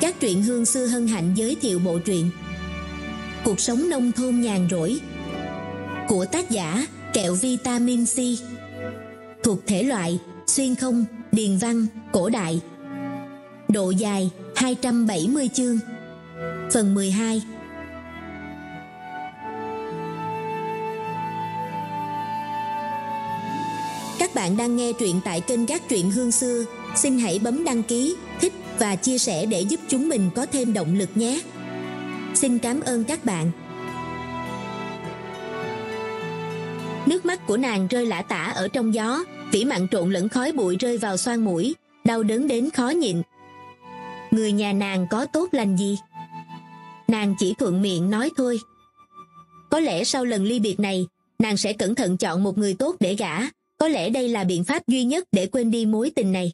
các truyện hương sư hân hạnh giới thiệu bộ truyện Cuộc sống nông thôn nhàn rỗi của tác giả Kẹo Vitamin C thuộc thể loại xuyên không, điền văn, cổ đại độ dài 270 chương phần 12 Các bạn đang nghe truyện tại kênh các truyện hương xưa xin hãy bấm đăng ký, thích và chia sẻ để giúp chúng mình có thêm động lực nhé. Xin cảm ơn các bạn. Nước mắt của nàng rơi lã tả ở trong gió, vĩ mặn trộn lẫn khói bụi rơi vào xoang mũi, đau đớn đến khó nhịn. Người nhà nàng có tốt lành gì? Nàng chỉ thuận miệng nói thôi. Có lẽ sau lần ly biệt này, nàng sẽ cẩn thận chọn một người tốt để gả, có lẽ đây là biện pháp duy nhất để quên đi mối tình này.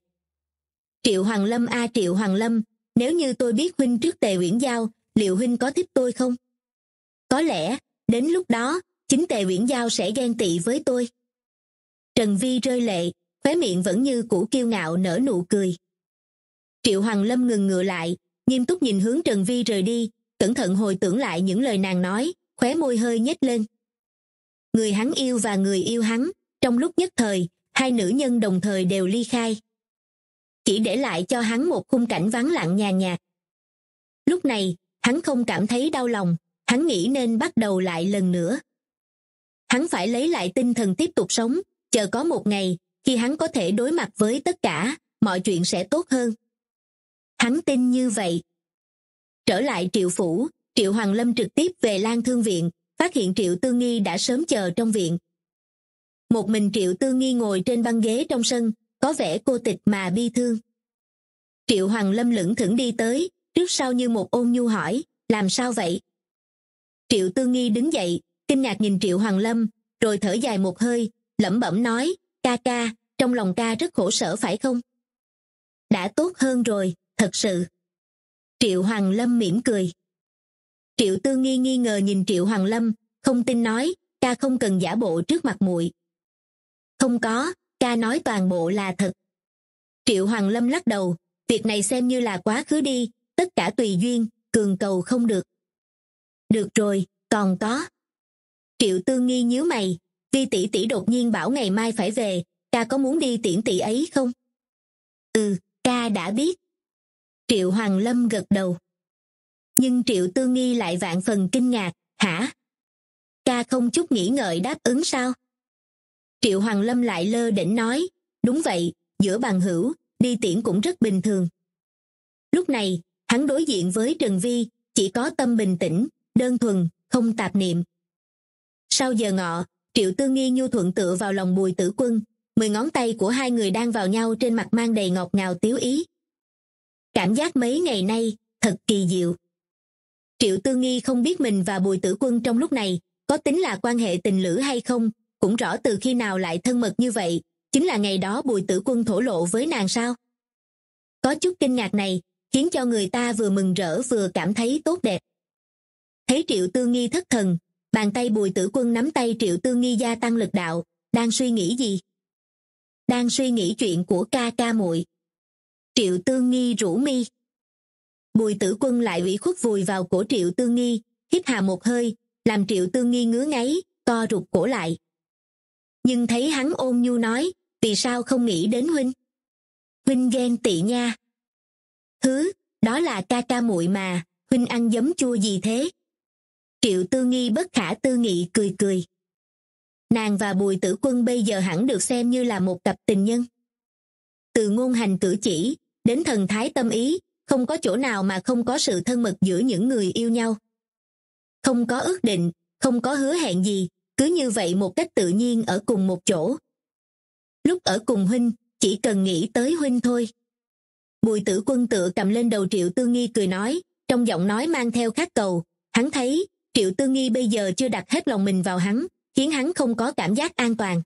Triệu Hoàng Lâm a Triệu Hoàng Lâm, nếu như tôi biết huynh trước Tề Uyển Giao, liệu huynh có thích tôi không? Có lẽ, đến lúc đó, chính Tề Uyển Giao sẽ ghen tị với tôi. Trần Vi rơi lệ, khóe miệng vẫn như cũ kiêu ngạo nở nụ cười. Triệu Hoàng Lâm ngừng ngựa lại, nghiêm túc nhìn hướng Trần Vi rời đi, cẩn thận hồi tưởng lại những lời nàng nói, khóe môi hơi nhếch lên. Người hắn yêu và người yêu hắn, trong lúc nhất thời, hai nữ nhân đồng thời đều ly khai chỉ để lại cho hắn một khung cảnh vắng lặng nhà nhạt lúc này hắn không cảm thấy đau lòng hắn nghĩ nên bắt đầu lại lần nữa hắn phải lấy lại tinh thần tiếp tục sống chờ có một ngày khi hắn có thể đối mặt với tất cả mọi chuyện sẽ tốt hơn hắn tin như vậy trở lại triệu phủ triệu hoàng lâm trực tiếp về lan thương viện phát hiện triệu tư nghi đã sớm chờ trong viện một mình triệu tư nghi ngồi trên băng ghế trong sân có vẻ cô tịch mà bi thương triệu hoàng lâm lững thững đi tới trước sau như một ôn nhu hỏi làm sao vậy triệu tư nghi đứng dậy kinh ngạc nhìn triệu hoàng lâm rồi thở dài một hơi lẩm bẩm nói ca ca trong lòng ca rất khổ sở phải không đã tốt hơn rồi thật sự triệu hoàng lâm mỉm cười triệu tư nghi nghi ngờ nhìn triệu hoàng lâm không tin nói ca không cần giả bộ trước mặt muội không có cha nói toàn bộ là thật triệu hoàng lâm lắc đầu việc này xem như là quá khứ đi tất cả tùy duyên cường cầu không được được rồi còn có triệu tương nghi nhíu mày vi tỷ tỷ đột nhiên bảo ngày mai phải về ca có muốn đi tiễn tỷ ấy không ừ ca đã biết triệu hoàng lâm gật đầu nhưng triệu tương nghi lại vạn phần kinh ngạc hả ca không chút nghĩ ngợi đáp ứng sao triệu hoàng lâm lại lơ đỉnh nói đúng vậy giữa bằng hữu đi tiễn cũng rất bình thường lúc này hắn đối diện với trần vi chỉ có tâm bình tĩnh đơn thuần không tạp niệm sau giờ ngọ triệu tư nghi nhu thuận tựa vào lòng bùi tử quân mười ngón tay của hai người đang vào nhau trên mặt mang đầy ngọt ngào tiếu ý cảm giác mấy ngày nay thật kỳ diệu triệu tư nghi không biết mình và bùi tử quân trong lúc này có tính là quan hệ tình lữ hay không cũng rõ từ khi nào lại thân mật như vậy chính là ngày đó bùi tử quân thổ lộ với nàng sao có chút kinh ngạc này khiến cho người ta vừa mừng rỡ vừa cảm thấy tốt đẹp thấy triệu tư nghi thất thần bàn tay bùi tử quân nắm tay triệu tư nghi gia tăng lực đạo đang suy nghĩ gì đang suy nghĩ chuyện của ca ca muội triệu tư nghi rủ mi bùi tử quân lại ủy khuất vùi vào cổ triệu tư nghi hít hà một hơi làm triệu tư nghi ngứa ngáy co rụt cổ lại nhưng thấy hắn ôn nhu nói vì sao không nghĩ đến huynh huynh ghen tị nha hứ đó là ca ca muội mà huynh ăn giấm chua gì thế triệu tư nghi bất khả tư nghị cười cười nàng và bùi tử quân bây giờ hẳn được xem như là một cặp tình nhân từ ngôn hành cử chỉ đến thần thái tâm ý không có chỗ nào mà không có sự thân mật giữa những người yêu nhau không có ước định không có hứa hẹn gì cứ như vậy một cách tự nhiên ở cùng một chỗ lúc ở cùng huynh chỉ cần nghĩ tới huynh thôi bùi tử quân tựa cầm lên đầu triệu tư nghi cười nói trong giọng nói mang theo khát cầu hắn thấy triệu tư nghi bây giờ chưa đặt hết lòng mình vào hắn khiến hắn không có cảm giác an toàn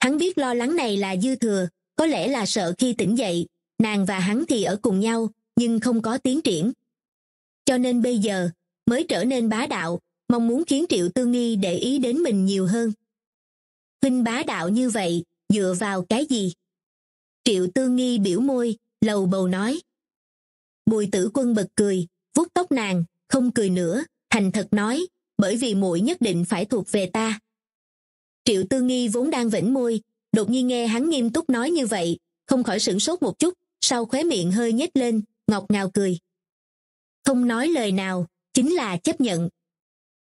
hắn biết lo lắng này là dư thừa có lẽ là sợ khi tỉnh dậy nàng và hắn thì ở cùng nhau nhưng không có tiến triển cho nên bây giờ mới trở nên bá đạo mong muốn khiến triệu tương nghi để ý đến mình nhiều hơn huynh bá đạo như vậy dựa vào cái gì triệu tương nghi biểu môi lầu bầu nói bùi tử quân bật cười vuốt tóc nàng không cười nữa thành thật nói bởi vì muội nhất định phải thuộc về ta triệu tư nghi vốn đang vểnh môi đột nhiên nghe hắn nghiêm túc nói như vậy không khỏi sửng sốt một chút sau khóe miệng hơi nhếch lên ngọt ngào cười không nói lời nào chính là chấp nhận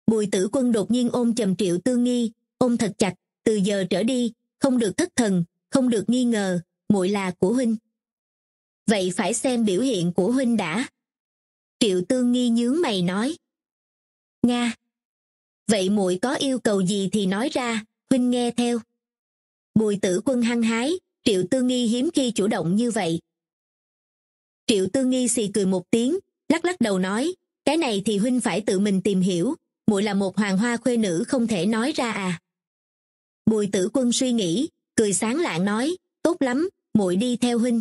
bùi tử quân đột nhiên ôm trầm triệu tư nghi ôm thật chặt từ giờ trở đi không được thất thần không được nghi ngờ muội là của huynh vậy phải xem biểu hiện của huynh đã triệu tư nghi nhướng mày nói nga vậy muội có yêu cầu gì thì nói ra huynh nghe theo bùi tử quân hăng hái triệu tư nghi hiếm khi chủ động như vậy triệu tư nghi xì cười một tiếng lắc lắc đầu nói cái này thì huynh phải tự mình tìm hiểu muội là một hoàng hoa khuê nữ không thể nói ra à bùi tử quân suy nghĩ cười sáng lạng nói tốt lắm muội đi theo huynh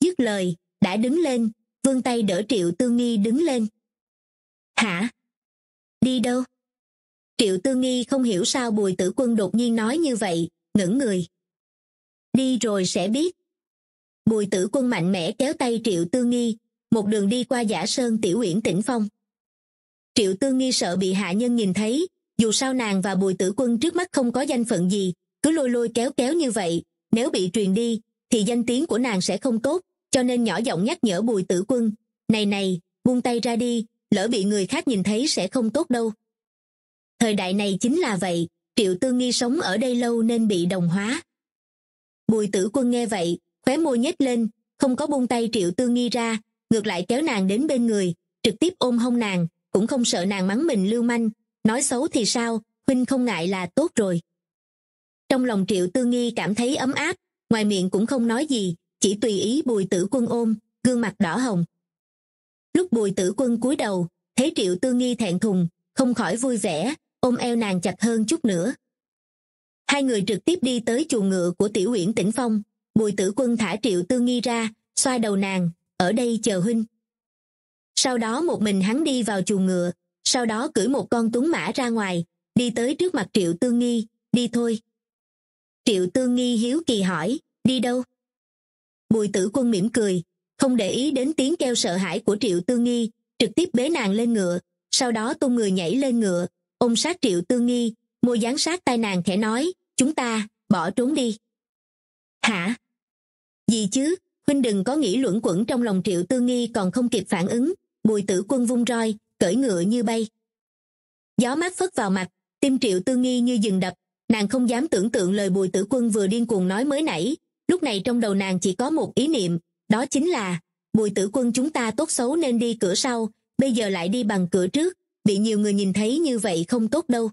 dứt lời đã đứng lên vươn tay đỡ triệu tư nghi đứng lên hả đi đâu triệu tư nghi không hiểu sao bùi tử quân đột nhiên nói như vậy ngẩng người đi rồi sẽ biết bùi tử quân mạnh mẽ kéo tay triệu tư nghi một đường đi qua giả sơn tiểu uyển tĩnh phong triệu tư nghi sợ bị hạ nhân nhìn thấy dù sao nàng và bùi tử quân trước mắt không có danh phận gì cứ lôi lôi kéo kéo như vậy nếu bị truyền đi thì danh tiếng của nàng sẽ không tốt cho nên nhỏ giọng nhắc nhở bùi tử quân này này buông tay ra đi lỡ bị người khác nhìn thấy sẽ không tốt đâu thời đại này chính là vậy triệu tư nghi sống ở đây lâu nên bị đồng hóa bùi tử quân nghe vậy khóe môi nhếch lên không có buông tay triệu tư nghi ra ngược lại kéo nàng đến bên người trực tiếp ôm hông nàng cũng không sợ nàng mắng mình lưu manh nói xấu thì sao huynh không ngại là tốt rồi trong lòng triệu tư nghi cảm thấy ấm áp ngoài miệng cũng không nói gì chỉ tùy ý bùi tử quân ôm gương mặt đỏ hồng lúc bùi tử quân cúi đầu thấy triệu tư nghi thẹn thùng không khỏi vui vẻ ôm eo nàng chặt hơn chút nữa hai người trực tiếp đi tới chuồng ngựa của tiểu uyển tĩnh phong bùi tử quân thả triệu tư nghi ra xoa đầu nàng ở đây chờ huynh sau đó một mình hắn đi vào chuồng ngựa sau đó cử một con tuấn mã ra ngoài đi tới trước mặt triệu tương nghi đi thôi triệu tương nghi hiếu kỳ hỏi đi đâu bùi tử quân mỉm cười không để ý đến tiếng kêu sợ hãi của triệu tương nghi trực tiếp bế nàng lên ngựa sau đó tung người nhảy lên ngựa ôm sát triệu tương nghi mua dán sát tai nàng khẽ nói chúng ta bỏ trốn đi hả gì chứ huynh đừng có nghĩ luẩn quẩn trong lòng triệu tương nghi còn không kịp phản ứng bùi tử quân vung roi cởi ngựa như bay gió mát phất vào mặt tim triệu tư nghi như dừng đập nàng không dám tưởng tượng lời bùi tử quân vừa điên cuồng nói mới nãy lúc này trong đầu nàng chỉ có một ý niệm đó chính là bùi tử quân chúng ta tốt xấu nên đi cửa sau bây giờ lại đi bằng cửa trước bị nhiều người nhìn thấy như vậy không tốt đâu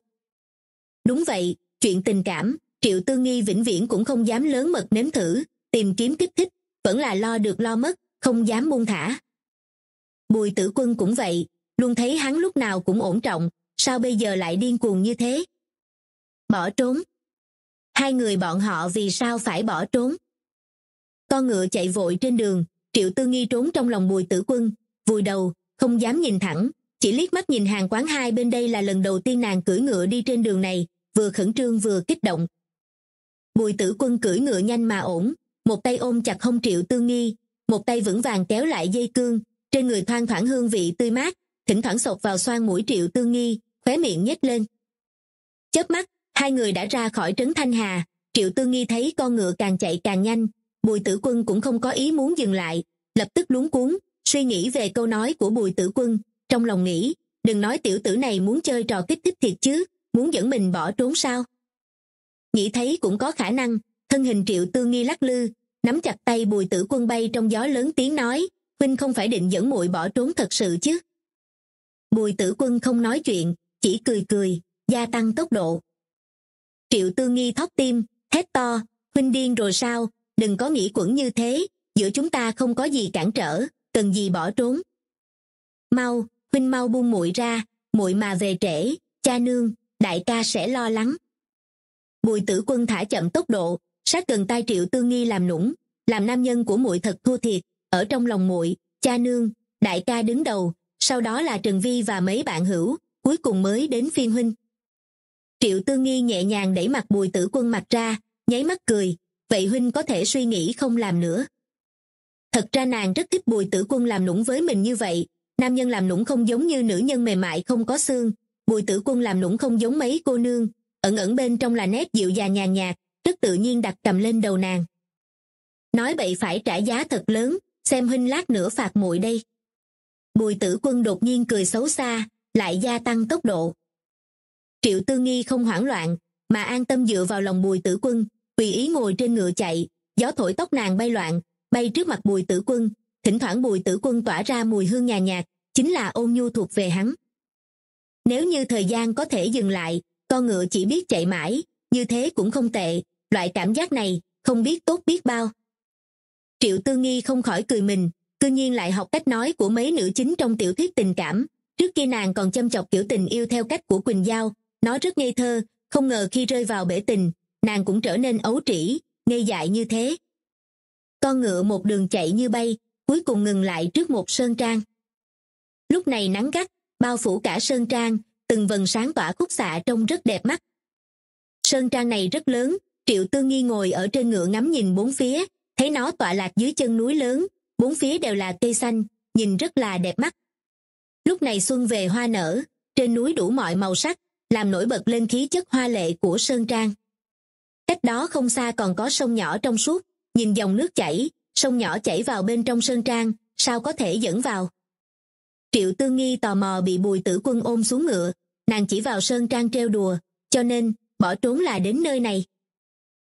đúng vậy chuyện tình cảm triệu tư nghi vĩnh viễn cũng không dám lớn mật nếm thử tìm kiếm kích thích vẫn là lo được lo mất không dám buông thả bùi tử quân cũng vậy luôn thấy hắn lúc nào cũng ổn trọng sao bây giờ lại điên cuồng như thế bỏ trốn hai người bọn họ vì sao phải bỏ trốn con ngựa chạy vội trên đường triệu tư nghi trốn trong lòng bùi tử quân vùi đầu không dám nhìn thẳng chỉ liếc mắt nhìn hàng quán hai bên đây là lần đầu tiên nàng cưỡi ngựa đi trên đường này vừa khẩn trương vừa kích động bùi tử quân cưỡi ngựa nhanh mà ổn một tay ôm chặt hông triệu tư nghi một tay vững vàng kéo lại dây cương trên người thoang thoảng hương vị tươi mát thỉnh thoảng sột vào xoan mũi triệu tương nghi khóe miệng nhếch lên chớp mắt hai người đã ra khỏi trấn thanh hà triệu tương nghi thấy con ngựa càng chạy càng nhanh bùi tử quân cũng không có ý muốn dừng lại lập tức luống cuống suy nghĩ về câu nói của bùi tử quân trong lòng nghĩ đừng nói tiểu tử này muốn chơi trò kích thích thiệt chứ muốn dẫn mình bỏ trốn sao nghĩ thấy cũng có khả năng thân hình triệu tương nghi lắc lư nắm chặt tay bùi tử quân bay trong gió lớn tiếng nói huynh không phải định dẫn muội bỏ trốn thật sự chứ bùi tử quân không nói chuyện chỉ cười cười gia tăng tốc độ triệu tư nghi thót tim thét to huynh điên rồi sao đừng có nghĩ quẩn như thế giữa chúng ta không có gì cản trở cần gì bỏ trốn mau huynh mau buông muội ra muội mà về trễ cha nương đại ca sẽ lo lắng bùi tử quân thả chậm tốc độ sát gần tay triệu tư nghi làm nũng làm nam nhân của muội thật thua thiệt ở trong lòng muội cha nương đại ca đứng đầu sau đó là trần vi và mấy bạn hữu cuối cùng mới đến phiên huynh triệu tương nghi nhẹ nhàng đẩy mặt bùi tử quân mặt ra nháy mắt cười vậy huynh có thể suy nghĩ không làm nữa thật ra nàng rất thích bùi tử quân làm nũng với mình như vậy nam nhân làm nũng không giống như nữ nhân mềm mại không có xương bùi tử quân làm nũng không giống mấy cô nương ẩn ẩn bên trong là nét dịu dàng nhàn nhạt rất tự nhiên đặt cầm lên đầu nàng nói vậy phải trả giá thật lớn xem huynh lát nữa phạt muội đây bùi tử quân đột nhiên cười xấu xa lại gia tăng tốc độ triệu tư nghi không hoảng loạn mà an tâm dựa vào lòng bùi tử quân tùy ý ngồi trên ngựa chạy gió thổi tóc nàng bay loạn bay trước mặt bùi tử quân thỉnh thoảng bùi tử quân tỏa ra mùi hương nhàn nhạt chính là ôn nhu thuộc về hắn nếu như thời gian có thể dừng lại con ngựa chỉ biết chạy mãi như thế cũng không tệ loại cảm giác này không biết tốt biết bao triệu tư nghi không khỏi cười mình cư nhiên lại học cách nói của mấy nữ chính trong tiểu thuyết tình cảm trước kia nàng còn châm chọc kiểu tình yêu theo cách của quỳnh giao nó rất ngây thơ không ngờ khi rơi vào bể tình nàng cũng trở nên ấu trĩ ngây dại như thế con ngựa một đường chạy như bay cuối cùng ngừng lại trước một sơn trang lúc này nắng gắt bao phủ cả sơn trang từng vần sáng tỏa khúc xạ trông rất đẹp mắt sơn trang này rất lớn triệu tư nghi ngồi ở trên ngựa ngắm nhìn bốn phía thấy nó tọa lạc dưới chân núi lớn bốn phía đều là cây xanh nhìn rất là đẹp mắt lúc này xuân về hoa nở trên núi đủ mọi màu sắc làm nổi bật lên khí chất hoa lệ của sơn trang cách đó không xa còn có sông nhỏ trong suốt nhìn dòng nước chảy sông nhỏ chảy vào bên trong sơn trang sao có thể dẫn vào triệu tương nghi tò mò bị bùi tử quân ôm xuống ngựa nàng chỉ vào sơn trang trêu đùa cho nên bỏ trốn là đến nơi này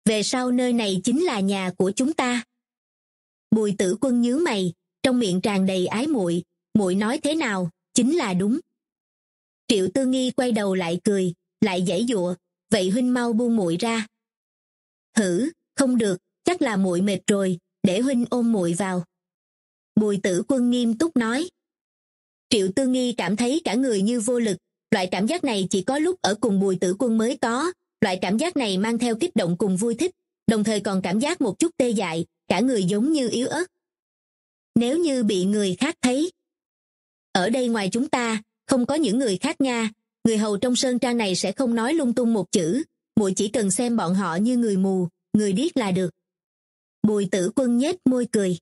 về sau nơi này chính là nhà của chúng ta bùi tử quân nhớ mày trong miệng tràn đầy ái muội muội nói thế nào chính là đúng triệu tư nghi quay đầu lại cười lại giãy giụa vậy huynh mau buông muội ra hử không được chắc là muội mệt rồi để huynh ôm muội vào bùi tử quân nghiêm túc nói triệu tư nghi cảm thấy cả người như vô lực loại cảm giác này chỉ có lúc ở cùng bùi tử quân mới có loại cảm giác này mang theo kích động cùng vui thích đồng thời còn cảm giác một chút tê dại cả người giống như yếu ớt nếu như bị người khác thấy ở đây ngoài chúng ta không có những người khác nha. người hầu trong sơn trang này sẽ không nói lung tung một chữ muội chỉ cần xem bọn họ như người mù người điếc là được bùi tử quân nhếch môi cười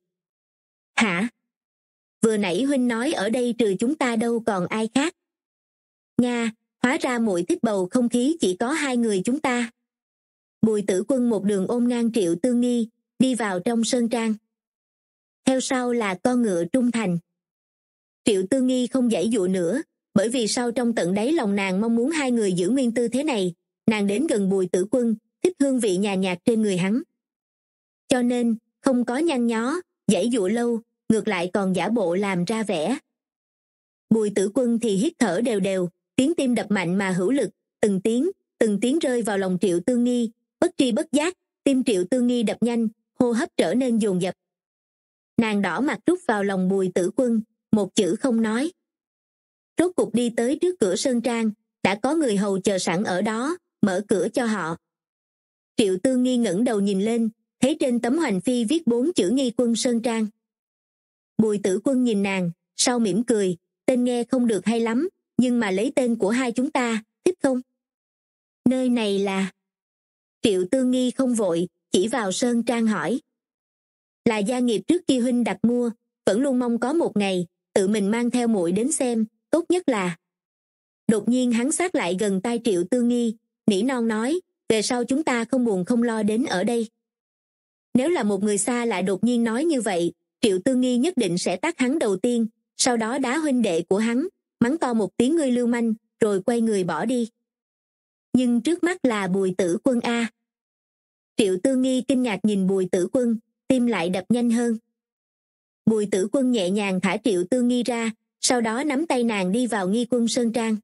hả vừa nãy huynh nói ở đây trừ chúng ta đâu còn ai khác Nha hóa ra muội thích bầu không khí chỉ có hai người chúng ta bùi tử quân một đường ôm ngang triệu tương nghi đi vào trong sơn trang theo sau là con ngựa trung thành triệu tương nghi không dãy dụ nữa bởi vì sau trong tận đáy lòng nàng mong muốn hai người giữ nguyên tư thế này nàng đến gần bùi tử quân thích hương vị nhà nhạt trên người hắn cho nên không có nhăn nhó dãy dụ lâu ngược lại còn giả bộ làm ra vẻ bùi tử quân thì hít thở đều đều tiếng tim đập mạnh mà hữu lực từng tiếng từng tiếng rơi vào lòng triệu tương nghi bất tri bất giác tim triệu tương nghi đập nhanh hô hấp trở nên dồn dập nàng đỏ mặt rút vào lòng bùi tử quân một chữ không nói rốt cục đi tới trước cửa sơn trang đã có người hầu chờ sẵn ở đó mở cửa cho họ triệu tương nghi ngẩng đầu nhìn lên thấy trên tấm hoành phi viết bốn chữ nghi quân sơn trang bùi tử quân nhìn nàng sau mỉm cười tên nghe không được hay lắm nhưng mà lấy tên của hai chúng ta thích không nơi này là triệu tư nghi không vội chỉ vào sơn trang hỏi là gia nghiệp trước kia huynh đặt mua vẫn luôn mong có một ngày tự mình mang theo muội đến xem tốt nhất là đột nhiên hắn sát lại gần tai triệu tư nghi nỉ non nói về sau chúng ta không buồn không lo đến ở đây nếu là một người xa lại đột nhiên nói như vậy triệu tư nghi nhất định sẽ tác hắn đầu tiên sau đó đá huynh đệ của hắn mắng to một tiếng ngươi lưu manh rồi quay người bỏ đi nhưng trước mắt là bùi tử quân a triệu tư nghi kinh ngạc nhìn bùi tử quân tim lại đập nhanh hơn bùi tử quân nhẹ nhàng thả triệu tư nghi ra sau đó nắm tay nàng đi vào nghi quân sơn trang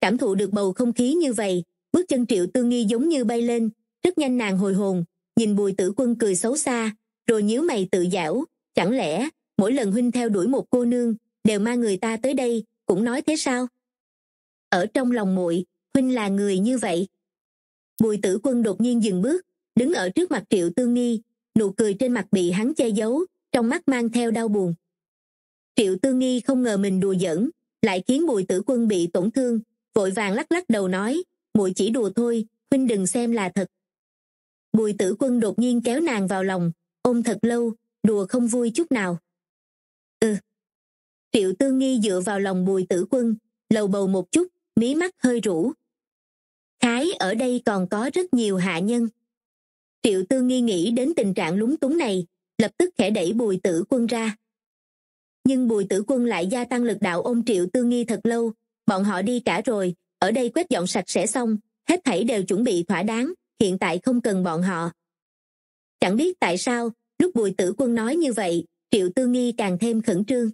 cảm thụ được bầu không khí như vậy bước chân triệu tư nghi giống như bay lên rất nhanh nàng hồi hồn nhìn bùi tử quân cười xấu xa rồi nhíu mày tự giảo chẳng lẽ mỗi lần huynh theo đuổi một cô nương đều mang người ta tới đây cũng nói thế sao ở trong lòng muội huynh là người như vậy bùi tử quân đột nhiên dừng bước đứng ở trước mặt triệu tương nghi nụ cười trên mặt bị hắn che giấu trong mắt mang theo đau buồn triệu tương nghi không ngờ mình đùa giỡn lại khiến bùi tử quân bị tổn thương vội vàng lắc lắc đầu nói muội chỉ đùa thôi huynh đừng xem là thật bùi tử quân đột nhiên kéo nàng vào lòng ôm thật lâu đùa không vui chút nào ừ triệu tư nghi dựa vào lòng bùi tử quân lầu bầu một chút mí mắt hơi rũ khái ở đây còn có rất nhiều hạ nhân triệu tư nghi nghĩ đến tình trạng lúng túng này lập tức khẽ đẩy bùi tử quân ra nhưng bùi tử quân lại gia tăng lực đạo ôm triệu tư nghi thật lâu bọn họ đi cả rồi ở đây quét dọn sạch sẽ xong hết thảy đều chuẩn bị thỏa đáng hiện tại không cần bọn họ chẳng biết tại sao lúc bùi tử quân nói như vậy triệu tư nghi càng thêm khẩn trương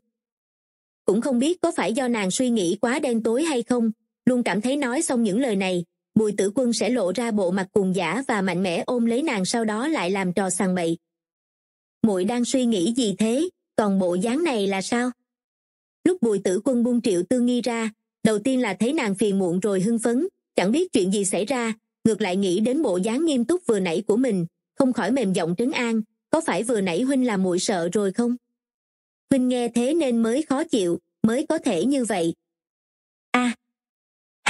cũng không biết có phải do nàng suy nghĩ quá đen tối hay không luôn cảm thấy nói xong những lời này bùi tử quân sẽ lộ ra bộ mặt cuồng giả và mạnh mẽ ôm lấy nàng sau đó lại làm trò sàng bậy muội đang suy nghĩ gì thế còn bộ dáng này là sao lúc bùi tử quân buông triệu tư nghi ra đầu tiên là thấy nàng phiền muộn rồi hưng phấn chẳng biết chuyện gì xảy ra ngược lại nghĩ đến bộ dáng nghiêm túc vừa nãy của mình không khỏi mềm giọng trấn an có phải vừa nãy huynh làm muội sợ rồi không huynh nghe thế nên mới khó chịu mới có thể như vậy a à,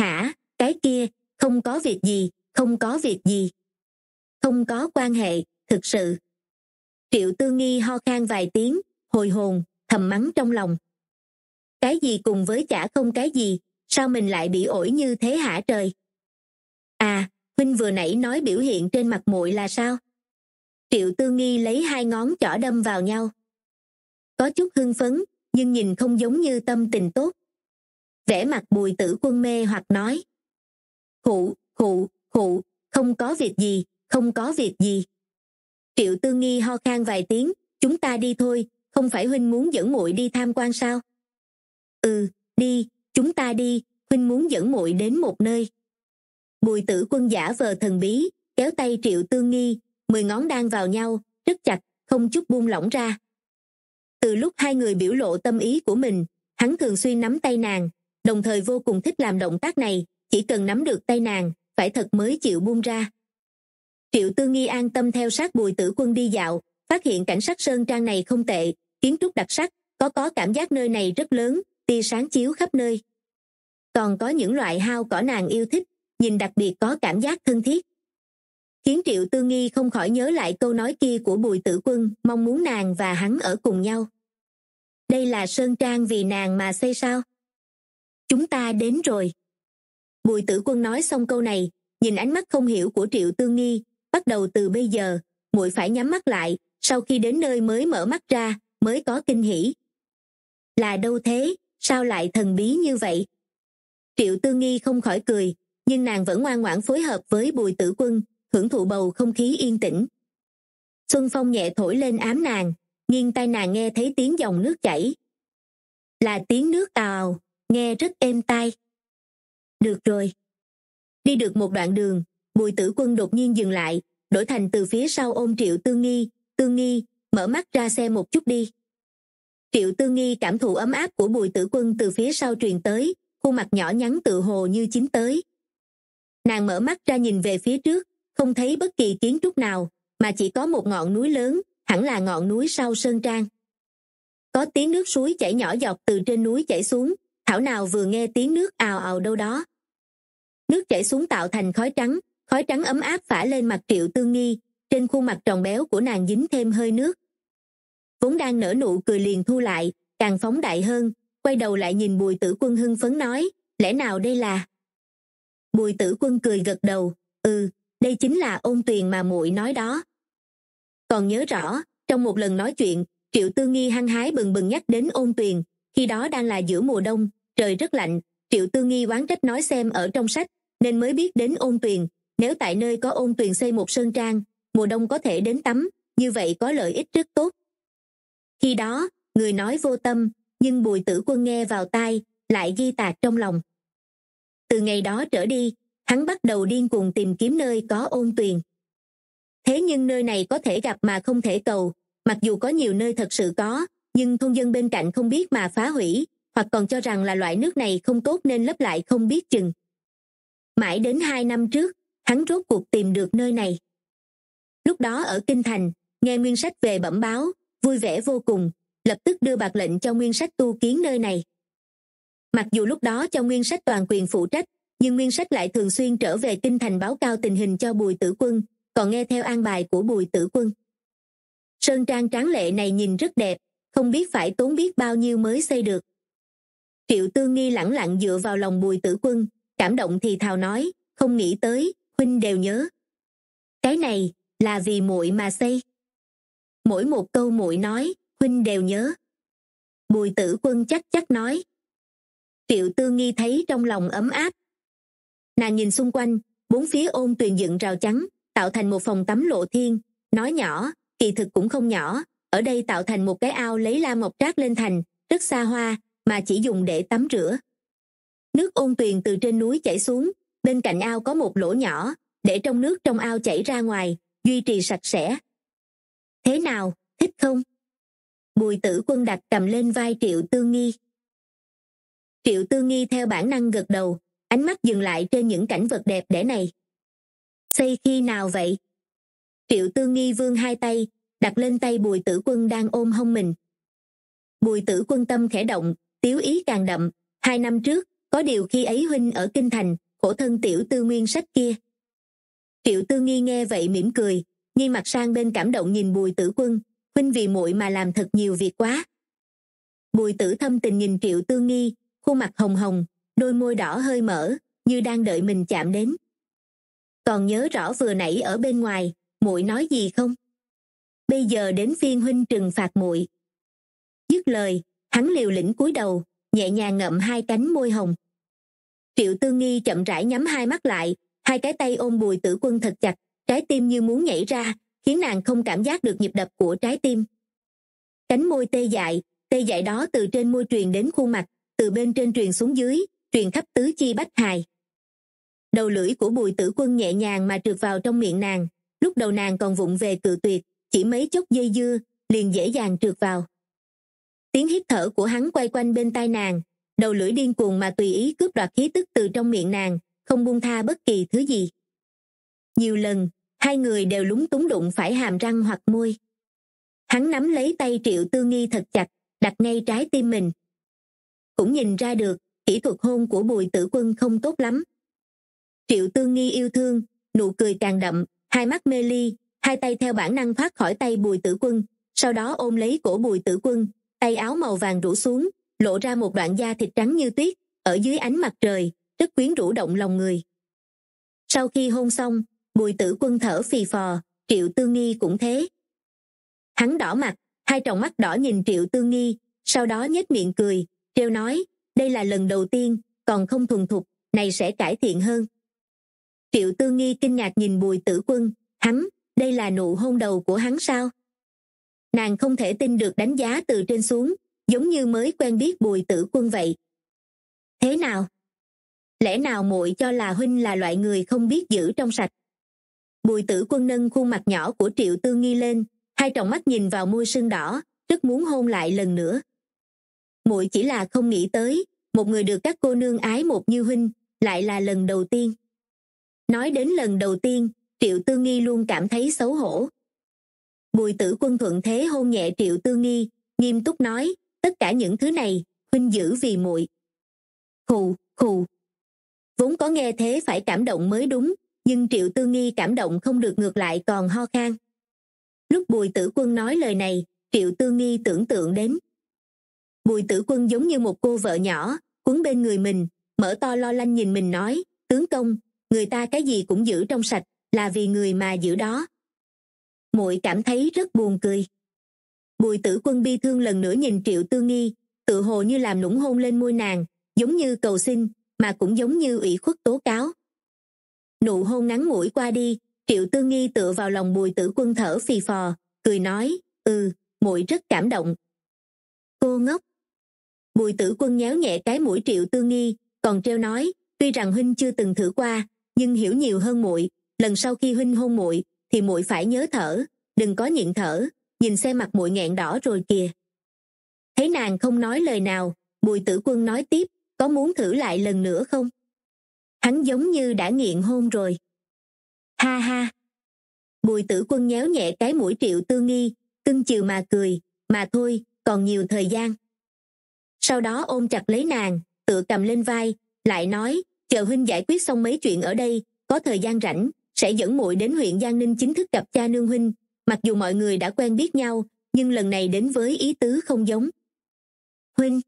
hả cái kia không có việc gì không có việc gì không có quan hệ thực sự triệu tư nghi ho khan vài tiếng hồi hồn thầm mắng trong lòng cái gì cùng với chả không cái gì sao mình lại bị ổi như thế hả trời à huynh vừa nãy nói biểu hiện trên mặt muội là sao triệu tư nghi lấy hai ngón chỏ đâm vào nhau có chút hưng phấn nhưng nhìn không giống như tâm tình tốt vẻ mặt bùi tử quân mê hoặc nói khụ khụ khụ không có việc gì không có việc gì triệu tư nghi ho khan vài tiếng chúng ta đi thôi không phải huynh muốn dẫn muội đi tham quan sao ừ đi chúng ta đi huynh muốn dẫn muội đến một nơi bùi tử quân giả vờ thần bí kéo tay triệu tư nghi mười ngón đang vào nhau rất chặt không chút buông lỏng ra từ lúc hai người biểu lộ tâm ý của mình hắn thường xuyên nắm tay nàng đồng thời vô cùng thích làm động tác này chỉ cần nắm được tay nàng phải thật mới chịu buông ra triệu tư nghi an tâm theo sát bùi tử quân đi dạo phát hiện cảnh sắc sơn trang này không tệ kiến trúc đặc sắc có có cảm giác nơi này rất lớn tia sáng chiếu khắp nơi còn có những loại hao cỏ nàng yêu thích nhìn đặc biệt có cảm giác thân thiết khiến triệu tư nghi không khỏi nhớ lại câu nói kia của bùi tử quân mong muốn nàng và hắn ở cùng nhau đây là sơn trang vì nàng mà xây sao chúng ta đến rồi bùi tử quân nói xong câu này nhìn ánh mắt không hiểu của triệu tư nghi bắt đầu từ bây giờ muội phải nhắm mắt lại sau khi đến nơi mới mở mắt ra mới có kinh hỉ là đâu thế sao lại thần bí như vậy triệu tư nghi không khỏi cười nhưng nàng vẫn ngoan ngoãn phối hợp với bùi tử quân hưởng thụ bầu không khí yên tĩnh xuân phong nhẹ thổi lên ám nàng nghiêng tai nàng nghe thấy tiếng dòng nước chảy là tiếng nước ào nghe rất êm tai được rồi đi được một đoạn đường bùi tử quân đột nhiên dừng lại đổi thành từ phía sau ôm triệu tương nghi tương nghi mở mắt ra xe một chút đi triệu tương nghi cảm thụ ấm áp của bùi tử quân từ phía sau truyền tới khuôn mặt nhỏ nhắn tự hồ như chín tới nàng mở mắt ra nhìn về phía trước không thấy bất kỳ kiến trúc nào mà chỉ có một ngọn núi lớn hẳn là ngọn núi sau sơn trang có tiếng nước suối chảy nhỏ dọc từ trên núi chảy xuống thảo nào vừa nghe tiếng nước ào ào đâu đó nước chảy xuống tạo thành khói trắng khói trắng ấm áp phả lên mặt triệu tương nghi trên khuôn mặt tròn béo của nàng dính thêm hơi nước vốn đang nở nụ cười liền thu lại càng phóng đại hơn quay đầu lại nhìn bùi tử quân hưng phấn nói lẽ nào đây là bùi tử quân cười gật đầu ừ đây chính là ôn tuyền mà muội nói đó còn nhớ rõ trong một lần nói chuyện triệu tư nghi hăng hái bừng bừng nhắc đến ôn tuyền khi đó đang là giữa mùa đông trời rất lạnh triệu tư nghi oán trách nói xem ở trong sách nên mới biết đến ôn tuyền nếu tại nơi có ôn tuyền xây một sơn trang mùa đông có thể đến tắm như vậy có lợi ích rất tốt khi đó người nói vô tâm nhưng bùi tử quân nghe vào tai lại ghi tạc trong lòng từ ngày đó trở đi hắn bắt đầu điên cuồng tìm kiếm nơi có ôn tuyền thế nhưng nơi này có thể gặp mà không thể cầu mặc dù có nhiều nơi thật sự có nhưng thôn dân bên cạnh không biết mà phá hủy hoặc còn cho rằng là loại nước này không tốt nên lấp lại không biết chừng mãi đến hai năm trước hắn rốt cuộc tìm được nơi này lúc đó ở kinh thành nghe nguyên sách về bẩm báo vui vẻ vô cùng lập tức đưa bạc lệnh cho nguyên sách tu kiến nơi này mặc dù lúc đó cho nguyên sách toàn quyền phụ trách nhưng nguyên sách lại thường xuyên trở về kinh thành báo cao tình hình cho bùi tử quân còn nghe theo an bài của bùi tử quân sơn trang tráng lệ này nhìn rất đẹp không biết phải tốn biết bao nhiêu mới xây được triệu tương nghi lẳng lặng dựa vào lòng bùi tử quân cảm động thì thào nói không nghĩ tới huynh đều nhớ cái này là vì muội mà xây mỗi một câu muội nói huynh đều nhớ bùi tử quân chắc chắc nói triệu tư nghi thấy trong lòng ấm áp nàng nhìn xung quanh bốn phía ôn tuyền dựng rào chắn tạo thành một phòng tắm lộ thiên nói nhỏ kỳ thực cũng không nhỏ ở đây tạo thành một cái ao lấy la mộc trác lên thành rất xa hoa mà chỉ dùng để tắm rửa nước ôn tuyền từ trên núi chảy xuống bên cạnh ao có một lỗ nhỏ để trong nước trong ao chảy ra ngoài duy trì sạch sẽ thế nào thích không bùi tử quân đặt cầm lên vai triệu tương nghi triệu tương nghi theo bản năng gật đầu ánh mắt dừng lại trên những cảnh vật đẹp đẽ này xây khi nào vậy triệu Tư nghi vương hai tay đặt lên tay bùi tử quân đang ôm hông mình bùi tử quân tâm khẽ động tiếu ý càng đậm hai năm trước có điều khi ấy huynh ở kinh thành khổ thân tiểu tư nguyên sách kia triệu tư nghi nghe vậy mỉm cười nghi mặt sang bên cảm động nhìn bùi tử quân huynh vì muội mà làm thật nhiều việc quá bùi tử thâm tình nhìn triệu tư nghi khuôn mặt hồng hồng đôi môi đỏ hơi mở như đang đợi mình chạm đến còn nhớ rõ vừa nãy ở bên ngoài muội nói gì không bây giờ đến phiên huynh trừng phạt muội dứt lời hắn liều lĩnh cúi đầu nhẹ nhàng ngậm hai cánh môi hồng triệu tư nghi chậm rãi nhắm hai mắt lại hai cái tay ôm bùi tử quân thật chặt trái tim như muốn nhảy ra khiến nàng không cảm giác được nhịp đập của trái tim cánh môi tê dại tê dại đó từ trên môi truyền đến khuôn mặt từ bên trên truyền xuống dưới truyền khắp tứ chi bách hài đầu lưỡi của bùi tử quân nhẹ nhàng mà trượt vào trong miệng nàng lúc đầu nàng còn vụng về cự tuyệt chỉ mấy chốc dây dưa liền dễ dàng trượt vào tiếng hít thở của hắn quay quanh bên tai nàng đầu lưỡi điên cuồng mà tùy ý cướp đoạt khí tức từ trong miệng nàng không buông tha bất kỳ thứ gì nhiều lần hai người đều lúng túng đụng phải hàm răng hoặc môi hắn nắm lấy tay triệu tư nghi thật chặt đặt ngay trái tim mình cũng nhìn ra được kỹ thuật hôn của bùi tử quân không tốt lắm triệu tương nghi yêu thương nụ cười càng đậm hai mắt mê ly hai tay theo bản năng thoát khỏi tay bùi tử quân sau đó ôm lấy cổ bùi tử quân tay áo màu vàng rủ xuống lộ ra một đoạn da thịt trắng như tuyết ở dưới ánh mặt trời rất quyến rũ động lòng người sau khi hôn xong bùi tử quân thở phì phò triệu Tương nghi cũng thế hắn đỏ mặt hai tròng mắt đỏ nhìn triệu Tương nghi sau đó nhếch miệng cười treo nói đây là lần đầu tiên còn không thuần thục này sẽ cải thiện hơn triệu tư nghi kinh ngạc nhìn bùi tử quân hắn đây là nụ hôn đầu của hắn sao nàng không thể tin được đánh giá từ trên xuống giống như mới quen biết bùi tử quân vậy thế nào lẽ nào muội cho là huynh là loại người không biết giữ trong sạch bùi tử quân nâng khuôn mặt nhỏ của triệu tư nghi lên hai tròng mắt nhìn vào môi sưng đỏ rất muốn hôn lại lần nữa muội chỉ là không nghĩ tới một người được các cô nương ái một như huynh lại là lần đầu tiên nói đến lần đầu tiên triệu tư nghi luôn cảm thấy xấu hổ bùi tử quân thuận thế hôn nhẹ triệu tư nghi nghiêm túc nói tất cả những thứ này huynh giữ vì muội khù khù vốn có nghe thế phải cảm động mới đúng nhưng triệu tư nghi cảm động không được ngược lại còn ho khan lúc bùi tử quân nói lời này triệu tư nghi tưởng tượng đến bùi tử quân giống như một cô vợ nhỏ quấn bên người mình mở to lo lanh nhìn mình nói tướng công người ta cái gì cũng giữ trong sạch là vì người mà giữ đó muội cảm thấy rất buồn cười bùi tử quân bi thương lần nữa nhìn triệu tư nghi tự hồ như làm nũng hôn lên môi nàng giống như cầu xin mà cũng giống như ủy khuất tố cáo nụ hôn ngắn ngủi qua đi triệu tư nghi tựa vào lòng bùi tử quân thở phì phò cười nói ừ muội rất cảm động cô ngốc bùi tử quân nhéo nhẹ cái mũi triệu tư nghi còn treo nói tuy rằng huynh chưa từng thử qua nhưng hiểu nhiều hơn muội lần sau khi huynh hôn muội thì muội phải nhớ thở đừng có nhịn thở nhìn xem mặt muội nghẹn đỏ rồi kìa thấy nàng không nói lời nào bùi tử quân nói tiếp có muốn thử lại lần nữa không hắn giống như đã nghiện hôn rồi ha ha bùi tử quân nhéo nhẹ cái mũi triệu tư nghi cưng chiều mà cười mà thôi còn nhiều thời gian sau đó ôm chặt lấy nàng tựa cầm lên vai lại nói chờ huynh giải quyết xong mấy chuyện ở đây có thời gian rảnh sẽ dẫn muội đến huyện giang ninh chính thức gặp cha nương huynh mặc dù mọi người đã quen biết nhau nhưng lần này đến với ý tứ không giống huynh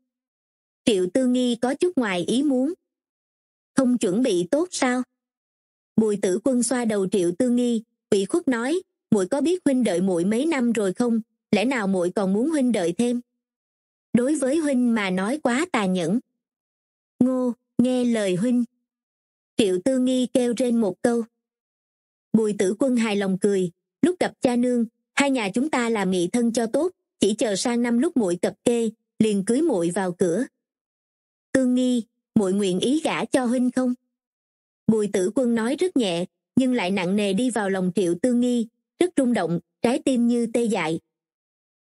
triệu tư nghi có chút ngoài ý muốn không chuẩn bị tốt sao bùi tử quân xoa đầu triệu tư nghi bị khuất nói muội có biết huynh đợi muội mấy năm rồi không lẽ nào muội còn muốn huynh đợi thêm đối với huynh mà nói quá tà nhẫn ngô nghe lời huynh triệu tư nghi kêu trên một câu bùi tử quân hài lòng cười lúc gặp cha nương hai nhà chúng ta làm nghị thân cho tốt chỉ chờ sang năm lúc muội cập kê liền cưới muội vào cửa tương nghi muội nguyện ý gả cho huynh không bùi tử quân nói rất nhẹ nhưng lại nặng nề đi vào lòng triệu tương nghi rất rung động trái tim như tê dại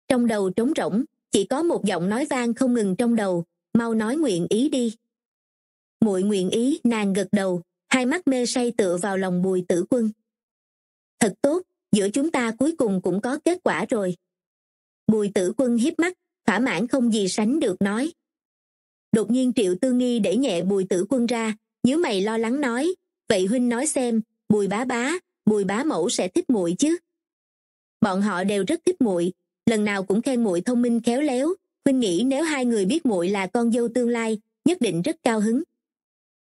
trong đầu trống rỗng chỉ có một giọng nói vang không ngừng trong đầu mau nói nguyện ý đi muội nguyện ý nàng gật đầu hai mắt mê say tựa vào lòng bùi tử quân thật tốt giữa chúng ta cuối cùng cũng có kết quả rồi bùi tử quân hiếp mắt thỏa mãn không gì sánh được nói đột nhiên triệu tư nghi đẩy nhẹ bùi tử quân ra nhớ mày lo lắng nói vậy huynh nói xem bùi bá bá bùi bá mẫu sẽ thích muội chứ bọn họ đều rất thích muội lần nào cũng khen muội thông minh khéo léo huynh nghĩ nếu hai người biết muội là con dâu tương lai nhất định rất cao hứng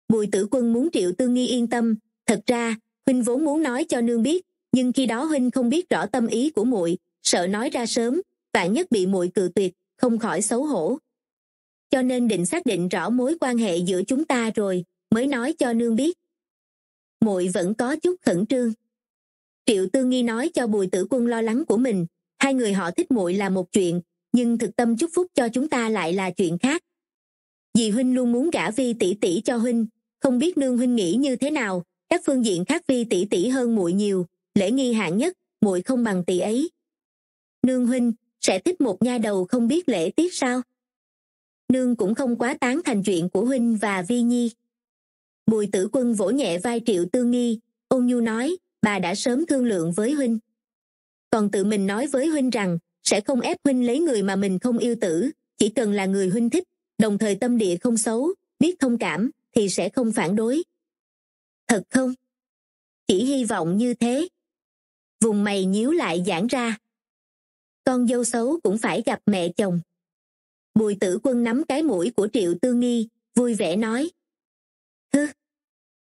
bùi tử quân muốn triệu tương nghi yên tâm thật ra huynh vốn muốn nói cho nương biết nhưng khi đó huynh không biết rõ tâm ý của muội sợ nói ra sớm vạn nhất bị muội cự tuyệt không khỏi xấu hổ cho nên định xác định rõ mối quan hệ giữa chúng ta rồi mới nói cho nương biết muội vẫn có chút khẩn trương triệu tương nghi nói cho bùi tử quân lo lắng của mình hai người họ thích muội là một chuyện nhưng thực tâm chúc phúc cho chúng ta lại là chuyện khác dì huynh luôn muốn gả vi tỷ tỷ cho huynh không biết nương huynh nghĩ như thế nào các phương diện khác vi tỷ tỷ hơn muội nhiều lễ nghi hạng nhất muội không bằng tỷ ấy nương huynh sẽ thích một nha đầu không biết lễ tiết sao nương cũng không quá tán thành chuyện của huynh và vi nhi bùi tử quân vỗ nhẹ vai triệu tương nghi ôn nhu nói bà đã sớm thương lượng với huynh còn tự mình nói với huynh rằng sẽ không ép huynh lấy người mà mình không yêu tử chỉ cần là người huynh thích đồng thời tâm địa không xấu biết thông cảm thì sẽ không phản đối thật không chỉ hy vọng như thế vùng mày nhíu lại giãn ra con dâu xấu cũng phải gặp mẹ chồng bùi tử quân nắm cái mũi của triệu tư nghi vui vẻ nói hứ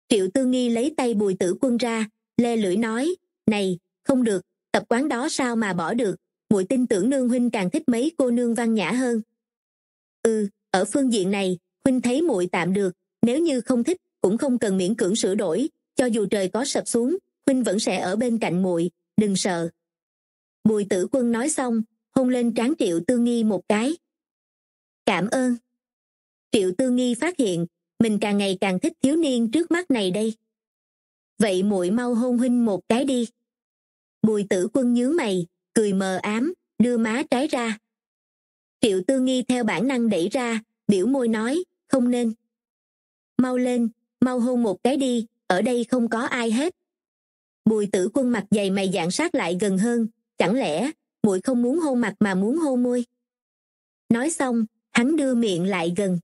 triệu tư nghi lấy tay bùi tử quân ra lê lưỡi nói này không được tập quán đó sao mà bỏ được muội tin tưởng nương huynh càng thích mấy cô nương văn nhã hơn ừ ở phương diện này huynh thấy muội tạm được nếu như không thích cũng không cần miễn cưỡng sửa đổi cho dù trời có sập xuống huynh vẫn sẽ ở bên cạnh muội đừng sợ bùi tử quân nói xong hôn lên trán triệu tư nghi một cái cảm ơn triệu tư nghi phát hiện mình càng ngày càng thích thiếu niên trước mắt này đây vậy muội mau hôn huynh một cái đi bùi tử quân nhớ mày cười mờ ám đưa má trái ra triệu tư nghi theo bản năng đẩy ra biểu môi nói không nên mau lên mau hôn một cái đi ở đây không có ai hết bùi tử quân mặt dày mày dạng sát lại gần hơn chẳng lẽ muội không muốn hôn mặt mà muốn hôn môi nói xong hắn đưa miệng lại gần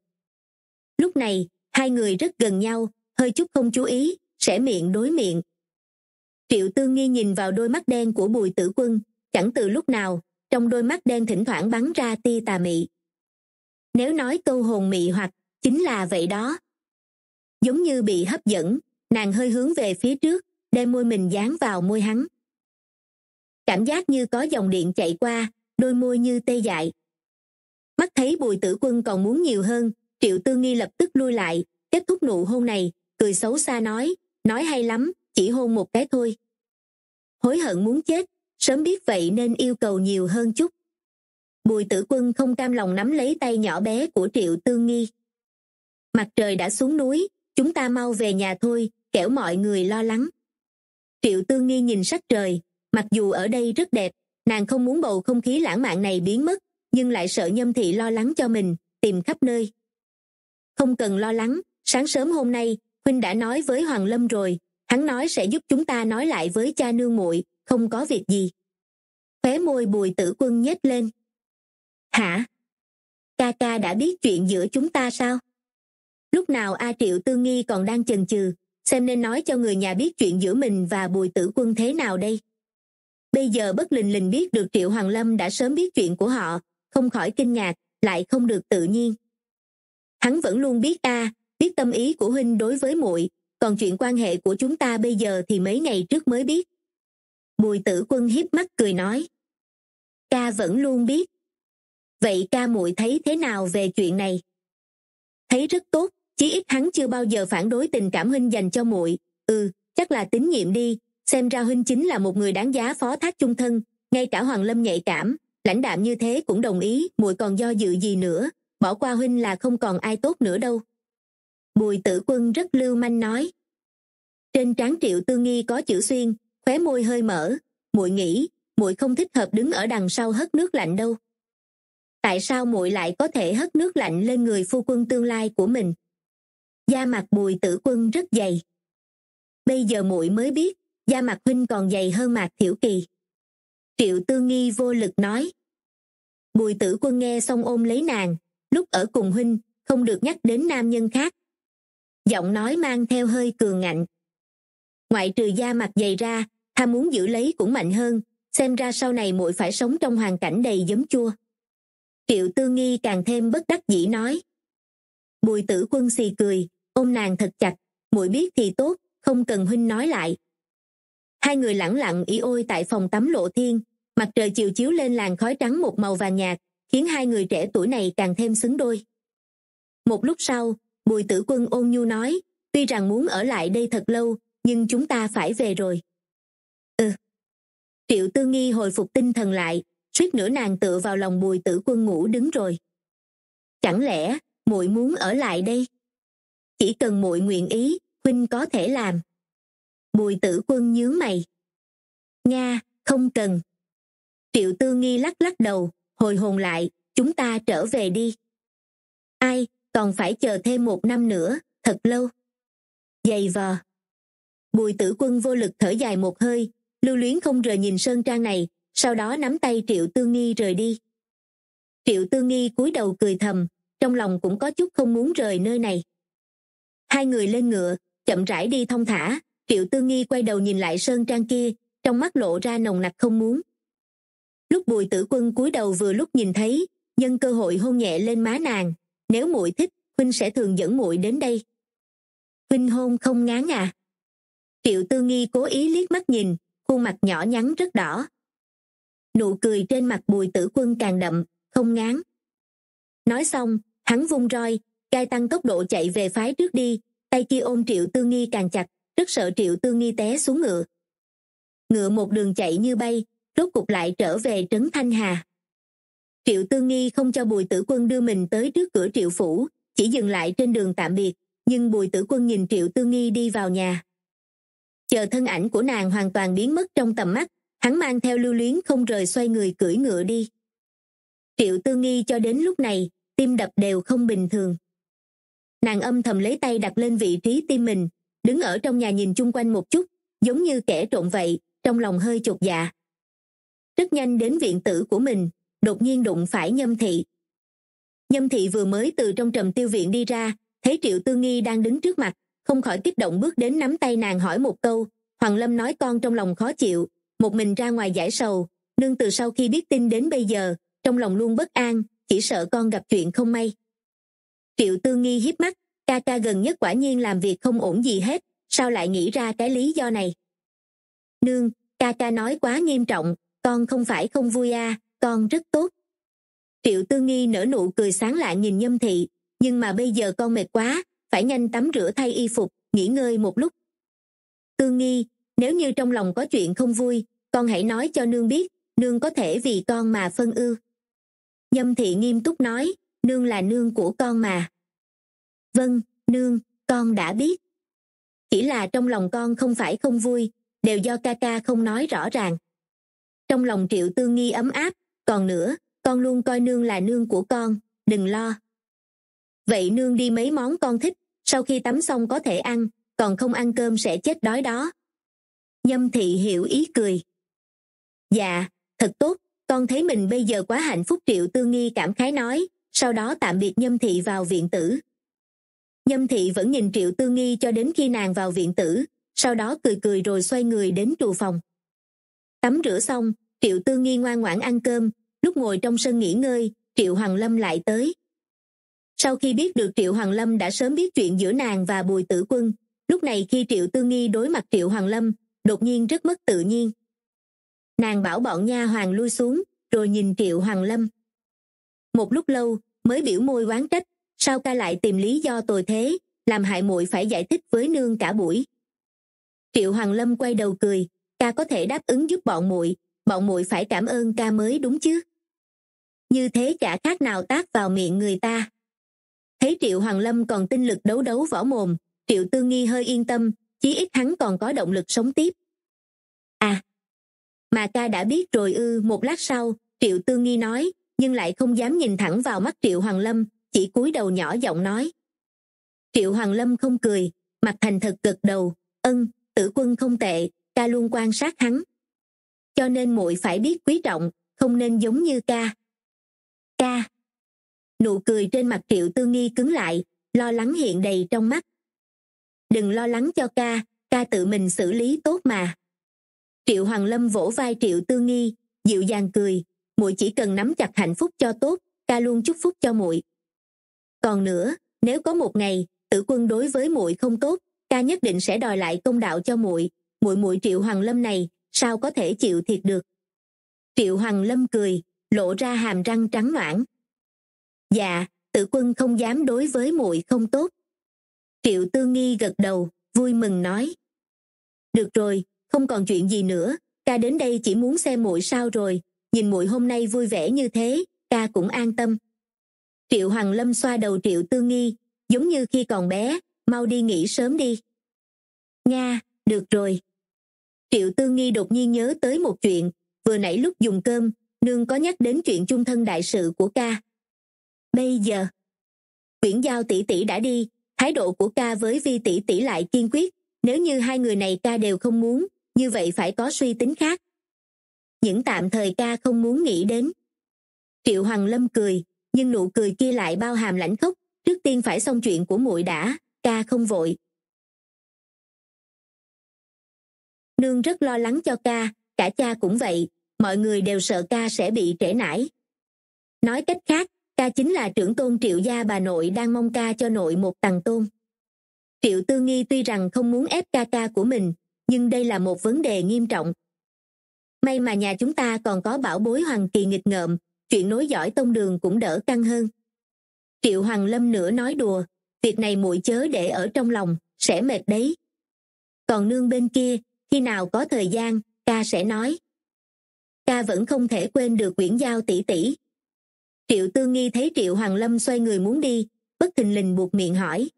lúc này hai người rất gần nhau hơi chút không chú ý sẽ miệng đối miệng triệu tư nghi nhìn vào đôi mắt đen của bùi tử quân chẳng từ lúc nào trong đôi mắt đen thỉnh thoảng bắn ra tia tà mị nếu nói câu hồn mị hoặc chính là vậy đó giống như bị hấp dẫn nàng hơi hướng về phía trước đem môi mình dán vào môi hắn cảm giác như có dòng điện chạy qua đôi môi như tê dại mắt thấy bùi tử quân còn muốn nhiều hơn triệu tư nghi lập tức lui lại kết thúc nụ hôn này cười xấu xa nói nói hay lắm chỉ hôn một cái thôi hối hận muốn chết sớm biết vậy nên yêu cầu nhiều hơn chút bùi tử quân không cam lòng nắm lấy tay nhỏ bé của triệu tương nghi mặt trời đã xuống núi chúng ta mau về nhà thôi kẻo mọi người lo lắng triệu tương nghi nhìn sắc trời mặc dù ở đây rất đẹp nàng không muốn bầu không khí lãng mạn này biến mất nhưng lại sợ nhâm thị lo lắng cho mình tìm khắp nơi không cần lo lắng sáng sớm hôm nay huynh đã nói với hoàng lâm rồi hắn nói sẽ giúp chúng ta nói lại với cha nương muội không có việc gì khóe môi bùi tử quân nhếch lên hả ca ca đã biết chuyện giữa chúng ta sao lúc nào a triệu tư nghi còn đang chần chừ xem nên nói cho người nhà biết chuyện giữa mình và bùi tử quân thế nào đây bây giờ bất lình lình biết được triệu hoàng lâm đã sớm biết chuyện của họ không khỏi kinh ngạc lại không được tự nhiên hắn vẫn luôn biết a biết tâm ý của huynh đối với muội còn chuyện quan hệ của chúng ta bây giờ thì mấy ngày trước mới biết bùi tử quân hiếp mắt cười nói ca vẫn luôn biết vậy ca muội thấy thế nào về chuyện này thấy rất tốt chí ít hắn chưa bao giờ phản đối tình cảm huynh dành cho muội ừ chắc là tín nhiệm đi xem ra huynh chính là một người đáng giá phó thác chung thân ngay cả hoàng lâm nhạy cảm lãnh đạm như thế cũng đồng ý muội còn do dự gì nữa bỏ qua huynh là không còn ai tốt nữa đâu bùi tử quân rất lưu manh nói trên trán triệu tư nghi có chữ xuyên khóe môi hơi mở muội nghĩ muội không thích hợp đứng ở đằng sau hất nước lạnh đâu tại sao muội lại có thể hất nước lạnh lên người phu quân tương lai của mình da mặt bùi tử quân rất dày bây giờ muội mới biết da mặt huynh còn dày hơn mặt thiểu kỳ triệu tư nghi vô lực nói bùi tử quân nghe xong ôm lấy nàng lúc ở cùng huynh không được nhắc đến nam nhân khác giọng nói mang theo hơi cường ngạnh ngoại trừ da mặt dày ra ham muốn giữ lấy cũng mạnh hơn xem ra sau này muội phải sống trong hoàn cảnh đầy giấm chua triệu tư nghi càng thêm bất đắc dĩ nói bùi tử quân xì cười ôm nàng thật chặt muội biết thì tốt không cần huynh nói lại hai người lẳng lặng ý ôi tại phòng tắm lộ thiên mặt trời chiều chiếu lên làn khói trắng một màu vàng nhạt khiến hai người trẻ tuổi này càng thêm xứng đôi một lúc sau bùi tử quân ôn nhu nói tuy rằng muốn ở lại đây thật lâu nhưng chúng ta phải về rồi ừ triệu tư nghi hồi phục tinh thần lại suýt nữa nàng tựa vào lòng bùi tử quân ngủ đứng rồi chẳng lẽ muội muốn ở lại đây chỉ cần muội nguyện ý huynh có thể làm bùi tử quân nhướng mày nga không cần triệu tư nghi lắc lắc đầu hồi hồn lại chúng ta trở về đi ai còn phải chờ thêm một năm nữa thật lâu dày vò bùi tử quân vô lực thở dài một hơi lưu luyến không rời nhìn sơn trang này sau đó nắm tay triệu tương nghi rời đi triệu tương nghi cúi đầu cười thầm trong lòng cũng có chút không muốn rời nơi này hai người lên ngựa chậm rãi đi thong thả triệu tương nghi quay đầu nhìn lại sơn trang kia trong mắt lộ ra nồng nặc không muốn lúc bùi tử quân cúi đầu vừa lúc nhìn thấy nhân cơ hội hôn nhẹ lên má nàng nếu muội thích huynh sẽ thường dẫn muội đến đây huynh hôn không ngán à triệu tư nghi cố ý liếc mắt nhìn khuôn mặt nhỏ nhắn rất đỏ nụ cười trên mặt bùi tử quân càng đậm không ngán nói xong hắn vung roi cai tăng tốc độ chạy về phái trước đi tay kia ôm triệu tư nghi càng chặt rất sợ triệu tư nghi té xuống ngựa ngựa một đường chạy như bay rốt cục lại trở về trấn thanh hà triệu tư nghi không cho bùi tử quân đưa mình tới trước cửa triệu phủ chỉ dừng lại trên đường tạm biệt nhưng bùi tử quân nhìn triệu tư nghi đi vào nhà chờ thân ảnh của nàng hoàn toàn biến mất trong tầm mắt hắn mang theo lưu luyến không rời xoay người cưỡi ngựa đi triệu tư nghi cho đến lúc này tim đập đều không bình thường nàng âm thầm lấy tay đặt lên vị trí tim mình đứng ở trong nhà nhìn chung quanh một chút giống như kẻ trộn vậy trong lòng hơi chột dạ rất nhanh đến viện tử của mình đột nhiên đụng phải nhâm thị nhâm thị vừa mới từ trong trầm tiêu viện đi ra thấy triệu tư nghi đang đứng trước mặt không khỏi kích động bước đến nắm tay nàng hỏi một câu hoàng lâm nói con trong lòng khó chịu một mình ra ngoài giải sầu nương từ sau khi biết tin đến bây giờ trong lòng luôn bất an chỉ sợ con gặp chuyện không may triệu tư nghi hiếp mắt ca ca gần nhất quả nhiên làm việc không ổn gì hết sao lại nghĩ ra cái lý do này nương ca ca nói quá nghiêm trọng con không phải không vui a à, con rất tốt triệu tư nghi nở nụ cười sáng lạ nhìn nhâm thị nhưng mà bây giờ con mệt quá phải nhanh tắm rửa thay y phục nghỉ ngơi một lúc tư nghi nếu như trong lòng có chuyện không vui con hãy nói cho nương biết nương có thể vì con mà phân ưu nhâm thị nghiêm túc nói nương là nương của con mà vâng nương con đã biết chỉ là trong lòng con không phải không vui đều do ca ca không nói rõ ràng trong lòng triệu tư nghi ấm áp còn nữa con luôn coi nương là nương của con đừng lo vậy nương đi mấy món con thích sau khi tắm xong có thể ăn còn không ăn cơm sẽ chết đói đó nhâm thị hiểu ý cười dạ thật tốt con thấy mình bây giờ quá hạnh phúc triệu tương nghi cảm khái nói sau đó tạm biệt nhâm thị vào viện tử nhâm thị vẫn nhìn triệu tương nghi cho đến khi nàng vào viện tử sau đó cười cười rồi xoay người đến trù phòng tắm rửa xong triệu tương nghi ngoan ngoãn ăn cơm lúc ngồi trong sân nghỉ ngơi triệu hoàng lâm lại tới sau khi biết được triệu hoàng lâm đã sớm biết chuyện giữa nàng và bùi tử quân lúc này khi triệu tư nghi đối mặt triệu hoàng lâm đột nhiên rất mất tự nhiên nàng bảo bọn nha hoàng lui xuống rồi nhìn triệu hoàng lâm một lúc lâu mới biểu môi oán trách sao ca lại tìm lý do tồi thế làm hại muội phải giải thích với nương cả buổi triệu hoàng lâm quay đầu cười ca có thể đáp ứng giúp bọn muội bọn muội phải cảm ơn ca mới đúng chứ như thế chả khác nào tác vào miệng người ta thấy triệu hoàng lâm còn tinh lực đấu đấu võ mồm triệu tư nghi hơi yên tâm chí ít hắn còn có động lực sống tiếp à mà ca đã biết rồi ư một lát sau triệu tư nghi nói nhưng lại không dám nhìn thẳng vào mắt triệu hoàng lâm chỉ cúi đầu nhỏ giọng nói triệu hoàng lâm không cười mặt thành thật gật đầu ân tử quân không tệ ca luôn quan sát hắn cho nên muội phải biết quý trọng không nên giống như ca ca nụ cười trên mặt triệu tư nghi cứng lại lo lắng hiện đầy trong mắt đừng lo lắng cho ca ca tự mình xử lý tốt mà triệu hoàng lâm vỗ vai triệu tư nghi dịu dàng cười muội chỉ cần nắm chặt hạnh phúc cho tốt ca luôn chúc phúc cho muội còn nữa nếu có một ngày tử quân đối với muội không tốt ca nhất định sẽ đòi lại công đạo cho muội muội muội triệu hoàng lâm này sao có thể chịu thiệt được triệu hoàng lâm cười lộ ra hàm răng trắng noãn dạ tự quân không dám đối với muội không tốt triệu tư nghi gật đầu vui mừng nói được rồi không còn chuyện gì nữa ca đến đây chỉ muốn xem muội sao rồi nhìn muội hôm nay vui vẻ như thế ca cũng an tâm triệu hoàng lâm xoa đầu triệu tư nghi giống như khi còn bé mau đi nghỉ sớm đi nga được rồi triệu tư nghi đột nhiên nhớ tới một chuyện vừa nãy lúc dùng cơm nương có nhắc đến chuyện chung thân đại sự của ca bây giờ quyển giao tỷ tỷ đã đi thái độ của ca với vi tỷ tỷ lại kiên quyết nếu như hai người này ca đều không muốn như vậy phải có suy tính khác những tạm thời ca không muốn nghĩ đến triệu hoàng lâm cười nhưng nụ cười kia lại bao hàm lãnh khốc trước tiên phải xong chuyện của muội đã ca không vội nương rất lo lắng cho ca cả cha cũng vậy mọi người đều sợ ca sẽ bị trễ nải nói cách khác ca chính là trưởng tôn triệu gia bà nội đang mong ca cho nội một tầng tôn triệu tư nghi tuy rằng không muốn ép ca ca của mình nhưng đây là một vấn đề nghiêm trọng may mà nhà chúng ta còn có bảo bối hoàng kỳ nghịch ngợm chuyện nối dõi tông đường cũng đỡ căng hơn triệu hoàng lâm nửa nói đùa việc này muội chớ để ở trong lòng sẽ mệt đấy còn nương bên kia khi nào có thời gian ca sẽ nói ca vẫn không thể quên được quyển giao tỷ tỷ triệu tư nghi thấy triệu hoàng lâm xoay người muốn đi bất thình lình buộc miệng hỏi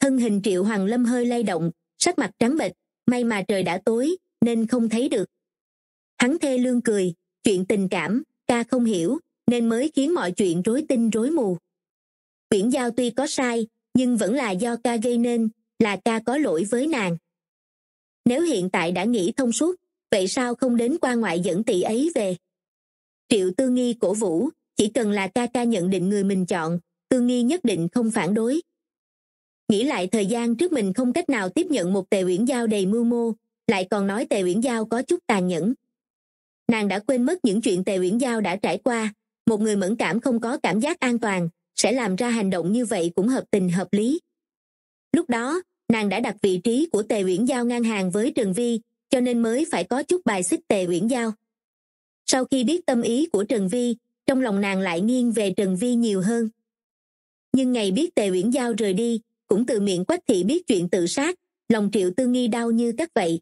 thân hình triệu hoàng lâm hơi lay động sắc mặt trắng bệch may mà trời đã tối nên không thấy được hắn thê lương cười chuyện tình cảm ca không hiểu nên mới khiến mọi chuyện rối tinh rối mù quyển giao tuy có sai nhưng vẫn là do ca gây nên là ca có lỗi với nàng nếu hiện tại đã nghĩ thông suốt vậy sao không đến qua ngoại dẫn tỷ ấy về triệu tư nghi cổ vũ chỉ cần là ca ca nhận định người mình chọn tư nghi nhất định không phản đối nghĩ lại thời gian trước mình không cách nào tiếp nhận một tề uyển giao đầy mưu mô lại còn nói tề uyển giao có chút tàn nhẫn nàng đã quên mất những chuyện tề uyển giao đã trải qua một người mẫn cảm không có cảm giác an toàn sẽ làm ra hành động như vậy cũng hợp tình hợp lý lúc đó nàng đã đặt vị trí của tề uyển giao ngang hàng với trần vi cho nên mới phải có chút bài xích tề uyển giao sau khi biết tâm ý của trần vi trong lòng nàng lại nghiêng về trần vi nhiều hơn nhưng ngày biết tề uyển giao rời đi cũng từ miệng quách thị biết chuyện tự sát lòng triệu tư nghi đau như các vậy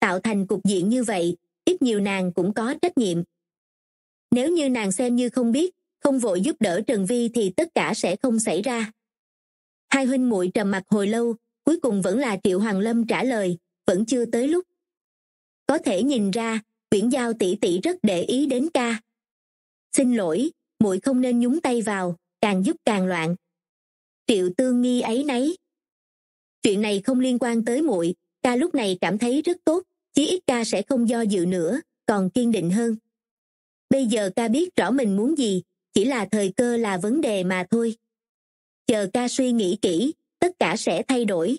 tạo thành cục diện như vậy ít nhiều nàng cũng có trách nhiệm nếu như nàng xem như không biết không vội giúp đỡ trần vi thì tất cả sẽ không xảy ra hai huynh muội trầm mặt hồi lâu cuối cùng vẫn là triệu hoàng lâm trả lời vẫn chưa tới lúc có thể nhìn ra viễn giao tỷ tỷ rất để ý đến ca xin lỗi muội không nên nhúng tay vào càng giúp càng loạn triệu tương nghi ấy nấy chuyện này không liên quan tới muội ca lúc này cảm thấy rất tốt chí ít ca sẽ không do dự nữa còn kiên định hơn bây giờ ca biết rõ mình muốn gì chỉ là thời cơ là vấn đề mà thôi chờ ca suy nghĩ kỹ tất cả sẽ thay đổi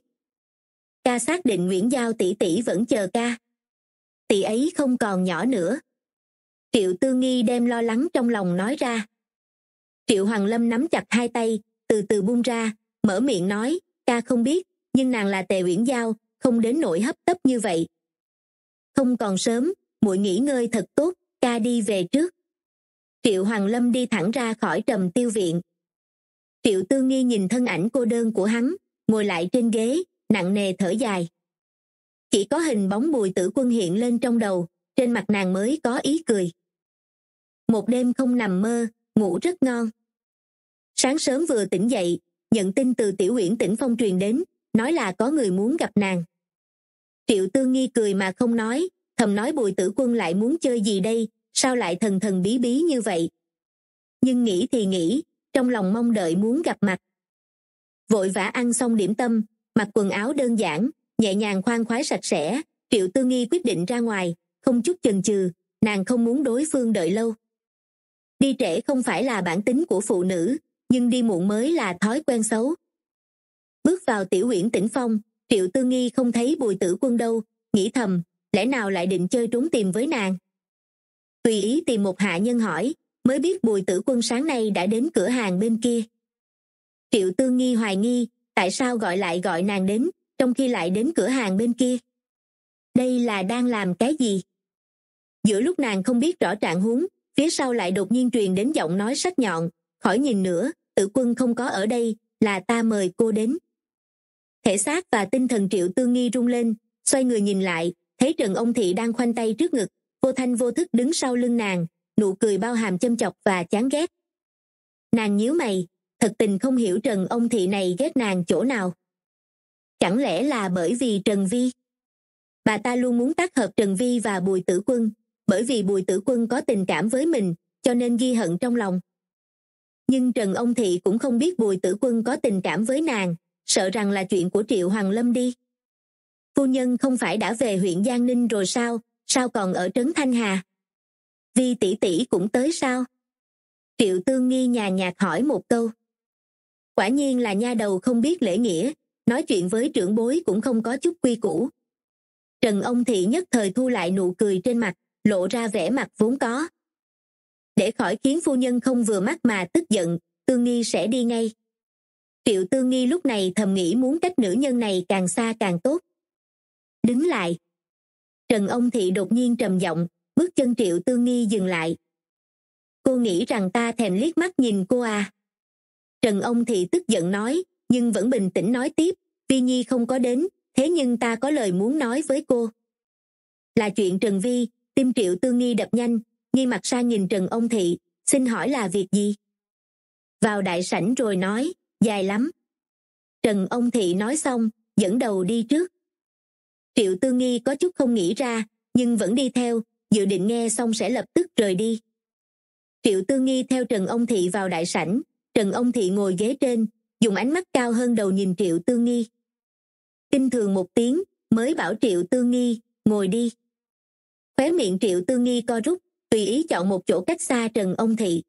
ca xác định nguyễn giao tỷ tỷ vẫn chờ ca tỷ ấy không còn nhỏ nữa triệu tư nghi đem lo lắng trong lòng nói ra triệu hoàng lâm nắm chặt hai tay từ từ buông ra mở miệng nói ca không biết nhưng nàng là tề nguyễn giao không đến nỗi hấp tấp như vậy không còn sớm muội nghỉ ngơi thật tốt ca đi về trước triệu hoàng lâm đi thẳng ra khỏi trầm tiêu viện triệu tư nghi nhìn thân ảnh cô đơn của hắn ngồi lại trên ghế nặng nề thở dài chỉ có hình bóng bùi tử quân hiện lên trong đầu trên mặt nàng mới có ý cười một đêm không nằm mơ ngủ rất ngon sáng sớm vừa tỉnh dậy nhận tin từ tiểu uyển tỉnh phong truyền đến nói là có người muốn gặp nàng triệu tư nghi cười mà không nói thầm nói bùi tử quân lại muốn chơi gì đây sao lại thần thần bí bí như vậy nhưng nghĩ thì nghĩ trong lòng mong đợi muốn gặp mặt vội vã ăn xong điểm tâm mặc quần áo đơn giản nhẹ nhàng khoan khoái sạch sẽ triệu tư nghi quyết định ra ngoài không chút chần chừ nàng không muốn đối phương đợi lâu đi trễ không phải là bản tính của phụ nữ nhưng đi muộn mới là thói quen xấu bước vào tiểu uyển tĩnh phong triệu tư nghi không thấy bùi tử quân đâu nghĩ thầm lẽ nào lại định chơi trốn tìm với nàng tùy ý tìm một hạ nhân hỏi mới biết bùi tử quân sáng nay đã đến cửa hàng bên kia triệu tương nghi hoài nghi tại sao gọi lại gọi nàng đến trong khi lại đến cửa hàng bên kia đây là đang làm cái gì giữa lúc nàng không biết rõ trạng huống phía sau lại đột nhiên truyền đến giọng nói sắc nhọn khỏi nhìn nữa tử quân không có ở đây là ta mời cô đến thể xác và tinh thần triệu tương nghi rung lên xoay người nhìn lại thấy trần ông thị đang khoanh tay trước ngực vô thanh vô thức đứng sau lưng nàng nụ cười bao hàm châm chọc và chán ghét nàng nhíu mày thật tình không hiểu trần ông thị này ghét nàng chỗ nào chẳng lẽ là bởi vì trần vi bà ta luôn muốn tác hợp trần vi và bùi tử quân bởi vì bùi tử quân có tình cảm với mình cho nên ghi hận trong lòng nhưng trần ông thị cũng không biết bùi tử quân có tình cảm với nàng sợ rằng là chuyện của triệu hoàng lâm đi phu nhân không phải đã về huyện giang ninh rồi sao sao còn ở trấn thanh hà vi tỷ tỷ cũng tới sao triệu tương nghi nhà nhạt hỏi một câu quả nhiên là nha đầu không biết lễ nghĩa nói chuyện với trưởng bối cũng không có chút quy củ trần ông thị nhất thời thu lại nụ cười trên mặt lộ ra vẻ mặt vốn có để khỏi khiến phu nhân không vừa mắt mà tức giận tương nghi sẽ đi ngay triệu tương nghi lúc này thầm nghĩ muốn cách nữ nhân này càng xa càng tốt đứng lại trần ông thị đột nhiên trầm giọng bước chân triệu tư nghi dừng lại cô nghĩ rằng ta thèm liếc mắt nhìn cô à trần ông thì tức giận nói nhưng vẫn bình tĩnh nói tiếp vi nhi không có đến thế nhưng ta có lời muốn nói với cô là chuyện trần vi tim triệu tư nghi đập nhanh nghi mặt xa nhìn trần ông thị xin hỏi là việc gì vào đại sảnh rồi nói dài lắm trần ông thị nói xong dẫn đầu đi trước triệu tư nghi có chút không nghĩ ra nhưng vẫn đi theo dự định nghe xong sẽ lập tức rời đi triệu tư nghi theo trần ông thị vào đại sảnh trần ông thị ngồi ghế trên dùng ánh mắt cao hơn đầu nhìn triệu tư nghi kinh thường một tiếng mới bảo triệu tư nghi ngồi đi khóe miệng triệu tư nghi co rút tùy ý chọn một chỗ cách xa trần ông thị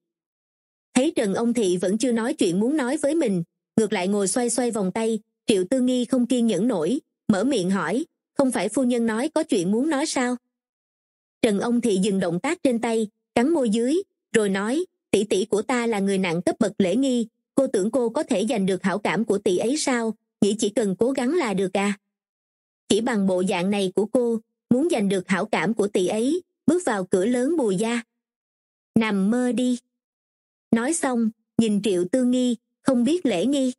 thấy trần ông thị vẫn chưa nói chuyện muốn nói với mình ngược lại ngồi xoay xoay vòng tay triệu tư nghi không kiên nhẫn nổi mở miệng hỏi không phải phu nhân nói có chuyện muốn nói sao trần ông thị dừng động tác trên tay cắn môi dưới rồi nói tỷ tỷ của ta là người nặng cấp bậc lễ nghi cô tưởng cô có thể giành được hảo cảm của tỷ ấy sao nghĩ chỉ cần cố gắng là được à chỉ bằng bộ dạng này của cô muốn giành được hảo cảm của tỷ ấy bước vào cửa lớn bùi gia nằm mơ đi nói xong nhìn triệu tư nghi không biết lễ nghi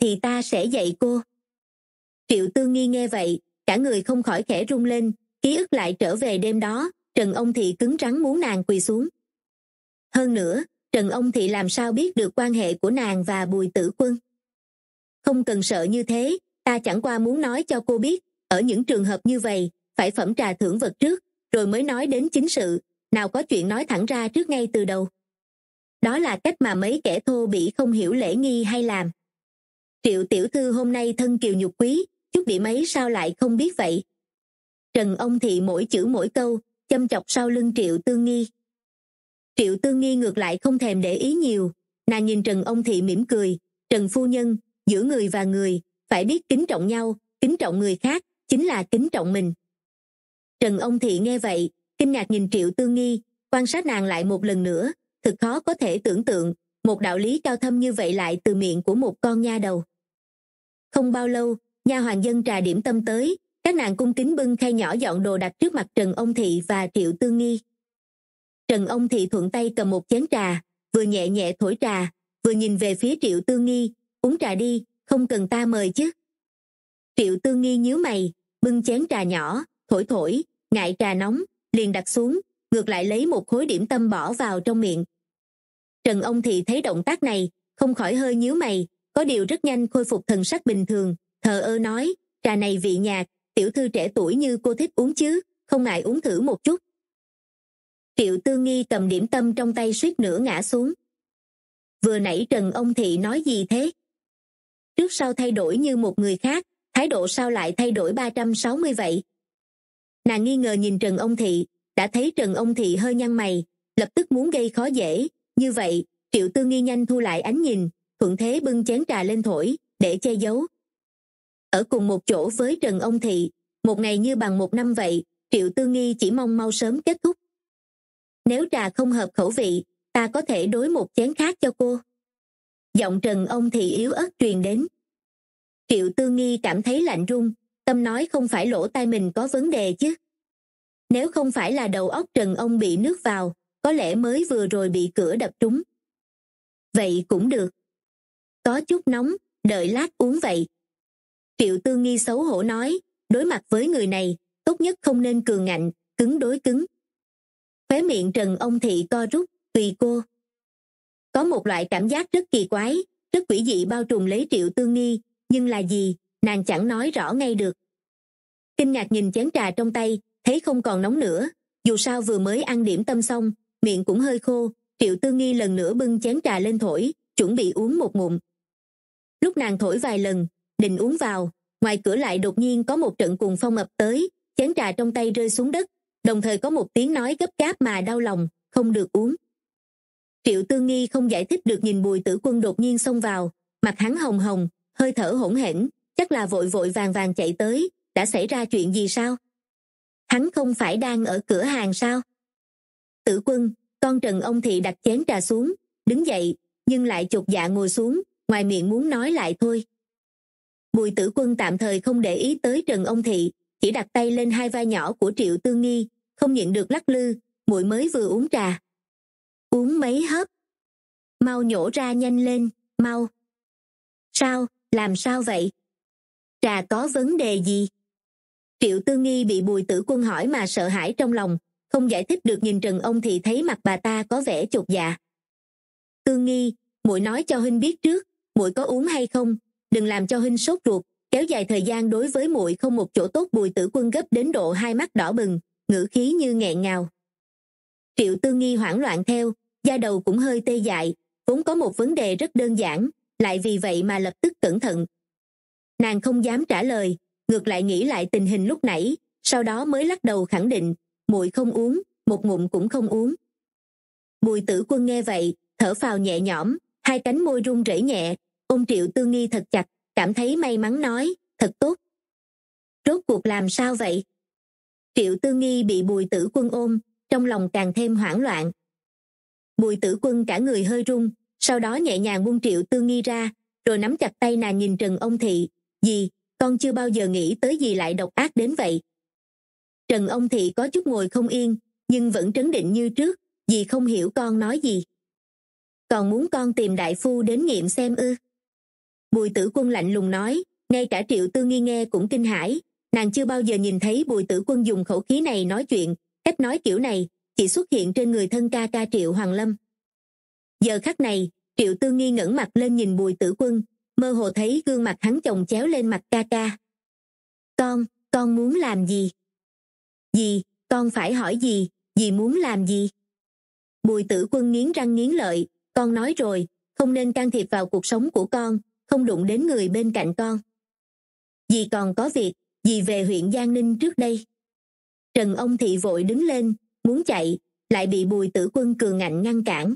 thì ta sẽ dạy cô triệu tư nghi nghe vậy cả người không khỏi khẽ rung lên ký ức lại trở về đêm đó trần ông thị cứng rắn muốn nàng quỳ xuống hơn nữa trần ông thị làm sao biết được quan hệ của nàng và bùi tử quân không cần sợ như thế ta chẳng qua muốn nói cho cô biết ở những trường hợp như vậy phải phẩm trà thưởng vật trước rồi mới nói đến chính sự nào có chuyện nói thẳng ra trước ngay từ đầu đó là cách mà mấy kẻ thô bị không hiểu lễ nghi hay làm triệu tiểu thư hôm nay thân kiều nhục quý chút bị mấy sao lại không biết vậy trần ông thị mỗi chữ mỗi câu châm chọc sau lưng triệu tư nghi triệu tư nghi ngược lại không thèm để ý nhiều nàng nhìn trần ông thị mỉm cười trần phu nhân giữa người và người phải biết kính trọng nhau kính trọng người khác chính là kính trọng mình trần ông thị nghe vậy kinh ngạc nhìn triệu tư nghi quan sát nàng lại một lần nữa thật khó có thể tưởng tượng một đạo lý cao thâm như vậy lại từ miệng của một con nha đầu không bao lâu nha hoàng dân trà điểm tâm tới nàng cung kính bưng khay nhỏ dọn đồ đặt trước mặt trần ông thị và triệu tương nghi trần ông thị thuận tay cầm một chén trà vừa nhẹ nhẹ thổi trà vừa nhìn về phía triệu tương nghi uống trà đi không cần ta mời chứ triệu tương nghi nhíu mày bưng chén trà nhỏ thổi thổi ngại trà nóng liền đặt xuống ngược lại lấy một khối điểm tâm bỏ vào trong miệng trần ông thị thấy động tác này không khỏi hơi nhíu mày có điều rất nhanh khôi phục thần sắc bình thường thờ ơ nói trà này vị nhạt tiểu thư trẻ tuổi như cô thích uống chứ không ngại uống thử một chút triệu tư nghi cầm điểm tâm trong tay suýt nửa ngã xuống vừa nãy trần ông thị nói gì thế trước sau thay đổi như một người khác thái độ sao lại thay đổi ba trăm sáu mươi vậy nàng nghi ngờ nhìn trần ông thị đã thấy trần ông thị hơi nhăn mày lập tức muốn gây khó dễ như vậy triệu tư nghi nhanh thu lại ánh nhìn thuận thế bưng chén trà lên thổi để che giấu ở cùng một chỗ với trần ông thị một ngày như bằng một năm vậy triệu tư nghi chỉ mong mau sớm kết thúc nếu trà không hợp khẩu vị ta có thể đối một chén khác cho cô giọng trần ông thị yếu ớt truyền đến triệu tư nghi cảm thấy lạnh run tâm nói không phải lỗ tai mình có vấn đề chứ nếu không phải là đầu óc trần ông bị nước vào có lẽ mới vừa rồi bị cửa đập trúng vậy cũng được có chút nóng đợi lát uống vậy triệu tư nghi xấu hổ nói đối mặt với người này tốt nhất không nên cường ngạnh cứng đối cứng khóe miệng trần ông thị co rút tùy cô có một loại cảm giác rất kỳ quái rất quỷ dị bao trùm lấy triệu tư nghi nhưng là gì nàng chẳng nói rõ ngay được kinh ngạc nhìn chén trà trong tay thấy không còn nóng nữa dù sao vừa mới ăn điểm tâm xong miệng cũng hơi khô triệu tư nghi lần nữa bưng chén trà lên thổi chuẩn bị uống một ngụm lúc nàng thổi vài lần định uống vào ngoài cửa lại đột nhiên có một trận cuồng phong ập tới chén trà trong tay rơi xuống đất đồng thời có một tiếng nói gấp gáp mà đau lòng không được uống triệu tương nghi không giải thích được nhìn bùi tử quân đột nhiên xông vào mặt hắn hồng hồng hơi thở hỗn hển chắc là vội vội vàng vàng chạy tới đã xảy ra chuyện gì sao hắn không phải đang ở cửa hàng sao tử quân con trần ông thị đặt chén trà xuống đứng dậy nhưng lại chột dạ ngồi xuống ngoài miệng muốn nói lại thôi bùi tử quân tạm thời không để ý tới trần ông thị chỉ đặt tay lên hai vai nhỏ của triệu tư nghi không nhịn được lắc lư muội mới vừa uống trà uống mấy hớp mau nhổ ra nhanh lên mau sao làm sao vậy trà có vấn đề gì triệu tư nghi bị bùi tử quân hỏi mà sợ hãi trong lòng không giải thích được nhìn trần ông Thị thấy mặt bà ta có vẻ chột dạ tư nghi muội nói cho huynh biết trước muội có uống hay không đừng làm cho huynh sốt ruột kéo dài thời gian đối với muội không một chỗ tốt bùi tử quân gấp đến độ hai mắt đỏ bừng ngữ khí như nghẹn ngào triệu tư nghi hoảng loạn theo da đầu cũng hơi tê dại vốn có một vấn đề rất đơn giản lại vì vậy mà lập tức cẩn thận nàng không dám trả lời ngược lại nghĩ lại tình hình lúc nãy sau đó mới lắc đầu khẳng định muội không uống một ngụm cũng không uống bùi tử quân nghe vậy thở phào nhẹ nhõm hai cánh môi run rẩy nhẹ Ông triệu tư nghi thật chặt cảm thấy may mắn nói thật tốt rốt cuộc làm sao vậy triệu tư nghi bị bùi tử quân ôm trong lòng càng thêm hoảng loạn bùi tử quân cả người hơi run sau đó nhẹ nhàng buông triệu tư nghi ra rồi nắm chặt tay nàng nhìn trần ông thị gì con chưa bao giờ nghĩ tới gì lại độc ác đến vậy trần ông thị có chút ngồi không yên nhưng vẫn trấn định như trước vì không hiểu con nói gì còn muốn con tìm đại phu đến nghiệm xem ư bùi tử quân lạnh lùng nói ngay cả triệu tư nghi nghe cũng kinh hãi nàng chưa bao giờ nhìn thấy bùi tử quân dùng khẩu khí này nói chuyện cách nói kiểu này chỉ xuất hiện trên người thân ca ca triệu hoàng lâm giờ khắc này triệu tư nghi ngẩng mặt lên nhìn bùi tử quân mơ hồ thấy gương mặt hắn chồng chéo lên mặt ca ca con con muốn làm gì gì con phải hỏi gì gì muốn làm gì bùi tử quân nghiến răng nghiến lợi con nói rồi không nên can thiệp vào cuộc sống của con không đụng đến người bên cạnh con dì còn có việc dì về huyện giang ninh trước đây trần ông thị vội đứng lên muốn chạy lại bị bùi tử quân cường ngạnh ngăn cản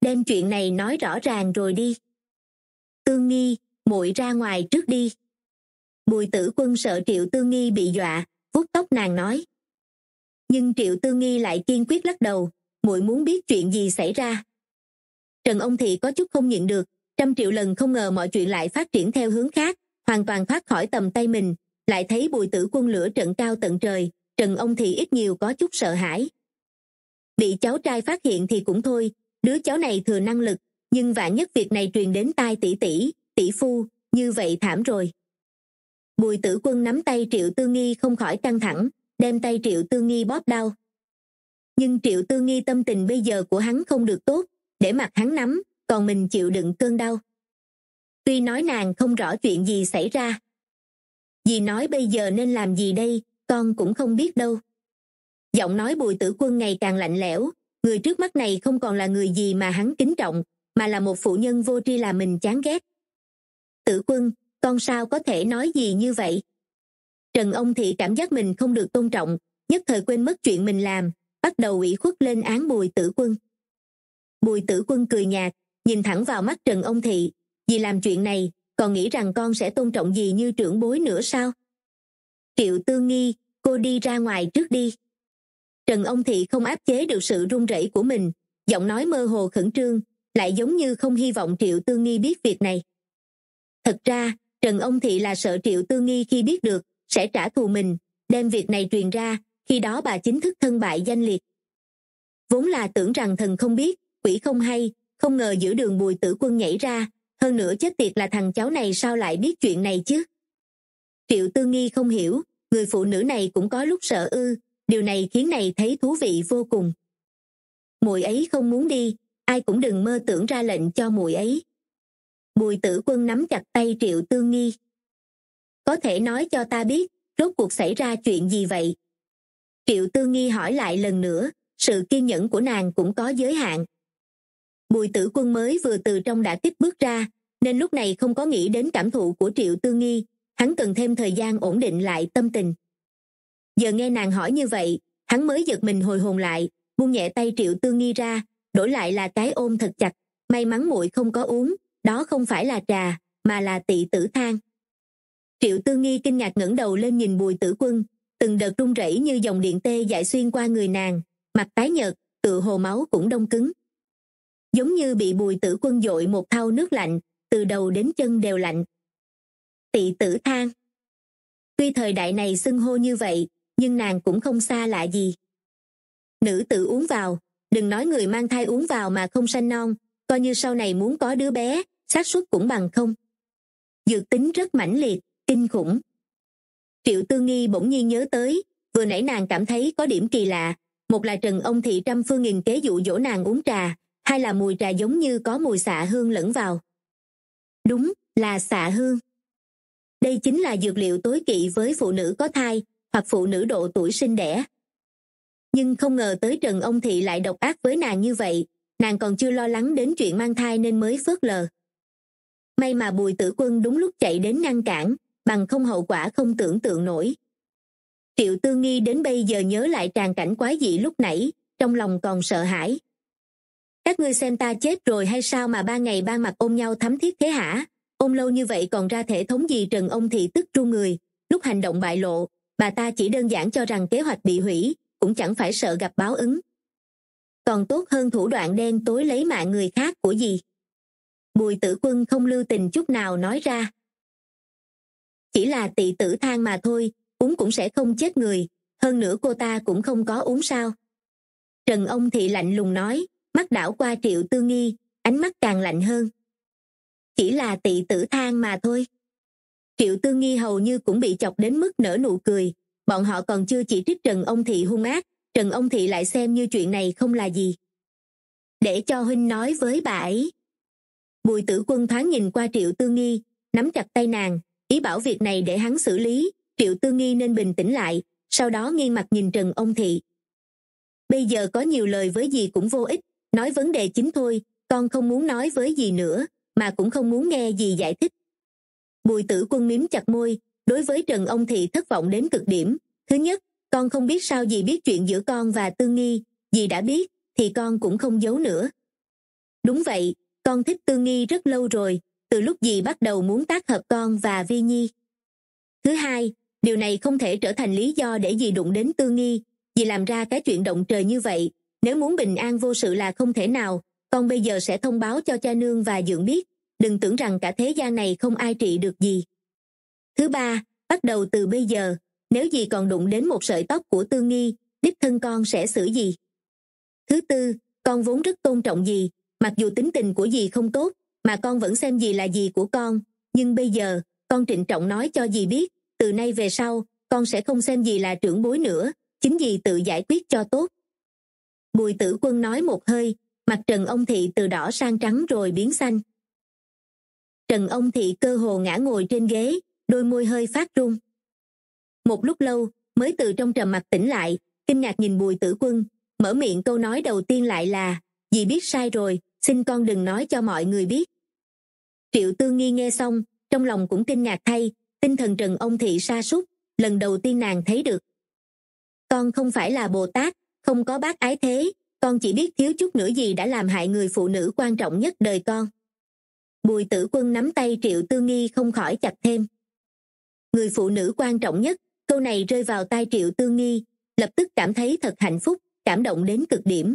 đem chuyện này nói rõ ràng rồi đi tương nghi muội ra ngoài trước đi bùi tử quân sợ triệu tương nghi bị dọa vuốt tóc nàng nói nhưng triệu tương nghi lại kiên quyết lắc đầu muội muốn biết chuyện gì xảy ra trần ông thị có chút không nhịn được trăm triệu lần không ngờ mọi chuyện lại phát triển theo hướng khác hoàn toàn thoát khỏi tầm tay mình lại thấy bùi tử quân lửa trận cao tận trời trần ông thì ít nhiều có chút sợ hãi bị cháu trai phát hiện thì cũng thôi đứa cháu này thừa năng lực nhưng vạn nhất việc này truyền đến tai tỷ tỷ tỷ phu như vậy thảm rồi bùi tử quân nắm tay triệu tư nghi không khỏi căng thẳng đem tay triệu tư nghi bóp đau nhưng triệu tư nghi tâm tình bây giờ của hắn không được tốt để mặt hắn nắm còn mình chịu đựng cơn đau tuy nói nàng không rõ chuyện gì xảy ra dì nói bây giờ nên làm gì đây con cũng không biết đâu giọng nói bùi tử quân ngày càng lạnh lẽo người trước mắt này không còn là người gì mà hắn kính trọng mà là một phụ nhân vô tri là mình chán ghét tử quân con sao có thể nói gì như vậy trần ông thị cảm giác mình không được tôn trọng nhất thời quên mất chuyện mình làm bắt đầu ủy khuất lên án bùi tử quân bùi tử quân cười nhạt nhìn thẳng vào mắt trần ông thị vì làm chuyện này còn nghĩ rằng con sẽ tôn trọng gì như trưởng bối nữa sao triệu tư nghi cô đi ra ngoài trước đi trần ông thị không áp chế được sự run rẩy của mình giọng nói mơ hồ khẩn trương lại giống như không hy vọng triệu tư nghi biết việc này thật ra trần ông thị là sợ triệu tư nghi khi biết được sẽ trả thù mình đem việc này truyền ra khi đó bà chính thức thân bại danh liệt vốn là tưởng rằng thần không biết quỷ không hay không ngờ giữa đường bùi tử quân nhảy ra hơn nữa chết tiệt là thằng cháu này sao lại biết chuyện này chứ triệu tư nghi không hiểu người phụ nữ này cũng có lúc sợ ư điều này khiến này thấy thú vị vô cùng Mùi ấy không muốn đi ai cũng đừng mơ tưởng ra lệnh cho mùi ấy bùi tử quân nắm chặt tay triệu tư nghi có thể nói cho ta biết rốt cuộc xảy ra chuyện gì vậy triệu tư nghi hỏi lại lần nữa sự kiên nhẫn của nàng cũng có giới hạn bùi tử quân mới vừa từ trong đã kích bước ra nên lúc này không có nghĩ đến cảm thụ của triệu tư nghi hắn cần thêm thời gian ổn định lại tâm tình giờ nghe nàng hỏi như vậy hắn mới giật mình hồi hồn lại buông nhẹ tay triệu tư nghi ra đổi lại là cái ôm thật chặt may mắn muội không có uống đó không phải là trà mà là tị tử thang triệu tư nghi kinh ngạc ngẩng đầu lên nhìn bùi tử quân từng đợt rung rẩy như dòng điện tê dại xuyên qua người nàng mặt tái nhợt tự hồ máu cũng đông cứng giống như bị bùi tử quân dội một thau nước lạnh từ đầu đến chân đều lạnh tị tử thang tuy thời đại này xưng hô như vậy nhưng nàng cũng không xa lạ gì nữ tử uống vào đừng nói người mang thai uống vào mà không sanh non coi như sau này muốn có đứa bé xác suất cũng bằng không dược tính rất mãnh liệt kinh khủng triệu tư nghi bỗng nhiên nhớ tới vừa nãy nàng cảm thấy có điểm kỳ lạ một là trần ông thị trăm phương nghìn kế dụ dỗ nàng uống trà hay là mùi trà giống như có mùi xạ hương lẫn vào đúng là xạ hương đây chính là dược liệu tối kỵ với phụ nữ có thai hoặc phụ nữ độ tuổi sinh đẻ nhưng không ngờ tới trần ông thị lại độc ác với nàng như vậy nàng còn chưa lo lắng đến chuyện mang thai nên mới phớt lờ may mà bùi tử quân đúng lúc chạy đến ngăn cản bằng không hậu quả không tưởng tượng nổi triệu tư nghi đến bây giờ nhớ lại tràn cảnh quái dị lúc nãy trong lòng còn sợ hãi các ngươi xem ta chết rồi hay sao mà ba ngày ba mặt ôm nhau thắm thiết thế hả ôm lâu như vậy còn ra thể thống gì trần ông thị tức tru người lúc hành động bại lộ bà ta chỉ đơn giản cho rằng kế hoạch bị hủy cũng chẳng phải sợ gặp báo ứng còn tốt hơn thủ đoạn đen tối lấy mạng người khác của gì bùi tử quân không lưu tình chút nào nói ra chỉ là tị tử than mà thôi uống cũng sẽ không chết người hơn nữa cô ta cũng không có uống sao trần ông thị lạnh lùng nói mắt đảo qua triệu tư nghi ánh mắt càng lạnh hơn chỉ là tị tử thang mà thôi triệu tư nghi hầu như cũng bị chọc đến mức nở nụ cười bọn họ còn chưa chỉ trích trần ông thị hung ác trần ông thị lại xem như chuyện này không là gì để cho huynh nói với bà ấy bùi tử quân thoáng nhìn qua triệu tư nghi nắm chặt tay nàng ý bảo việc này để hắn xử lý triệu tư nghi nên bình tĩnh lại sau đó nghiêng mặt nhìn trần ông thị bây giờ có nhiều lời với gì cũng vô ích nói vấn đề chính thôi con không muốn nói với gì nữa mà cũng không muốn nghe gì giải thích bùi tử quân miếm chặt môi đối với trần ông thị thất vọng đến cực điểm thứ nhất con không biết sao dì biết chuyện giữa con và tương nghi dì đã biết thì con cũng không giấu nữa đúng vậy con thích tương nghi rất lâu rồi từ lúc dì bắt đầu muốn tác hợp con và vi nhi thứ hai điều này không thể trở thành lý do để dì đụng đến tương nghi dì làm ra cái chuyện động trời như vậy nếu muốn bình an vô sự là không thể nào con bây giờ sẽ thông báo cho cha nương và dưỡng biết đừng tưởng rằng cả thế gian này không ai trị được gì thứ ba bắt đầu từ bây giờ nếu gì còn đụng đến một sợi tóc của tư nghi đích thân con sẽ xử gì thứ tư con vốn rất tôn trọng gì, mặc dù tính tình của gì không tốt mà con vẫn xem gì là gì của con nhưng bây giờ con trịnh trọng nói cho gì biết từ nay về sau con sẽ không xem gì là trưởng bối nữa chính gì tự giải quyết cho tốt bùi tử quân nói một hơi mặt trần ông thị từ đỏ sang trắng rồi biến xanh trần ông thị cơ hồ ngã ngồi trên ghế đôi môi hơi phát run một lúc lâu mới từ trong trầm mặt tỉnh lại kinh ngạc nhìn bùi tử quân mở miệng câu nói đầu tiên lại là dì biết sai rồi xin con đừng nói cho mọi người biết triệu tư nghi nghe xong trong lòng cũng kinh ngạc thay tinh thần trần ông thị sa sút lần đầu tiên nàng thấy được con không phải là bồ tát không có bác ái thế con chỉ biết thiếu chút nữa gì đã làm hại người phụ nữ quan trọng nhất đời con bùi tử quân nắm tay triệu tư nghi không khỏi chặt thêm người phụ nữ quan trọng nhất câu này rơi vào tai triệu tư nghi lập tức cảm thấy thật hạnh phúc cảm động đến cực điểm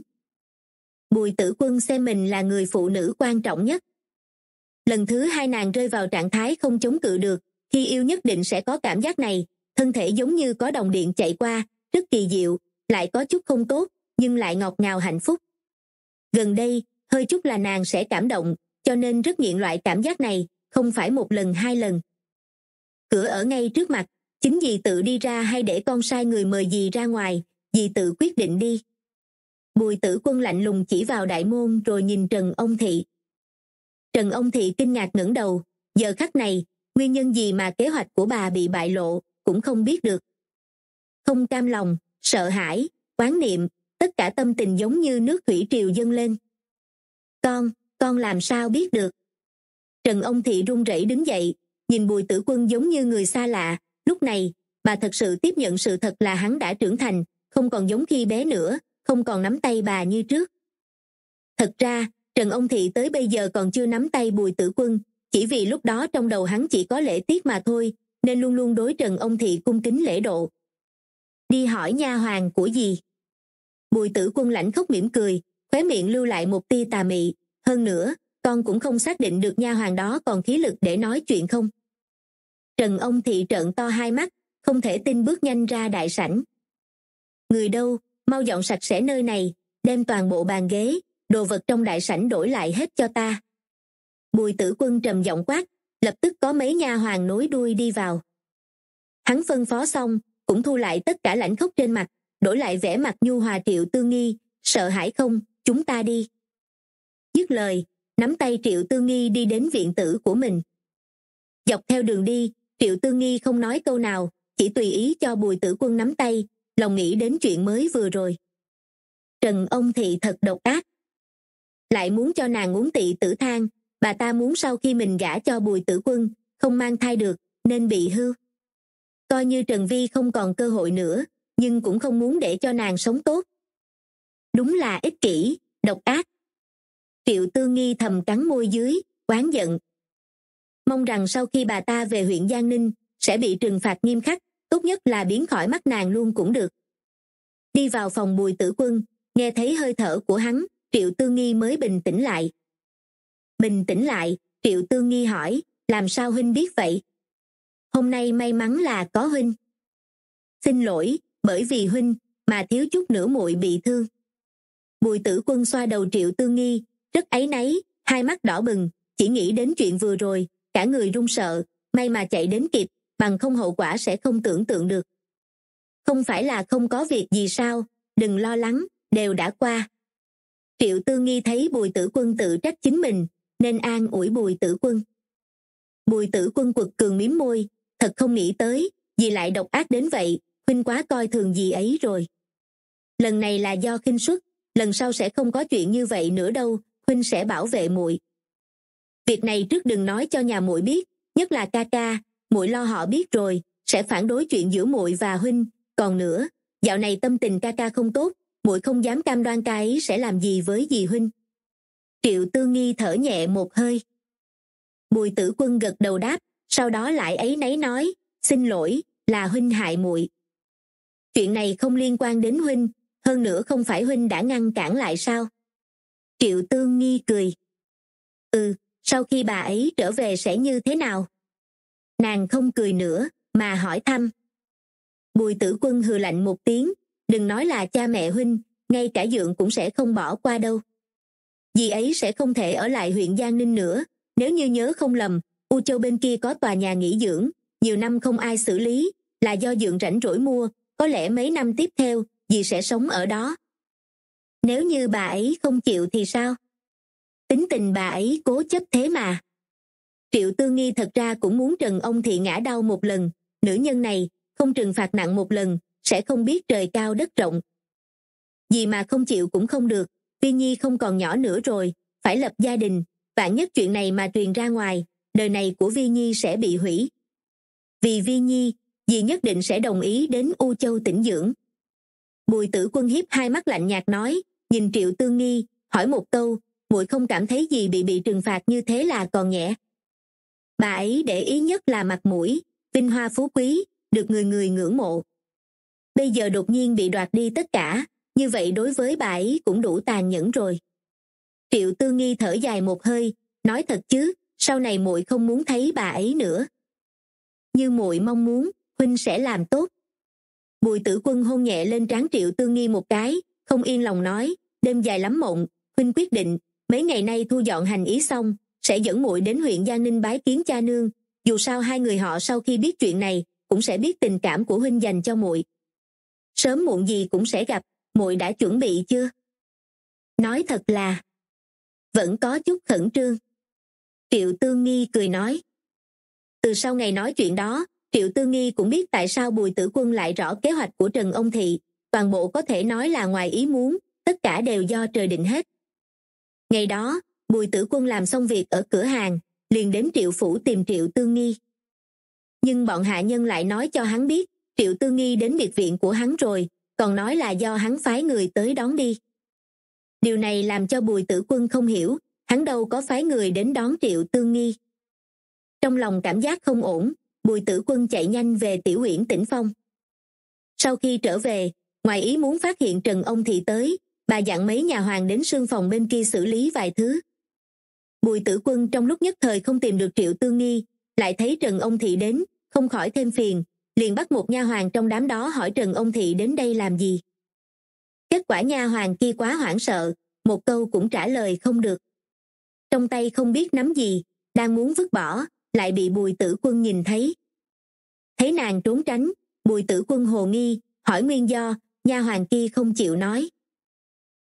bùi tử quân xem mình là người phụ nữ quan trọng nhất lần thứ hai nàng rơi vào trạng thái không chống cự được khi yêu nhất định sẽ có cảm giác này thân thể giống như có đồng điện chạy qua rất kỳ diệu lại có chút không tốt nhưng lại ngọt ngào hạnh phúc gần đây hơi chút là nàng sẽ cảm động cho nên rất nghiện loại cảm giác này không phải một lần hai lần cửa ở ngay trước mặt chính dì tự đi ra hay để con sai người mời dì ra ngoài dì tự quyết định đi bùi tử quân lạnh lùng chỉ vào đại môn rồi nhìn trần ông thị trần ông thị kinh ngạc ngẩng đầu giờ khắc này nguyên nhân gì mà kế hoạch của bà bị bại lộ cũng không biết được không cam lòng sợ hãi quán niệm tất cả tâm tình giống như nước thủy triều dâng lên con con làm sao biết được trần ông thị run rẩy đứng dậy nhìn bùi tử quân giống như người xa lạ lúc này bà thật sự tiếp nhận sự thật là hắn đã trưởng thành không còn giống khi bé nữa không còn nắm tay bà như trước thật ra trần ông thị tới bây giờ còn chưa nắm tay bùi tử quân chỉ vì lúc đó trong đầu hắn chỉ có lễ tiết mà thôi nên luôn luôn đối trần ông thị cung kính lễ độ đi hỏi nha hoàng của gì bùi tử quân lãnh khóc mỉm cười khóe miệng lưu lại một tia tà mị hơn nữa con cũng không xác định được nha hoàng đó còn khí lực để nói chuyện không trần ông thị trợn to hai mắt không thể tin bước nhanh ra đại sảnh người đâu mau dọn sạch sẽ nơi này đem toàn bộ bàn ghế đồ vật trong đại sảnh đổi lại hết cho ta bùi tử quân trầm giọng quát lập tức có mấy nha hoàng nối đuôi đi vào hắn phân phó xong cũng thu lại tất cả lãnh khốc trên mặt đổi lại vẻ mặt nhu hòa triệu tư nghi sợ hãi không chúng ta đi dứt lời nắm tay triệu tư nghi đi đến viện tử của mình dọc theo đường đi triệu tư nghi không nói câu nào chỉ tùy ý cho bùi tử quân nắm tay lòng nghĩ đến chuyện mới vừa rồi trần ông thị thật độc ác lại muốn cho nàng uống tị tử thang bà ta muốn sau khi mình gả cho bùi tử quân không mang thai được nên bị hư coi như trần vi không còn cơ hội nữa nhưng cũng không muốn để cho nàng sống tốt đúng là ích kỷ độc ác triệu tư nghi thầm cắn môi dưới oán giận mong rằng sau khi bà ta về huyện giang ninh sẽ bị trừng phạt nghiêm khắc tốt nhất là biến khỏi mắt nàng luôn cũng được đi vào phòng bùi tử quân nghe thấy hơi thở của hắn triệu tư nghi mới bình tĩnh lại bình tĩnh lại triệu tư nghi hỏi làm sao huynh biết vậy hôm nay may mắn là có huynh xin lỗi bởi vì huynh mà thiếu chút nữa muội bị thương bùi tử quân xoa đầu triệu tư nghi rất ấy nấy, hai mắt đỏ bừng chỉ nghĩ đến chuyện vừa rồi cả người run sợ may mà chạy đến kịp bằng không hậu quả sẽ không tưởng tượng được không phải là không có việc gì sao đừng lo lắng đều đã qua triệu tư nghi thấy bùi tử quân tự trách chính mình nên an ủi bùi tử quân bùi tử quân quật cường miếm môi thật không nghĩ tới dì lại độc ác đến vậy huynh quá coi thường dì ấy rồi lần này là do khinh suất lần sau sẽ không có chuyện như vậy nữa đâu huynh sẽ bảo vệ muội việc này trước đừng nói cho nhà muội biết nhất là ca ca muội lo họ biết rồi sẽ phản đối chuyện giữa muội và huynh còn nữa dạo này tâm tình ca ca không tốt muội không dám cam đoan ca ấy sẽ làm gì với dì huynh triệu tư nghi thở nhẹ một hơi bùi tử quân gật đầu đáp sau đó lại ấy nấy nói xin lỗi là huynh hại muội chuyện này không liên quan đến huynh hơn nữa không phải huynh đã ngăn cản lại sao triệu tương nghi cười ừ sau khi bà ấy trở về sẽ như thế nào nàng không cười nữa mà hỏi thăm bùi tử quân hừ lạnh một tiếng đừng nói là cha mẹ huynh ngay cả dượng cũng sẽ không bỏ qua đâu dì ấy sẽ không thể ở lại huyện giang ninh nữa nếu như nhớ không lầm u châu bên kia có tòa nhà nghỉ dưỡng nhiều năm không ai xử lý là do dượng rảnh rỗi mua có lẽ mấy năm tiếp theo dì sẽ sống ở đó nếu như bà ấy không chịu thì sao tính tình bà ấy cố chấp thế mà triệu tư nghi thật ra cũng muốn trần ông thị ngã đau một lần nữ nhân này không trừng phạt nặng một lần sẽ không biết trời cao đất rộng gì mà không chịu cũng không được viên nhi không còn nhỏ nữa rồi phải lập gia đình vạn nhất chuyện này mà truyền ra ngoài đời này của vi nhi sẽ bị hủy vì vi nhi dì nhất định sẽ đồng ý đến u châu tỉnh dưỡng bùi tử quân hiếp hai mắt lạnh nhạt nói nhìn triệu tương nghi hỏi một câu muội không cảm thấy gì bị bị trừng phạt như thế là còn nhẹ bà ấy để ý nhất là mặt mũi vinh hoa phú quý được người người ngưỡng mộ bây giờ đột nhiên bị đoạt đi tất cả như vậy đối với bà ấy cũng đủ tàn nhẫn rồi triệu tư nghi thở dài một hơi nói thật chứ sau này muội không muốn thấy bà ấy nữa như muội mong muốn huynh sẽ làm tốt bùi tử quân hôn nhẹ lên trán triệu tương nghi một cái không yên lòng nói đêm dài lắm mộng huynh quyết định mấy ngày nay thu dọn hành ý xong sẽ dẫn muội đến huyện gia ninh bái kiến cha nương dù sao hai người họ sau khi biết chuyện này cũng sẽ biết tình cảm của huynh dành cho muội sớm muộn gì cũng sẽ gặp muội đã chuẩn bị chưa nói thật là vẫn có chút khẩn trương triệu Tương nghi cười nói từ sau ngày nói chuyện đó triệu Tương nghi cũng biết tại sao bùi tử quân lại rõ kế hoạch của trần ông thị toàn bộ có thể nói là ngoài ý muốn tất cả đều do trời định hết ngày đó bùi tử quân làm xong việc ở cửa hàng liền đến triệu phủ tìm triệu Tương nghi nhưng bọn hạ nhân lại nói cho hắn biết triệu Tương nghi đến biệt viện của hắn rồi còn nói là do hắn phái người tới đón đi điều này làm cho bùi tử quân không hiểu hắn đâu có phái người đến đón triệu tương nghi trong lòng cảm giác không ổn bùi tử quân chạy nhanh về tiểu uyển tĩnh phong sau khi trở về ngoài ý muốn phát hiện trần ông thị tới bà dặn mấy nhà hoàng đến sương phòng bên kia xử lý vài thứ bùi tử quân trong lúc nhất thời không tìm được triệu tương nghi lại thấy trần ông thị đến không khỏi thêm phiền liền bắt một nha hoàng trong đám đó hỏi trần ông thị đến đây làm gì kết quả nha hoàng kia quá hoảng sợ một câu cũng trả lời không được trong tay không biết nắm gì đang muốn vứt bỏ lại bị bùi tử quân nhìn thấy thấy nàng trốn tránh bùi tử quân hồ nghi hỏi nguyên do nha hoàng kia không chịu nói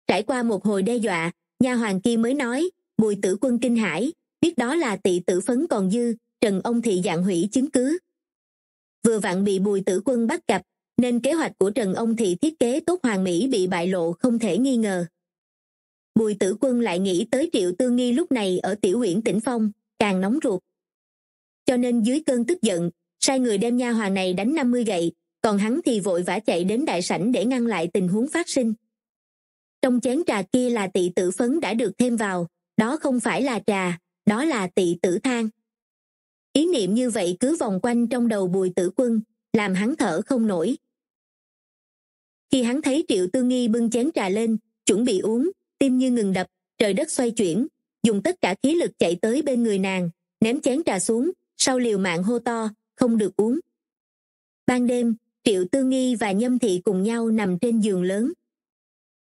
trải qua một hồi đe dọa nha hoàng kia mới nói bùi tử quân kinh hãi biết đó là tị tử phấn còn dư trần ông thị dạng hủy chứng cứ vừa vặn bị bùi tử quân bắt gặp nên kế hoạch của trần ông thị thiết kế tốt hoàng mỹ bị bại lộ không thể nghi ngờ bùi tử quân lại nghĩ tới triệu tương nghi lúc này ở tiểu uyển tĩnh phong càng nóng ruột cho nên dưới cơn tức giận sai người đem nha hoàn này đánh năm mươi gậy còn hắn thì vội vã chạy đến đại sảnh để ngăn lại tình huống phát sinh trong chén trà kia là tị tử phấn đã được thêm vào đó không phải là trà đó là tị tử than ý niệm như vậy cứ vòng quanh trong đầu bùi tử quân làm hắn thở không nổi khi hắn thấy triệu tư nghi bưng chén trà lên chuẩn bị uống tim như ngừng đập trời đất xoay chuyển dùng tất cả khí lực chạy tới bên người nàng ném chén trà xuống sau liều mạng hô to không được uống ban đêm triệu tư nghi và nhâm thị cùng nhau nằm trên giường lớn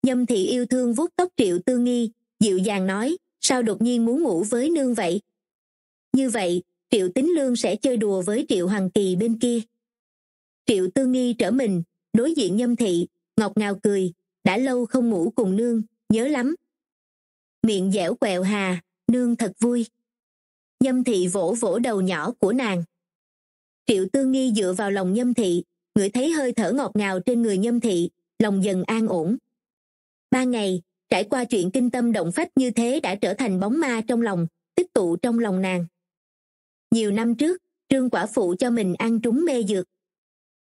nhâm thị yêu thương vuốt tóc triệu tư nghi dịu dàng nói sao đột nhiên muốn ngủ với nương vậy như vậy triệu tín lương sẽ chơi đùa với triệu hoàng kỳ bên kia triệu tư nghi trở mình đối diện nhâm thị ngọt ngào cười đã lâu không ngủ cùng nương nhớ lắm miệng dẻo quẹo hà nương thật vui nhâm thị vỗ vỗ đầu nhỏ của nàng triệu tương nghi dựa vào lòng nhâm thị ngửi thấy hơi thở ngọt ngào trên người nhâm thị lòng dần an ổn ba ngày trải qua chuyện kinh tâm động phách như thế đã trở thành bóng ma trong lòng tích tụ trong lòng nàng nhiều năm trước trương quả phụ cho mình ăn trúng mê dược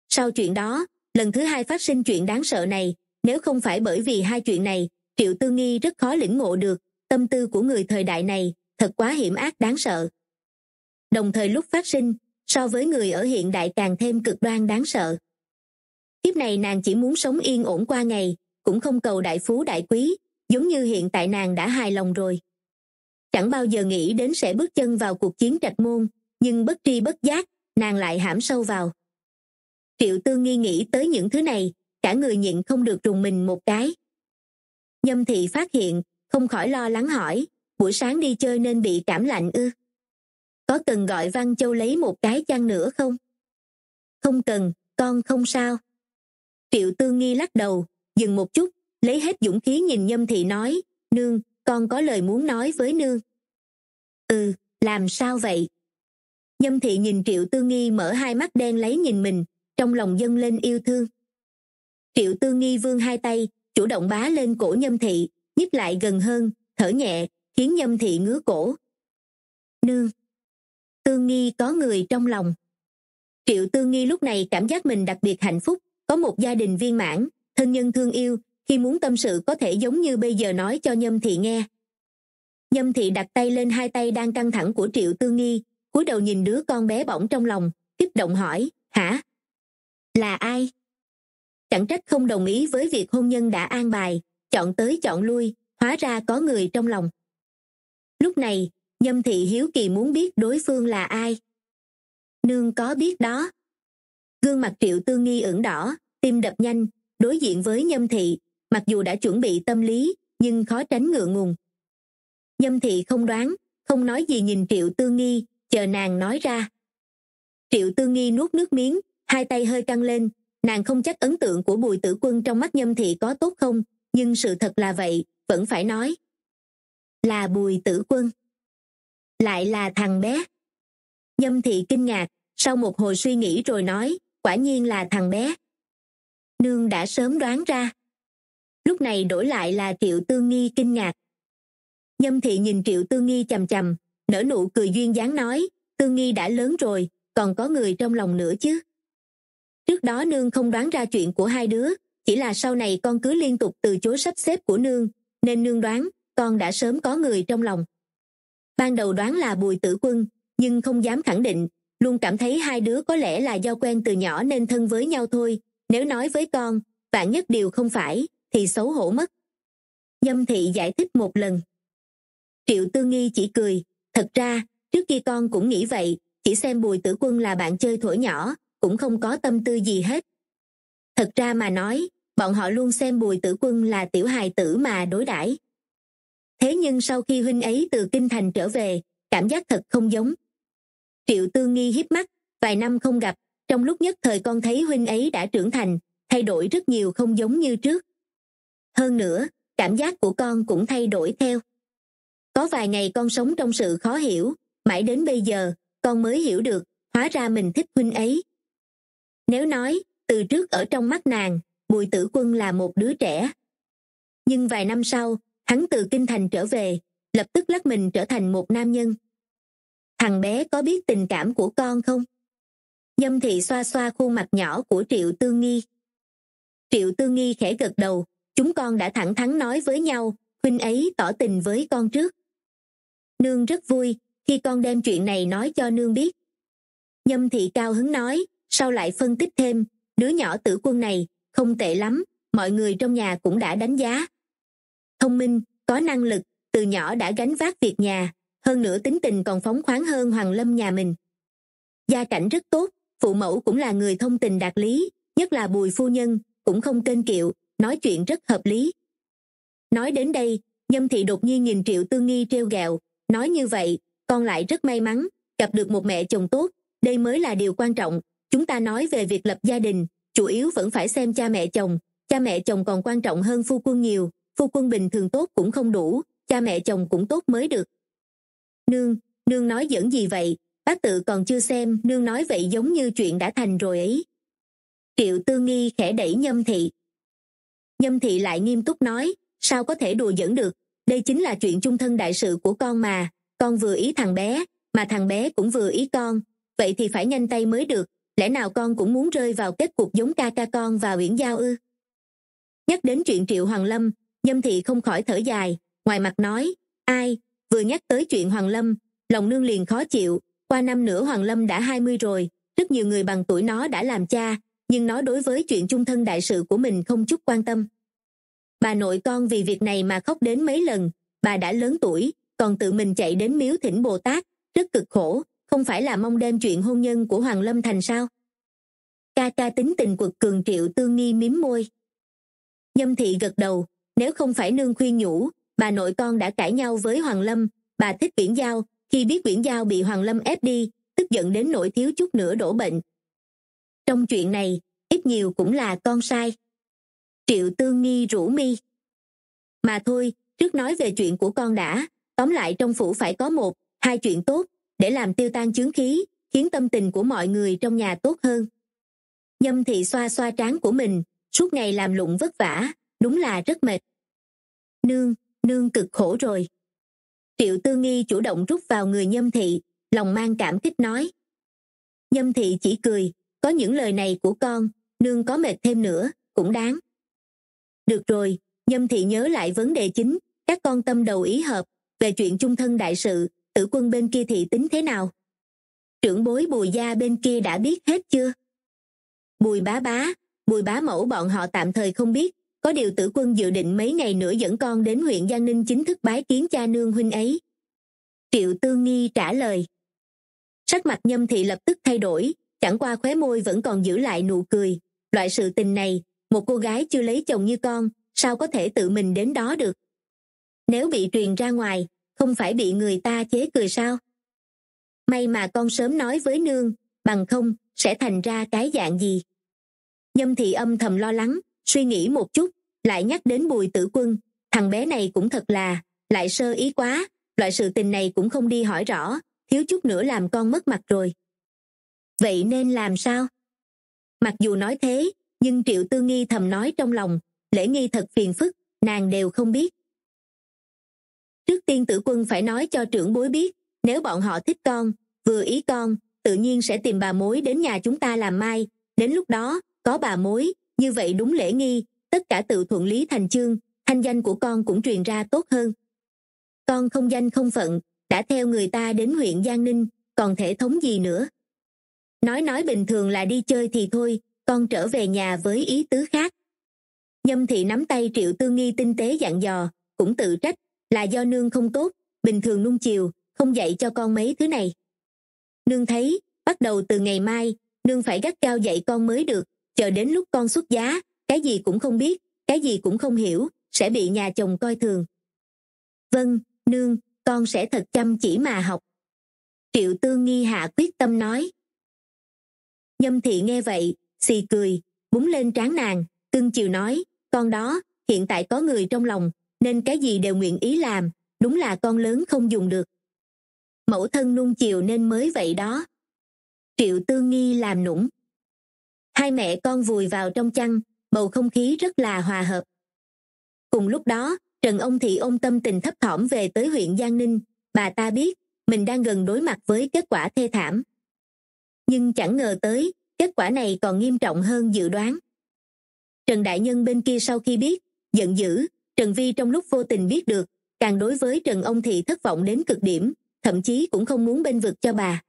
sau chuyện đó lần thứ hai phát sinh chuyện đáng sợ này nếu không phải bởi vì hai chuyện này triệu tư nghi rất khó lĩnh ngộ được tâm tư của người thời đại này thật quá hiểm ác đáng sợ đồng thời lúc phát sinh so với người ở hiện đại càng thêm cực đoan đáng sợ kiếp này nàng chỉ muốn sống yên ổn qua ngày cũng không cầu đại phú đại quý giống như hiện tại nàng đã hài lòng rồi chẳng bao giờ nghĩ đến sẽ bước chân vào cuộc chiến trạch môn nhưng bất tri bất giác nàng lại hãm sâu vào triệu tư nghi nghĩ tới những thứ này cả người nhịn không được trùng mình một cái nhâm thị phát hiện không khỏi lo lắng hỏi buổi sáng đi chơi nên bị cảm lạnh ư có cần gọi văn châu lấy một cái chăn nữa không không cần con không sao triệu Tư nghi lắc đầu dừng một chút lấy hết dũng khí nhìn nhâm thị nói nương con có lời muốn nói với nương ừ làm sao vậy nhâm thị nhìn triệu Tư nghi mở hai mắt đen lấy nhìn mình trong lòng dâng lên yêu thương triệu Tư nghi vương hai tay chủ động bá lên cổ nhâm thị nhích lại gần hơn thở nhẹ khiến nhâm thị ngứa cổ nương tương nghi có người trong lòng triệu tương nghi lúc này cảm giác mình đặc biệt hạnh phúc có một gia đình viên mãn thân nhân thương yêu khi muốn tâm sự có thể giống như bây giờ nói cho nhâm thị nghe nhâm thị đặt tay lên hai tay đang căng thẳng của triệu tương nghi cúi đầu nhìn đứa con bé bỏng trong lòng kích động hỏi hả là ai chẳng trách không đồng ý với việc hôn nhân đã an bài chọn tới chọn lui hóa ra có người trong lòng lúc này nhâm thị hiếu kỳ muốn biết đối phương là ai nương có biết đó gương mặt triệu tư nghi ửng đỏ tim đập nhanh đối diện với nhâm thị mặc dù đã chuẩn bị tâm lý nhưng khó tránh ngựa ngùng nhâm thị không đoán không nói gì nhìn triệu tư nghi chờ nàng nói ra triệu tư nghi nuốt nước miếng hai tay hơi căng lên nàng không chắc ấn tượng của bùi tử quân trong mắt nhâm thị có tốt không nhưng sự thật là vậy vẫn phải nói là bùi tử quân lại là thằng bé nhâm thị kinh ngạc sau một hồi suy nghĩ rồi nói quả nhiên là thằng bé nương đã sớm đoán ra lúc này đổi lại là triệu tương nghi kinh ngạc nhâm thị nhìn triệu tương nghi chằm chằm nở nụ cười duyên dáng nói tương nghi đã lớn rồi còn có người trong lòng nữa chứ trước đó nương không đoán ra chuyện của hai đứa chỉ là sau này con cứ liên tục từ chối sắp xếp của nương nên nương đoán con đã sớm có người trong lòng ban đầu đoán là bùi tử quân nhưng không dám khẳng định luôn cảm thấy hai đứa có lẽ là do quen từ nhỏ nên thân với nhau thôi nếu nói với con vạn nhất điều không phải thì xấu hổ mất nhâm thị giải thích một lần triệu tư nghi chỉ cười thật ra trước kia con cũng nghĩ vậy chỉ xem bùi tử quân là bạn chơi thổi nhỏ cũng không có tâm tư gì hết thật ra mà nói bọn họ luôn xem bùi tử quân là tiểu hài tử mà đối đãi thế nhưng sau khi huynh ấy từ kinh thành trở về cảm giác thật không giống triệu tư nghi hiếp mắt vài năm không gặp trong lúc nhất thời con thấy huynh ấy đã trưởng thành thay đổi rất nhiều không giống như trước hơn nữa cảm giác của con cũng thay đổi theo có vài ngày con sống trong sự khó hiểu mãi đến bây giờ con mới hiểu được hóa ra mình thích huynh ấy nếu nói từ trước ở trong mắt nàng bùi tử quân là một đứa trẻ nhưng vài năm sau hắn từ kinh thành trở về lập tức lắc mình trở thành một nam nhân thằng bé có biết tình cảm của con không nhâm thị xoa xoa khuôn mặt nhỏ của triệu tư nghi triệu tư nghi khẽ gật đầu chúng con đã thẳng thắn nói với nhau huynh ấy tỏ tình với con trước nương rất vui khi con đem chuyện này nói cho nương biết nhâm thị cao hứng nói sau lại phân tích thêm đứa nhỏ tử quân này không tệ lắm mọi người trong nhà cũng đã đánh giá thông minh có năng lực từ nhỏ đã gánh vác việc nhà hơn nữa tính tình còn phóng khoáng hơn hoàng lâm nhà mình gia cảnh rất tốt phụ mẫu cũng là người thông tình đạt lý nhất là bùi phu nhân cũng không kênh kiệu nói chuyện rất hợp lý nói đến đây nhâm thị đột nhiên nhìn triệu tương nghi treo gẹo nói như vậy con lại rất may mắn gặp được một mẹ chồng tốt đây mới là điều quan trọng chúng ta nói về việc lập gia đình chủ yếu vẫn phải xem cha mẹ chồng cha mẹ chồng còn quan trọng hơn phu quân nhiều phu quân bình thường tốt cũng không đủ cha mẹ chồng cũng tốt mới được nương nương nói dẫn gì vậy bác tự còn chưa xem nương nói vậy giống như chuyện đã thành rồi ấy triệu tư nghi khẽ đẩy nhâm thị nhâm thị lại nghiêm túc nói sao có thể đùa dẫn được đây chính là chuyện chung thân đại sự của con mà con vừa ý thằng bé mà thằng bé cũng vừa ý con vậy thì phải nhanh tay mới được lẽ nào con cũng muốn rơi vào kết cục giống ca ca con và uyển giao ư nhắc đến chuyện triệu hoàng lâm nhâm thị không khỏi thở dài ngoài mặt nói ai vừa nhắc tới chuyện hoàng lâm lòng nương liền khó chịu qua năm nữa hoàng lâm đã hai mươi rồi rất nhiều người bằng tuổi nó đã làm cha nhưng nó đối với chuyện chung thân đại sự của mình không chút quan tâm bà nội con vì việc này mà khóc đến mấy lần bà đã lớn tuổi còn tự mình chạy đến miếu thỉnh bồ tát rất cực khổ không phải là mong đem chuyện hôn nhân của hoàng lâm thành sao ca ca tính tình quật cường triệu tương nghi mím môi nhâm thị gật đầu nếu không phải nương khuyên nhủ bà nội con đã cãi nhau với hoàng lâm bà thích viễn giao khi biết viễn giao bị hoàng lâm ép đi tức giận đến nỗi thiếu chút nữa đổ bệnh trong chuyện này ít nhiều cũng là con sai triệu tương nghi rủ mi mà thôi trước nói về chuyện của con đã tóm lại trong phủ phải có một hai chuyện tốt để làm tiêu tan chướng khí khiến tâm tình của mọi người trong nhà tốt hơn nhâm thị xoa xoa trán của mình suốt ngày làm lụng vất vả đúng là rất mệt nương nương cực khổ rồi triệu tư nghi chủ động rút vào người nhâm thị lòng mang cảm kích nói nhâm thị chỉ cười có những lời này của con nương có mệt thêm nữa cũng đáng được rồi nhâm thị nhớ lại vấn đề chính các con tâm đầu ý hợp về chuyện chung thân đại sự tử quân bên kia thì tính thế nào trưởng bối bùi gia bên kia đã biết hết chưa bùi bá bá bùi bá mẫu bọn họ tạm thời không biết có điều tử quân dự định mấy ngày nữa dẫn con đến huyện giang ninh chính thức bái kiến cha nương huynh ấy triệu tương nghi trả lời sắc mặt nhâm thị lập tức thay đổi chẳng qua khóe môi vẫn còn giữ lại nụ cười loại sự tình này một cô gái chưa lấy chồng như con sao có thể tự mình đến đó được nếu bị truyền ra ngoài không phải bị người ta chế cười sao may mà con sớm nói với nương bằng không sẽ thành ra cái dạng gì nhâm thị âm thầm lo lắng suy nghĩ một chút lại nhắc đến bùi tử quân thằng bé này cũng thật là lại sơ ý quá loại sự tình này cũng không đi hỏi rõ thiếu chút nữa làm con mất mặt rồi vậy nên làm sao mặc dù nói thế nhưng triệu tư nghi thầm nói trong lòng lễ nghi thật phiền phức nàng đều không biết trước tiên tử quân phải nói cho trưởng bối biết nếu bọn họ thích con vừa ý con tự nhiên sẽ tìm bà mối đến nhà chúng ta làm mai đến lúc đó có bà mối như vậy đúng lễ nghi tất cả tự thuận lý thành chương thanh danh của con cũng truyền ra tốt hơn con không danh không phận đã theo người ta đến huyện giang ninh còn thể thống gì nữa nói nói bình thường là đi chơi thì thôi con trở về nhà với ý tứ khác nhâm thị nắm tay triệu tư nghi tinh tế dặn dò cũng tự trách là do nương không tốt bình thường nung chiều không dạy cho con mấy thứ này nương thấy bắt đầu từ ngày mai nương phải gắt cao dạy con mới được chờ đến lúc con xuất giá cái gì cũng không biết cái gì cũng không hiểu sẽ bị nhà chồng coi thường vâng nương con sẽ thật chăm chỉ mà học triệu tư nghi hạ quyết tâm nói nhâm thị nghe vậy xì cười búng lên trán nàng cưng chiều nói con đó hiện tại có người trong lòng nên cái gì đều nguyện ý làm đúng là con lớn không dùng được mẫu thân nung chiều nên mới vậy đó triệu tư nghi làm nũng hai mẹ con vùi vào trong chăn bầu không khí rất là hòa hợp cùng lúc đó trần ông thị ôm tâm tình thấp thỏm về tới huyện giang ninh bà ta biết mình đang gần đối mặt với kết quả thê thảm nhưng chẳng ngờ tới kết quả này còn nghiêm trọng hơn dự đoán trần đại nhân bên kia sau khi biết giận dữ trần vi trong lúc vô tình biết được càng đối với trần ông thị thất vọng đến cực điểm thậm chí cũng không muốn bên vực cho bà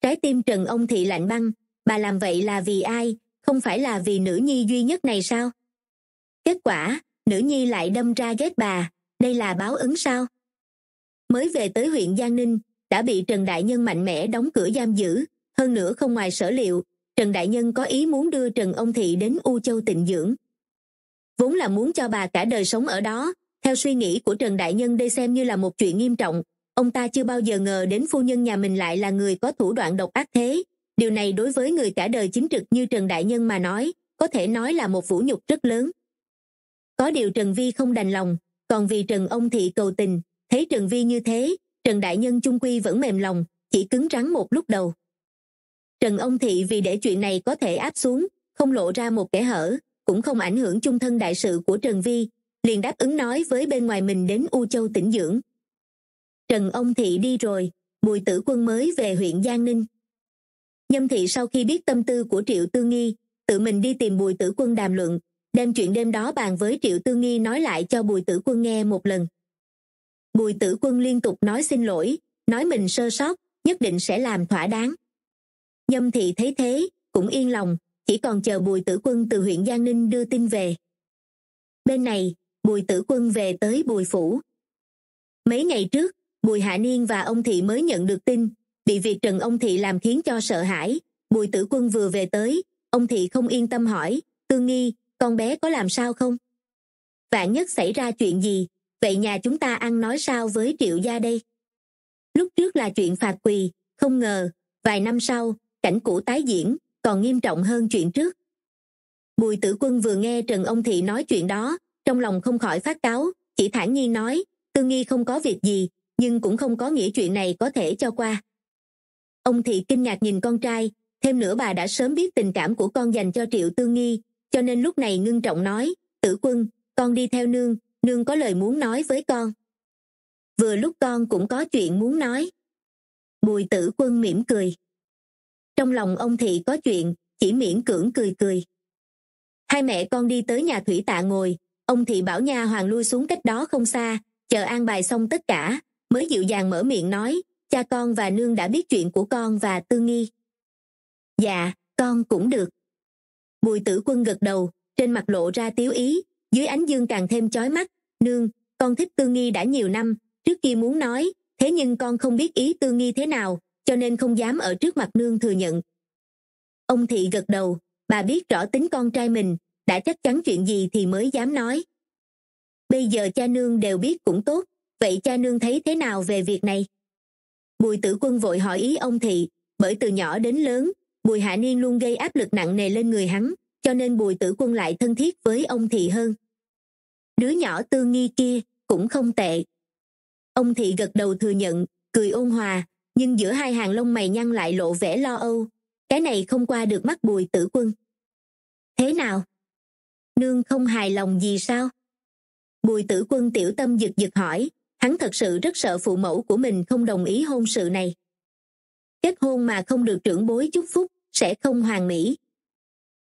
trái tim trần ông thị lạnh băng bà làm vậy là vì ai không phải là vì nữ nhi duy nhất này sao kết quả nữ nhi lại đâm ra ghét bà đây là báo ứng sao mới về tới huyện giang ninh đã bị trần đại nhân mạnh mẽ đóng cửa giam giữ hơn nữa không ngoài sở liệu trần đại nhân có ý muốn đưa trần ông thị đến u châu tịnh dưỡng vốn là muốn cho bà cả đời sống ở đó theo suy nghĩ của trần đại nhân đây xem như là một chuyện nghiêm trọng ông ta chưa bao giờ ngờ đến phu nhân nhà mình lại là người có thủ đoạn độc ác thế điều này đối với người cả đời chính trực như trần đại nhân mà nói có thể nói là một vũ nhục rất lớn có điều trần vi không đành lòng còn vì trần ông thị cầu tình thấy trần vi như thế trần đại nhân chung quy vẫn mềm lòng chỉ cứng rắn một lúc đầu trần ông thị vì để chuyện này có thể áp xuống không lộ ra một kẻ hở cũng không ảnh hưởng chung thân đại sự của trần vi liền đáp ứng nói với bên ngoài mình đến u châu tỉnh dưỡng trần ông thị đi rồi bùi tử quân mới về huyện giang ninh nhâm thị sau khi biết tâm tư của triệu tư nghi tự mình đi tìm bùi tử quân đàm luận đem chuyện đêm đó bàn với triệu tư nghi nói lại cho bùi tử quân nghe một lần bùi tử quân liên tục nói xin lỗi nói mình sơ sót nhất định sẽ làm thỏa đáng nhâm thị thấy thế cũng yên lòng chỉ còn chờ bùi tử quân từ huyện giang ninh đưa tin về bên này bùi tử quân về tới bùi phủ mấy ngày trước bùi hạ niên và ông thị mới nhận được tin bị việc trần ông thị làm khiến cho sợ hãi bùi tử quân vừa về tới ông thị không yên tâm hỏi tương nghi con bé có làm sao không vạn nhất xảy ra chuyện gì vậy nhà chúng ta ăn nói sao với triệu gia đây lúc trước là chuyện phạt quỳ không ngờ vài năm sau cảnh cũ tái diễn còn nghiêm trọng hơn chuyện trước bùi tử quân vừa nghe trần ông thị nói chuyện đó trong lòng không khỏi phát cáo chỉ thản nhiên nói tư nghi không có việc gì nhưng cũng không có nghĩa chuyện này có thể cho qua ông thị kinh ngạc nhìn con trai thêm nữa bà đã sớm biết tình cảm của con dành cho triệu tư nghi cho nên lúc này ngưng trọng nói tử quân con đi theo nương nương có lời muốn nói với con vừa lúc con cũng có chuyện muốn nói bùi tử quân mỉm cười trong lòng ông thị có chuyện chỉ miễn cưỡng cười cười hai mẹ con đi tới nhà thủy tạ ngồi ông thị bảo nha hoàng lui xuống cách đó không xa chờ an bài xong tất cả mới dịu dàng mở miệng nói cha con và nương đã biết chuyện của con và tư nghi dạ con cũng được bùi tử quân gật đầu trên mặt lộ ra tiếu ý dưới ánh dương càng thêm chói mắt nương con thích tư nghi đã nhiều năm trước kia muốn nói thế nhưng con không biết ý tư nghi thế nào cho nên không dám ở trước mặt nương thừa nhận ông thị gật đầu bà biết rõ tính con trai mình đã chắc chắn chuyện gì thì mới dám nói bây giờ cha nương đều biết cũng tốt vậy cha nương thấy thế nào về việc này bùi tử quân vội hỏi ý ông thị bởi từ nhỏ đến lớn bùi hạ niên luôn gây áp lực nặng nề lên người hắn cho nên bùi tử quân lại thân thiết với ông thị hơn đứa nhỏ tư nghi kia cũng không tệ ông thị gật đầu thừa nhận cười ôn hòa nhưng giữa hai hàng lông mày nhăn lại lộ vẻ lo âu cái này không qua được mắt bùi tử quân thế nào nương không hài lòng gì sao bùi tử quân tiểu tâm giật giật hỏi hắn thật sự rất sợ phụ mẫu của mình không đồng ý hôn sự này kết hôn mà không được trưởng bối chúc phúc sẽ không hoàn mỹ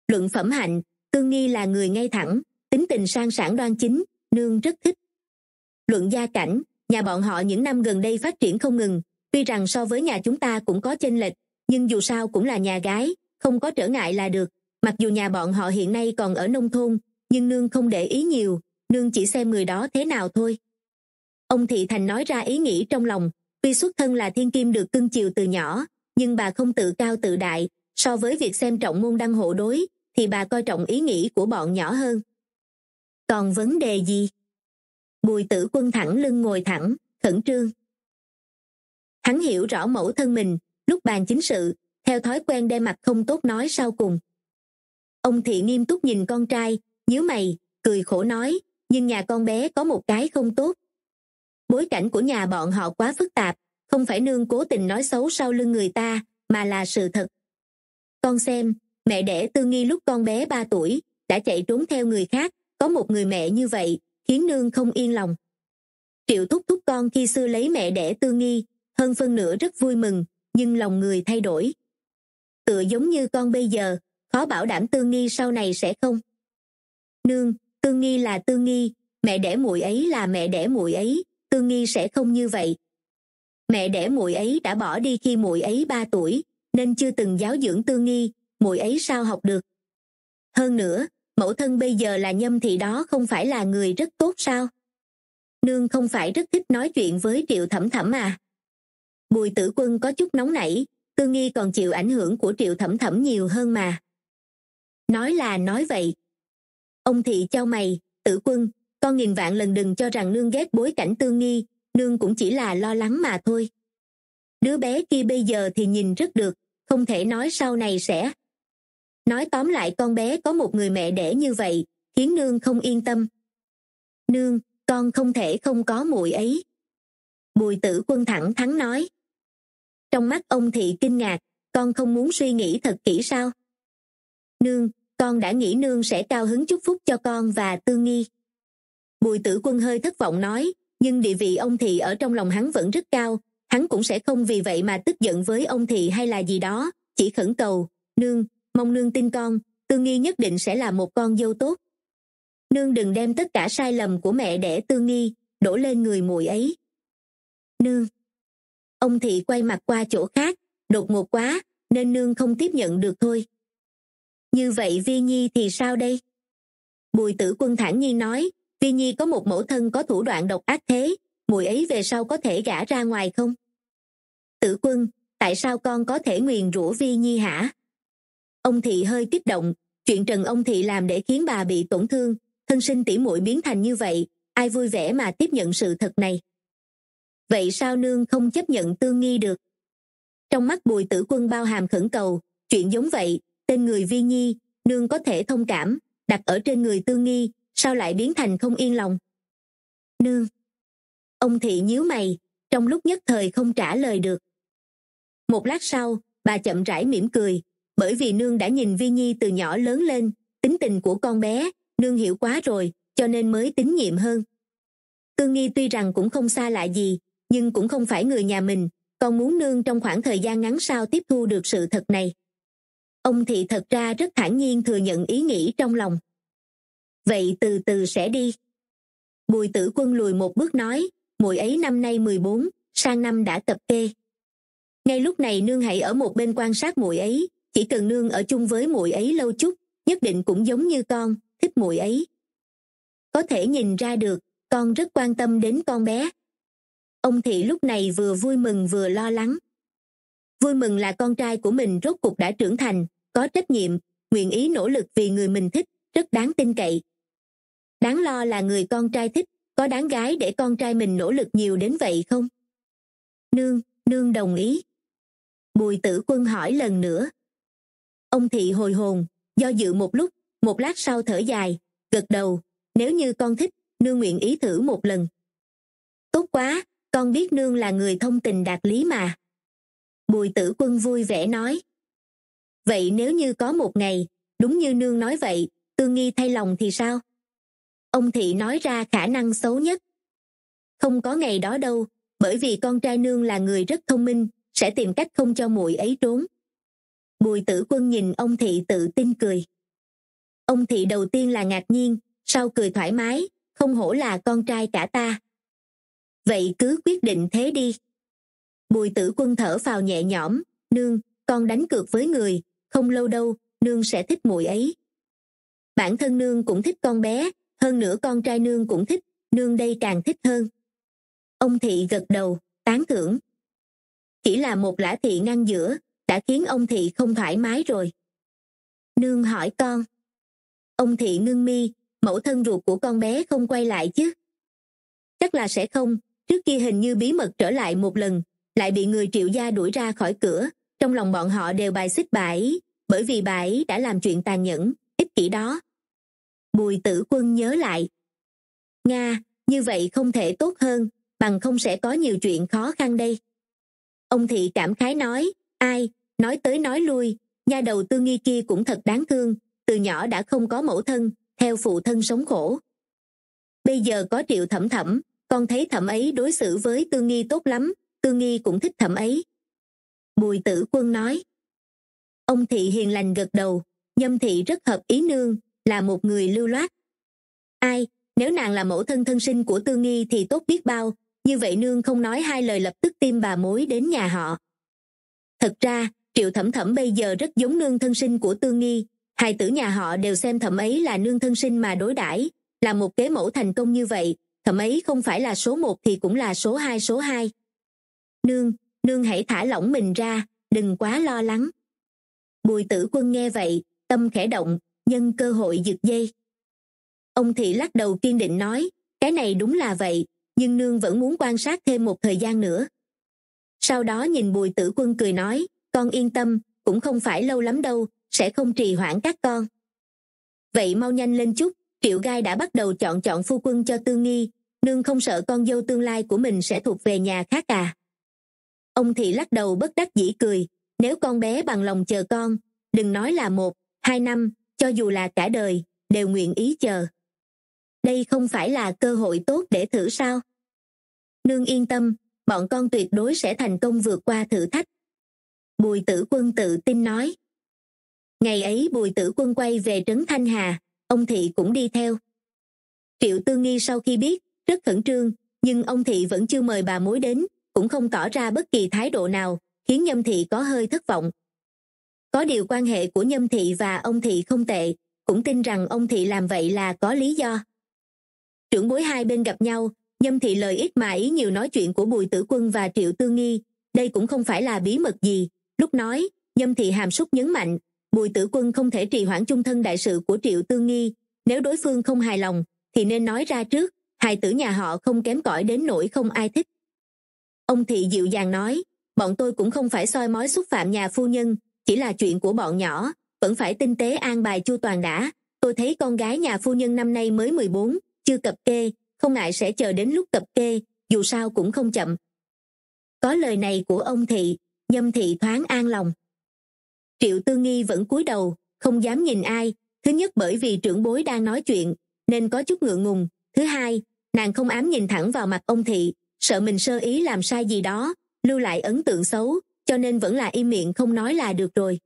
luận phẩm hạnh cương nghi là người ngay thẳng tính tình sang sản đoan chính nương rất thích luận gia cảnh nhà bọn họ những năm gần đây phát triển không ngừng tuy rằng so với nhà chúng ta cũng có chênh lệch nhưng dù sao cũng là nhà gái không có trở ngại là được mặc dù nhà bọn họ hiện nay còn ở nông thôn nhưng nương không để ý nhiều nương chỉ xem người đó thế nào thôi ông thị thành nói ra ý nghĩ trong lòng tuy xuất thân là thiên kim được cưng chiều từ nhỏ nhưng bà không tự cao tự đại so với việc xem trọng môn đăng hộ đối thì bà coi trọng ý nghĩ của bọn nhỏ hơn còn vấn đề gì bùi tử quân thẳng lưng ngồi thẳng khẩn trương hắn hiểu rõ mẫu thân mình lúc bàn chính sự theo thói quen đe mặt không tốt nói sau cùng ông thị nghiêm túc nhìn con trai nhíu mày cười khổ nói nhưng nhà con bé có một cái không tốt bối cảnh của nhà bọn họ quá phức tạp không phải nương cố tình nói xấu sau lưng người ta mà là sự thật con xem mẹ đẻ tư nghi lúc con bé ba tuổi đã chạy trốn theo người khác có một người mẹ như vậy khiến nương không yên lòng triệu thúc thúc con khi xưa lấy mẹ đẻ tư nghi hơn phân nửa rất vui mừng nhưng lòng người thay đổi tựa giống như con bây giờ khó bảo đảm tương nghi sau này sẽ không nương tương nghi là tương nghi mẹ đẻ muội ấy là mẹ đẻ muội ấy tương nghi sẽ không như vậy mẹ đẻ muội ấy đã bỏ đi khi muội ấy ba tuổi nên chưa từng giáo dưỡng tương nghi muội ấy sao học được hơn nữa mẫu thân bây giờ là nhâm thị đó không phải là người rất tốt sao nương không phải rất thích nói chuyện với triệu thẩm thẩm à bùi tử quân có chút nóng nảy tư nghi còn chịu ảnh hưởng của triệu thẩm thẩm nhiều hơn mà nói là nói vậy ông thị cho mày tử quân con nghìn vạn lần đừng cho rằng nương ghét bối cảnh Tư nghi nương cũng chỉ là lo lắng mà thôi đứa bé kia bây giờ thì nhìn rất được không thể nói sau này sẽ nói tóm lại con bé có một người mẹ đẻ như vậy khiến nương không yên tâm nương con không thể không có muội ấy bùi tử quân thẳng thắn nói trong mắt ông thị kinh ngạc con không muốn suy nghĩ thật kỹ sao nương con đã nghĩ nương sẽ cao hứng chúc phúc cho con và tương nghi bùi tử quân hơi thất vọng nói nhưng địa vị ông thị ở trong lòng hắn vẫn rất cao hắn cũng sẽ không vì vậy mà tức giận với ông thị hay là gì đó chỉ khẩn cầu nương mong nương tin con tương nghi nhất định sẽ là một con dâu tốt nương đừng đem tất cả sai lầm của mẹ để tương nghi đổ lên người muội ấy nương ông thị quay mặt qua chỗ khác đột ngột quá nên nương không tiếp nhận được thôi như vậy vi nhi thì sao đây bùi tử quân thản Nhi nói vi nhi có một mẫu thân có thủ đoạn độc ác thế mùi ấy về sau có thể gã ra ngoài không tử quân tại sao con có thể nguyền rủa vi nhi hả ông thị hơi kích động chuyện trần ông thị làm để khiến bà bị tổn thương thân sinh tỉ muội biến thành như vậy ai vui vẻ mà tiếp nhận sự thật này vậy sao nương không chấp nhận tương nghi được trong mắt bùi tử quân bao hàm khẩn cầu chuyện giống vậy tên người vi nhi nương có thể thông cảm đặt ở trên người tương nghi sao lại biến thành không yên lòng nương ông thị nhíu mày trong lúc nhất thời không trả lời được một lát sau bà chậm rãi mỉm cười bởi vì nương đã nhìn vi nhi từ nhỏ lớn lên tính tình của con bé nương hiểu quá rồi cho nên mới tín nhiệm hơn tương nghi tuy rằng cũng không xa lạ gì nhưng cũng không phải người nhà mình còn muốn nương trong khoảng thời gian ngắn sau tiếp thu được sự thật này ông thị thật ra rất thản nhiên thừa nhận ý nghĩ trong lòng vậy từ từ sẽ đi bùi tử quân lùi một bước nói mùi ấy năm nay mười bốn sang năm đã tập kê ngay lúc này nương hãy ở một bên quan sát mùi ấy chỉ cần nương ở chung với mùi ấy lâu chút nhất định cũng giống như con thích mùi ấy có thể nhìn ra được con rất quan tâm đến con bé ông thị lúc này vừa vui mừng vừa lo lắng vui mừng là con trai của mình rốt cuộc đã trưởng thành có trách nhiệm nguyện ý nỗ lực vì người mình thích rất đáng tin cậy đáng lo là người con trai thích có đáng gái để con trai mình nỗ lực nhiều đến vậy không nương nương đồng ý bùi tử quân hỏi lần nữa ông thị hồi hồn do dự một lúc một lát sau thở dài gật đầu nếu như con thích nương nguyện ý thử một lần tốt quá con biết nương là người thông tình đạt lý mà bùi tử quân vui vẻ nói vậy nếu như có một ngày đúng như nương nói vậy tương nghi thay lòng thì sao ông thị nói ra khả năng xấu nhất không có ngày đó đâu bởi vì con trai nương là người rất thông minh sẽ tìm cách không cho muội ấy trốn bùi tử quân nhìn ông thị tự tin cười ông thị đầu tiên là ngạc nhiên sau cười thoải mái không hổ là con trai cả ta vậy cứ quyết định thế đi bùi tử quân thở vào nhẹ nhõm nương con đánh cược với người không lâu đâu nương sẽ thích mùi ấy bản thân nương cũng thích con bé hơn nữa con trai nương cũng thích nương đây càng thích hơn ông thị gật đầu tán thưởng chỉ là một lã thị ngăn giữa đã khiến ông thị không thoải mái rồi nương hỏi con ông thị ngưng mi mẫu thân ruột của con bé không quay lại chứ chắc là sẽ không trước kia hình như bí mật trở lại một lần lại bị người triệu gia đuổi ra khỏi cửa trong lòng bọn họ đều bài xích bà ấy bởi vì bà ấy đã làm chuyện tàn nhẫn ích kỷ đó bùi tử quân nhớ lại nga như vậy không thể tốt hơn bằng không sẽ có nhiều chuyện khó khăn đây ông thị cảm khái nói ai nói tới nói lui nha đầu tư nghi kia cũng thật đáng thương từ nhỏ đã không có mẫu thân theo phụ thân sống khổ bây giờ có triệu thẩm thẩm con thấy thẩm ấy đối xử với tư nghi tốt lắm tư nghi cũng thích thẩm ấy bùi tử quân nói ông thị hiền lành gật đầu nhâm thị rất hợp ý nương là một người lưu loát ai nếu nàng là mẫu thân thân sinh của tư nghi thì tốt biết bao như vậy nương không nói hai lời lập tức tiêm bà mối đến nhà họ thật ra triệu thẩm thẩm bây giờ rất giống nương thân sinh của tư nghi hai tử nhà họ đều xem thẩm ấy là nương thân sinh mà đối đãi là một kế mẫu thành công như vậy thậm ấy không phải là số một thì cũng là số hai số hai nương nương hãy thả lỏng mình ra đừng quá lo lắng bùi tử quân nghe vậy tâm khẽ động nhân cơ hội giật dây ông thị lắc đầu kiên định nói cái này đúng là vậy nhưng nương vẫn muốn quan sát thêm một thời gian nữa sau đó nhìn bùi tử quân cười nói con yên tâm cũng không phải lâu lắm đâu sẽ không trì hoãn các con vậy mau nhanh lên chút triệu gai đã bắt đầu chọn chọn phu quân cho tương nghi nương không sợ con dâu tương lai của mình sẽ thuộc về nhà khác à ông thì lắc đầu bất đắc dĩ cười nếu con bé bằng lòng chờ con đừng nói là một hai năm cho dù là cả đời đều nguyện ý chờ đây không phải là cơ hội tốt để thử sao nương yên tâm bọn con tuyệt đối sẽ thành công vượt qua thử thách bùi tử quân tự tin nói ngày ấy bùi tử quân quay về trấn thanh hà ông thị cũng đi theo triệu tư nghi sau khi biết rất khẩn trương nhưng ông thị vẫn chưa mời bà mối đến cũng không tỏ ra bất kỳ thái độ nào khiến nhâm thị có hơi thất vọng có điều quan hệ của nhâm thị và ông thị không tệ cũng tin rằng ông thị làm vậy là có lý do trưởng bối hai bên gặp nhau nhâm thị lời ít mà ý nhiều nói chuyện của bùi tử quân và triệu tư nghi đây cũng không phải là bí mật gì lúc nói nhâm thị hàm xúc nhấn mạnh bùi tử quân không thể trì hoãn chung thân đại sự của triệu tương nghi nếu đối phương không hài lòng thì nên nói ra trước hài tử nhà họ không kém cỏi đến nỗi không ai thích ông thị dịu dàng nói bọn tôi cũng không phải soi mói xúc phạm nhà phu nhân chỉ là chuyện của bọn nhỏ vẫn phải tinh tế an bài chu toàn đã tôi thấy con gái nhà phu nhân năm nay mới 14, chưa cập kê không ngại sẽ chờ đến lúc cập kê dù sao cũng không chậm có lời này của ông thị nhâm thị thoáng an lòng triệu tư nghi vẫn cúi đầu không dám nhìn ai thứ nhất bởi vì trưởng bối đang nói chuyện nên có chút ngượng ngùng thứ hai nàng không ám nhìn thẳng vào mặt ông thị sợ mình sơ ý làm sai gì đó lưu lại ấn tượng xấu cho nên vẫn là im miệng không nói là được rồi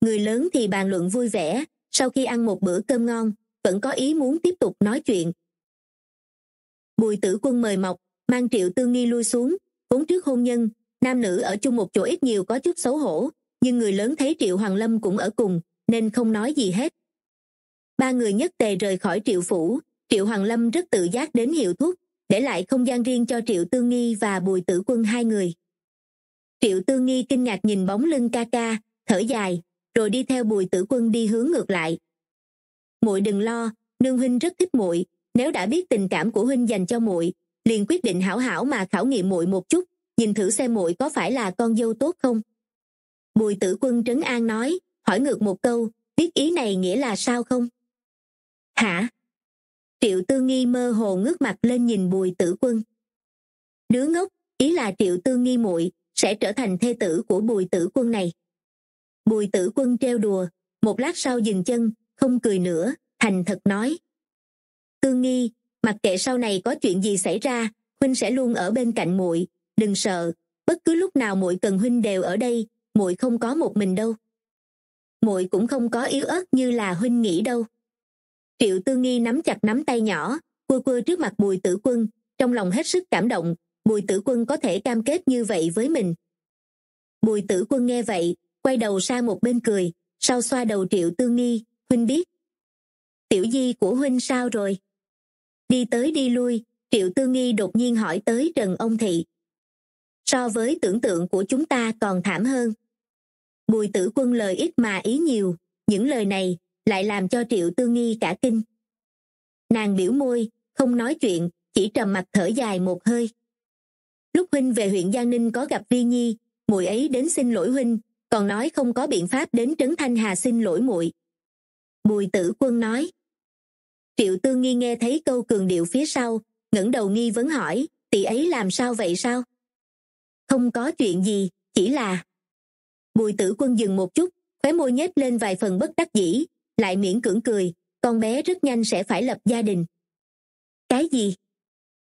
người lớn thì bàn luận vui vẻ sau khi ăn một bữa cơm ngon vẫn có ý muốn tiếp tục nói chuyện bùi tử quân mời mọc mang triệu tư nghi lui xuống vốn trước hôn nhân nam nữ ở chung một chỗ ít nhiều có chút xấu hổ nhưng người lớn thấy triệu hoàng lâm cũng ở cùng nên không nói gì hết ba người nhất tề rời khỏi triệu phủ triệu hoàng lâm rất tự giác đến hiệu thuốc để lại không gian riêng cho triệu tương nghi và bùi tử quân hai người triệu tương nghi kinh ngạc nhìn bóng lưng ca ca thở dài rồi đi theo bùi tử quân đi hướng ngược lại muội đừng lo nương huynh rất thích muội nếu đã biết tình cảm của huynh dành cho muội liền quyết định hảo hảo mà khảo nghiệm muội một chút nhìn thử xem muội có phải là con dâu tốt không bùi tử quân trấn an nói hỏi ngược một câu biết ý này nghĩa là sao không hả triệu tư nghi mơ hồ ngước mặt lên nhìn bùi tử quân đứa ngốc ý là triệu tư nghi muội sẽ trở thành thê tử của bùi tử quân này bùi tử quân trêu đùa một lát sau dừng chân không cười nữa thành thật nói tư nghi mặc kệ sau này có chuyện gì xảy ra huynh sẽ luôn ở bên cạnh muội đừng sợ bất cứ lúc nào muội cần huynh đều ở đây muội không có một mình đâu muội cũng không có yếu ớt như là huynh nghĩ đâu triệu tư nghi nắm chặt nắm tay nhỏ quơ quơ trước mặt bùi tử quân trong lòng hết sức cảm động bùi tử quân có thể cam kết như vậy với mình bùi tử quân nghe vậy quay đầu sang một bên cười sau xoa đầu triệu tư nghi huynh biết tiểu di của huynh sao rồi đi tới đi lui triệu tư nghi đột nhiên hỏi tới trần ông thị so với tưởng tượng của chúng ta còn thảm hơn bùi tử quân lời ít mà ý nhiều những lời này lại làm cho triệu tư nghi cả kinh nàng biểu môi không nói chuyện chỉ trầm mặt thở dài một hơi lúc huynh về huyện giang ninh có gặp vi nhi muội ấy đến xin lỗi huynh còn nói không có biện pháp đến trấn thanh hà xin lỗi muội bùi tử quân nói triệu tư nghi nghe thấy câu cường điệu phía sau ngẩng đầu nghi vấn hỏi tỷ ấy làm sao vậy sao không có chuyện gì chỉ là bùi tử quân dừng một chút khóe môi nhếch lên vài phần bất đắc dĩ lại miễn cưỡng cười con bé rất nhanh sẽ phải lập gia đình cái gì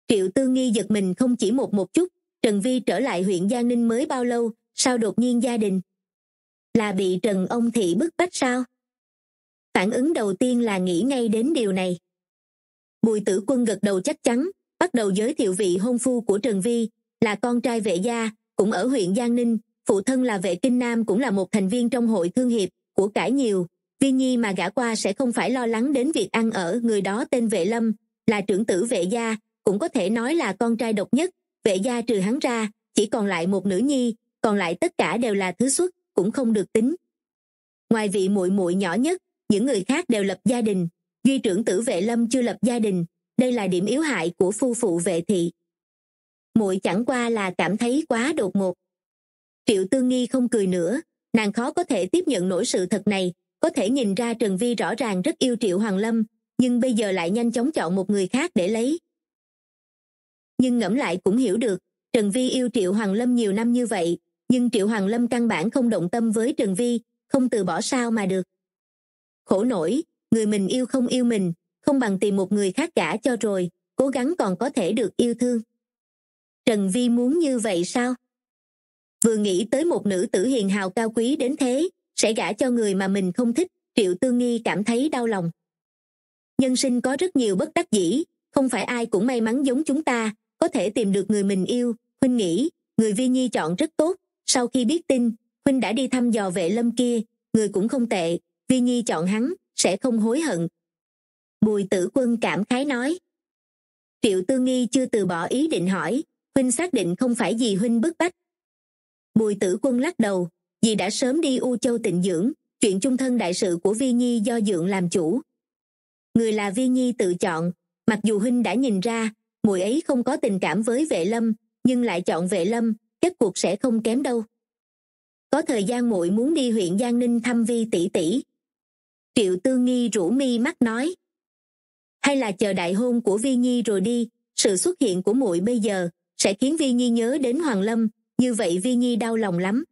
triệu tư nghi giật mình không chỉ một một chút trần vi trở lại huyện gia ninh mới bao lâu sao đột nhiên gia đình là bị trần ông thị bức bách sao phản ứng đầu tiên là nghĩ ngay đến điều này bùi tử quân gật đầu chắc chắn bắt đầu giới thiệu vị hôn phu của trần vi là con trai vệ gia cũng ở huyện giang ninh phụ thân là vệ kinh nam cũng là một thành viên trong hội thương hiệp của cải nhiều Vi nhi mà gã qua sẽ không phải lo lắng đến việc ăn ở người đó tên vệ lâm là trưởng tử vệ gia cũng có thể nói là con trai độc nhất vệ gia trừ hắn ra chỉ còn lại một nữ nhi còn lại tất cả đều là thứ xuất cũng không được tính ngoài vị muội muội nhỏ nhất những người khác đều lập gia đình duy trưởng tử vệ lâm chưa lập gia đình đây là điểm yếu hại của phu phụ vệ thị muội chẳng qua là cảm thấy quá đột ngột triệu tư nghi không cười nữa nàng khó có thể tiếp nhận nỗi sự thật này có thể nhìn ra trần vi rõ ràng rất yêu triệu hoàng lâm nhưng bây giờ lại nhanh chóng chọn một người khác để lấy nhưng ngẫm lại cũng hiểu được trần vi yêu triệu hoàng lâm nhiều năm như vậy nhưng triệu hoàng lâm căn bản không động tâm với trần vi không từ bỏ sao mà được khổ nổi người mình yêu không yêu mình không bằng tìm một người khác cả cho rồi cố gắng còn có thể được yêu thương trần vi muốn như vậy sao vừa nghĩ tới một nữ tử hiền hào cao quý đến thế sẽ gả cho người mà mình không thích triệu tương nghi cảm thấy đau lòng nhân sinh có rất nhiều bất đắc dĩ không phải ai cũng may mắn giống chúng ta có thể tìm được người mình yêu huynh nghĩ người vi nhi chọn rất tốt sau khi biết tin huynh đã đi thăm dò vệ lâm kia người cũng không tệ vi nhi chọn hắn sẽ không hối hận bùi tử quân cảm khái nói triệu tương nghi chưa từ bỏ ý định hỏi huynh xác định không phải gì huynh bức bách bùi tử quân lắc đầu vì đã sớm đi u châu tịnh dưỡng chuyện chung thân đại sự của vi nhi do dượng làm chủ người là vi nhi tự chọn mặc dù huynh đã nhìn ra mùi ấy không có tình cảm với vệ lâm nhưng lại chọn vệ lâm kết cuộc sẽ không kém đâu có thời gian muội muốn đi huyện giang ninh thăm vi tỷ tỷ triệu tư nghi rủ mi mắt nói hay là chờ đại hôn của vi nhi rồi đi sự xuất hiện của muội bây giờ sẽ khiến vi nhi nhớ đến hoàng lâm như vậy vi nhi đau lòng lắm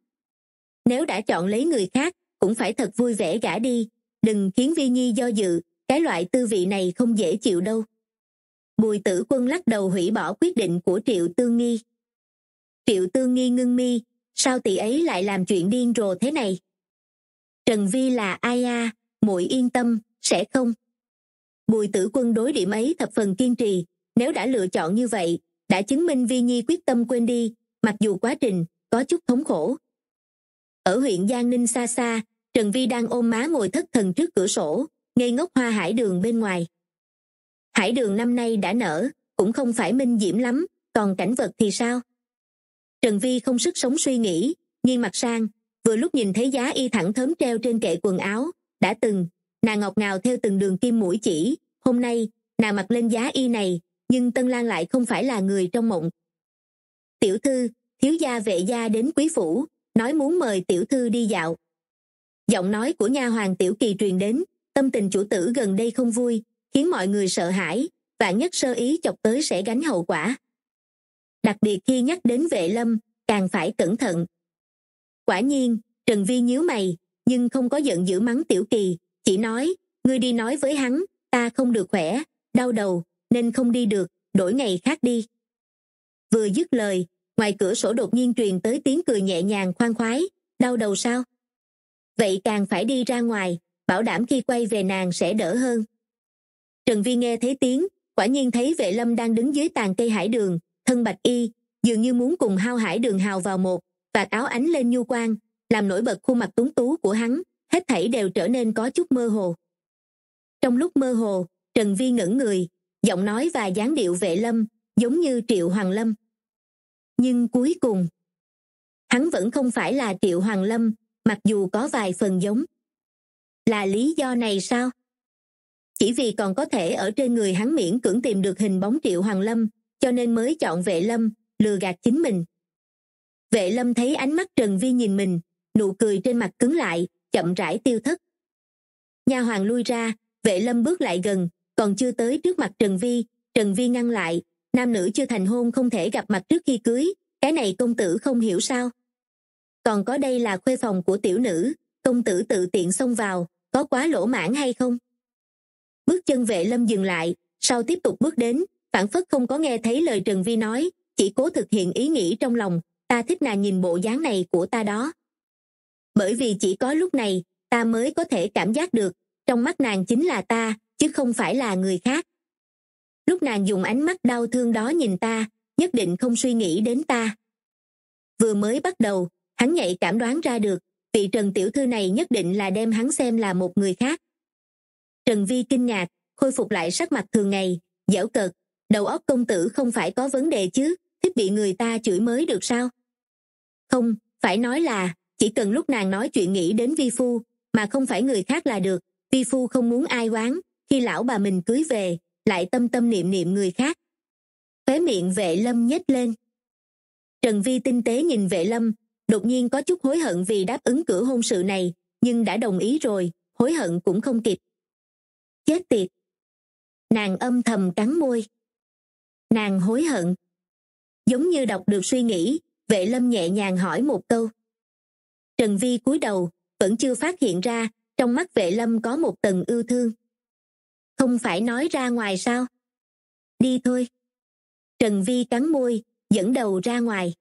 nếu đã chọn lấy người khác cũng phải thật vui vẻ gả đi đừng khiến vi nhi do dự cái loại tư vị này không dễ chịu đâu bùi tử quân lắc đầu hủy bỏ quyết định của triệu tương nghi triệu tương nghi ngưng mi sao tỷ ấy lại làm chuyện điên rồ thế này trần vi là ai a muội yên tâm sẽ không bùi tử quân đối điểm ấy thập phần kiên trì nếu đã lựa chọn như vậy đã chứng minh vi nhi quyết tâm quên đi mặc dù quá trình có chút thống khổ ở huyện giang ninh xa xa trần vi đang ôm má ngồi thất thần trước cửa sổ ngây ngốc hoa hải đường bên ngoài hải đường năm nay đã nở cũng không phải minh diễm lắm còn cảnh vật thì sao trần vi không sức sống suy nghĩ nghiêng mặt sang vừa lúc nhìn thấy giá y thẳng thớm treo trên kệ quần áo đã từng nàng ngọc ngào theo từng đường kim mũi chỉ hôm nay nàng mặc lên giá y này nhưng tân lan lại không phải là người trong mộng tiểu thư thiếu gia vệ gia đến quý phủ nói muốn mời tiểu thư đi dạo giọng nói của nha hoàng tiểu kỳ truyền đến tâm tình chủ tử gần đây không vui khiến mọi người sợ hãi vạn nhất sơ ý chọc tới sẽ gánh hậu quả đặc biệt khi nhắc đến vệ lâm càng phải cẩn thận quả nhiên trần vi nhíu mày nhưng không có giận dữ mắng tiểu kỳ chỉ nói ngươi đi nói với hắn ta không được khỏe đau đầu nên không đi được đổi ngày khác đi vừa dứt lời ngoài cửa sổ đột nhiên truyền tới tiếng cười nhẹ nhàng khoan khoái đau đầu sao vậy càng phải đi ra ngoài bảo đảm khi quay về nàng sẽ đỡ hơn trần vi nghe thấy tiếng quả nhiên thấy vệ lâm đang đứng dưới tàn cây hải đường thân bạch y dường như muốn cùng hao hải đường hào vào một và áo ánh lên nhu quang làm nổi bật khuôn mặt túng tú của hắn hết thảy đều trở nên có chút mơ hồ trong lúc mơ hồ trần vi ngẩng người giọng nói và dáng điệu vệ lâm giống như triệu hoàng lâm nhưng cuối cùng hắn vẫn không phải là triệu hoàng lâm mặc dù có vài phần giống là lý do này sao chỉ vì còn có thể ở trên người hắn miễn cưỡng tìm được hình bóng triệu hoàng lâm cho nên mới chọn vệ lâm lừa gạt chính mình vệ lâm thấy ánh mắt trần vi nhìn mình nụ cười trên mặt cứng lại chậm rãi tiêu thất nha hoàng lui ra vệ lâm bước lại gần còn chưa tới trước mặt trần vi trần vi ngăn lại nam nữ chưa thành hôn không thể gặp mặt trước khi cưới cái này công tử không hiểu sao còn có đây là khuê phòng của tiểu nữ công tử tự tiện xông vào có quá lỗ mãn hay không bước chân vệ lâm dừng lại sau tiếp tục bước đến phản phất không có nghe thấy lời trần vi nói chỉ cố thực hiện ý nghĩ trong lòng ta thích nàng nhìn bộ dáng này của ta đó bởi vì chỉ có lúc này ta mới có thể cảm giác được trong mắt nàng chính là ta chứ không phải là người khác lúc nàng dùng ánh mắt đau thương đó nhìn ta nhất định không suy nghĩ đến ta vừa mới bắt đầu hắn nhạy cảm đoán ra được vị trần tiểu thư này nhất định là đem hắn xem là một người khác trần vi kinh ngạc khôi phục lại sắc mặt thường ngày dẻo cợt đầu óc công tử không phải có vấn đề chứ thích bị người ta chửi mới được sao không phải nói là chỉ cần lúc nàng nói chuyện nghĩ đến vi phu mà không phải người khác là được vi phu không muốn ai oán khi lão bà mình cưới về lại tâm tâm niệm niệm người khác khóe miệng vệ lâm nhếch lên trần vi tinh tế nhìn vệ lâm đột nhiên có chút hối hận vì đáp ứng cửa hôn sự này nhưng đã đồng ý rồi hối hận cũng không kịp chết tiệt nàng âm thầm cắn môi nàng hối hận giống như đọc được suy nghĩ vệ lâm nhẹ nhàng hỏi một câu trần vi cúi đầu vẫn chưa phát hiện ra trong mắt vệ lâm có một tầng ưu thương không phải nói ra ngoài sao đi thôi trần vi cắn môi dẫn đầu ra ngoài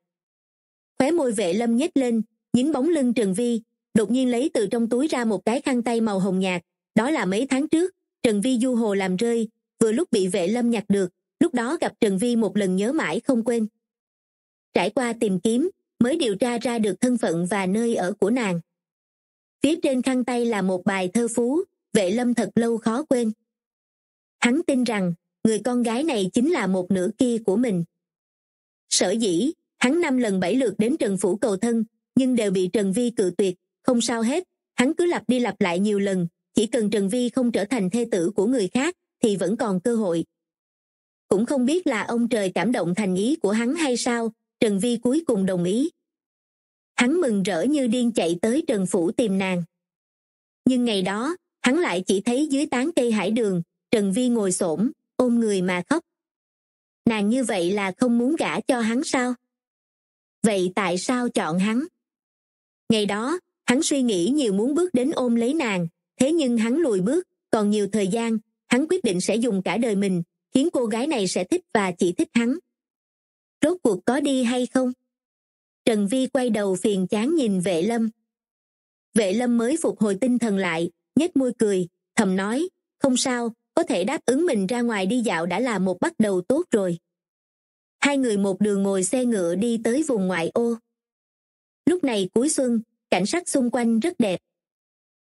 khóe môi vệ lâm nhếch lên dính bóng lưng trần vi đột nhiên lấy từ trong túi ra một cái khăn tay màu hồng nhạt đó là mấy tháng trước trần vi du hồ làm rơi vừa lúc bị vệ lâm nhặt được lúc đó gặp trần vi một lần nhớ mãi không quên trải qua tìm kiếm mới điều tra ra được thân phận và nơi ở của nàng phía trên khăn tay là một bài thơ phú vệ lâm thật lâu khó quên hắn tin rằng người con gái này chính là một nửa kia của mình sở dĩ hắn năm lần bảy lượt đến trần phủ cầu thân nhưng đều bị trần vi cự tuyệt không sao hết hắn cứ lặp đi lặp lại nhiều lần chỉ cần trần vi không trở thành thê tử của người khác thì vẫn còn cơ hội cũng không biết là ông trời cảm động thành ý của hắn hay sao trần vi cuối cùng đồng ý hắn mừng rỡ như điên chạy tới trần phủ tìm nàng nhưng ngày đó hắn lại chỉ thấy dưới tán cây hải đường trần vi ngồi xổm ôm người mà khóc nàng như vậy là không muốn gả cho hắn sao vậy tại sao chọn hắn ngày đó hắn suy nghĩ nhiều muốn bước đến ôm lấy nàng thế nhưng hắn lùi bước còn nhiều thời gian hắn quyết định sẽ dùng cả đời mình khiến cô gái này sẽ thích và chỉ thích hắn rốt cuộc có đi hay không trần vi quay đầu phiền chán nhìn vệ lâm vệ lâm mới phục hồi tinh thần lại nhếch môi cười thầm nói không sao có thể đáp ứng mình ra ngoài đi dạo đã là một bắt đầu tốt rồi hai người một đường ngồi xe ngựa đi tới vùng ngoại ô lúc này cuối xuân cảnh sắc xung quanh rất đẹp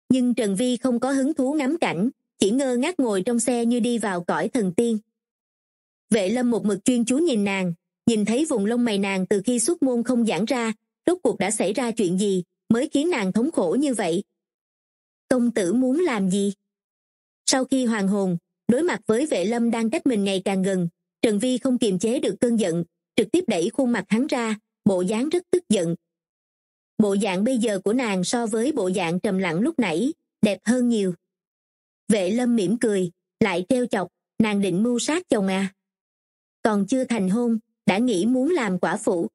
nhưng trần vi không có hứng thú ngắm cảnh chỉ ngơ ngác ngồi trong xe như đi vào cõi thần tiên vệ lâm một mực chuyên chú nhìn nàng nhìn thấy vùng lông mày nàng từ khi xuất môn không giãn ra rốt cuộc đã xảy ra chuyện gì mới khiến nàng thống khổ như vậy công tử muốn làm gì sau khi hoàng hồn đối mặt với vệ lâm đang cách mình ngày càng gần trần vi không kiềm chế được cơn giận trực tiếp đẩy khuôn mặt hắn ra bộ dáng rất tức giận bộ dạng bây giờ của nàng so với bộ dạng trầm lặng lúc nãy đẹp hơn nhiều vệ lâm mỉm cười lại trêu chọc nàng định mưu sát chồng à còn chưa thành hôn đã nghĩ muốn làm quả phụ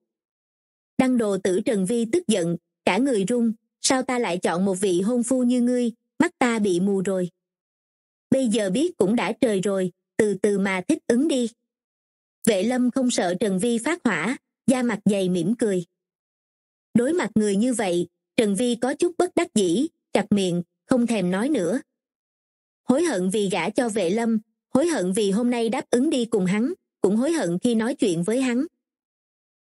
đăng đồ tử trần vi tức giận cả người run sao ta lại chọn một vị hôn phu như ngươi mắt ta bị mù rồi bây giờ biết cũng đã trời rồi từ từ mà thích ứng đi vệ lâm không sợ trần vi phát hỏa da mặt dày mỉm cười đối mặt người như vậy trần vi có chút bất đắc dĩ chặt miệng không thèm nói nữa hối hận vì gã cho vệ lâm hối hận vì hôm nay đáp ứng đi cùng hắn cũng hối hận khi nói chuyện với hắn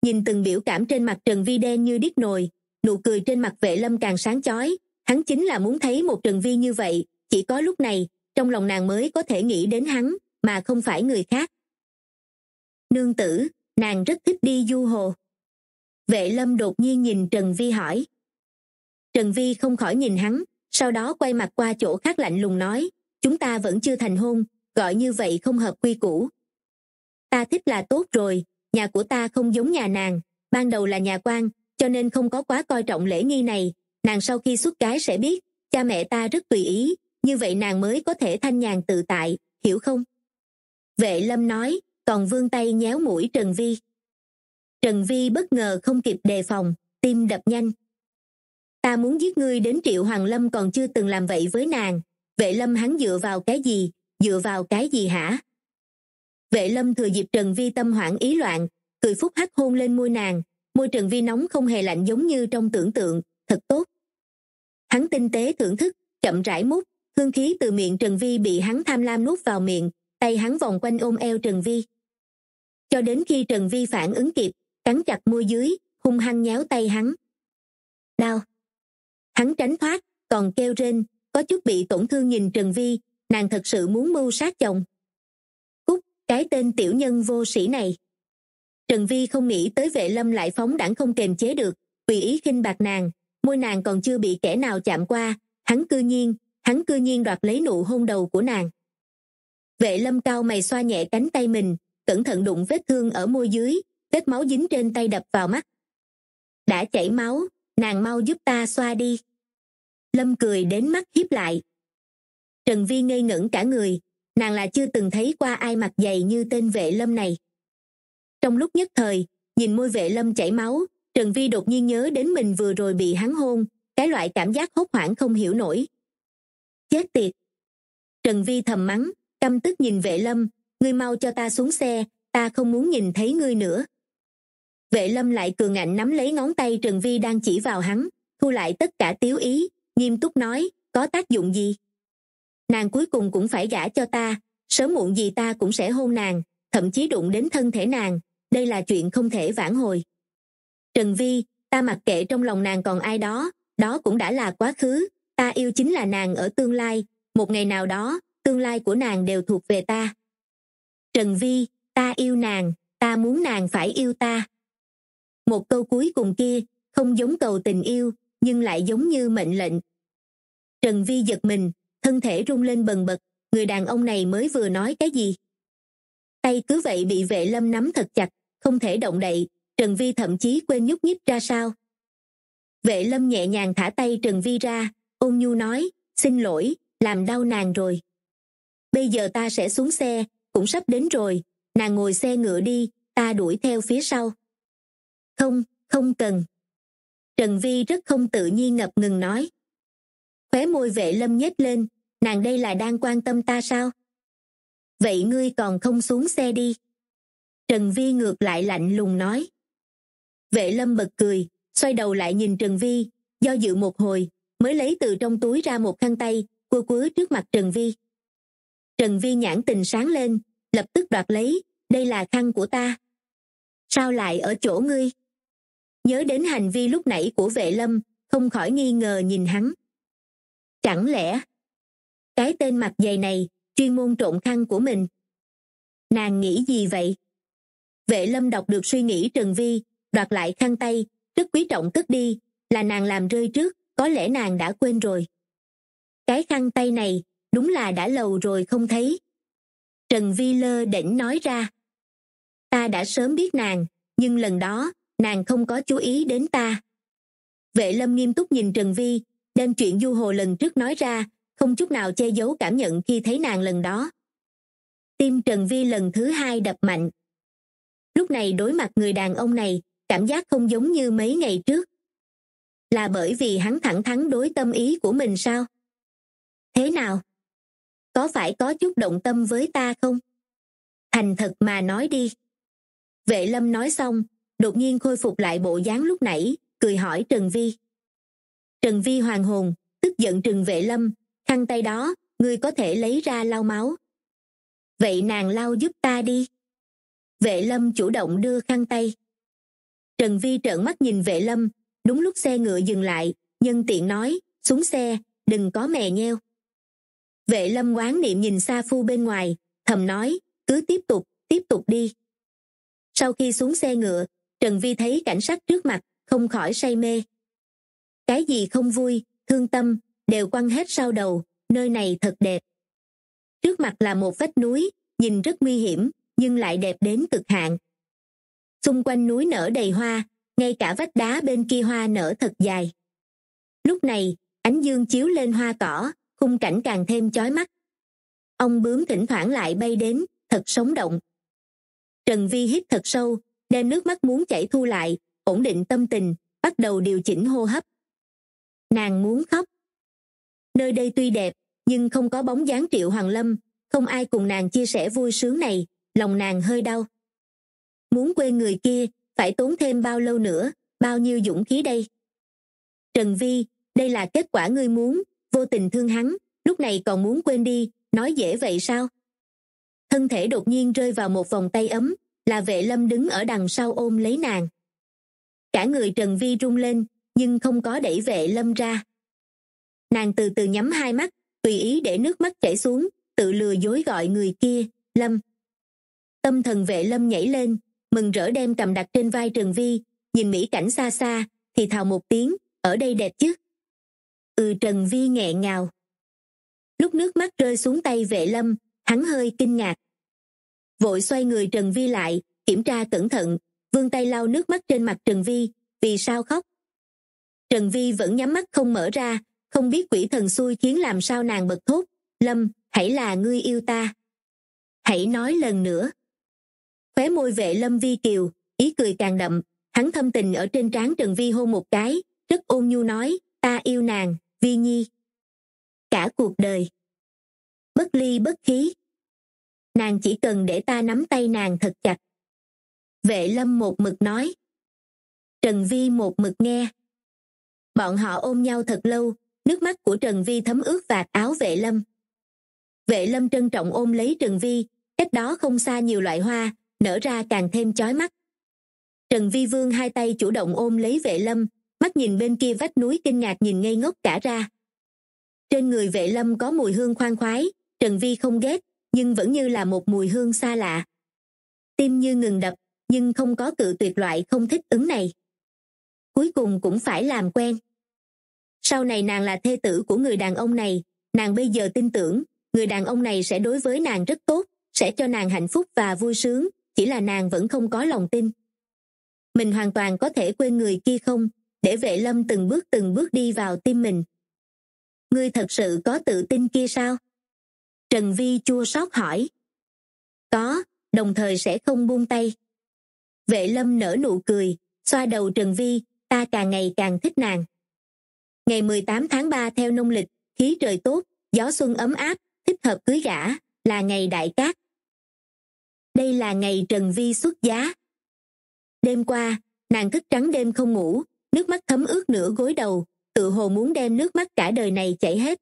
nhìn từng biểu cảm trên mặt trần vi đen như đít nồi nụ cười trên mặt vệ lâm càng sáng chói hắn chính là muốn thấy một trần vi như vậy chỉ có lúc này trong lòng nàng mới có thể nghĩ đến hắn mà không phải người khác nương tử nàng rất thích đi du hồ vệ lâm đột nhiên nhìn trần vi hỏi trần vi không khỏi nhìn hắn sau đó quay mặt qua chỗ khác lạnh lùng nói chúng ta vẫn chưa thành hôn gọi như vậy không hợp quy củ ta thích là tốt rồi nhà của ta không giống nhà nàng ban đầu là nhà quan cho nên không có quá coi trọng lễ nghi này nàng sau khi xuất cái sẽ biết cha mẹ ta rất tùy ý như vậy nàng mới có thể thanh nhàn tự tại hiểu không vệ lâm nói còn vương tay nhéo mũi trần vi trần vi bất ngờ không kịp đề phòng tim đập nhanh ta muốn giết ngươi đến triệu hoàng lâm còn chưa từng làm vậy với nàng vệ lâm hắn dựa vào cái gì dựa vào cái gì hả vệ lâm thừa dịp trần vi tâm hoảng ý loạn cười phúc hắt hôn lên môi nàng môi trần vi nóng không hề lạnh giống như trong tưởng tượng thật tốt hắn tinh tế thưởng thức chậm rãi mút hương khí từ miệng trần vi bị hắn tham lam nuốt vào miệng tay hắn vòng quanh ôm eo trần vi cho đến khi trần vi phản ứng kịp cắn chặt môi dưới hung hăng nhéo tay hắn đau hắn tránh thoát còn kêu rên có chút bị tổn thương nhìn trần vi nàng thật sự muốn mưu sát chồng cúc cái tên tiểu nhân vô sĩ này trần vi không nghĩ tới vệ lâm lại phóng đẳng không kềm chế được vì ý khinh bạc nàng môi nàng còn chưa bị kẻ nào chạm qua hắn cư nhiên hắn cư nhiên đoạt lấy nụ hôn đầu của nàng vệ lâm cao mày xoa nhẹ cánh tay mình cẩn thận đụng vết thương ở môi dưới vết máu dính trên tay đập vào mắt đã chảy máu nàng mau giúp ta xoa đi lâm cười đến mắt hiếp lại trần vi ngây ngẩn cả người nàng là chưa từng thấy qua ai mặt dày như tên vệ lâm này trong lúc nhất thời nhìn môi vệ lâm chảy máu trần vi đột nhiên nhớ đến mình vừa rồi bị hắn hôn cái loại cảm giác hốt hoảng không hiểu nổi chết tiệt trần vi thầm mắng căm tức nhìn vệ lâm ngươi mau cho ta xuống xe ta không muốn nhìn thấy ngươi nữa vệ lâm lại cường ảnh nắm lấy ngón tay trần vi đang chỉ vào hắn thu lại tất cả tiếu ý nghiêm túc nói có tác dụng gì nàng cuối cùng cũng phải gả cho ta sớm muộn gì ta cũng sẽ hôn nàng thậm chí đụng đến thân thể nàng đây là chuyện không thể vãn hồi trần vi ta mặc kệ trong lòng nàng còn ai đó đó cũng đã là quá khứ ta yêu chính là nàng ở tương lai một ngày nào đó tương lai của nàng đều thuộc về ta trần vi ta yêu nàng ta muốn nàng phải yêu ta một câu cuối cùng kia không giống cầu tình yêu nhưng lại giống như mệnh lệnh trần vi giật mình thân thể rung lên bần bật người đàn ông này mới vừa nói cái gì tay cứ vậy bị vệ lâm nắm thật chặt không thể động đậy trần vi thậm chí quên nhúc nhích ra sao vệ lâm nhẹ nhàng thả tay trần vi ra ôn nhu nói xin lỗi làm đau nàng rồi bây giờ ta sẽ xuống xe cũng sắp đến rồi nàng ngồi xe ngựa đi ta đuổi theo phía sau không không cần trần vi rất không tự nhiên ngập ngừng nói khóe môi vệ lâm nhếch lên nàng đây là đang quan tâm ta sao vậy ngươi còn không xuống xe đi trần vi ngược lại lạnh lùng nói vệ lâm bật cười xoay đầu lại nhìn trần vi do dự một hồi mới lấy từ trong túi ra một khăn tay cua cúa trước mặt trần vi trần vi nhãn tình sáng lên lập tức đoạt lấy đây là khăn của ta sao lại ở chỗ ngươi nhớ đến hành vi lúc nãy của vệ lâm không khỏi nghi ngờ nhìn hắn chẳng lẽ cái tên mặt dày này chuyên môn trộn khăn của mình nàng nghĩ gì vậy vệ lâm đọc được suy nghĩ trần vi đoạt lại khăn tay rất quý trọng cất đi là nàng làm rơi trước có lẽ nàng đã quên rồi cái khăn tay này đúng là đã lâu rồi không thấy trần vi lơ đỉnh nói ra ta đã sớm biết nàng nhưng lần đó nàng không có chú ý đến ta vệ lâm nghiêm túc nhìn trần vi đem chuyện du hồ lần trước nói ra không chút nào che giấu cảm nhận khi thấy nàng lần đó tim trần vi lần thứ hai đập mạnh lúc này đối mặt người đàn ông này cảm giác không giống như mấy ngày trước là bởi vì hắn thẳng thắn đối tâm ý của mình sao thế nào có phải có chút động tâm với ta không thành thật mà nói đi vệ lâm nói xong đột nhiên khôi phục lại bộ dáng lúc nãy cười hỏi trần vi trần vi hoàng hồn tức giận Trần vệ lâm khăn tay đó ngươi có thể lấy ra lau máu vậy nàng lau giúp ta đi vệ lâm chủ động đưa khăn tay trần vi trợn mắt nhìn vệ lâm đúng lúc xe ngựa dừng lại nhân tiện nói xuống xe đừng có mè nheo vệ lâm quán niệm nhìn xa phu bên ngoài thầm nói cứ tiếp tục tiếp tục đi sau khi xuống xe ngựa trần vi thấy cảnh sát trước mặt không khỏi say mê cái gì không vui thương tâm đều quăng hết sau đầu nơi này thật đẹp trước mặt là một vách núi nhìn rất nguy hiểm nhưng lại đẹp đến cực hạn xung quanh núi nở đầy hoa ngay cả vách đá bên kia hoa nở thật dài lúc này ánh dương chiếu lên hoa cỏ khung cảnh càng thêm chói mắt ông bướm thỉnh thoảng lại bay đến thật sống động trần vi hít thật sâu đem nước mắt muốn chảy thu lại ổn định tâm tình bắt đầu điều chỉnh hô hấp nàng muốn khóc nơi đây tuy đẹp nhưng không có bóng dáng triệu hoàng lâm không ai cùng nàng chia sẻ vui sướng này lòng nàng hơi đau muốn quên người kia phải tốn thêm bao lâu nữa bao nhiêu dũng khí đây trần vi đây là kết quả ngươi muốn vô tình thương hắn lúc này còn muốn quên đi nói dễ vậy sao thân thể đột nhiên rơi vào một vòng tay ấm là vệ lâm đứng ở đằng sau ôm lấy nàng cả người trần vi rung lên nhưng không có đẩy vệ lâm ra nàng từ từ nhắm hai mắt tùy ý để nước mắt chảy xuống tự lừa dối gọi người kia lâm tâm thần vệ lâm nhảy lên mừng rỡ đem cầm đặt trên vai trường vi nhìn mỹ cảnh xa xa thì thào một tiếng ở đây đẹp chứ ừ trần vi nghẹn ngào lúc nước mắt rơi xuống tay vệ lâm hắn hơi kinh ngạc vội xoay người trần vi lại kiểm tra cẩn thận vươn tay lau nước mắt trên mặt trần vi vì sao khóc trần vi vẫn nhắm mắt không mở ra không biết quỷ thần xui khiến làm sao nàng bật thốt lâm hãy là ngươi yêu ta hãy nói lần nữa khóe môi vệ lâm vi kiều ý cười càng đậm hắn thâm tình ở trên trán trần vi hôn một cái rất ôn nhu nói ta yêu nàng vi nhi cả cuộc đời bất ly bất khí nàng chỉ cần để ta nắm tay nàng thật chặt vệ lâm một mực nói trần vi một mực nghe bọn họ ôm nhau thật lâu nước mắt của trần vi thấm ướt vạt áo vệ lâm vệ lâm trân trọng ôm lấy trần vi cách đó không xa nhiều loại hoa nở ra càng thêm chói mắt trần vi vương hai tay chủ động ôm lấy vệ lâm mắt nhìn bên kia vách núi kinh ngạc nhìn ngây ngốc cả ra trên người vệ lâm có mùi hương khoan khoái trần vi không ghét nhưng vẫn như là một mùi hương xa lạ tim như ngừng đập nhưng không có cự tuyệt loại không thích ứng này cuối cùng cũng phải làm quen sau này nàng là thê tử của người đàn ông này nàng bây giờ tin tưởng người đàn ông này sẽ đối với nàng rất tốt sẽ cho nàng hạnh phúc và vui sướng chỉ là nàng vẫn không có lòng tin mình hoàn toàn có thể quên người kia không để vệ lâm từng bước từng bước đi vào tim mình ngươi thật sự có tự tin kia sao trần vi chua xót hỏi có đồng thời sẽ không buông tay vệ lâm nở nụ cười xoa đầu trần vi ta càng ngày càng thích nàng ngày 18 tháng 3 theo nông lịch khí trời tốt gió xuân ấm áp thích hợp cưới gả là ngày đại cát đây là ngày trần vi xuất giá đêm qua nàng thức trắng đêm không ngủ nước mắt thấm ướt nửa gối đầu tự hồ muốn đem nước mắt cả đời này chảy hết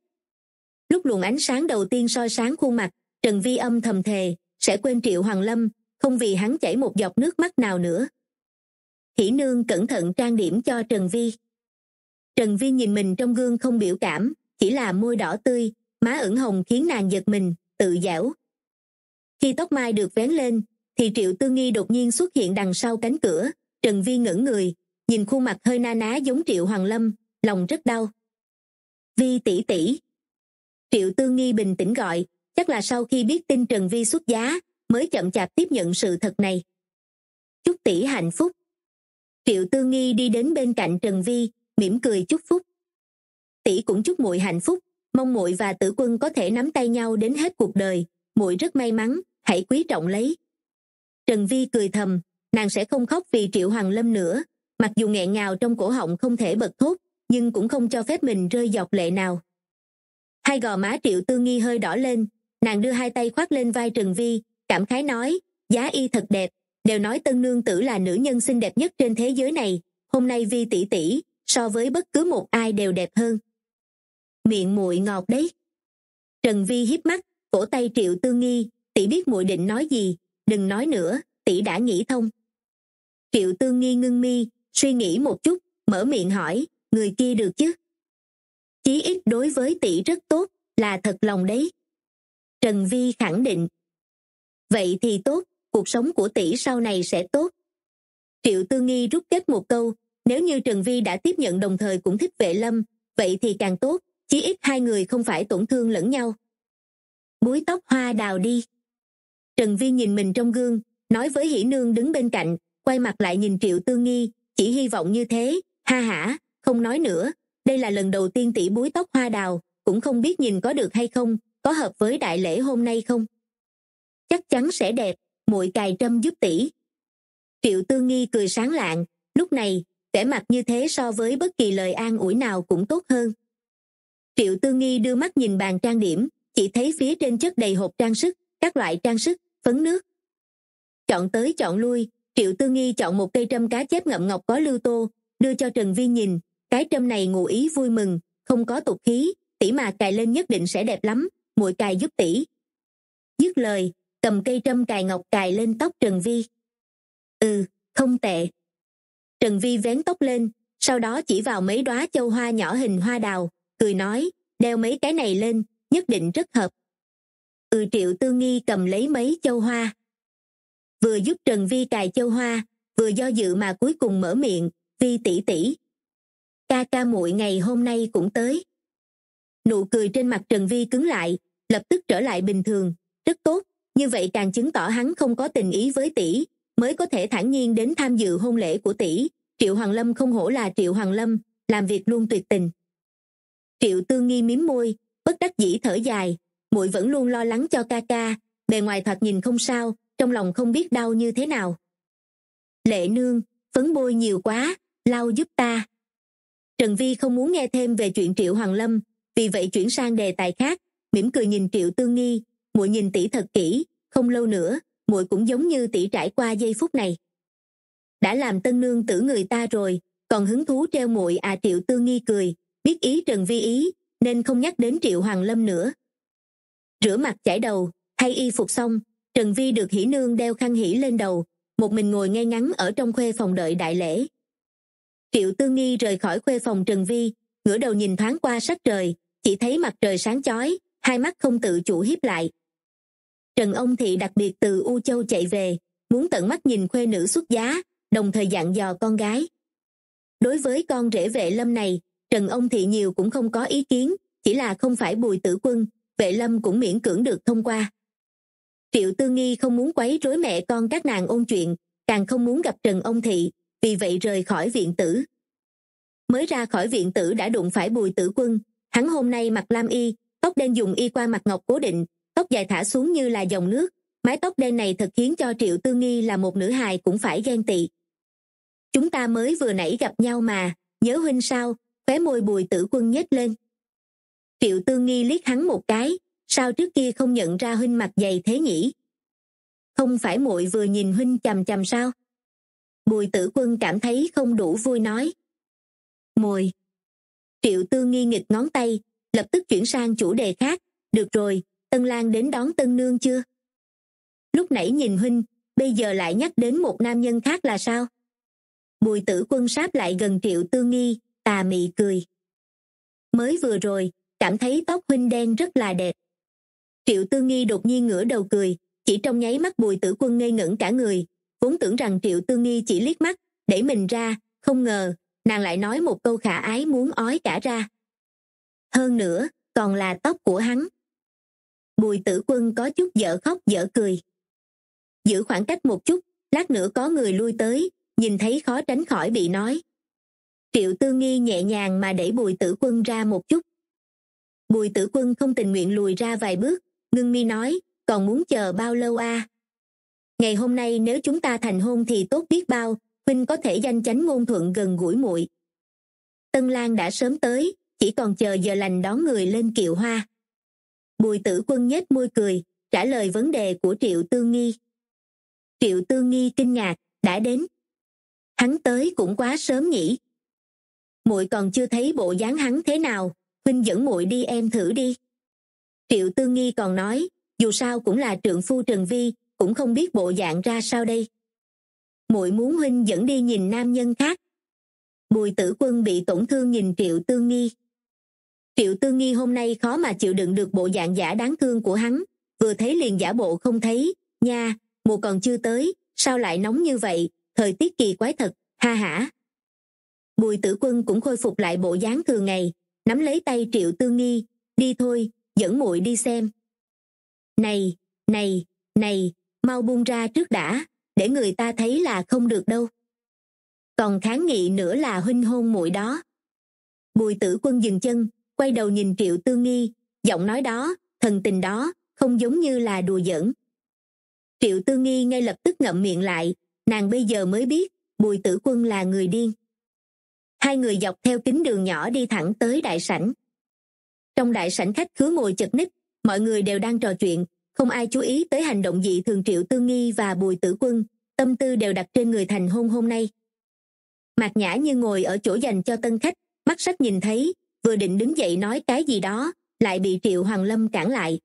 lúc luồng ánh sáng đầu tiên soi sáng khuôn mặt trần vi âm thầm thề sẽ quên triệu hoàng lâm không vì hắn chảy một giọt nước mắt nào nữa Hỷ nương cẩn thận trang điểm cho trần vi trần vi nhìn mình trong gương không biểu cảm chỉ là môi đỏ tươi má ửng hồng khiến nàng giật mình tự dẻo khi tóc mai được vén lên thì triệu tư nghi đột nhiên xuất hiện đằng sau cánh cửa trần vi ngẩn người nhìn khuôn mặt hơi na ná giống triệu hoàng lâm lòng rất đau vi tỷ tỷ triệu tư nghi bình tĩnh gọi chắc là sau khi biết tin trần vi xuất giá mới chậm chạp tiếp nhận sự thật này chúc tỷ hạnh phúc triệu tư nghi đi đến bên cạnh trần vi mỉm cười chúc phúc tỷ cũng chúc muội hạnh phúc mong muội và tử quân có thể nắm tay nhau đến hết cuộc đời muội rất may mắn hãy quý trọng lấy trần vi cười thầm nàng sẽ không khóc vì triệu hoàng lâm nữa mặc dù nghẹn ngào trong cổ họng không thể bật thốt nhưng cũng không cho phép mình rơi giọt lệ nào hai gò má triệu tư nghi hơi đỏ lên nàng đưa hai tay khoác lên vai trần vi cảm khái nói giá y thật đẹp đều nói tân nương tử là nữ nhân xinh đẹp nhất trên thế giới này hôm nay vi tỷ tỷ so với bất cứ một ai đều đẹp hơn miệng muội ngọt đấy trần vi hiếp mắt cổ tay triệu tư nghi tỷ biết muội định nói gì đừng nói nữa tỷ đã nghĩ thông triệu tương nghi ngưng mi suy nghĩ một chút mở miệng hỏi người kia được chứ chí ít đối với tỷ rất tốt là thật lòng đấy trần vi khẳng định vậy thì tốt cuộc sống của tỷ sau này sẽ tốt triệu tư nghi rút kết một câu nếu như trần vi đã tiếp nhận đồng thời cũng thích vệ lâm vậy thì càng tốt chí ít hai người không phải tổn thương lẫn nhau búi tóc hoa đào đi trần vi nhìn mình trong gương nói với hỷ nương đứng bên cạnh quay mặt lại nhìn triệu tương nghi chỉ hy vọng như thế ha hả không nói nữa đây là lần đầu tiên tỷ búi tóc hoa đào cũng không biết nhìn có được hay không có hợp với đại lễ hôm nay không chắc chắn sẽ đẹp muội cài trâm giúp tỷ triệu tương nghi cười sáng lạng lúc này vẻ mặt như thế so với bất kỳ lời an ủi nào cũng tốt hơn triệu tư nghi đưa mắt nhìn bàn trang điểm chỉ thấy phía trên chất đầy hộp trang sức các loại trang sức phấn nước chọn tới chọn lui triệu tư nghi chọn một cây trâm cá chép ngậm ngọc có lưu tô đưa cho trần vi nhìn cái trâm này ngụ ý vui mừng không có tục khí tỷ mà cài lên nhất định sẽ đẹp lắm muội cài giúp tỷ dứt lời cầm cây trâm cài ngọc cài lên tóc trần vi ừ không tệ trần vi vén tóc lên sau đó chỉ vào mấy đóa châu hoa nhỏ hình hoa đào cười nói đeo mấy cái này lên nhất định rất hợp ừ triệu tư nghi cầm lấy mấy châu hoa vừa giúp trần vi cài châu hoa vừa do dự mà cuối cùng mở miệng vi tỷ tỷ ca ca muội ngày hôm nay cũng tới nụ cười trên mặt trần vi cứng lại lập tức trở lại bình thường rất tốt như vậy càng chứng tỏ hắn không có tình ý với tỷ mới có thể thản nhiên đến tham dự hôn lễ của tỷ triệu hoàng lâm không hổ là triệu hoàng lâm làm việc luôn tuyệt tình triệu tư nghi mím môi bất đắc dĩ thở dài muội vẫn luôn lo lắng cho ca ca bề ngoài thoạt nhìn không sao trong lòng không biết đau như thế nào lệ nương phấn bôi nhiều quá lau giúp ta trần vi không muốn nghe thêm về chuyện triệu hoàng lâm vì vậy chuyển sang đề tài khác mỉm cười nhìn triệu tương nghi muội nhìn tỷ thật kỹ không lâu nữa muội cũng giống như tỷ trải qua giây phút này đã làm tân nương tử người ta rồi còn hứng thú treo muội à triệu tương nghi cười biết ý trần vi ý nên không nhắc đến triệu hoàng lâm nữa rửa mặt chải đầu thay y phục xong trần vi được hỉ nương đeo khăn hỉ lên đầu một mình ngồi ngay ngắn ở trong khuê phòng đợi đại lễ triệu tư nghi rời khỏi khuê phòng trần vi ngửa đầu nhìn thoáng qua sắc trời chỉ thấy mặt trời sáng chói hai mắt không tự chủ hiếp lại trần ông thị đặc biệt từ u châu chạy về muốn tận mắt nhìn khuê nữ xuất giá đồng thời dặn dò con gái đối với con rể vệ lâm này trần ông thị nhiều cũng không có ý kiến chỉ là không phải bùi tử quân vệ lâm cũng miễn cưỡng được thông qua triệu tư nghi không muốn quấy rối mẹ con các nàng ôn chuyện càng không muốn gặp trần ông thị vì vậy rời khỏi viện tử mới ra khỏi viện tử đã đụng phải bùi tử quân hắn hôm nay mặc lam y tóc đen dùng y qua mặt ngọc cố định tóc dài thả xuống như là dòng nước mái tóc đen này thật khiến cho triệu tư nghi là một nữ hài cũng phải ghen tị chúng ta mới vừa nãy gặp nhau mà nhớ huynh sao khóe môi bùi tử quân nhếch lên triệu tư nghi liếc hắn một cái sao trước kia không nhận ra huynh mặt dày thế nhỉ không phải muội vừa nhìn huynh chằm chằm sao bùi tử quân cảm thấy không đủ vui nói mùi triệu tư nghi nghịch ngón tay lập tức chuyển sang chủ đề khác được rồi tân lan đến đón tân nương chưa lúc nãy nhìn huynh bây giờ lại nhắc đến một nam nhân khác là sao bùi tử quân sáp lại gần triệu tư nghi tà mị cười mới vừa rồi cảm thấy tóc huynh đen rất là đẹp triệu tư nghi đột nhiên ngửa đầu cười chỉ trong nháy mắt bùi tử quân ngây ngẩn cả người vốn tưởng rằng triệu tư nghi chỉ liếc mắt để mình ra không ngờ nàng lại nói một câu khả ái muốn ói cả ra hơn nữa còn là tóc của hắn bùi tử quân có chút dở khóc dở cười giữ khoảng cách một chút lát nữa có người lui tới nhìn thấy khó tránh khỏi bị nói triệu tư nghi nhẹ nhàng mà đẩy bùi tử quân ra một chút bùi tử quân không tình nguyện lùi ra vài bước ngưng mi nói còn muốn chờ bao lâu a à? ngày hôm nay nếu chúng ta thành hôn thì tốt biết bao huynh có thể danh chánh ngôn thuận gần gũi muội tân lan đã sớm tới chỉ còn chờ giờ lành đón người lên kiệu hoa bùi tử quân nhếch môi cười trả lời vấn đề của triệu tương nghi triệu tương nghi kinh ngạc đã đến hắn tới cũng quá sớm nhỉ muội còn chưa thấy bộ dáng hắn thế nào huynh dẫn muội đi em thử đi triệu tư nghi còn nói dù sao cũng là trượng phu trần vi cũng không biết bộ dạng ra sao đây muội muốn huynh dẫn đi nhìn nam nhân khác bùi tử quân bị tổn thương nhìn triệu tư nghi triệu tư nghi hôm nay khó mà chịu đựng được bộ dạng giả đáng thương của hắn vừa thấy liền giả bộ không thấy nha mùa còn chưa tới sao lại nóng như vậy thời tiết kỳ quái thật ha hả bùi tử quân cũng khôi phục lại bộ dáng thường ngày nắm lấy tay triệu tư nghi đi thôi dẫn muội đi xem này này này mau buông ra trước đã để người ta thấy là không được đâu còn kháng nghị nữa là huynh hôn muội đó bùi tử quân dừng chân quay đầu nhìn triệu tư nghi giọng nói đó thần tình đó không giống như là đùa giỡn triệu tư nghi ngay lập tức ngậm miệng lại nàng bây giờ mới biết bùi tử quân là người điên hai người dọc theo kính đường nhỏ đi thẳng tới đại sảnh trong đại sảnh khách khứa ngồi chật ních mọi người đều đang trò chuyện không ai chú ý tới hành động dị thường triệu tư nghi và bùi tử quân tâm tư đều đặt trên người thành hôn hôm nay mạc nhã như ngồi ở chỗ dành cho tân khách mắt sắc nhìn thấy vừa định đứng dậy nói cái gì đó lại bị triệu hoàng lâm cản lại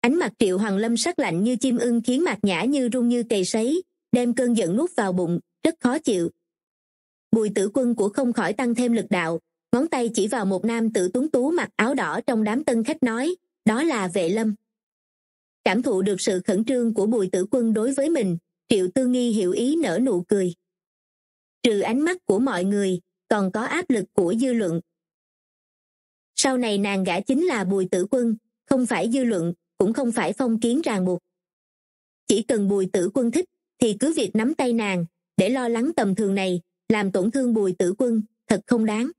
ánh mặt triệu hoàng lâm sắc lạnh như chim ưng khiến mạc nhã như run như cầy sấy đem cơn giận nuốt vào bụng rất khó chịu bùi tử quân của không khỏi tăng thêm lực đạo ngón tay chỉ vào một nam tử tuấn tú mặc áo đỏ trong đám tân khách nói đó là vệ lâm cảm thụ được sự khẩn trương của bùi tử quân đối với mình triệu tư nghi hiểu ý nở nụ cười trừ ánh mắt của mọi người còn có áp lực của dư luận sau này nàng gã chính là bùi tử quân không phải dư luận cũng không phải phong kiến ràng buộc chỉ cần bùi tử quân thích thì cứ việc nắm tay nàng để lo lắng tầm thường này làm tổn thương bùi tử quân thật không đáng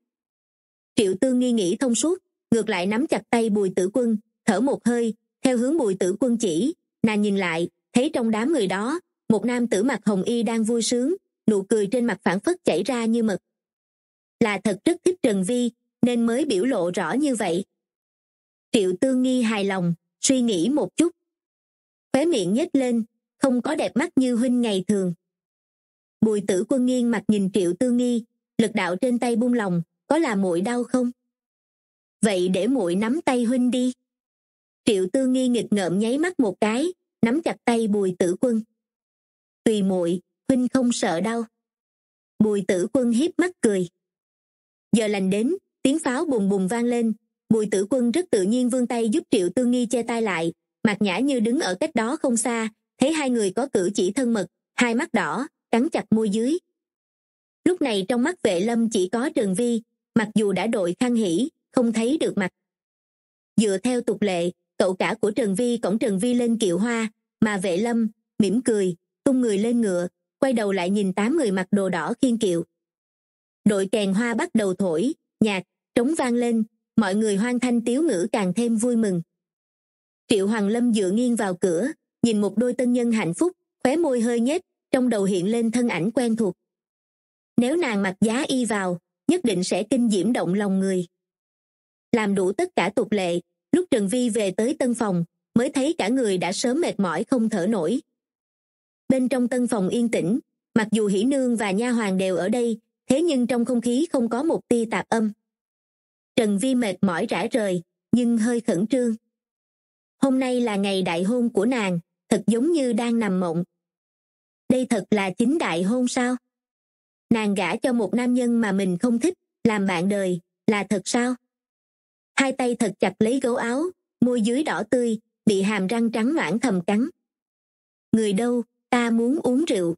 triệu tư nghi nghĩ thông suốt ngược lại nắm chặt tay bùi tử quân thở một hơi theo hướng bùi tử quân chỉ nàng nhìn lại thấy trong đám người đó một nam tử mặt hồng y đang vui sướng nụ cười trên mặt phản phất chảy ra như mực là thật rất thích trần vi nên mới biểu lộ rõ như vậy triệu tư nghi hài lòng suy nghĩ một chút khóe miệng nhếch lên không có đẹp mắt như huynh ngày thường bùi tử quân nghiêng mặt nhìn triệu tư nghi lực đạo trên tay buông lòng có là muội đau không vậy để muội nắm tay huynh đi triệu tư nghi nghịch ngợm nháy mắt một cái nắm chặt tay bùi tử quân tùy muội huynh không sợ đau bùi tử quân hiếp mắt cười giờ lành đến tiếng pháo bùng bùng vang lên bùi tử quân rất tự nhiên vươn tay giúp triệu tư nghi che tay lại mặt nhã như đứng ở cách đó không xa thấy hai người có cử chỉ thân mật hai mắt đỏ cắn chặt môi dưới lúc này trong mắt vệ lâm chỉ có trường vi mặc dù đã đội khăn hỉ không thấy được mặt dựa theo tục lệ cậu cả của trần vi cổng trần vi lên kiệu hoa mà vệ lâm mỉm cười tung người lên ngựa quay đầu lại nhìn tám người mặc đồ đỏ khiên kiệu đội kèn hoa bắt đầu thổi nhạc trống vang lên mọi người hoan thanh tiếu ngữ càng thêm vui mừng triệu hoàng lâm dựa nghiêng vào cửa nhìn một đôi tân nhân hạnh phúc khóe môi hơi nhếch trong đầu hiện lên thân ảnh quen thuộc nếu nàng mặc giá y vào nhất định sẽ kinh diễm động lòng người làm đủ tất cả tục lệ lúc trần vi về tới tân phòng mới thấy cả người đã sớm mệt mỏi không thở nổi bên trong tân phòng yên tĩnh mặc dù hỷ nương và nha hoàng đều ở đây thế nhưng trong không khí không có một tia tạp âm trần vi mệt mỏi rã rời nhưng hơi khẩn trương hôm nay là ngày đại hôn của nàng thật giống như đang nằm mộng đây thật là chính đại hôn sao nàng gả cho một nam nhân mà mình không thích làm bạn đời là thật sao hai tay thật chặt lấy gấu áo môi dưới đỏ tươi bị hàm răng trắng loãng thầm cắn người đâu ta muốn uống rượu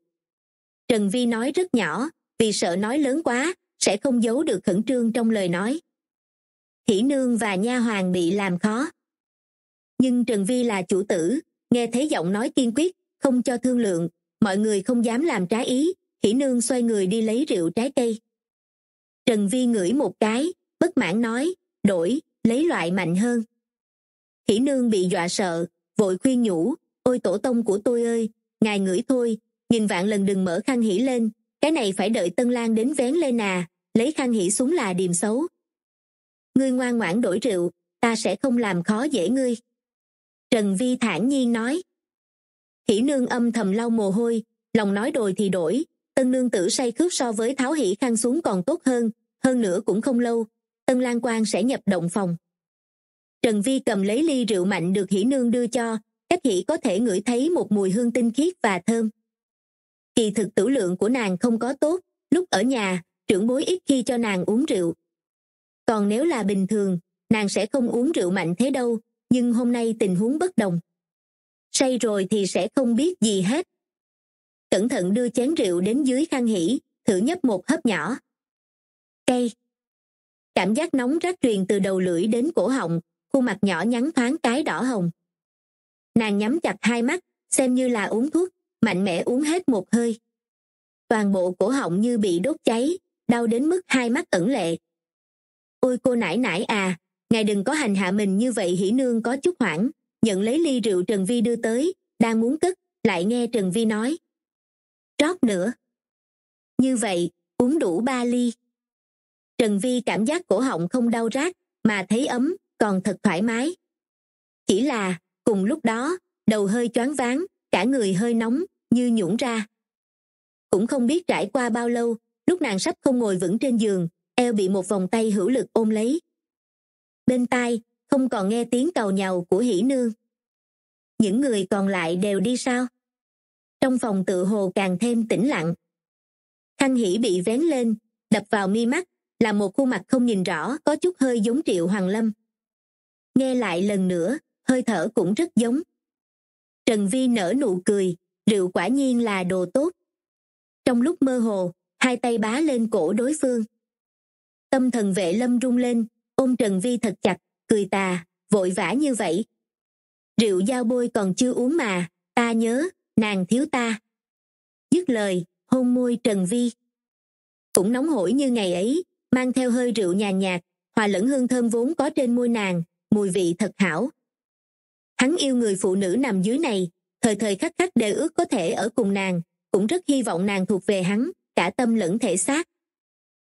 trần vi nói rất nhỏ vì sợ nói lớn quá sẽ không giấu được khẩn trương trong lời nói hỷ nương và nha hoàng bị làm khó nhưng trần vi là chủ tử nghe thấy giọng nói kiên quyết không cho thương lượng mọi người không dám làm trái ý hỷ nương xoay người đi lấy rượu trái cây trần vi ngửi một cái bất mãn nói đổi lấy loại mạnh hơn hỷ nương bị dọa sợ vội khuyên nhủ ôi tổ tông của tôi ơi ngài ngửi thôi nghìn vạn lần đừng mở khăn hỉ lên cái này phải đợi tân lan đến vén lên à lấy khăn hỉ xuống là điềm xấu ngươi ngoan ngoãn đổi rượu ta sẽ không làm khó dễ ngươi trần vi thản nhiên nói hỉ nương âm thầm lau mồ hôi lòng nói đồi thì đổi tân nương tử say khước so với tháo hỉ khang xuống còn tốt hơn hơn nữa cũng không lâu tân lan quan sẽ nhập động phòng trần vi cầm lấy ly rượu mạnh được hỉ nương đưa cho cách hỉ có thể ngửi thấy một mùi hương tinh khiết và thơm kỳ thực tử lượng của nàng không có tốt lúc ở nhà trưởng bối ít khi cho nàng uống rượu còn nếu là bình thường nàng sẽ không uống rượu mạnh thế đâu nhưng hôm nay tình huống bất đồng say rồi thì sẽ không biết gì hết cẩn thận đưa chén rượu đến dưới khăn hỉ thử nhấp một hớp nhỏ cay cảm giác nóng rát truyền từ đầu lưỡi đến cổ họng khuôn mặt nhỏ nhắn thoáng cái đỏ hồng nàng nhắm chặt hai mắt xem như là uống thuốc mạnh mẽ uống hết một hơi toàn bộ cổ họng như bị đốt cháy đau đến mức hai mắt ẩn lệ ôi cô nải nải à ngài đừng có hành hạ mình như vậy hỉ nương có chút hoảng nhận lấy ly rượu trần vi đưa tới đang muốn cất lại nghe trần vi nói rót nữa như vậy uống đủ ba ly trần vi cảm giác cổ họng không đau rát mà thấy ấm còn thật thoải mái chỉ là cùng lúc đó đầu hơi choáng váng cả người hơi nóng như nhũn ra cũng không biết trải qua bao lâu lúc nàng sắp không ngồi vững trên giường eo bị một vòng tay hữu lực ôm lấy bên tai không còn nghe tiếng cầu nhào của hỷ nương những người còn lại đều đi sao trong phòng tự hồ càng thêm tĩnh lặng khăn hỉ bị vén lên đập vào mi mắt là một khuôn mặt không nhìn rõ có chút hơi giống triệu hoàng lâm nghe lại lần nữa hơi thở cũng rất giống trần vi nở nụ cười rượu quả nhiên là đồ tốt trong lúc mơ hồ hai tay bá lên cổ đối phương tâm thần vệ lâm rung lên ôm trần vi thật chặt cười tà vội vã như vậy rượu dao bôi còn chưa uống mà ta nhớ nàng thiếu ta dứt lời hôn môi trần vi cũng nóng hổi như ngày ấy mang theo hơi rượu nhàn nhạt hòa lẫn hương thơm vốn có trên môi nàng mùi vị thật hảo hắn yêu người phụ nữ nằm dưới này thời thời khắc khắc đều ước có thể ở cùng nàng cũng rất hy vọng nàng thuộc về hắn cả tâm lẫn thể xác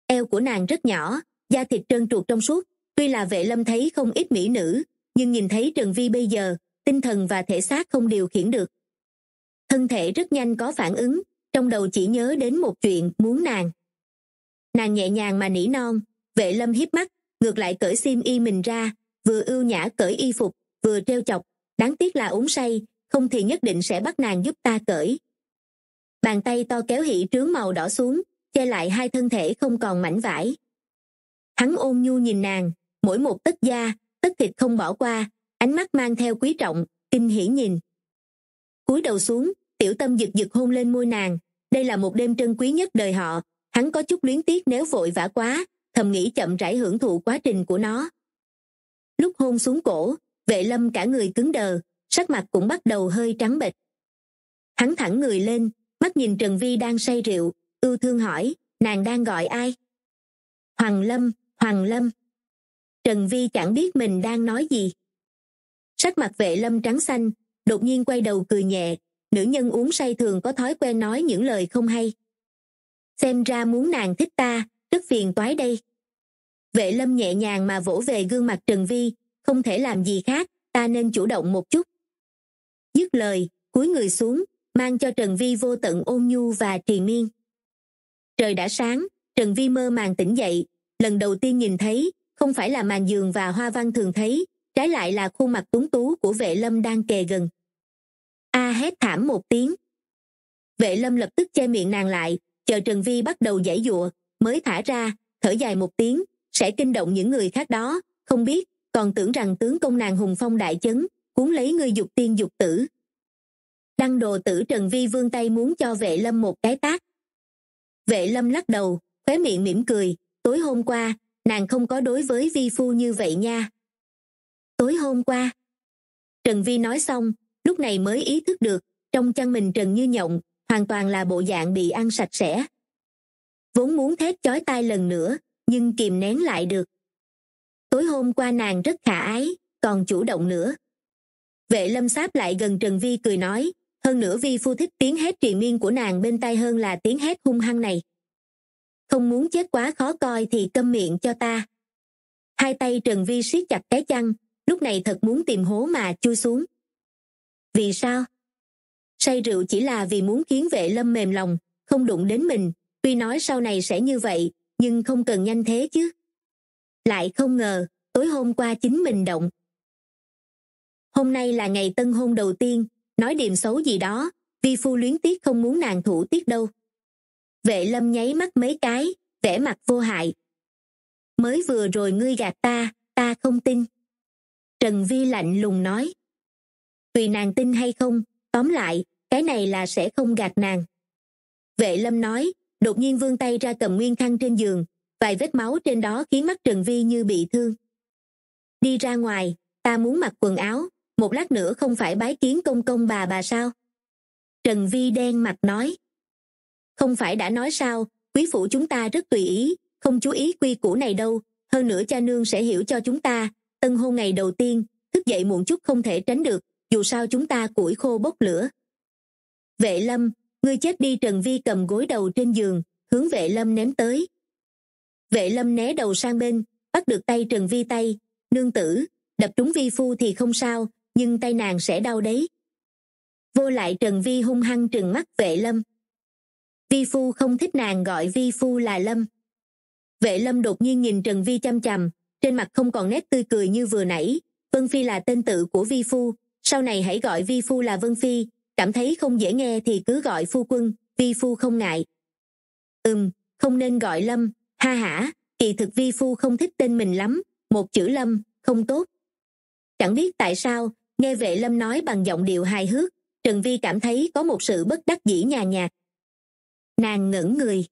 eo của nàng rất nhỏ da thịt trơn truột trong suốt tuy là vệ lâm thấy không ít mỹ nữ nhưng nhìn thấy trần vi bây giờ tinh thần và thể xác không điều khiển được thân thể rất nhanh có phản ứng trong đầu chỉ nhớ đến một chuyện muốn nàng nàng nhẹ nhàng mà nỉ non vệ lâm hiếp mắt ngược lại cởi sim y mình ra vừa ưu nhã cởi y phục vừa treo chọc đáng tiếc là uống say không thì nhất định sẽ bắt nàng giúp ta cởi bàn tay to kéo hỉ trướng màu đỏ xuống che lại hai thân thể không còn mảnh vải hắn ôn nhu nhìn nàng mỗi một tất da tất thịt không bỏ qua ánh mắt mang theo quý trọng kinh hỉ nhìn cúi đầu xuống tiểu tâm giật giật hôn lên môi nàng đây là một đêm trân quý nhất đời họ hắn có chút luyến tiếc nếu vội vã quá thầm nghĩ chậm rãi hưởng thụ quá trình của nó lúc hôn xuống cổ vệ lâm cả người cứng đờ sắc mặt cũng bắt đầu hơi trắng bệch hắn thẳng người lên mắt nhìn trần vi đang say rượu ưu thương hỏi nàng đang gọi ai hoàng lâm hoàng lâm trần vi chẳng biết mình đang nói gì sắc mặt vệ lâm trắng xanh đột nhiên quay đầu cười nhẹ nữ nhân uống say thường có thói quen nói những lời không hay xem ra muốn nàng thích ta rất phiền toái đây vệ lâm nhẹ nhàng mà vỗ về gương mặt trần vi không thể làm gì khác ta nên chủ động một chút dứt lời cúi người xuống mang cho trần vi vô tận ôn nhu và triền miên trời đã sáng trần vi mơ màng tỉnh dậy lần đầu tiên nhìn thấy không phải là màn giường và hoa văn thường thấy trái lại là khuôn mặt túng tú của vệ lâm đang kề gần a hét thảm một tiếng vệ lâm lập tức che miệng nàng lại chờ trần vi bắt đầu giải giụa mới thả ra thở dài một tiếng sẽ kinh động những người khác đó không biết còn tưởng rằng tướng công nàng hùng phong đại chấn cuốn lấy ngươi dục tiên dục tử đăng đồ tử trần vi vươn tay muốn cho vệ lâm một cái tác vệ lâm lắc đầu khóe miệng mỉm cười tối hôm qua nàng không có đối với vi phu như vậy nha tối hôm qua trần vi nói xong lúc này mới ý thức được trong chăn mình trần như nhộng hoàn toàn là bộ dạng bị ăn sạch sẽ vốn muốn thét chói tai lần nữa nhưng kìm nén lại được tối hôm qua nàng rất khả ái còn chủ động nữa vệ lâm sáp lại gần trần vi cười nói hơn nữa vi phu thích tiếng hét triền miên của nàng bên tai hơn là tiếng hét hung hăng này không muốn chết quá khó coi thì câm miệng cho ta hai tay trần vi siết chặt cái chăn lúc này thật muốn tìm hố mà chui xuống vì sao say rượu chỉ là vì muốn khiến vệ lâm mềm lòng không đụng đến mình tuy nói sau này sẽ như vậy nhưng không cần nhanh thế chứ lại không ngờ tối hôm qua chính mình động hôm nay là ngày tân hôn đầu tiên nói điềm xấu gì đó vi phu luyến tiếc không muốn nàng thủ tiếc đâu vệ lâm nháy mắt mấy cái vẻ mặt vô hại mới vừa rồi ngươi gạt ta ta không tin trần vi lạnh lùng nói tùy nàng tin hay không tóm lại cái này là sẽ không gạt nàng vệ lâm nói đột nhiên vươn tay ra cầm nguyên khăn trên giường vài vết máu trên đó khiến mắt trần vi như bị thương đi ra ngoài ta muốn mặc quần áo một lát nữa không phải bái kiến công công bà bà sao trần vi đen mặt nói không phải đã nói sao quý phụ chúng ta rất tùy ý không chú ý quy củ này đâu hơn nữa cha nương sẽ hiểu cho chúng ta tân hôn ngày đầu tiên thức dậy muộn chút không thể tránh được dù sao chúng ta củi khô bốc lửa vệ lâm ngươi chết đi trần vi cầm gối đầu trên giường hướng vệ lâm ném tới vệ lâm né đầu sang bên bắt được tay trần vi tay nương tử đập trúng vi phu thì không sao nhưng tay nàng sẽ đau đấy vô lại trần vi hung hăng trừng mắt vệ lâm vi phu không thích nàng gọi vi phu là lâm vệ lâm đột nhiên nhìn trần vi chăm chằm trên mặt không còn nét tươi cười như vừa nãy vân phi là tên tự của vi phu sau này hãy gọi vi phu là vân phi cảm thấy không dễ nghe thì cứ gọi phu quân vi phu không ngại ừm không nên gọi lâm ha hả kỳ thực vi phu không thích tên mình lắm một chữ lâm không tốt chẳng biết tại sao nghe vệ lâm nói bằng giọng điệu hài hước trần vi cảm thấy có một sự bất đắc dĩ nhà nhạt nàng ngẩn người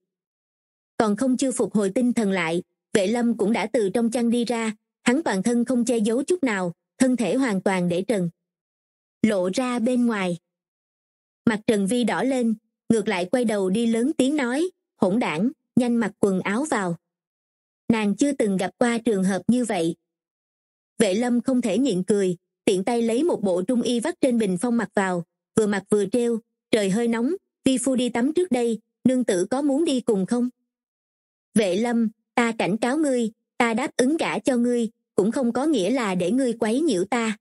còn không chưa phục hồi tinh thần lại vệ lâm cũng đã từ trong chăn đi ra hắn toàn thân không che giấu chút nào thân thể hoàn toàn để trần lộ ra bên ngoài mặt trần vi đỏ lên ngược lại quay đầu đi lớn tiếng nói hỗn đảng nhanh mặc quần áo vào nàng chưa từng gặp qua trường hợp như vậy vệ lâm không thể nhịn cười tiện tay lấy một bộ trung y vắt trên bình phong mặc vào vừa mặc vừa treo trời hơi nóng vi phu đi tắm trước đây nương tử có muốn đi cùng không vệ lâm ta cảnh cáo ngươi ta đáp ứng gả cho ngươi cũng không có nghĩa là để ngươi quấy nhiễu ta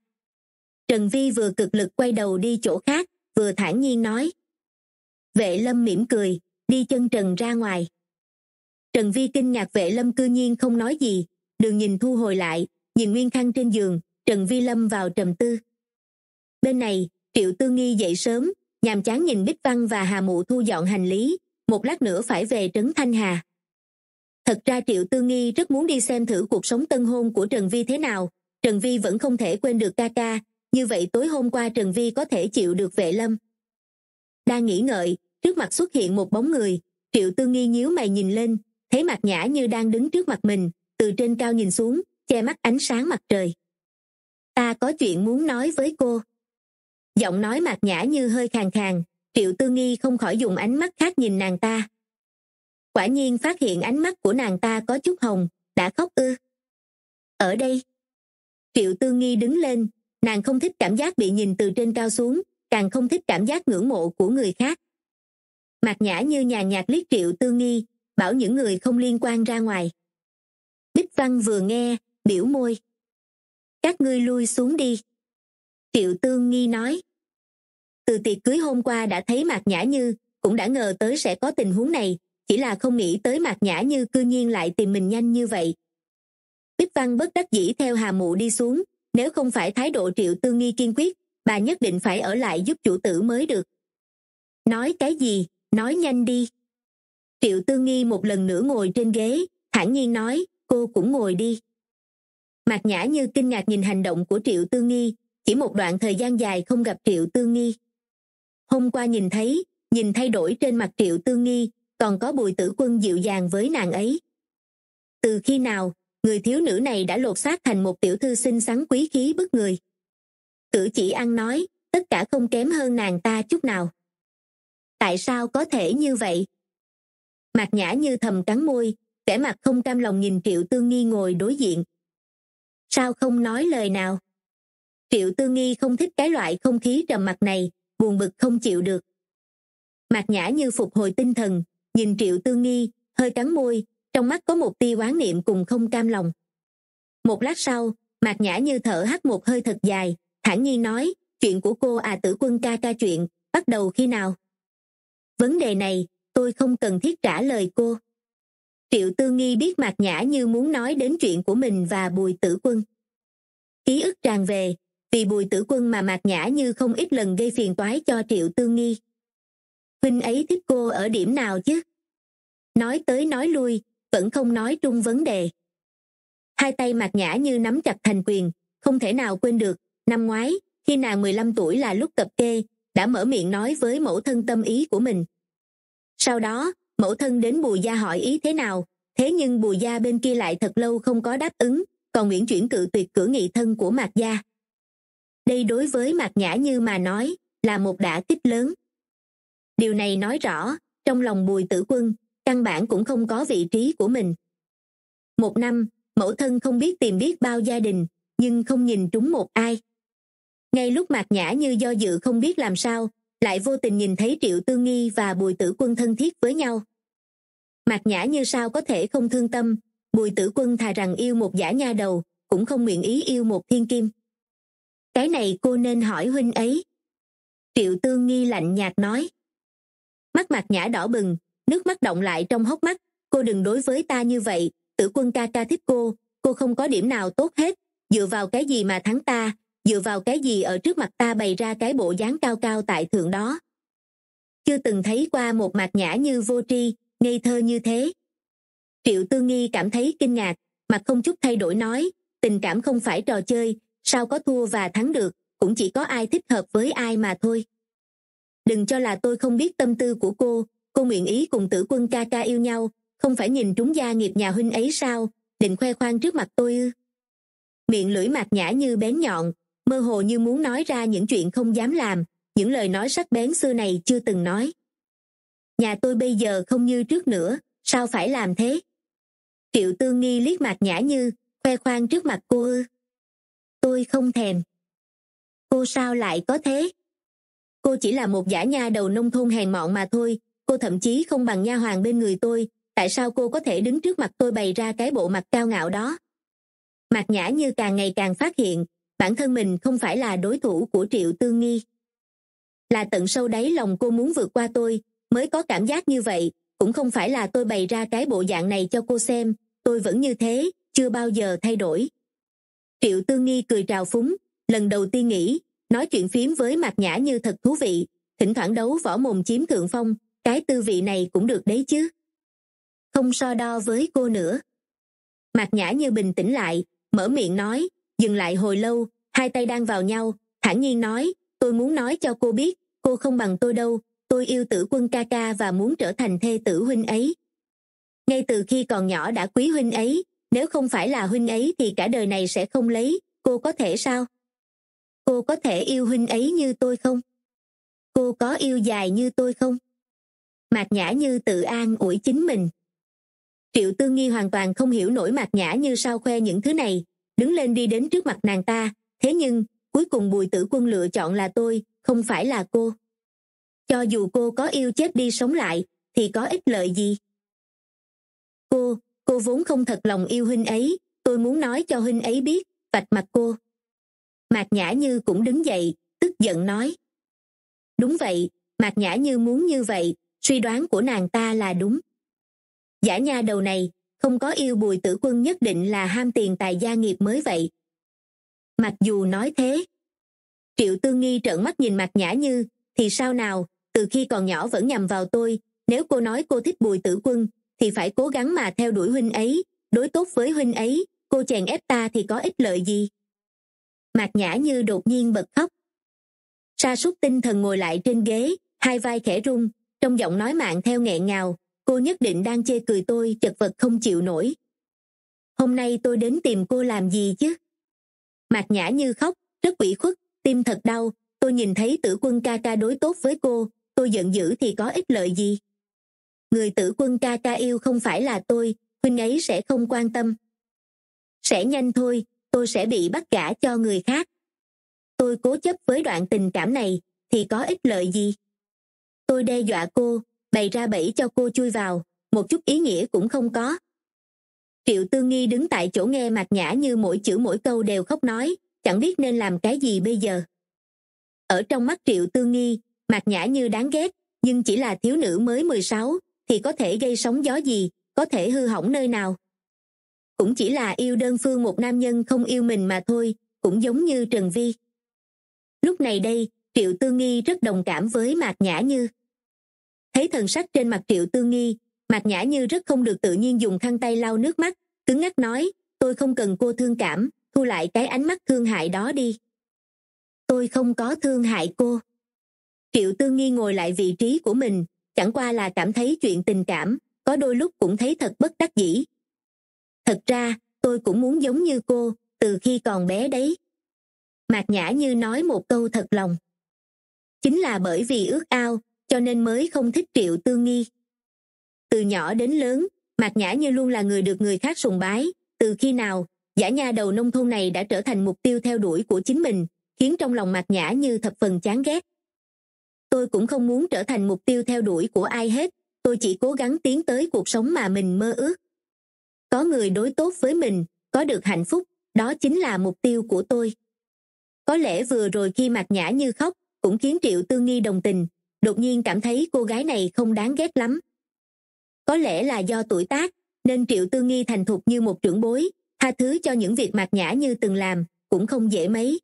trần vi vừa cực lực quay đầu đi chỗ khác vừa thản nhiên nói vệ lâm mỉm cười đi chân trần ra ngoài trần vi kinh ngạc vệ lâm cư nhiên không nói gì đường nhìn thu hồi lại nhìn nguyên khăn trên giường trần vi lâm vào trầm tư bên này triệu tư nghi dậy sớm nhàm chán nhìn bích văn và hà mụ thu dọn hành lý một lát nữa phải về trấn thanh hà thật ra triệu tư nghi rất muốn đi xem thử cuộc sống tân hôn của trần vi thế nào trần vi vẫn không thể quên được ca ca như vậy tối hôm qua trần vi có thể chịu được vệ lâm đang nghĩ ngợi trước mặt xuất hiện một bóng người triệu tư nghi nhíu mày nhìn lên thấy mặt nhã như đang đứng trước mặt mình từ trên cao nhìn xuống che mắt ánh sáng mặt trời ta có chuyện muốn nói với cô giọng nói mặt nhã như hơi khàn khàn triệu tư nghi không khỏi dùng ánh mắt khác nhìn nàng ta quả nhiên phát hiện ánh mắt của nàng ta có chút hồng đã khóc ư ở đây triệu tư nghi đứng lên nàng không thích cảm giác bị nhìn từ trên cao xuống càng không thích cảm giác ngưỡng mộ của người khác mặt nhã như nhàn nhạt liếc triệu tư nghi bảo những người không liên quan ra ngoài bích văn vừa nghe biểu môi các ngươi lui xuống đi triệu tương nghi nói từ tiệc cưới hôm qua đã thấy mạc nhã như cũng đã ngờ tới sẽ có tình huống này chỉ là không nghĩ tới mạc nhã như cư nhiên lại tìm mình nhanh như vậy bích văn bất đắc dĩ theo hà mụ đi xuống nếu không phải thái độ triệu tư nghi kiên quyết bà nhất định phải ở lại giúp chủ tử mới được nói cái gì nói nhanh đi triệu tư nghi một lần nữa ngồi trên ghế thản nhiên nói cô cũng ngồi đi mạc nhã như kinh ngạc nhìn hành động của triệu tư nghi chỉ một đoạn thời gian dài không gặp triệu tư nghi hôm qua nhìn thấy nhìn thay đổi trên mặt triệu tư nghi còn có bùi tử quân dịu dàng với nàng ấy từ khi nào người thiếu nữ này đã lột xác thành một tiểu thư xinh xắn quý khí bức người cử chỉ ăn nói tất cả không kém hơn nàng ta chút nào tại sao có thể như vậy Mặt nhã như thầm cắn môi vẻ mặt không cam lòng nhìn triệu tư nghi ngồi đối diện sao không nói lời nào triệu tư nghi không thích cái loại không khí trầm mặc này buồn bực không chịu được mạc nhã như phục hồi tinh thần nhìn triệu tương nghi hơi cắn môi trong mắt có một tia oán niệm cùng không cam lòng một lát sau mạc nhã như thở hắt một hơi thật dài thản nhiên nói chuyện của cô à tử quân ca ca chuyện bắt đầu khi nào vấn đề này tôi không cần thiết trả lời cô triệu tư nghi biết mạc nhã như muốn nói đến chuyện của mình và bùi tử quân ký ức tràn về vì bùi tử quân mà mạc nhã như không ít lần gây phiền toái cho triệu tương nghi huynh ấy thích cô ở điểm nào chứ nói tới nói lui vẫn không nói trung vấn đề hai tay mạc nhã như nắm chặt thành quyền không thể nào quên được năm ngoái khi nàng 15 tuổi là lúc tập kê đã mở miệng nói với mẫu thân tâm ý của mình sau đó mẫu thân đến bùi gia hỏi ý thế nào thế nhưng bùi gia bên kia lại thật lâu không có đáp ứng còn nguyễn chuyển cự tuyệt cửa nghị thân của mạc gia đây đối với mạc nhã như mà nói là một đả kích lớn điều này nói rõ trong lòng bùi tử quân căn bản cũng không có vị trí của mình một năm mẫu thân không biết tìm biết bao gia đình nhưng không nhìn trúng một ai ngay lúc mạc nhã như do dự không biết làm sao lại vô tình nhìn thấy triệu tư nghi và bùi tử quân thân thiết với nhau mạc nhã như sao có thể không thương tâm bùi tử quân thà rằng yêu một giả nha đầu cũng không nguyện ý yêu một thiên kim cái này cô nên hỏi huynh ấy triệu tương nghi lạnh nhạt nói mắt mặt nhã đỏ bừng nước mắt động lại trong hốc mắt cô đừng đối với ta như vậy tử quân ca ca thích cô cô không có điểm nào tốt hết dựa vào cái gì mà thắng ta dựa vào cái gì ở trước mặt ta bày ra cái bộ dáng cao cao tại thượng đó chưa từng thấy qua một mặt nhã như vô tri ngây thơ như thế triệu tư nghi cảm thấy kinh ngạc mặt không chút thay đổi nói tình cảm không phải trò chơi sao có thua và thắng được cũng chỉ có ai thích hợp với ai mà thôi đừng cho là tôi không biết tâm tư của cô cô nguyện ý cùng tử quân ca ca yêu nhau không phải nhìn trúng gia nghiệp nhà huynh ấy sao định khoe khoang trước mặt tôi ư miệng lưỡi mạc nhã như bén nhọn mơ hồ như muốn nói ra những chuyện không dám làm những lời nói sắc bén xưa này chưa từng nói nhà tôi bây giờ không như trước nữa sao phải làm thế triệu tương nghi liếc mặt nhã như khoe khoang trước mặt cô ư tôi không thèm cô sao lại có thế cô chỉ là một giả nha đầu nông thôn hèn mọn mà thôi cô thậm chí không bằng nha hoàng bên người tôi tại sao cô có thể đứng trước mặt tôi bày ra cái bộ mặt cao ngạo đó mặt nhã như càng ngày càng phát hiện bản thân mình không phải là đối thủ của triệu tương nghi là tận sâu đáy lòng cô muốn vượt qua tôi mới có cảm giác như vậy cũng không phải là tôi bày ra cái bộ dạng này cho cô xem tôi vẫn như thế chưa bao giờ thay đổi triệu tư nghi cười trào phúng lần đầu tiên nghĩ nói chuyện phím với mạc nhã như thật thú vị thỉnh thoảng đấu võ mồm chiếm thượng phong cái tư vị này cũng được đấy chứ không so đo với cô nữa mạc nhã như bình tĩnh lại mở miệng nói dừng lại hồi lâu hai tay đang vào nhau thản nhiên nói tôi muốn nói cho cô biết cô không bằng tôi đâu tôi yêu tử quân ca ca và muốn trở thành thê tử huynh ấy ngay từ khi còn nhỏ đã quý huynh ấy nếu không phải là huynh ấy thì cả đời này sẽ không lấy cô có thể sao cô có thể yêu huynh ấy như tôi không cô có yêu dài như tôi không mạc nhã như tự an ủi chính mình triệu tương nghi hoàn toàn không hiểu nổi mạc nhã như sao khoe những thứ này đứng lên đi đến trước mặt nàng ta thế nhưng cuối cùng bùi tử quân lựa chọn là tôi không phải là cô cho dù cô có yêu chết đi sống lại thì có ích lợi gì cô cô vốn không thật lòng yêu huynh ấy tôi muốn nói cho huynh ấy biết vạch mặt cô mạc nhã như cũng đứng dậy tức giận nói đúng vậy mạc nhã như muốn như vậy suy đoán của nàng ta là đúng giả nha đầu này không có yêu bùi tử quân nhất định là ham tiền tài gia nghiệp mới vậy mặc dù nói thế triệu tương nghi trợn mắt nhìn mạc nhã như thì sao nào từ khi còn nhỏ vẫn nhầm vào tôi nếu cô nói cô thích bùi tử quân thì phải cố gắng mà theo đuổi huynh ấy đối tốt với huynh ấy cô chàng ép ta thì có ích lợi gì mạc nhã như đột nhiên bật khóc sa sút tinh thần ngồi lại trên ghế hai vai khẽ rung trong giọng nói mạng theo nghẹn ngào cô nhất định đang chê cười tôi chật vật không chịu nổi hôm nay tôi đến tìm cô làm gì chứ mạc nhã như khóc rất ủy khuất tim thật đau tôi nhìn thấy tử quân ca ca đối tốt với cô tôi giận dữ thì có ích lợi gì người tử quân ca ca yêu không phải là tôi huynh ấy sẽ không quan tâm sẽ nhanh thôi tôi sẽ bị bắt gả cho người khác tôi cố chấp với đoạn tình cảm này thì có ích lợi gì tôi đe dọa cô bày ra bẫy cho cô chui vào một chút ý nghĩa cũng không có triệu tư nghi đứng tại chỗ nghe mặt nhã như mỗi chữ mỗi câu đều khóc nói chẳng biết nên làm cái gì bây giờ ở trong mắt triệu tư nghi mặt nhã như đáng ghét nhưng chỉ là thiếu nữ mới 16, thì có thể gây sóng gió gì có thể hư hỏng nơi nào cũng chỉ là yêu đơn phương một nam nhân không yêu mình mà thôi cũng giống như trần vi lúc này đây triệu tư nghi rất đồng cảm với mạc nhã như thấy thần sắc trên mặt triệu tư nghi mạc nhã như rất không được tự nhiên dùng khăn tay lau nước mắt cứng ngắc nói tôi không cần cô thương cảm thu lại cái ánh mắt thương hại đó đi tôi không có thương hại cô triệu tư nghi ngồi lại vị trí của mình chẳng qua là cảm thấy chuyện tình cảm có đôi lúc cũng thấy thật bất đắc dĩ thật ra tôi cũng muốn giống như cô từ khi còn bé đấy mạc nhã như nói một câu thật lòng chính là bởi vì ước ao cho nên mới không thích triệu tương nghi từ nhỏ đến lớn mạc nhã như luôn là người được người khác sùng bái từ khi nào giả nhà đầu nông thôn này đã trở thành mục tiêu theo đuổi của chính mình khiến trong lòng mạc nhã như thập phần chán ghét tôi cũng không muốn trở thành mục tiêu theo đuổi của ai hết tôi chỉ cố gắng tiến tới cuộc sống mà mình mơ ước có người đối tốt với mình có được hạnh phúc đó chính là mục tiêu của tôi có lẽ vừa rồi khi mặt nhã như khóc cũng khiến triệu tư nghi đồng tình đột nhiên cảm thấy cô gái này không đáng ghét lắm có lẽ là do tuổi tác nên triệu tư nghi thành thục như một trưởng bối tha thứ cho những việc mặt nhã như từng làm cũng không dễ mấy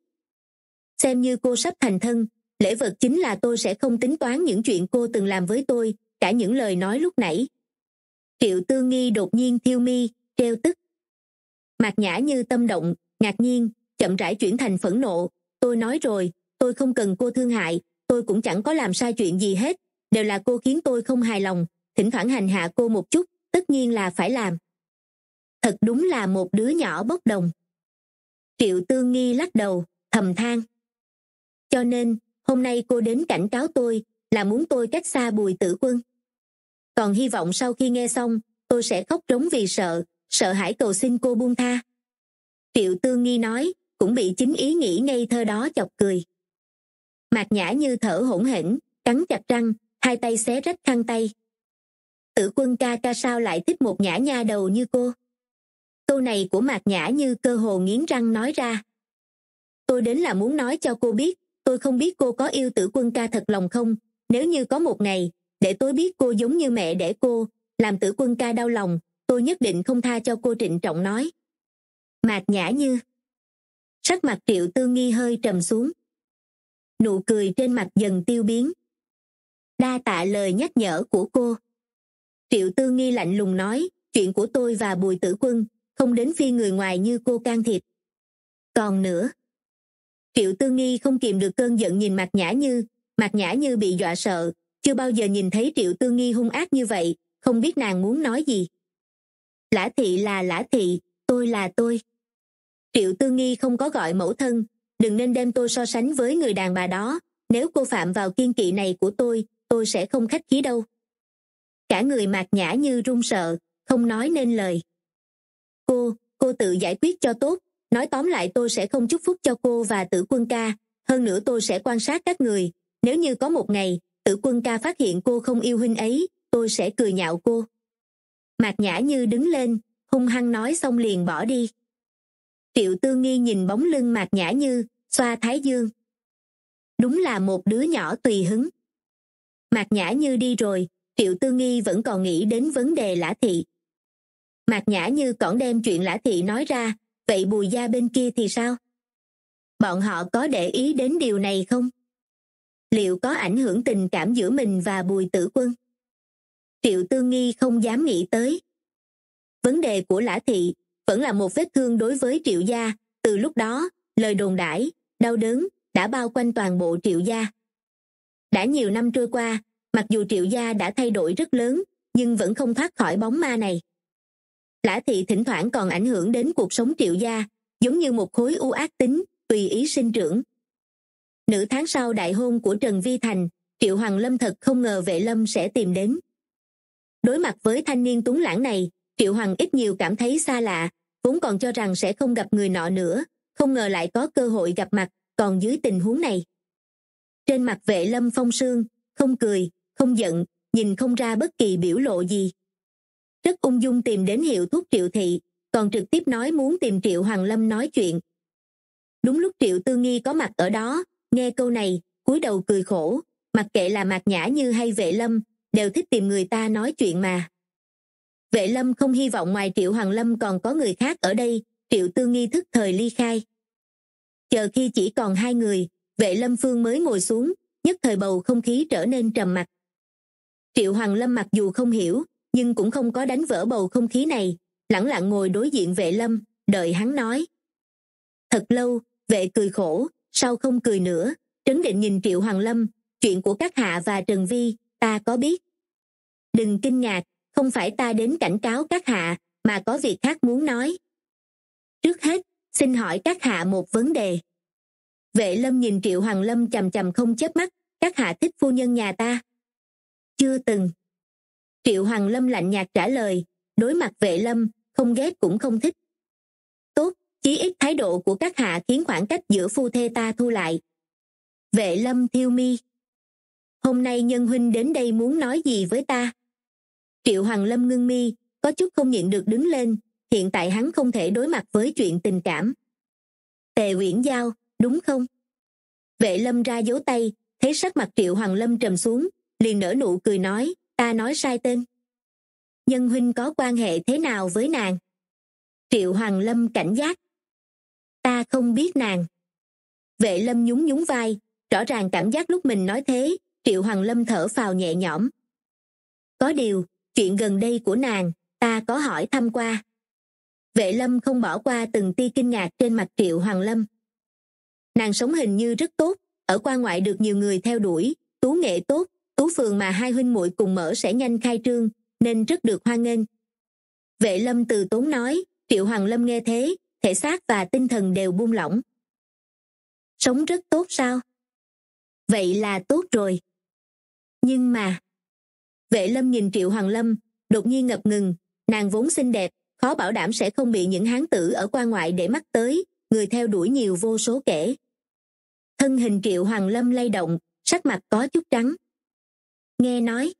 xem như cô sắp thành thân lễ vật chính là tôi sẽ không tính toán những chuyện cô từng làm với tôi cả những lời nói lúc nãy triệu tư nghi đột nhiên thiêu mi treo tức mạc nhã như tâm động ngạc nhiên chậm rãi chuyển thành phẫn nộ tôi nói rồi tôi không cần cô thương hại tôi cũng chẳng có làm sai chuyện gì hết đều là cô khiến tôi không hài lòng thỉnh thoảng hành hạ cô một chút tất nhiên là phải làm thật đúng là một đứa nhỏ bốc đồng triệu tư nghi lắc đầu thầm than cho nên hôm nay cô đến cảnh cáo tôi là muốn tôi cách xa bùi tử quân còn hy vọng sau khi nghe xong tôi sẽ khóc trống vì sợ sợ hãi cầu xin cô buông tha triệu tương nghi nói cũng bị chính ý nghĩ ngây thơ đó chọc cười mạc nhã như thở hỗn hển cắn chặt răng hai tay xé rách khăn tay tử quân ca ca sao lại thích một nhã nha đầu như cô câu này của mạc nhã như cơ hồ nghiến răng nói ra tôi đến là muốn nói cho cô biết tôi không biết cô có yêu tử quân ca thật lòng không nếu như có một ngày để tôi biết cô giống như mẹ để cô làm tử quân ca đau lòng tôi nhất định không tha cho cô trịnh trọng nói mạc nhã như sắc mặt triệu tư nghi hơi trầm xuống nụ cười trên mặt dần tiêu biến đa tạ lời nhắc nhở của cô triệu tư nghi lạnh lùng nói chuyện của tôi và bùi tử quân không đến phi người ngoài như cô can thiệp còn nữa triệu tư nghi không kìm được cơn giận nhìn mặt nhã như mặt nhã như bị dọa sợ chưa bao giờ nhìn thấy triệu tư nghi hung ác như vậy không biết nàng muốn nói gì lã thị là lã thị tôi là tôi triệu tư nghi không có gọi mẫu thân đừng nên đem tôi so sánh với người đàn bà đó nếu cô phạm vào kiên kỵ này của tôi tôi sẽ không khách khí đâu cả người mạc nhã như run sợ không nói nên lời cô cô tự giải quyết cho tốt nói tóm lại tôi sẽ không chúc phúc cho cô và tử quân ca hơn nữa tôi sẽ quan sát các người nếu như có một ngày tử quân ca phát hiện cô không yêu huynh ấy tôi sẽ cười nhạo cô mạc nhã như đứng lên hung hăng nói xong liền bỏ đi triệu tư nghi nhìn bóng lưng mạc nhã như xoa thái dương đúng là một đứa nhỏ tùy hứng mạc nhã như đi rồi triệu tư nghi vẫn còn nghĩ đến vấn đề lã thị mạc nhã như còn đem chuyện lã thị nói ra vậy bùi gia bên kia thì sao bọn họ có để ý đến điều này không liệu có ảnh hưởng tình cảm giữa mình và bùi tử quân triệu tư nghi không dám nghĩ tới vấn đề của lã thị vẫn là một vết thương đối với triệu gia từ lúc đó lời đồn đãi đau đớn đã bao quanh toàn bộ triệu gia đã nhiều năm trôi qua mặc dù triệu gia đã thay đổi rất lớn nhưng vẫn không thoát khỏi bóng ma này lã thị thỉnh thoảng còn ảnh hưởng đến cuộc sống triệu gia giống như một khối u ác tính tùy ý sinh trưởng nữ tháng sau đại hôn của trần vi thành triệu hoàng lâm thật không ngờ vệ lâm sẽ tìm đến đối mặt với thanh niên tuấn lãng này triệu hoàng ít nhiều cảm thấy xa lạ vốn còn cho rằng sẽ không gặp người nọ nữa không ngờ lại có cơ hội gặp mặt còn dưới tình huống này trên mặt vệ lâm phong sương không cười không giận nhìn không ra bất kỳ biểu lộ gì rất ung dung tìm đến hiệu thuốc triệu thị còn trực tiếp nói muốn tìm triệu hoàng lâm nói chuyện đúng lúc triệu tư nghi có mặt ở đó nghe câu này cúi đầu cười khổ mặc kệ là mạc nhã như hay vệ lâm đều thích tìm người ta nói chuyện mà vệ lâm không hy vọng ngoài triệu hoàng lâm còn có người khác ở đây triệu tư nghi thức thời ly khai chờ khi chỉ còn hai người vệ lâm phương mới ngồi xuống nhất thời bầu không khí trở nên trầm mặc triệu hoàng lâm mặc dù không hiểu nhưng cũng không có đánh vỡ bầu không khí này lẳng lặng ngồi đối diện vệ lâm đợi hắn nói thật lâu vệ cười khổ sau không cười nữa trấn định nhìn triệu hoàng lâm chuyện của các hạ và trần vi ta có biết đừng kinh ngạc không phải ta đến cảnh cáo các hạ mà có việc khác muốn nói trước hết xin hỏi các hạ một vấn đề vệ lâm nhìn triệu hoàng lâm chằm chằm không chớp mắt các hạ thích phu nhân nhà ta chưa từng triệu hoàng lâm lạnh nhạt trả lời đối mặt vệ lâm không ghét cũng không thích tốt chí ít thái độ của các hạ khiến khoảng cách giữa phu thê ta thu lại vệ lâm thiêu mi hôm nay nhân huynh đến đây muốn nói gì với ta triệu hoàng lâm ngưng mi có chút không nhịn được đứng lên hiện tại hắn không thể đối mặt với chuyện tình cảm tề uyển giao đúng không vệ lâm ra dấu tay thấy sắc mặt triệu hoàng lâm trầm xuống liền nở nụ cười nói ta nói sai tên nhân huynh có quan hệ thế nào với nàng triệu hoàng lâm cảnh giác ta không biết nàng vệ lâm nhún nhún vai rõ ràng cảm giác lúc mình nói thế triệu hoàng lâm thở phào nhẹ nhõm có điều chuyện gần đây của nàng ta có hỏi thăm qua vệ lâm không bỏ qua từng tia kinh ngạc trên mặt triệu hoàng lâm nàng sống hình như rất tốt ở quan ngoại được nhiều người theo đuổi tú nghệ tốt tú phường mà hai huynh muội cùng mở sẽ nhanh khai trương nên rất được hoan nghênh vệ lâm từ tốn nói triệu hoàng lâm nghe thế thể xác và tinh thần đều buông lỏng sống rất tốt sao vậy là tốt rồi nhưng mà vệ lâm nhìn triệu hoàng lâm đột nhiên ngập ngừng nàng vốn xinh đẹp khó bảo đảm sẽ không bị những hán tử ở quan ngoại để mắt tới người theo đuổi nhiều vô số kể thân hình triệu hoàng lâm lay động sắc mặt có chút trắng nghe nói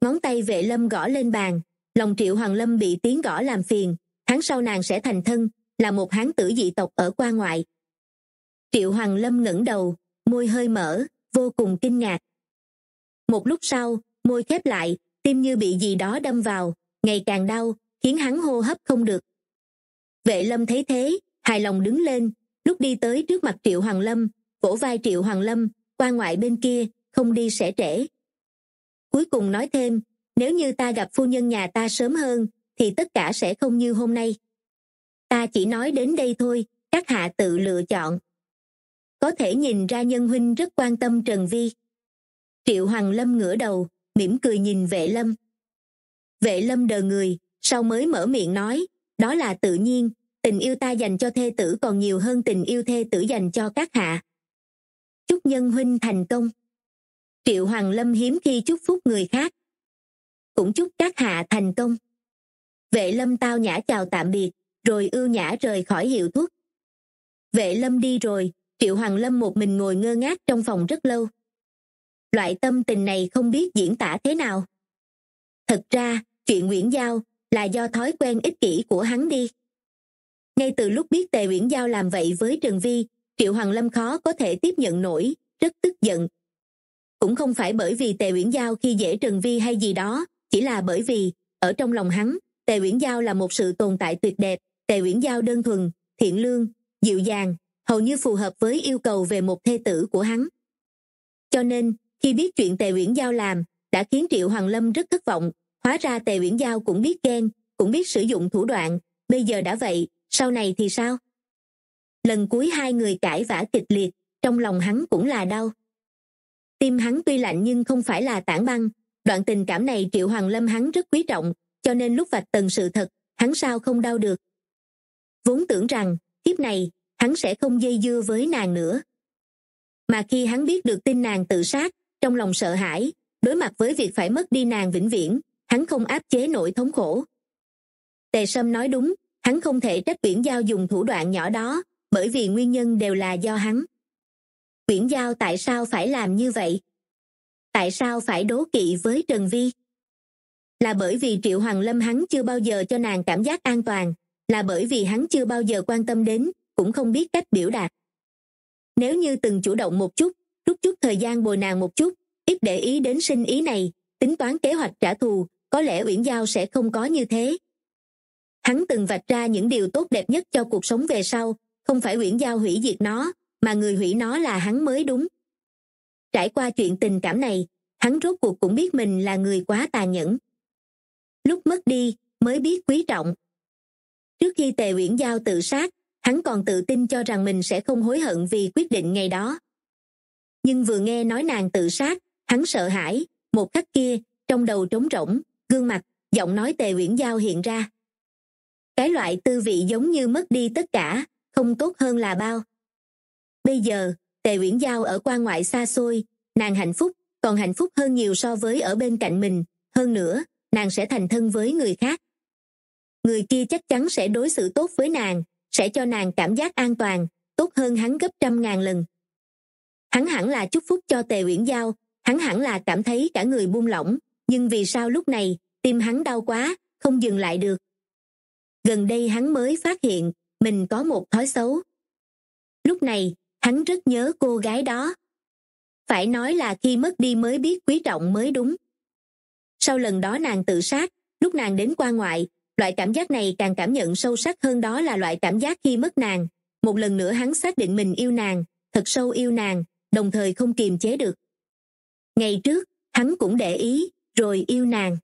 ngón tay vệ lâm gõ lên bàn lòng triệu hoàng lâm bị tiếng gõ làm phiền tháng sau nàng sẽ thành thân là một hán tử dị tộc ở qua ngoại triệu hoàng lâm ngẩng đầu môi hơi mở vô cùng kinh ngạc một lúc sau môi khép lại tim như bị gì đó đâm vào ngày càng đau khiến hắn hô hấp không được vệ lâm thấy thế hài lòng đứng lên lúc đi tới trước mặt triệu hoàng lâm vỗ vai triệu hoàng lâm qua ngoại bên kia không đi sẽ trễ cuối cùng nói thêm nếu như ta gặp phu nhân nhà ta sớm hơn thì tất cả sẽ không như hôm nay ta chỉ nói đến đây thôi các hạ tự lựa chọn có thể nhìn ra nhân huynh rất quan tâm trần vi triệu hoàng lâm ngửa đầu mỉm cười nhìn vệ lâm vệ lâm đờ người sau mới mở miệng nói đó là tự nhiên tình yêu ta dành cho thê tử còn nhiều hơn tình yêu thê tử dành cho các hạ chúc nhân huynh thành công triệu hoàng lâm hiếm khi chúc phúc người khác cũng chúc các hạ thành công vệ lâm tao nhã chào tạm biệt rồi ưu nhã rời khỏi hiệu thuốc vệ lâm đi rồi triệu hoàng lâm một mình ngồi ngơ ngác trong phòng rất lâu loại tâm tình này không biết diễn tả thế nào thật ra chuyện nguyễn giao là do thói quen ích kỷ của hắn đi ngay từ lúc biết tề uyển giao làm vậy với trần vi triệu hoàng lâm khó có thể tiếp nhận nổi rất tức giận cũng không phải bởi vì tề uyển giao khi dễ trần vi hay gì đó chỉ là bởi vì ở trong lòng hắn tề uyển giao là một sự tồn tại tuyệt đẹp tề uyển giao đơn thuần thiện lương dịu dàng hầu như phù hợp với yêu cầu về một thê tử của hắn cho nên khi biết chuyện tề uyển giao làm đã khiến triệu hoàng lâm rất thất vọng hóa ra tề uyển giao cũng biết ghen cũng biết sử dụng thủ đoạn bây giờ đã vậy sau này thì sao lần cuối hai người cãi vã kịch liệt trong lòng hắn cũng là đau tim hắn tuy lạnh nhưng không phải là tảng băng đoạn tình cảm này triệu hoàng lâm hắn rất quý trọng cho nên lúc vạch tần sự thật hắn sao không đau được vốn tưởng rằng kiếp này hắn sẽ không dây dưa với nàng nữa mà khi hắn biết được tin nàng tự sát trong lòng sợ hãi đối mặt với việc phải mất đi nàng vĩnh viễn hắn không áp chế nỗi thống khổ tề sâm nói đúng hắn không thể trách biển giao dùng thủ đoạn nhỏ đó bởi vì nguyên nhân đều là do hắn uyển giao tại sao phải làm như vậy tại sao phải đố kỵ với trần vi là bởi vì triệu hoàng lâm hắn chưa bao giờ cho nàng cảm giác an toàn là bởi vì hắn chưa bao giờ quan tâm đến cũng không biết cách biểu đạt nếu như từng chủ động một chút rút chút thời gian bồi nàng một chút ít để ý đến sinh ý này tính toán kế hoạch trả thù có lẽ uyển giao sẽ không có như thế hắn từng vạch ra những điều tốt đẹp nhất cho cuộc sống về sau không phải uyển giao hủy diệt nó mà người hủy nó là hắn mới đúng trải qua chuyện tình cảm này hắn rốt cuộc cũng biết mình là người quá tàn nhẫn lúc mất đi mới biết quý trọng trước khi tề uyển giao tự sát hắn còn tự tin cho rằng mình sẽ không hối hận vì quyết định ngày đó nhưng vừa nghe nói nàng tự sát hắn sợ hãi một khắc kia trong đầu trống rỗng gương mặt giọng nói tề uyển giao hiện ra cái loại tư vị giống như mất đi tất cả không tốt hơn là bao bây giờ tề uyển giao ở quan ngoại xa xôi nàng hạnh phúc còn hạnh phúc hơn nhiều so với ở bên cạnh mình hơn nữa nàng sẽ thành thân với người khác người kia chắc chắn sẽ đối xử tốt với nàng sẽ cho nàng cảm giác an toàn tốt hơn hắn gấp trăm ngàn lần hắn hẳn là chúc phúc cho tề uyển giao hắn hẳn là cảm thấy cả người buông lỏng nhưng vì sao lúc này tim hắn đau quá không dừng lại được gần đây hắn mới phát hiện mình có một thói xấu lúc này hắn rất nhớ cô gái đó phải nói là khi mất đi mới biết quý trọng mới đúng sau lần đó nàng tự sát lúc nàng đến qua ngoại loại cảm giác này càng cảm nhận sâu sắc hơn đó là loại cảm giác khi mất nàng một lần nữa hắn xác định mình yêu nàng thật sâu yêu nàng đồng thời không kiềm chế được ngày trước hắn cũng để ý rồi yêu nàng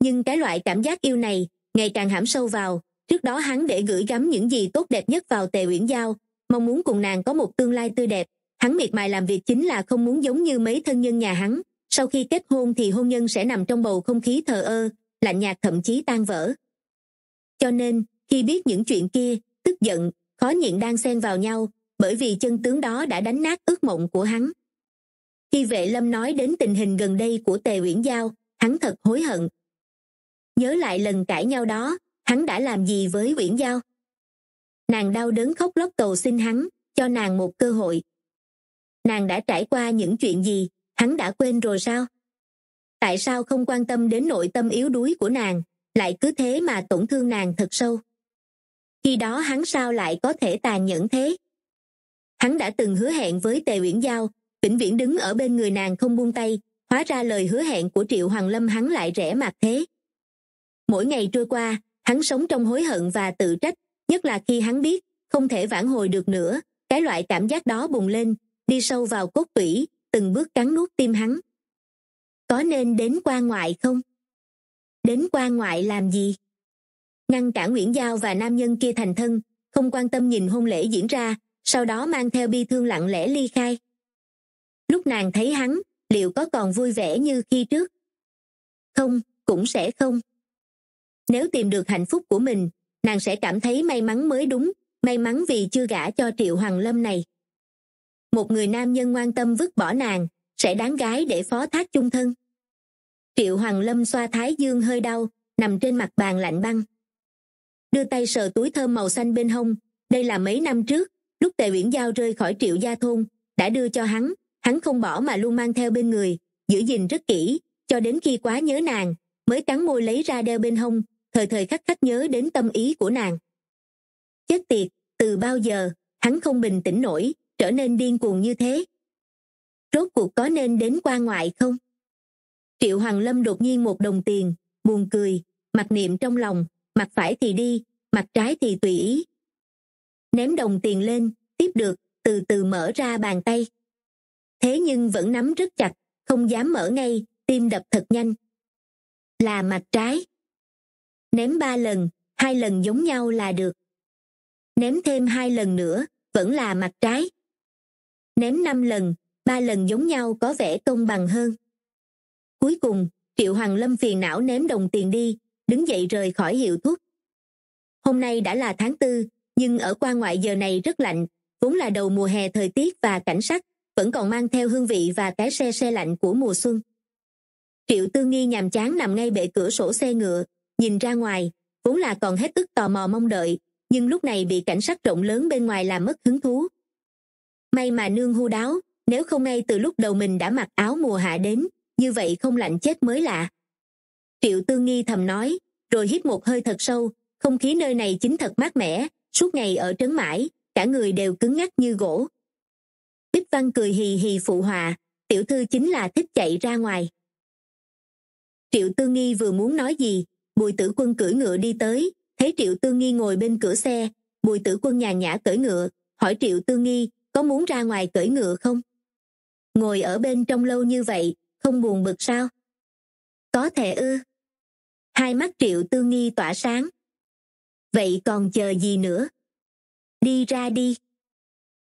nhưng cái loại cảm giác yêu này ngày càng hãm sâu vào trước đó hắn để gửi gắm những gì tốt đẹp nhất vào tề uyển giao mong muốn cùng nàng có một tương lai tươi đẹp hắn miệt mài làm việc chính là không muốn giống như mấy thân nhân nhà hắn sau khi kết hôn thì hôn nhân sẽ nằm trong bầu không khí thờ ơ lạnh nhạt thậm chí tan vỡ cho nên khi biết những chuyện kia tức giận khó nhịn đang xen vào nhau bởi vì chân tướng đó đã đánh nát ước mộng của hắn khi vệ lâm nói đến tình hình gần đây của tề uyển giao hắn thật hối hận nhớ lại lần cãi nhau đó hắn đã làm gì với uyển giao nàng đau đớn khóc lóc cầu xin hắn cho nàng một cơ hội nàng đã trải qua những chuyện gì hắn đã quên rồi sao tại sao không quan tâm đến nội tâm yếu đuối của nàng lại cứ thế mà tổn thương nàng thật sâu khi đó hắn sao lại có thể tàn nhẫn thế hắn đã từng hứa hẹn với tề uyển giao vĩnh viễn đứng ở bên người nàng không buông tay hóa ra lời hứa hẹn của triệu hoàng lâm hắn lại rẻ mặt thế mỗi ngày trôi qua hắn sống trong hối hận và tự trách nhất là khi hắn biết không thể vãn hồi được nữa cái loại cảm giác đó bùng lên đi sâu vào cốt tủy từng bước cắn nuốt tim hắn có nên đến quan ngoại không đến quan ngoại làm gì ngăn cản nguyễn giao và nam nhân kia thành thân không quan tâm nhìn hôn lễ diễn ra sau đó mang theo bi thương lặng lẽ ly khai lúc nàng thấy hắn liệu có còn vui vẻ như khi trước không cũng sẽ không nếu tìm được hạnh phúc của mình nàng sẽ cảm thấy may mắn mới đúng may mắn vì chưa gả cho triệu hoàng lâm này một người nam nhân ngoan tâm vứt bỏ nàng sẽ đáng gái để phó thác chung thân triệu hoàng lâm xoa thái dương hơi đau nằm trên mặt bàn lạnh băng đưa tay sờ túi thơm màu xanh bên hông đây là mấy năm trước lúc tề uyển giao rơi khỏi triệu gia thôn đã đưa cho hắn hắn không bỏ mà luôn mang theo bên người giữ gìn rất kỹ cho đến khi quá nhớ nàng mới cắn môi lấy ra đeo bên hông thời thời khắc khắc nhớ đến tâm ý của nàng chết tiệt từ bao giờ hắn không bình tĩnh nổi trở nên điên cuồng như thế rốt cuộc có nên đến qua ngoại không triệu hoàng lâm đột nhiên một đồng tiền buồn cười mặc niệm trong lòng mặt phải thì đi mặt trái thì tùy ý ném đồng tiền lên tiếp được từ từ mở ra bàn tay thế nhưng vẫn nắm rất chặt không dám mở ngay tim đập thật nhanh là mặt trái ném ba lần hai lần giống nhau là được ném thêm hai lần nữa vẫn là mặt trái ném năm lần ba lần giống nhau có vẻ công bằng hơn cuối cùng triệu hoàng lâm phiền não ném đồng tiền đi đứng dậy rời khỏi hiệu thuốc hôm nay đã là tháng tư nhưng ở quan ngoại giờ này rất lạnh vốn là đầu mùa hè thời tiết và cảnh sắc vẫn còn mang theo hương vị và cái xe xe lạnh của mùa xuân triệu tư nghi nhàm chán nằm ngay bệ cửa sổ xe ngựa nhìn ra ngoài vốn là còn hết ức tò mò mong đợi nhưng lúc này bị cảnh sát rộng lớn bên ngoài làm mất hứng thú may mà nương hô đáo nếu không ngay từ lúc đầu mình đã mặc áo mùa hạ đến như vậy không lạnh chết mới lạ triệu tương nghi thầm nói rồi hít một hơi thật sâu không khí nơi này chính thật mát mẻ suốt ngày ở trấn mãi cả người đều cứng ngắc như gỗ bích văn cười hì hì phụ hòa tiểu thư chính là thích chạy ra ngoài triệu tư nghi vừa muốn nói gì bùi tử quân cưỡi ngựa đi tới thấy triệu Tư nghi ngồi bên cửa xe bùi tử quân nhàn nhã cưỡi ngựa hỏi triệu Tư nghi có muốn ra ngoài cưỡi ngựa không ngồi ở bên trong lâu như vậy không buồn bực sao có thể ư hai mắt triệu Tư nghi tỏa sáng vậy còn chờ gì nữa đi ra đi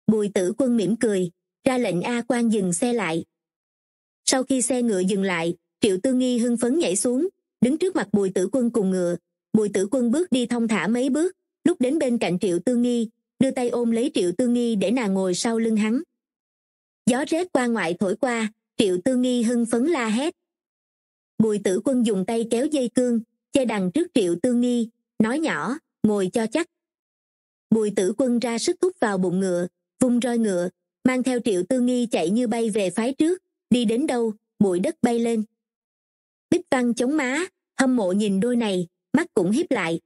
bùi tử quân mỉm cười ra lệnh a quan dừng xe lại sau khi xe ngựa dừng lại triệu tư nghi hưng phấn nhảy xuống đứng trước mặt bùi tử quân cùng ngựa bùi tử quân bước đi thong thả mấy bước lúc đến bên cạnh triệu tư nghi đưa tay ôm lấy triệu tư nghi để nàng ngồi sau lưng hắn gió rét qua ngoại thổi qua triệu tư nghi hưng phấn la hét bùi tử quân dùng tay kéo dây cương che đằng trước triệu tư nghi nói nhỏ ngồi cho chắc bùi tử quân ra sức thúc vào bụng ngựa vung roi ngựa mang theo triệu tư nghi chạy như bay về phái trước đi đến đâu bụi đất bay lên bích văn chống má hâm mộ nhìn đôi này mắt cũng hiếp lại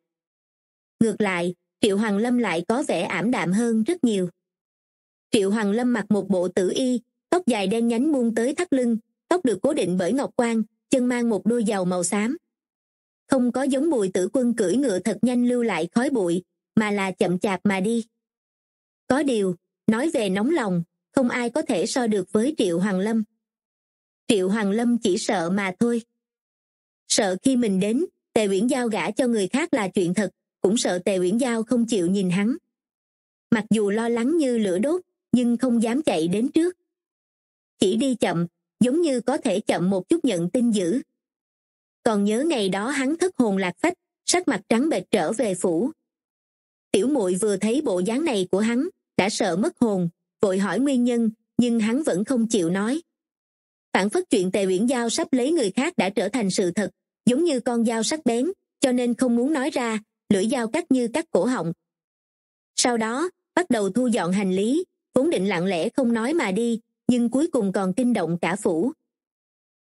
ngược lại triệu hoàng lâm lại có vẻ ảm đạm hơn rất nhiều triệu hoàng lâm mặc một bộ tử y tóc dài đen nhánh buông tới thắt lưng tóc được cố định bởi ngọc quan chân mang một đôi giày màu xám không có giống bùi tử quân cưỡi ngựa thật nhanh lưu lại khói bụi mà là chậm chạp mà đi có điều nói về nóng lòng không ai có thể so được với triệu hoàng lâm triệu hoàng lâm chỉ sợ mà thôi sợ khi mình đến tề uyển giao gả cho người khác là chuyện thật cũng sợ tề uyển giao không chịu nhìn hắn mặc dù lo lắng như lửa đốt nhưng không dám chạy đến trước chỉ đi chậm giống như có thể chậm một chút nhận tin dữ còn nhớ ngày đó hắn thất hồn lạc phách sắc mặt trắng bệch trở về phủ tiểu muội vừa thấy bộ dáng này của hắn đã sợ mất hồn vội hỏi nguyên nhân nhưng hắn vẫn không chịu nói phản phất chuyện tề uyển giao sắp lấy người khác đã trở thành sự thật giống như con dao sắc bén cho nên không muốn nói ra lưỡi dao cắt như cắt cổ họng sau đó bắt đầu thu dọn hành lý vốn định lặng lẽ không nói mà đi nhưng cuối cùng còn kinh động cả phủ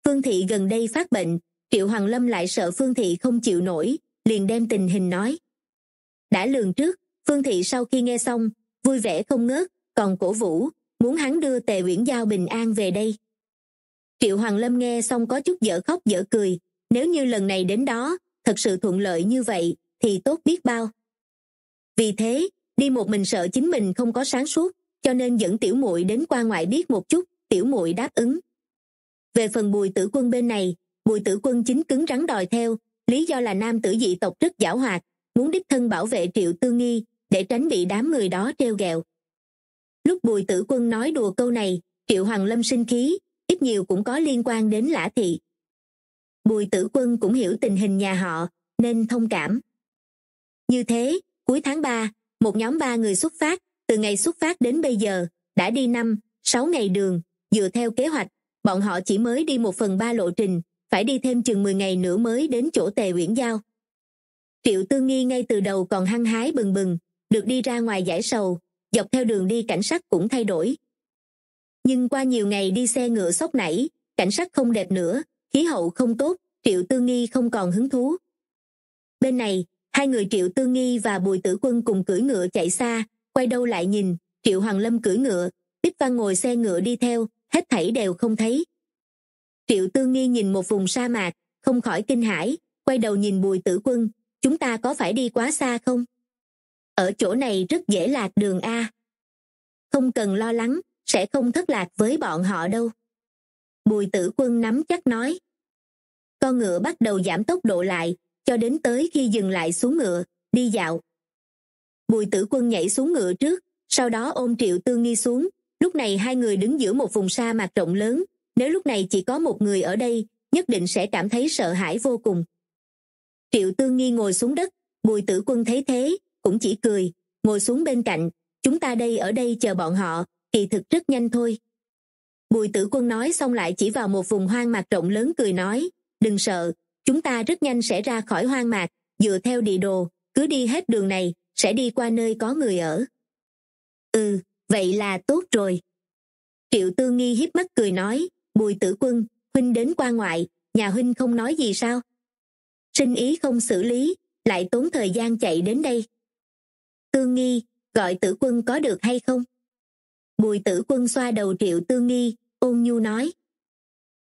phương thị gần đây phát bệnh triệu hoàng lâm lại sợ phương thị không chịu nổi liền đem tình hình nói đã lường trước phương thị sau khi nghe xong vui vẻ không ngớt còn cổ vũ muốn hắn đưa tề uyển giao bình an về đây triệu hoàng lâm nghe xong có chút dở khóc dở cười nếu như lần này đến đó thật sự thuận lợi như vậy thì tốt biết bao vì thế đi một mình sợ chính mình không có sáng suốt cho nên dẫn tiểu muội đến qua ngoại biết một chút tiểu muội đáp ứng về phần bùi tử quân bên này bùi tử quân chính cứng rắn đòi theo lý do là nam tử dị tộc rất giảo hoạt muốn đích thân bảo vệ triệu tư nghi để tránh bị đám người đó treo ghẹo lúc bùi tử quân nói đùa câu này triệu hoàng lâm sinh khí ít nhiều cũng có liên quan đến lã thị bùi tử quân cũng hiểu tình hình nhà họ nên thông cảm như thế cuối tháng ba một nhóm ba người xuất phát từ ngày xuất phát đến bây giờ đã đi năm sáu ngày đường dựa theo kế hoạch bọn họ chỉ mới đi một phần ba lộ trình phải đi thêm chừng 10 ngày nữa mới đến chỗ tề uyển giao triệu tư nghi ngay từ đầu còn hăng hái bừng bừng được đi ra ngoài giải sầu dọc theo đường đi cảnh sắc cũng thay đổi nhưng qua nhiều ngày đi xe ngựa sốc nảy cảnh sắc không đẹp nữa khí hậu không tốt triệu tư nghi không còn hứng thú bên này hai người triệu tư nghi và bùi tử quân cùng cưỡi ngựa chạy xa quay đầu lại nhìn triệu hoàng lâm cưỡi ngựa bích văn ngồi xe ngựa đi theo hết thảy đều không thấy triệu tư nghi nhìn một vùng sa mạc không khỏi kinh hãi quay đầu nhìn bùi tử quân chúng ta có phải đi quá xa không ở chỗ này rất dễ lạc đường a không cần lo lắng sẽ không thất lạc với bọn họ đâu bùi tử quân nắm chắc nói con ngựa bắt đầu giảm tốc độ lại cho đến tới khi dừng lại xuống ngựa đi dạo bùi tử quân nhảy xuống ngựa trước sau đó ôm triệu Tư nghi xuống lúc này hai người đứng giữa một vùng sa mạc rộng lớn nếu lúc này chỉ có một người ở đây nhất định sẽ cảm thấy sợ hãi vô cùng triệu Tư nghi ngồi xuống đất bùi tử quân thấy thế cũng chỉ cười ngồi xuống bên cạnh chúng ta đây ở đây chờ bọn họ kỳ thực rất nhanh thôi bùi tử quân nói xong lại chỉ vào một vùng hoang mạc rộng lớn cười nói đừng sợ chúng ta rất nhanh sẽ ra khỏi hoang mạc dựa theo địa đồ cứ đi hết đường này sẽ đi qua nơi có người ở ừ vậy là tốt rồi triệu tư nghi hiếp mắt cười nói bùi tử quân huynh đến qua ngoại nhà huynh không nói gì sao sinh ý không xử lý lại tốn thời gian chạy đến đây Tư nghi gọi tử quân có được hay không bùi tử quân xoa đầu triệu tương nghi ôn nhu nói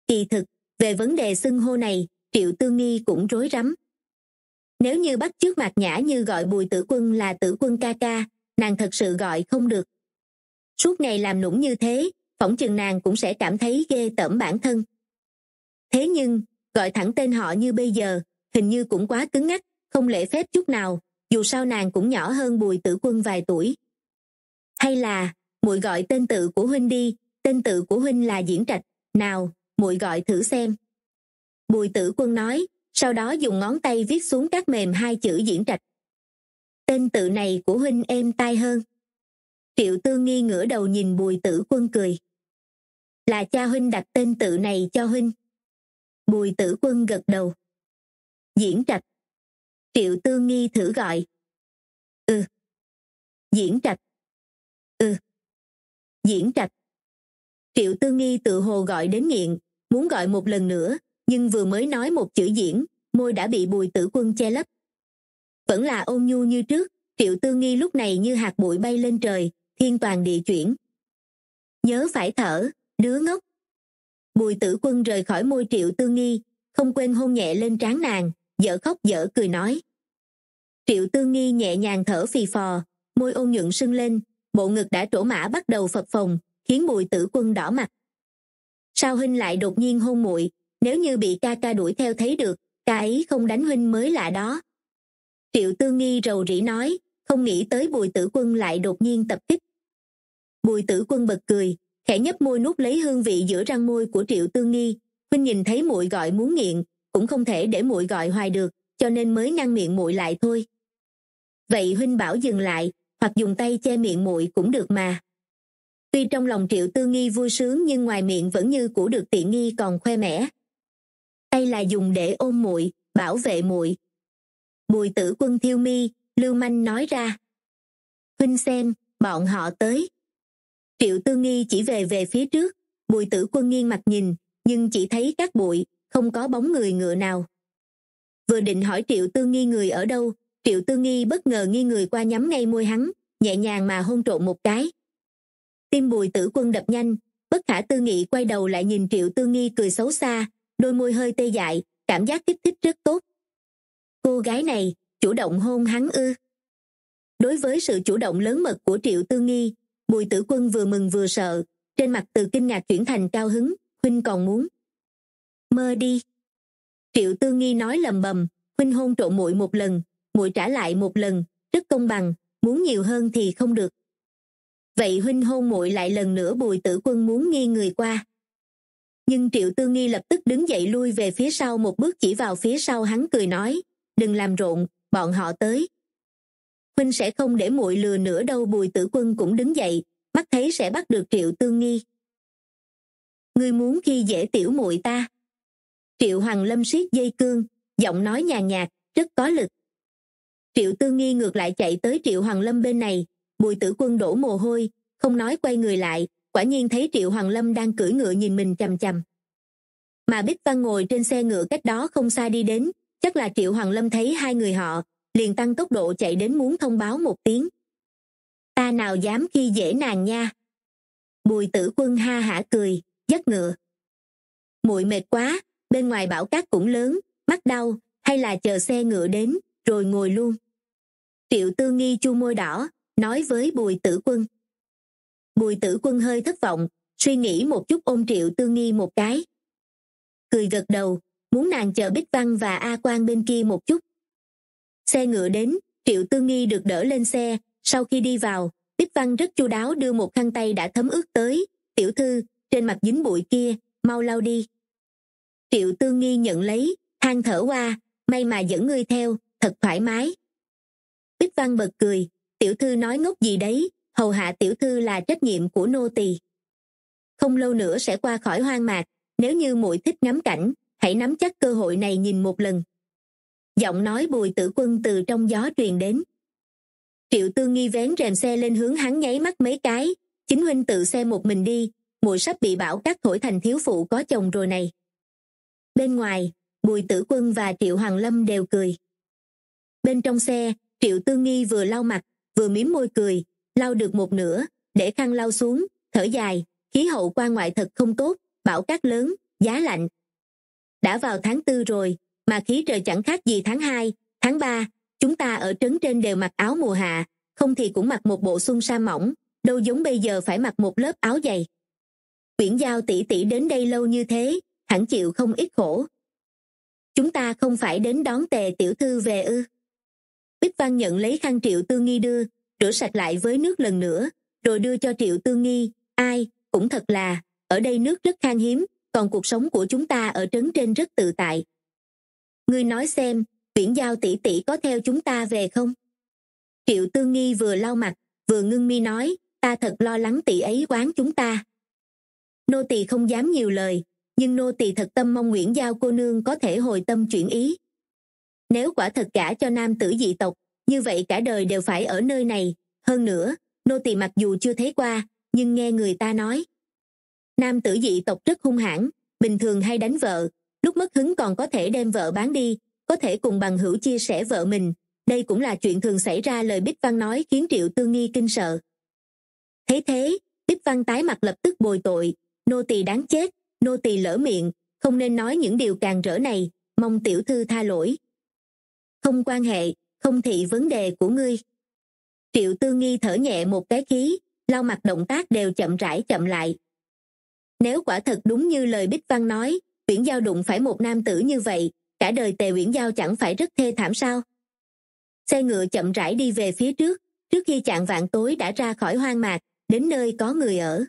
kỳ thực về vấn đề xưng hô này triệu tương nghi cũng rối rắm nếu như bắt trước mặt nhã như gọi bùi tử quân là tử quân ca ca nàng thật sự gọi không được suốt ngày làm nũng như thế phỏng chừng nàng cũng sẽ cảm thấy ghê tởm bản thân thế nhưng gọi thẳng tên họ như bây giờ hình như cũng quá cứng ngắc không lễ phép chút nào dù sao nàng cũng nhỏ hơn bùi tử quân vài tuổi hay là muội gọi tên tự của huynh đi tên tự của huynh là diễn trạch nào muội gọi thử xem bùi tử quân nói sau đó dùng ngón tay viết xuống các mềm hai chữ diễn trạch tên tự này của huynh êm tai hơn triệu tư nghi ngửa đầu nhìn bùi tử quân cười là cha huynh đặt tên tự này cho huynh bùi tử quân gật đầu diễn trạch triệu tư nghi thử gọi ừ diễn trạch ừ diễn trạch triệu tư nghi tự hồ gọi đến nghiện muốn gọi một lần nữa nhưng vừa mới nói một chữ diễn môi đã bị bùi tử quân che lấp vẫn là ôn nhu như trước triệu tư nghi lúc này như hạt bụi bay lên trời thiên toàn địa chuyển nhớ phải thở đứa ngốc bùi tử quân rời khỏi môi triệu tư nghi không quên hôn nhẹ lên trán nàng dở khóc dở cười nói triệu tư nghi nhẹ nhàng thở phì phò môi ôn nhuận sưng lên bộ ngực đã trổ mã bắt đầu phập phồng khiến bùi tử quân đỏ mặt sao huynh lại đột nhiên hôn muội nếu như bị ca ca đuổi theo thấy được ca ấy không đánh huynh mới lạ đó triệu tư nghi rầu rĩ nói không nghĩ tới bùi tử quân lại đột nhiên tập kích bùi tử quân bật cười khẽ nhấp môi nuốt lấy hương vị giữa răng môi của triệu tư nghi huynh nhìn thấy muội gọi muốn nghiện cũng không thể để muội gọi hoài được cho nên mới ngăn miệng muội lại thôi vậy huynh bảo dừng lại hoặc dùng tay che miệng muội cũng được mà tuy trong lòng triệu tư nghi vui sướng nhưng ngoài miệng vẫn như cũ được tiện nghi còn khoe mẽ tay là dùng để ôm muội bảo vệ muội bùi tử quân thiêu mi lưu manh nói ra huynh xem bọn họ tới triệu tư nghi chỉ về về phía trước bùi tử quân nghiêng mặt nhìn nhưng chỉ thấy các bụi không có bóng người ngựa nào vừa định hỏi triệu tư nghi người ở đâu triệu tư nghi bất ngờ nghi người qua nhắm ngay môi hắn nhẹ nhàng mà hôn trộn một cái tim bùi tử quân đập nhanh bất khả tư nghị quay đầu lại nhìn triệu tư nghi cười xấu xa đôi môi hơi tê dại cảm giác kích thích rất tốt cô gái này chủ động hôn hắn ư đối với sự chủ động lớn mật của triệu tư nghi bùi tử quân vừa mừng vừa sợ trên mặt từ kinh ngạc chuyển thành cao hứng huynh còn muốn mơ đi triệu tư nghi nói lầm bầm huynh hôn trộn muội một lần muội trả lại một lần rất công bằng muốn nhiều hơn thì không được vậy huynh hôn muội lại lần nữa bùi tử quân muốn nghi người qua nhưng triệu tư nghi lập tức đứng dậy lui về phía sau một bước chỉ vào phía sau hắn cười nói đừng làm rộn bọn họ tới huynh sẽ không để muội lừa nữa đâu bùi tử quân cũng đứng dậy mắt thấy sẽ bắt được triệu tư nghi ngươi muốn khi dễ tiểu muội ta triệu hoàng lâm siết dây cương giọng nói nhàn nhạt rất có lực triệu tư nghi ngược lại chạy tới triệu hoàng lâm bên này bùi tử quân đổ mồ hôi không nói quay người lại quả nhiên thấy triệu hoàng lâm đang cưỡi ngựa nhìn mình chằm chằm mà bích văn ngồi trên xe ngựa cách đó không xa đi đến chắc là triệu hoàng lâm thấy hai người họ liền tăng tốc độ chạy đến muốn thông báo một tiếng ta nào dám khi dễ nàng nha bùi tử quân ha hả cười dắt ngựa muội mệt quá bên ngoài bão cát cũng lớn mắt đau hay là chờ xe ngựa đến rồi ngồi luôn triệu tư nghi chu môi đỏ nói với bùi tử quân bùi tử quân hơi thất vọng suy nghĩ một chút ôm triệu tư nghi một cái cười gật đầu muốn nàng chờ bích văn và a quan bên kia một chút xe ngựa đến triệu tư nghi được đỡ lên xe sau khi đi vào bích văn rất chu đáo đưa một khăn tay đã thấm ướt tới tiểu thư trên mặt dính bụi kia mau lau đi triệu tư nghi nhận lấy than thở qua may mà dẫn ngươi theo thật thoải mái bích văn bật cười tiểu thư nói ngốc gì đấy hầu hạ tiểu thư là trách nhiệm của nô tỳ không lâu nữa sẽ qua khỏi hoang mạc nếu như muội thích ngắm cảnh hãy nắm chắc cơ hội này nhìn một lần giọng nói bùi tử quân từ trong gió truyền đến triệu tư nghi vén rèm xe lên hướng hắn nháy mắt mấy cái chính huynh tự xe một mình đi muội sắp bị bảo cắt thổi thành thiếu phụ có chồng rồi này bên ngoài bùi tử quân và triệu hoàng lâm đều cười bên trong xe triệu tư nghi vừa lau mặt vừa mím môi cười lau được một nửa để khăn lau xuống thở dài khí hậu qua ngoại thật không tốt bão cát lớn giá lạnh đã vào tháng tư rồi mà khí trời chẳng khác gì tháng hai tháng ba chúng ta ở trấn trên đều mặc áo mùa hạ không thì cũng mặc một bộ xuân sa mỏng đâu giống bây giờ phải mặc một lớp áo dày quyển giao tỷ tỷ đến đây lâu như thế hẳn chịu không ít khổ chúng ta không phải đến đón tề tiểu thư về ư bích văn nhận lấy khăn triệu tương nghi đưa rửa sạch lại với nước lần nữa rồi đưa cho triệu tương nghi ai cũng thật là ở đây nước rất khan hiếm còn cuộc sống của chúng ta ở trấn trên rất tự tại ngươi nói xem viễn giao tỷ tỷ có theo chúng ta về không triệu tương nghi vừa lau mặt vừa ngưng mi nói ta thật lo lắng tỷ ấy oán chúng ta nô tỳ không dám nhiều lời nhưng nô tỳ thật tâm mong nguyễn giao cô nương có thể hồi tâm chuyển ý nếu quả thật cả cho nam tử dị tộc như vậy cả đời đều phải ở nơi này hơn nữa nô tỳ mặc dù chưa thấy qua nhưng nghe người ta nói nam tử dị tộc rất hung hãn bình thường hay đánh vợ lúc mất hứng còn có thể đem vợ bán đi có thể cùng bằng hữu chia sẻ vợ mình đây cũng là chuyện thường xảy ra lời bích văn nói khiến triệu tư nghi kinh sợ thế thế bích văn tái mặt lập tức bồi tội nô tỳ đáng chết nô tỳ lỡ miệng không nên nói những điều càng rỡ này mong tiểu thư tha lỗi không quan hệ không thị vấn đề của ngươi triệu tư nghi thở nhẹ một cái khí lau mặt động tác đều chậm rãi chậm lại nếu quả thật đúng như lời bích văn nói viễn giao đụng phải một nam tử như vậy cả đời tề viễn giao chẳng phải rất thê thảm sao xe ngựa chậm rãi đi về phía trước trước khi chạng vạn tối đã ra khỏi hoang mạc đến nơi có người ở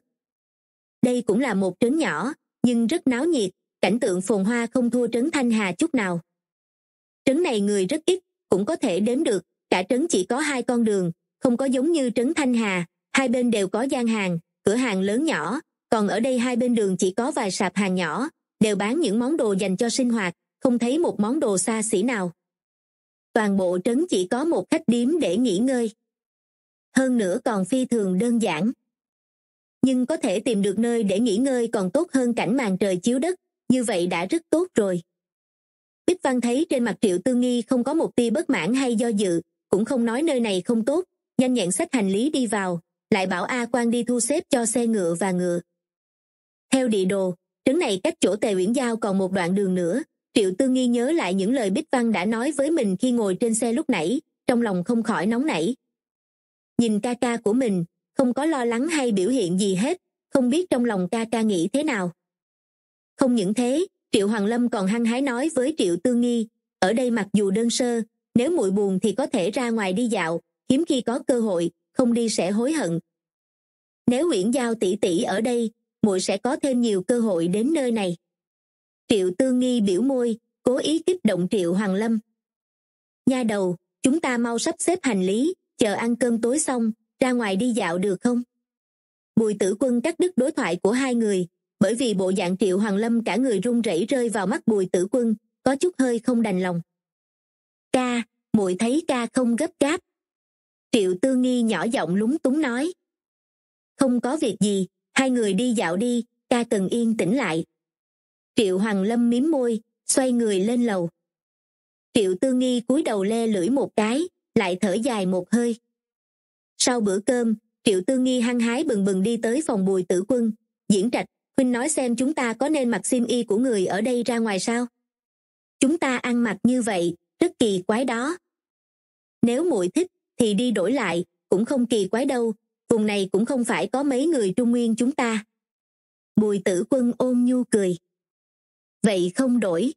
đây cũng là một trấn nhỏ nhưng rất náo nhiệt cảnh tượng phồn hoa không thua trấn thanh hà chút nào trấn này người rất ít cũng có thể đếm được cả trấn chỉ có hai con đường không có giống như trấn thanh hà hai bên đều có gian hàng cửa hàng lớn nhỏ còn ở đây hai bên đường chỉ có vài sạp hàng nhỏ đều bán những món đồ dành cho sinh hoạt không thấy một món đồ xa xỉ nào toàn bộ trấn chỉ có một khách điếm để nghỉ ngơi hơn nữa còn phi thường đơn giản nhưng có thể tìm được nơi để nghỉ ngơi còn tốt hơn cảnh màn trời chiếu đất như vậy đã rất tốt rồi bích văn thấy trên mặt triệu tư nghi không có một tia bất mãn hay do dự cũng không nói nơi này không tốt nhanh nhẹn xách hành lý đi vào lại bảo a quan đi thu xếp cho xe ngựa và ngựa theo địa đồ trấn này cách chỗ tề uyển giao còn một đoạn đường nữa triệu tư nghi nhớ lại những lời bích văn đã nói với mình khi ngồi trên xe lúc nãy trong lòng không khỏi nóng nảy nhìn ca ca của mình không có lo lắng hay biểu hiện gì hết không biết trong lòng ca ca nghĩ thế nào không những thế triệu hoàng lâm còn hăng hái nói với triệu tư nghi ở đây mặc dù đơn sơ nếu muội buồn thì có thể ra ngoài đi dạo hiếm khi có cơ hội không đi sẽ hối hận nếu uyển giao tỷ tỷ ở đây muội sẽ có thêm nhiều cơ hội đến nơi này triệu tư nghi biểu môi cố ý kích động triệu hoàng lâm nha đầu chúng ta mau sắp xếp hành lý chờ ăn cơm tối xong ra ngoài đi dạo được không bùi tử quân cắt đứt đối thoại của hai người bởi vì bộ dạng triệu hoàng lâm cả người run rẩy rơi vào mắt bùi tử quân có chút hơi không đành lòng ca muội thấy ca không gấp gáp triệu tư nghi nhỏ giọng lúng túng nói không có việc gì hai người đi dạo đi ca cần yên tĩnh lại triệu hoàng lâm mím môi xoay người lên lầu triệu tư nghi cúi đầu le lưỡi một cái lại thở dài một hơi sau bữa cơm triệu tư nghi hăng hái bừng bừng đi tới phòng bùi tử quân diễn trạch huynh nói xem chúng ta có nên mặc xiêm y của người ở đây ra ngoài sao chúng ta ăn mặc như vậy rất kỳ quái đó nếu muội thích thì đi đổi lại cũng không kỳ quái đâu vùng này cũng không phải có mấy người trung nguyên chúng ta bùi tử quân ôn nhu cười vậy không đổi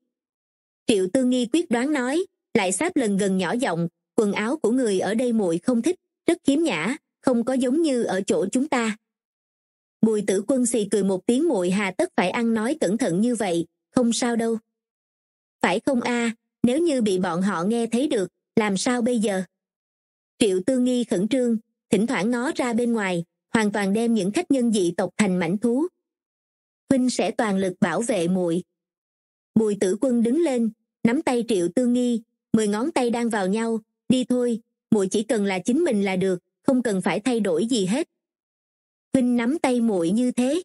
triệu tư nghi quyết đoán nói lại sáp lần gần nhỏ giọng quần áo của người ở đây muội không thích rất khiếm nhã không có giống như ở chỗ chúng ta bùi tử quân xì cười một tiếng muội hà tất phải ăn nói cẩn thận như vậy không sao đâu phải không a nếu như bị bọn họ nghe thấy được làm sao bây giờ triệu tư nghi khẩn trương thỉnh thoảng nó ra bên ngoài hoàn toàn đem những khách nhân dị tộc thành mảnh thú huynh sẽ toàn lực bảo vệ muội bùi tử quân đứng lên nắm tay triệu tư nghi mười ngón tay đang vào nhau đi thôi muội chỉ cần là chính mình là được không cần phải thay đổi gì hết huynh nắm tay muội như thế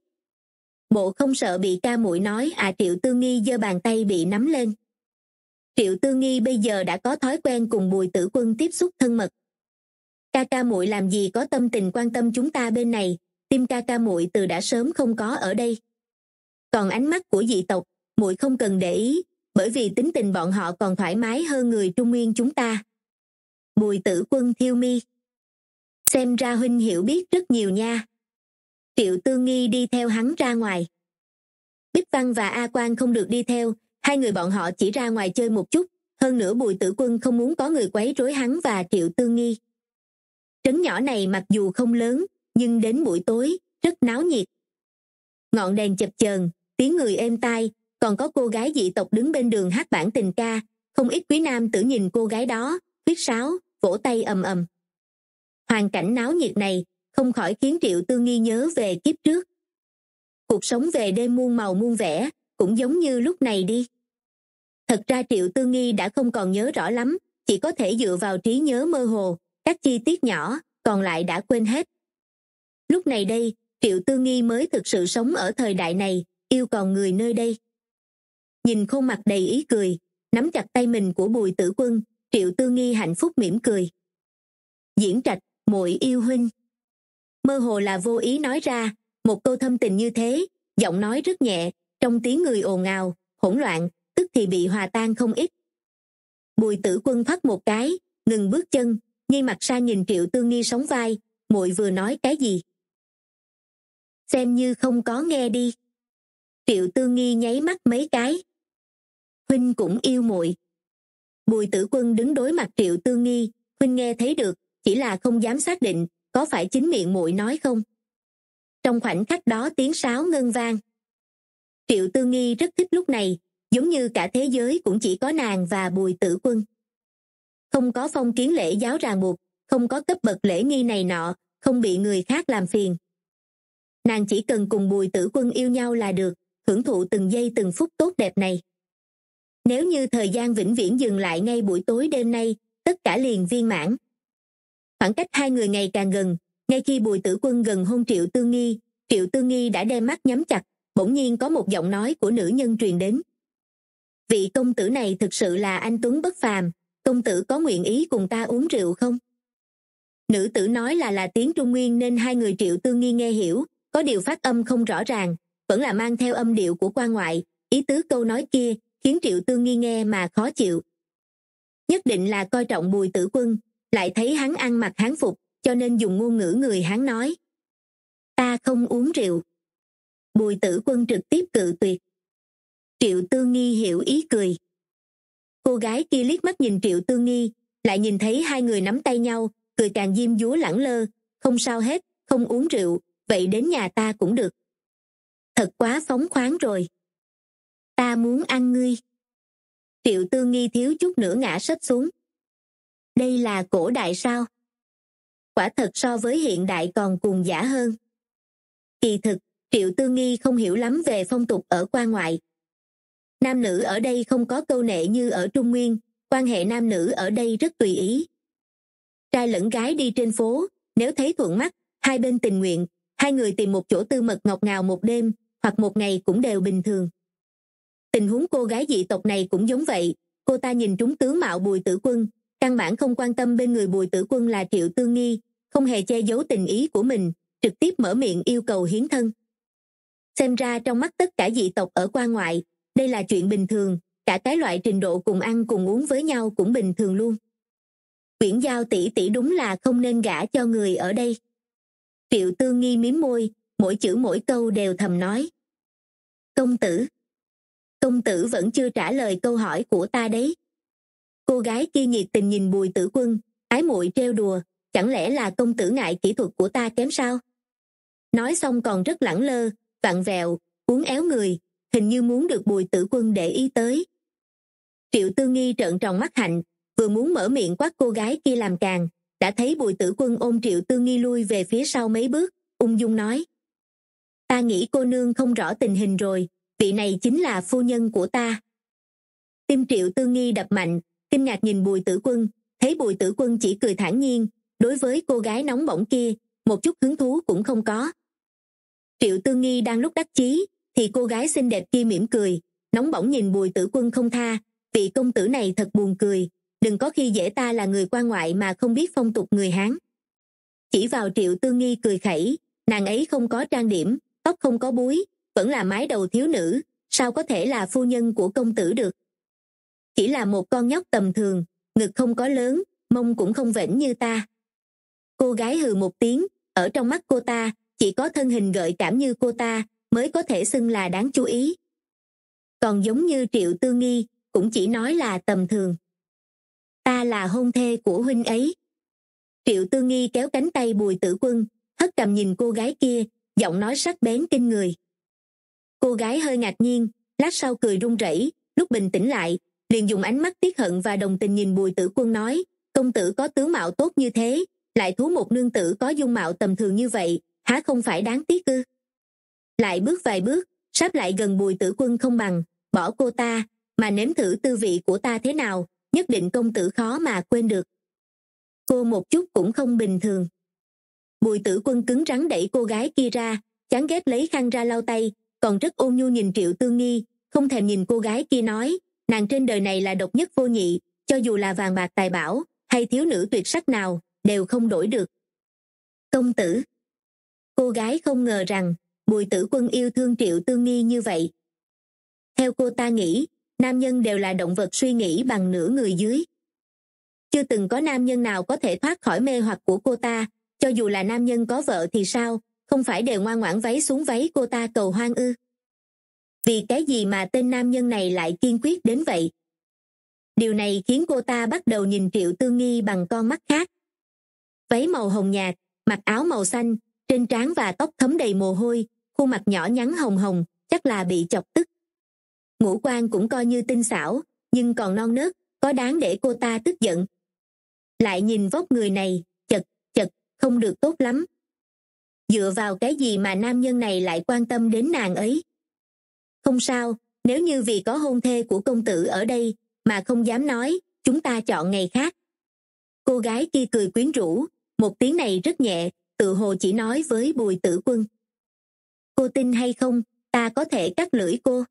bộ không sợ bị ca muội nói à triệu tư nghi giơ bàn tay bị nắm lên triệu tư nghi bây giờ đã có thói quen cùng bùi tử quân tiếp xúc thân mật ca ca muội làm gì có tâm tình quan tâm chúng ta bên này tim ca ca muội từ đã sớm không có ở đây còn ánh mắt của dị tộc muội không cần để ý bởi vì tính tình bọn họ còn thoải mái hơn người trung nguyên chúng ta bùi tử quân thiêu mi xem ra huynh hiểu biết rất nhiều nha triệu tư nghi đi theo hắn ra ngoài bích văn và a Quang không được đi theo hai người bọn họ chỉ ra ngoài chơi một chút hơn nữa bùi tử quân không muốn có người quấy rối hắn và triệu tư nghi trấn nhỏ này mặc dù không lớn nhưng đến buổi tối rất náo nhiệt ngọn đèn chập chờn tiếng người êm tai còn có cô gái dị tộc đứng bên đường hát bản tình ca không ít quý nam tử nhìn cô gái đó huyết sáo vỗ tay ầm ầm hoàn cảnh náo nhiệt này không khỏi khiến triệu tư nghi nhớ về kiếp trước cuộc sống về đêm muôn màu muôn vẻ cũng giống như lúc này đi thật ra triệu tư nghi đã không còn nhớ rõ lắm chỉ có thể dựa vào trí nhớ mơ hồ các chi tiết nhỏ còn lại đã quên hết lúc này đây triệu tư nghi mới thực sự sống ở thời đại này yêu còn người nơi đây nhìn khuôn mặt đầy ý cười nắm chặt tay mình của bùi tử quân triệu tư nghi hạnh phúc mỉm cười diễn trạch muội yêu huynh mơ hồ là vô ý nói ra một câu thâm tình như thế giọng nói rất nhẹ trong tiếng người ồn ào hỗn loạn tức thì bị hòa tan không ít bùi tử quân phát một cái ngừng bước chân nhi mặt xa nhìn triệu tương nghi sóng vai muội vừa nói cái gì xem như không có nghe đi triệu tương nghi nháy mắt mấy cái huynh cũng yêu muội bùi tử quân đứng đối mặt triệu tương nghi huynh nghe thấy được chỉ là không dám xác định có phải chính miệng muội nói không trong khoảnh khắc đó tiếng sáo ngân vang triệu tư nghi rất thích lúc này giống như cả thế giới cũng chỉ có nàng và bùi tử quân không có phong kiến lễ giáo ràng buộc không có cấp bậc lễ nghi này nọ không bị người khác làm phiền nàng chỉ cần cùng bùi tử quân yêu nhau là được hưởng thụ từng giây từng phút tốt đẹp này nếu như thời gian vĩnh viễn dừng lại ngay buổi tối đêm nay tất cả liền viên mãn khoảng cách hai người ngày càng gần ngay khi bùi tử quân gần hôn triệu tư nghi triệu tư nghi đã đem mắt nhắm chặt bỗng nhiên có một giọng nói của nữ nhân truyền đến vị công tử này thực sự là anh tuấn bất phàm công tử có nguyện ý cùng ta uống rượu không nữ tử nói là là tiếng trung nguyên nên hai người triệu tư nghi nghe hiểu có điều phát âm không rõ ràng vẫn là mang theo âm điệu của quan ngoại ý tứ câu nói kia khiến triệu tư nghi nghe mà khó chịu nhất định là coi trọng bùi tử quân lại thấy hắn ăn mặc hán phục cho nên dùng ngôn ngữ người hán nói ta không uống rượu bùi tử quân trực tiếp cự tuyệt triệu tư nghi hiểu ý cười cô gái kia liếc mắt nhìn triệu tư nghi lại nhìn thấy hai người nắm tay nhau cười càng diêm dúa lẳng lơ không sao hết không uống rượu vậy đến nhà ta cũng được thật quá phóng khoáng rồi ta muốn ăn ngươi triệu tư nghi thiếu chút nữa ngã sấp xuống đây là cổ đại sao quả thật so với hiện đại còn cùng giả hơn kỳ thực triệu tư nghi không hiểu lắm về phong tục ở qua ngoại nam nữ ở đây không có câu nệ như ở trung nguyên quan hệ nam nữ ở đây rất tùy ý trai lẫn gái đi trên phố nếu thấy thuận mắt hai bên tình nguyện hai người tìm một chỗ tư mật ngọt ngào một đêm hoặc một ngày cũng đều bình thường tình huống cô gái dị tộc này cũng giống vậy cô ta nhìn trúng tướng mạo bùi tử quân căn bản không quan tâm bên người bùi tử quân là triệu tương nghi không hề che giấu tình ý của mình trực tiếp mở miệng yêu cầu hiến thân xem ra trong mắt tất cả dị tộc ở quan ngoại đây là chuyện bình thường cả cái loại trình độ cùng ăn cùng uống với nhau cũng bình thường luôn quyển giao tỷ tỷ đúng là không nên gả cho người ở đây triệu tương nghi mím môi mỗi chữ mỗi câu đều thầm nói công tử công tử vẫn chưa trả lời câu hỏi của ta đấy cô gái kia nhiệt tình nhìn bùi tử quân ái muội trêu đùa chẳng lẽ là công tử ngại kỹ thuật của ta kém sao nói xong còn rất lẳng lơ vặn vẹo uốn éo người hình như muốn được bùi tử quân để ý tới triệu tư nghi trợn tròn mắt hạnh vừa muốn mở miệng quát cô gái kia làm càng đã thấy bùi tử quân ôm triệu tư nghi lui về phía sau mấy bước ung dung nói ta nghĩ cô nương không rõ tình hình rồi vị này chính là phu nhân của ta tim triệu tư nghi đập mạnh kinh ngạc nhìn bùi tử quân thấy bùi tử quân chỉ cười thản nhiên đối với cô gái nóng bỏng kia một chút hứng thú cũng không có triệu Tương nghi đang lúc đắc chí thì cô gái xinh đẹp kia mỉm cười nóng bỏng nhìn bùi tử quân không tha vị công tử này thật buồn cười đừng có khi dễ ta là người quan ngoại mà không biết phong tục người hán chỉ vào triệu Tương nghi cười khẩy nàng ấy không có trang điểm tóc không có búi vẫn là mái đầu thiếu nữ sao có thể là phu nhân của công tử được chỉ là một con nhóc tầm thường ngực không có lớn mông cũng không vĩnh như ta cô gái hừ một tiếng ở trong mắt cô ta chỉ có thân hình gợi cảm như cô ta mới có thể xưng là đáng chú ý còn giống như triệu tư nghi cũng chỉ nói là tầm thường ta là hôn thê của huynh ấy triệu tư nghi kéo cánh tay bùi tử quân hất cầm nhìn cô gái kia giọng nói sắc bén kinh người cô gái hơi ngạc nhiên lát sau cười run rẩy lúc bình tĩnh lại liền dùng ánh mắt tiếc hận và đồng tình nhìn bùi tử quân nói công tử có tướng mạo tốt như thế lại thú một nương tử có dung mạo tầm thường như vậy há không phải đáng tiếc ư lại bước vài bước sắp lại gần bùi tử quân không bằng bỏ cô ta mà nếm thử tư vị của ta thế nào nhất định công tử khó mà quên được cô một chút cũng không bình thường bùi tử quân cứng rắn đẩy cô gái kia ra chán ghét lấy khăn ra lau tay còn rất ôn nhu nhìn triệu tương nghi không thèm nhìn cô gái kia nói nàng trên đời này là độc nhất vô nhị cho dù là vàng bạc tài bảo hay thiếu nữ tuyệt sắc nào đều không đổi được công tử cô gái không ngờ rằng bùi tử quân yêu thương triệu tương nghi như vậy theo cô ta nghĩ nam nhân đều là động vật suy nghĩ bằng nửa người dưới chưa từng có nam nhân nào có thể thoát khỏi mê hoặc của cô ta cho dù là nam nhân có vợ thì sao không phải đều ngoan ngoãn váy xuống váy cô ta cầu hoang ư vì cái gì mà tên nam nhân này lại kiên quyết đến vậy điều này khiến cô ta bắt đầu nhìn triệu tương nghi bằng con mắt khác váy màu hồng nhạt mặc áo màu xanh trên trán và tóc thấm đầy mồ hôi khuôn mặt nhỏ nhắn hồng hồng chắc là bị chọc tức ngũ quan cũng coi như tinh xảo nhưng còn non nớt có đáng để cô ta tức giận lại nhìn vóc người này chật chật không được tốt lắm dựa vào cái gì mà nam nhân này lại quan tâm đến nàng ấy không sao nếu như vì có hôn thê của công tử ở đây mà không dám nói chúng ta chọn ngày khác cô gái kia cười quyến rũ một tiếng này rất nhẹ tự hồ chỉ nói với bùi tử quân cô tin hay không ta có thể cắt lưỡi cô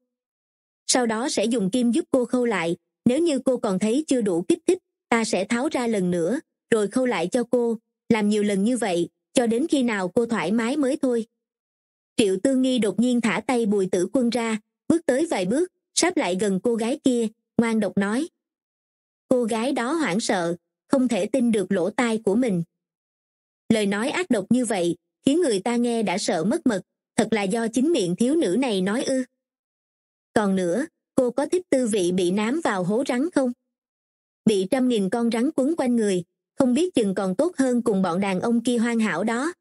sau đó sẽ dùng kim giúp cô khâu lại nếu như cô còn thấy chưa đủ kích thích ta sẽ tháo ra lần nữa rồi khâu lại cho cô làm nhiều lần như vậy cho đến khi nào cô thoải mái mới thôi triệu tư nghi đột nhiên thả tay bùi tử quân ra bước tới vài bước sắp lại gần cô gái kia ngoan độc nói cô gái đó hoảng sợ không thể tin được lỗ tai của mình lời nói ác độc như vậy khiến người ta nghe đã sợ mất mật thật là do chính miệng thiếu nữ này nói ư còn nữa cô có thích tư vị bị nám vào hố rắn không bị trăm nghìn con rắn quấn quanh người không biết chừng còn tốt hơn cùng bọn đàn ông kia hoang hảo đó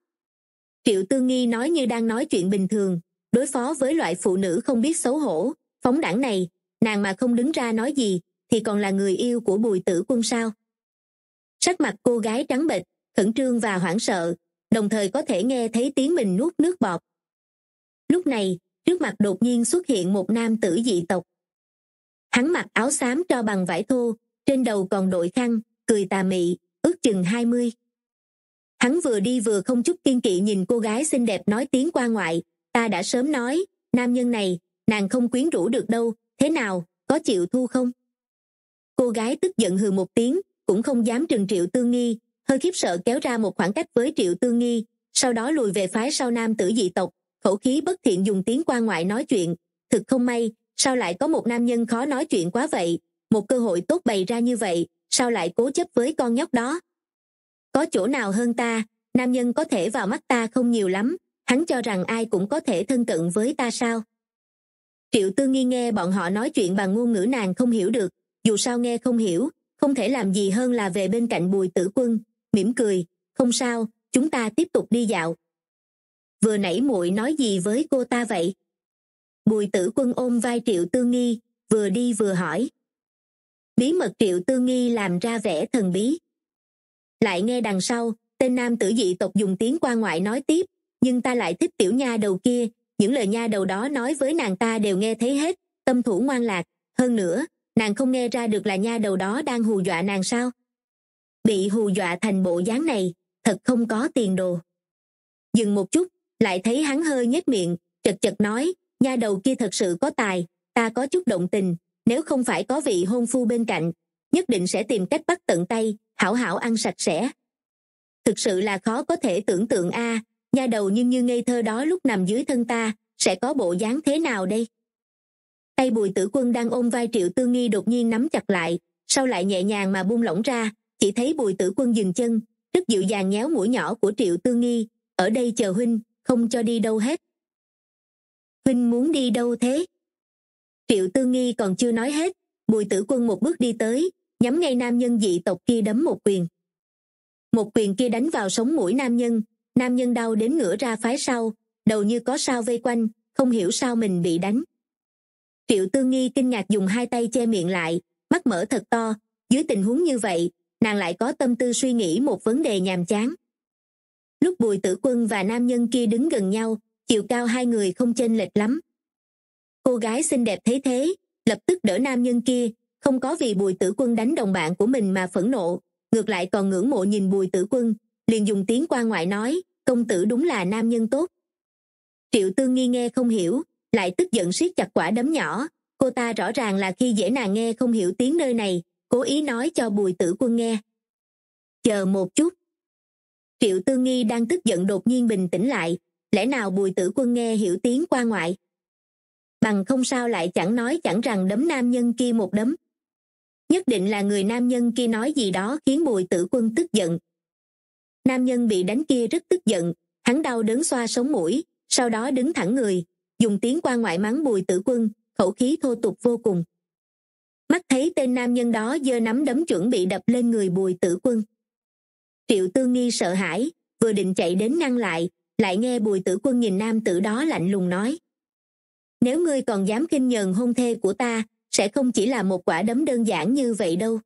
triệu tư nghi nói như đang nói chuyện bình thường đối phó với loại phụ nữ không biết xấu hổ phóng đảng này nàng mà không đứng ra nói gì thì còn là người yêu của bùi tử quân sao sắc mặt cô gái trắng bệch khẩn trương và hoảng sợ đồng thời có thể nghe thấy tiếng mình nuốt nước bọt lúc này trước mặt đột nhiên xuất hiện một nam tử dị tộc hắn mặc áo xám cho bằng vải thô trên đầu còn đội khăn cười tà mị ước chừng hai mươi hắn vừa đi vừa không chút kiên kỵ nhìn cô gái xinh đẹp nói tiếng qua ngoại ta đã sớm nói nam nhân này nàng không quyến rũ được đâu thế nào có chịu thu không cô gái tức giận hừ một tiếng cũng không dám trừng triệu tương nghi hơi khiếp sợ kéo ra một khoảng cách với triệu tương nghi sau đó lùi về phái sau nam tử dị tộc khẩu khí bất thiện dùng tiếng qua ngoại nói chuyện thực không may sao lại có một nam nhân khó nói chuyện quá vậy một cơ hội tốt bày ra như vậy sao lại cố chấp với con nhóc đó có chỗ nào hơn ta nam nhân có thể vào mắt ta không nhiều lắm hắn cho rằng ai cũng có thể thân cận với ta sao triệu tư nghi nghe bọn họ nói chuyện bằng ngôn ngữ nàng không hiểu được dù sao nghe không hiểu không thể làm gì hơn là về bên cạnh bùi tử quân mỉm cười không sao chúng ta tiếp tục đi dạo vừa nãy muội nói gì với cô ta vậy bùi tử quân ôm vai triệu tư nghi vừa đi vừa hỏi bí mật triệu tư nghi làm ra vẻ thần bí lại nghe đằng sau tên nam tử dị tộc dùng tiếng qua ngoại nói tiếp nhưng ta lại thích tiểu nha đầu kia những lời nha đầu đó nói với nàng ta đều nghe thấy hết tâm thủ ngoan lạc hơn nữa nàng không nghe ra được là nha đầu đó đang hù dọa nàng sao bị hù dọa thành bộ dáng này thật không có tiền đồ dừng một chút lại thấy hắn hơi nhếch miệng chật chật nói nha đầu kia thật sự có tài ta có chút động tình nếu không phải có vị hôn phu bên cạnh nhất định sẽ tìm cách bắt tận tay hảo hảo ăn sạch sẽ thực sự là khó có thể tưởng tượng a nha đầu nhưng như ngây thơ đó lúc nằm dưới thân ta sẽ có bộ dáng thế nào đây tay bùi tử quân đang ôm vai triệu tư nghi đột nhiên nắm chặt lại sau lại nhẹ nhàng mà buông lỏng ra chỉ thấy bùi tử quân dừng chân rất dịu dàng nhéo mũi nhỏ của triệu tư nghi ở đây chờ huynh không cho đi đâu hết huynh muốn đi đâu thế triệu tư nghi còn chưa nói hết bùi tử quân một bước đi tới nhắm ngay nam nhân dị tộc kia đấm một quyền một quyền kia đánh vào sống mũi nam nhân nam nhân đau đến ngửa ra phái sau đầu như có sao vây quanh không hiểu sao mình bị đánh triệu tư nghi kinh ngạc dùng hai tay che miệng lại mắt mở thật to dưới tình huống như vậy nàng lại có tâm tư suy nghĩ một vấn đề nhàm chán lúc bùi tử quân và nam nhân kia đứng gần nhau chiều cao hai người không chênh lệch lắm cô gái xinh đẹp thấy thế lập tức đỡ nam nhân kia không có vì bùi tử quân đánh đồng bạn của mình mà phẫn nộ ngược lại còn ngưỡng mộ nhìn bùi tử quân liền dùng tiếng qua ngoại nói công tử đúng là nam nhân tốt triệu tương nghi nghe không hiểu lại tức giận siết chặt quả đấm nhỏ cô ta rõ ràng là khi dễ nàng nghe không hiểu tiếng nơi này cố ý nói cho bùi tử quân nghe chờ một chút triệu tương nghi đang tức giận đột nhiên bình tĩnh lại lẽ nào bùi tử quân nghe hiểu tiếng qua ngoại bằng không sao lại chẳng nói chẳng rằng đấm nam nhân kia một đấm nhất định là người nam nhân kia nói gì đó khiến bùi tử quân tức giận nam nhân bị đánh kia rất tức giận hắn đau đớn xoa sống mũi sau đó đứng thẳng người dùng tiếng quan ngoại mắng bùi tử quân khẩu khí thô tục vô cùng mắt thấy tên nam nhân đó giơ nắm đấm chuẩn bị đập lên người bùi tử quân triệu tương nghi sợ hãi vừa định chạy đến ngăn lại lại nghe bùi tử quân nhìn nam tử đó lạnh lùng nói nếu ngươi còn dám kinh nhờn hôn thê của ta sẽ không chỉ là một quả đấm đơn giản như vậy đâu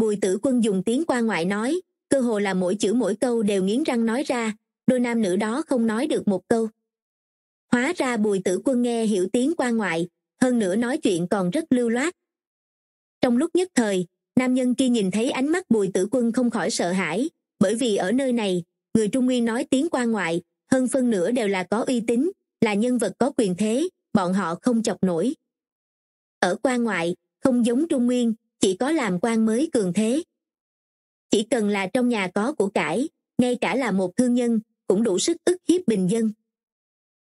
bùi tử quân dùng tiếng qua ngoại nói cơ hồ là mỗi chữ mỗi câu đều nghiến răng nói ra đôi nam nữ đó không nói được một câu hóa ra bùi tử quân nghe hiểu tiếng qua ngoại hơn nữa nói chuyện còn rất lưu loát trong lúc nhất thời nam nhân kia nhìn thấy ánh mắt bùi tử quân không khỏi sợ hãi bởi vì ở nơi này người trung nguyên nói tiếng qua ngoại hơn phân nửa đều là có uy tín là nhân vật có quyền thế bọn họ không chọc nổi ở quan ngoại không giống trung nguyên chỉ có làm quan mới cường thế chỉ cần là trong nhà có của cải ngay cả là một thương nhân cũng đủ sức ức hiếp bình dân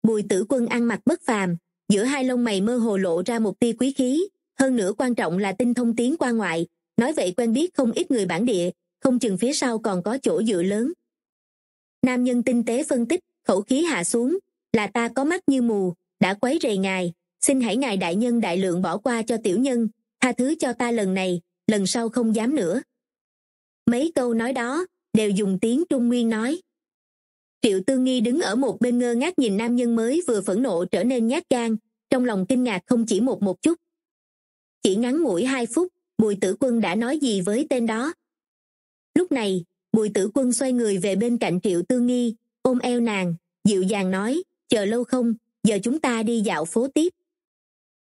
bùi tử quân ăn mặc bất phàm giữa hai lông mày mơ hồ lộ ra một tia quý khí hơn nữa quan trọng là tinh thông tiếng quan ngoại nói vậy quen biết không ít người bản địa không chừng phía sau còn có chỗ dựa lớn nam nhân tinh tế phân tích khẩu khí hạ xuống là ta có mắt như mù đã quấy rầy ngài xin hãy ngài đại nhân đại lượng bỏ qua cho tiểu nhân tha thứ cho ta lần này lần sau không dám nữa mấy câu nói đó đều dùng tiếng trung nguyên nói triệu tư nghi đứng ở một bên ngơ ngác nhìn nam nhân mới vừa phẫn nộ trở nên nhát gan trong lòng kinh ngạc không chỉ một một chút chỉ ngắn ngủi hai phút bùi tử quân đã nói gì với tên đó lúc này bùi tử quân xoay người về bên cạnh triệu tư nghi ôm eo nàng dịu dàng nói chờ lâu không giờ chúng ta đi dạo phố tiếp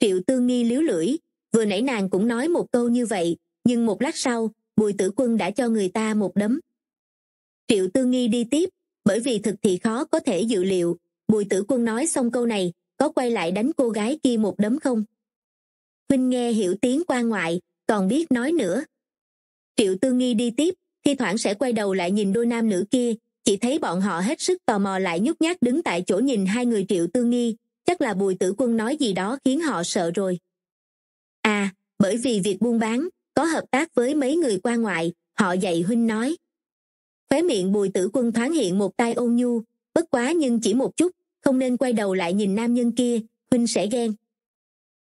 triệu tư nghi liếu lưỡi vừa nãy nàng cũng nói một câu như vậy nhưng một lát sau bùi tử quân đã cho người ta một đấm triệu tư nghi đi tiếp bởi vì thực thì khó có thể dự liệu bùi tử quân nói xong câu này có quay lại đánh cô gái kia một đấm không huynh nghe hiểu tiếng qua ngoại còn biết nói nữa triệu tư nghi đi tiếp thi thoảng sẽ quay đầu lại nhìn đôi nam nữ kia chỉ thấy bọn họ hết sức tò mò lại nhút nhát đứng tại chỗ nhìn hai người triệu tư nghi chắc là bùi tử quân nói gì đó khiến họ sợ rồi à bởi vì việc buôn bán có hợp tác với mấy người qua ngoại họ dạy huynh nói khóe miệng bùi tử quân thoáng hiện một tay ôn nhu bất quá nhưng chỉ một chút không nên quay đầu lại nhìn nam nhân kia huynh sẽ ghen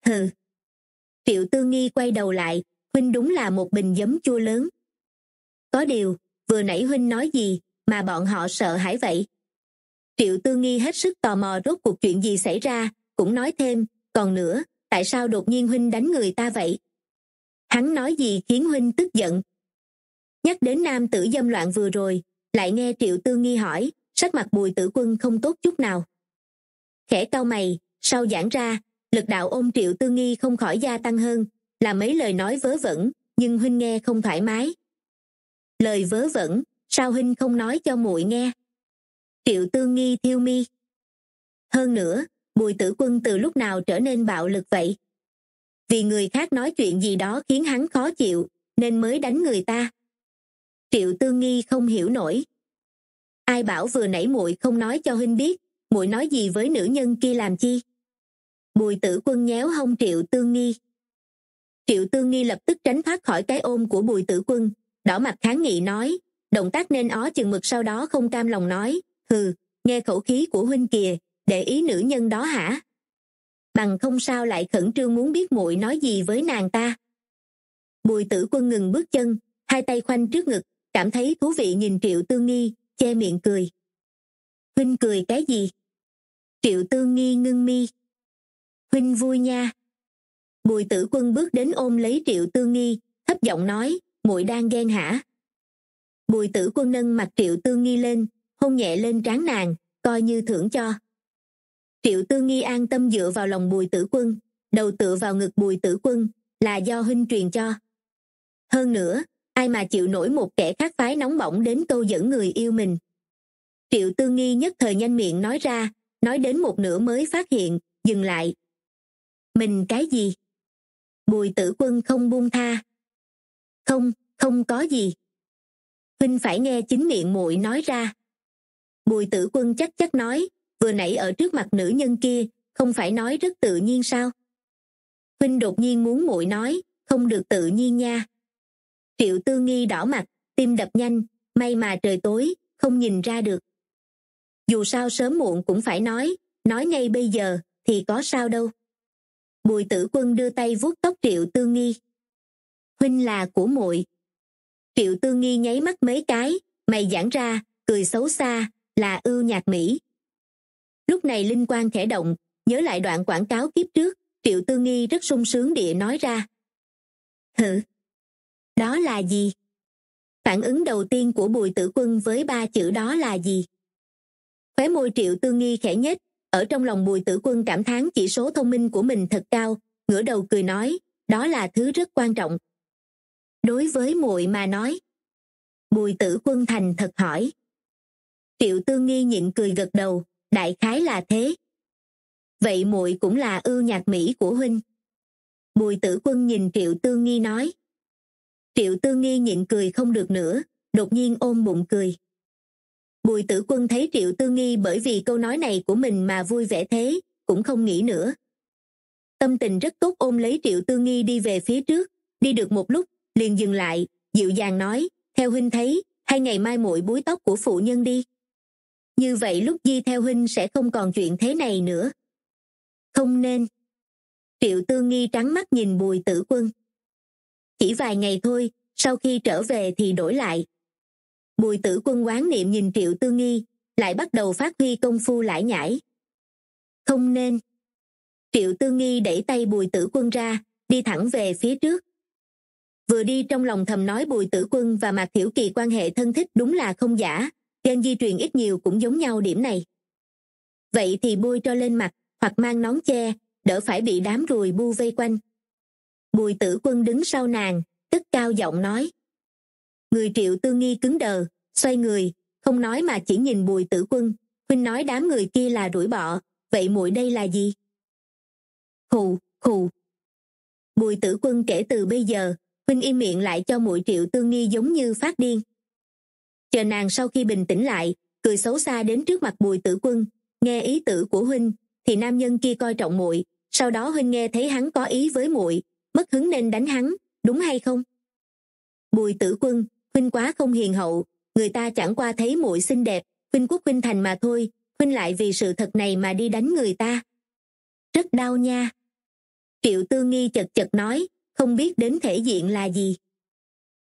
hừ triệu tư nghi quay đầu lại huynh đúng là một bình giấm chua lớn có điều vừa nãy huynh nói gì mà bọn họ sợ hãi vậy triệu tư nghi hết sức tò mò rốt cuộc chuyện gì xảy ra cũng nói thêm còn nữa tại sao đột nhiên huynh đánh người ta vậy hắn nói gì khiến huynh tức giận nhắc đến nam tử dâm loạn vừa rồi lại nghe triệu tư nghi hỏi sắc mặt bùi tử quân không tốt chút nào khẽ cau mày sau giảng ra lực đạo ôm triệu tư nghi không khỏi gia tăng hơn là mấy lời nói vớ vẩn nhưng huynh nghe không thoải mái lời vớ vẩn sao huynh không nói cho muội nghe triệu tư nghi thiêu mi hơn nữa bùi tử quân từ lúc nào trở nên bạo lực vậy vì người khác nói chuyện gì đó khiến hắn khó chịu nên mới đánh người ta triệu tư nghi không hiểu nổi ai bảo vừa nãy muội không nói cho huynh biết muội nói gì với nữ nhân kia làm chi bùi tử quân nhéo hông triệu tư nghi triệu tư nghi lập tức tránh thoát khỏi cái ôm của bùi tử quân đỏ mặt kháng nghị nói động tác nên ó chừng mực sau đó không cam lòng nói hừ nghe khẩu khí của huynh kìa để ý nữ nhân đó hả bằng không sao lại khẩn trương muốn biết muội nói gì với nàng ta bùi tử quân ngừng bước chân hai tay khoanh trước ngực cảm thấy thú vị nhìn triệu tương nghi che miệng cười huynh cười cái gì triệu tương nghi ngưng mi huynh vui nha bùi tử quân bước đến ôm lấy triệu tương nghi thấp giọng nói muội đang ghen hả bùi tử quân nâng mặt triệu tương nghi lên hôn nhẹ lên trán nàng coi như thưởng cho triệu tư nghi an tâm dựa vào lòng bùi tử quân đầu tựa vào ngực bùi tử quân là do huynh truyền cho hơn nữa ai mà chịu nổi một kẻ khác phái nóng bỏng đến câu dẫn người yêu mình triệu tư nghi nhất thời nhanh miệng nói ra nói đến một nửa mới phát hiện dừng lại mình cái gì bùi tử quân không buông tha không không có gì huynh phải nghe chính miệng muội nói ra bùi tử quân chắc chắc nói vừa nãy ở trước mặt nữ nhân kia không phải nói rất tự nhiên sao huynh đột nhiên muốn muội nói không được tự nhiên nha triệu tư nghi đỏ mặt tim đập nhanh may mà trời tối không nhìn ra được dù sao sớm muộn cũng phải nói nói ngay bây giờ thì có sao đâu bùi tử quân đưa tay vuốt tóc triệu tư nghi huynh là của muội triệu tư nghi nháy mắt mấy cái mày giãn ra cười xấu xa là ưu nhạc mỹ lúc này linh quang khẽ động nhớ lại đoạn quảng cáo kiếp trước triệu tư nghi rất sung sướng địa nói ra hử đó là gì phản ứng đầu tiên của bùi tử quân với ba chữ đó là gì khóe môi triệu tư nghi khẽ nhếch ở trong lòng bùi tử quân cảm thán chỉ số thông minh của mình thật cao ngửa đầu cười nói đó là thứ rất quan trọng đối với muội mà nói bùi tử quân thành thật hỏi triệu tư nghi nhịn cười gật đầu đại khái là thế vậy muội cũng là ưu nhạc mỹ của huynh bùi tử quân nhìn triệu tư nghi nói triệu tư nghi nhịn cười không được nữa đột nhiên ôm bụng cười bùi tử quân thấy triệu tư nghi bởi vì câu nói này của mình mà vui vẻ thế cũng không nghĩ nữa tâm tình rất tốt ôm lấy triệu tư nghi đi về phía trước đi được một lúc liền dừng lại dịu dàng nói theo huynh thấy hay ngày mai muội búi tóc của phụ nhân đi như vậy lúc di theo huynh sẽ không còn chuyện thế này nữa không nên triệu tương nghi trắng mắt nhìn bùi tử quân chỉ vài ngày thôi sau khi trở về thì đổi lại bùi tử quân quán niệm nhìn triệu tương nghi lại bắt đầu phát huy công phu lải nhải không nên triệu tương nghi đẩy tay bùi tử quân ra đi thẳng về phía trước vừa đi trong lòng thầm nói bùi tử quân và mạc thiểu kỳ quan hệ thân thích đúng là không giả gen di truyền ít nhiều cũng giống nhau điểm này vậy thì bôi cho lên mặt hoặc mang nón che đỡ phải bị đám ruồi bu vây quanh bùi tử quân đứng sau nàng tức cao giọng nói người triệu tư nghi cứng đờ xoay người không nói mà chỉ nhìn bùi tử quân huynh nói đám người kia là rủi bọ vậy muội đây là gì khù khù bùi tử quân kể từ bây giờ huynh im miệng lại cho muội triệu tư nghi giống như phát điên chờ nàng sau khi bình tĩnh lại cười xấu xa đến trước mặt bùi tử quân nghe ý tử của huynh thì nam nhân kia coi trọng muội sau đó huynh nghe thấy hắn có ý với muội mất hứng nên đánh hắn đúng hay không bùi tử quân huynh quá không hiền hậu người ta chẳng qua thấy muội xinh đẹp huynh quốc huynh thành mà thôi huynh lại vì sự thật này mà đi đánh người ta rất đau nha triệu tư nghi chật chật nói không biết đến thể diện là gì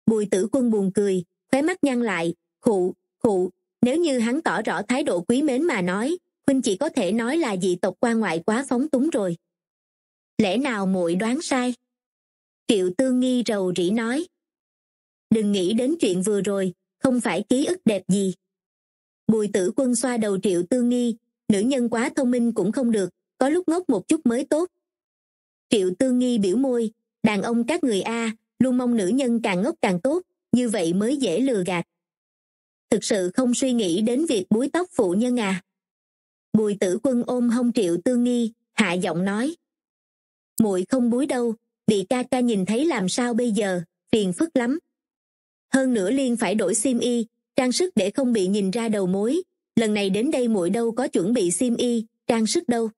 bùi tử quân buồn cười khóe mắt nhăn lại khụ khụ nếu như hắn tỏ rõ thái độ quý mến mà nói huynh chỉ có thể nói là dị tộc quan ngoại quá phóng túng rồi lẽ nào muội đoán sai triệu tương nghi rầu rĩ nói đừng nghĩ đến chuyện vừa rồi không phải ký ức đẹp gì bùi tử quân xoa đầu triệu tương nghi nữ nhân quá thông minh cũng không được có lúc ngốc một chút mới tốt triệu tương nghi biểu môi đàn ông các người a luôn mong nữ nhân càng ngốc càng tốt như vậy mới dễ lừa gạt thực sự không suy nghĩ đến việc búi tóc phụ nhân à bùi tử quân ôm hông triệu tương nghi hạ giọng nói muội không búi đâu bị ca ca nhìn thấy làm sao bây giờ phiền phức lắm hơn nữa liên phải đổi sim y trang sức để không bị nhìn ra đầu mối lần này đến đây muội đâu có chuẩn bị sim y trang sức đâu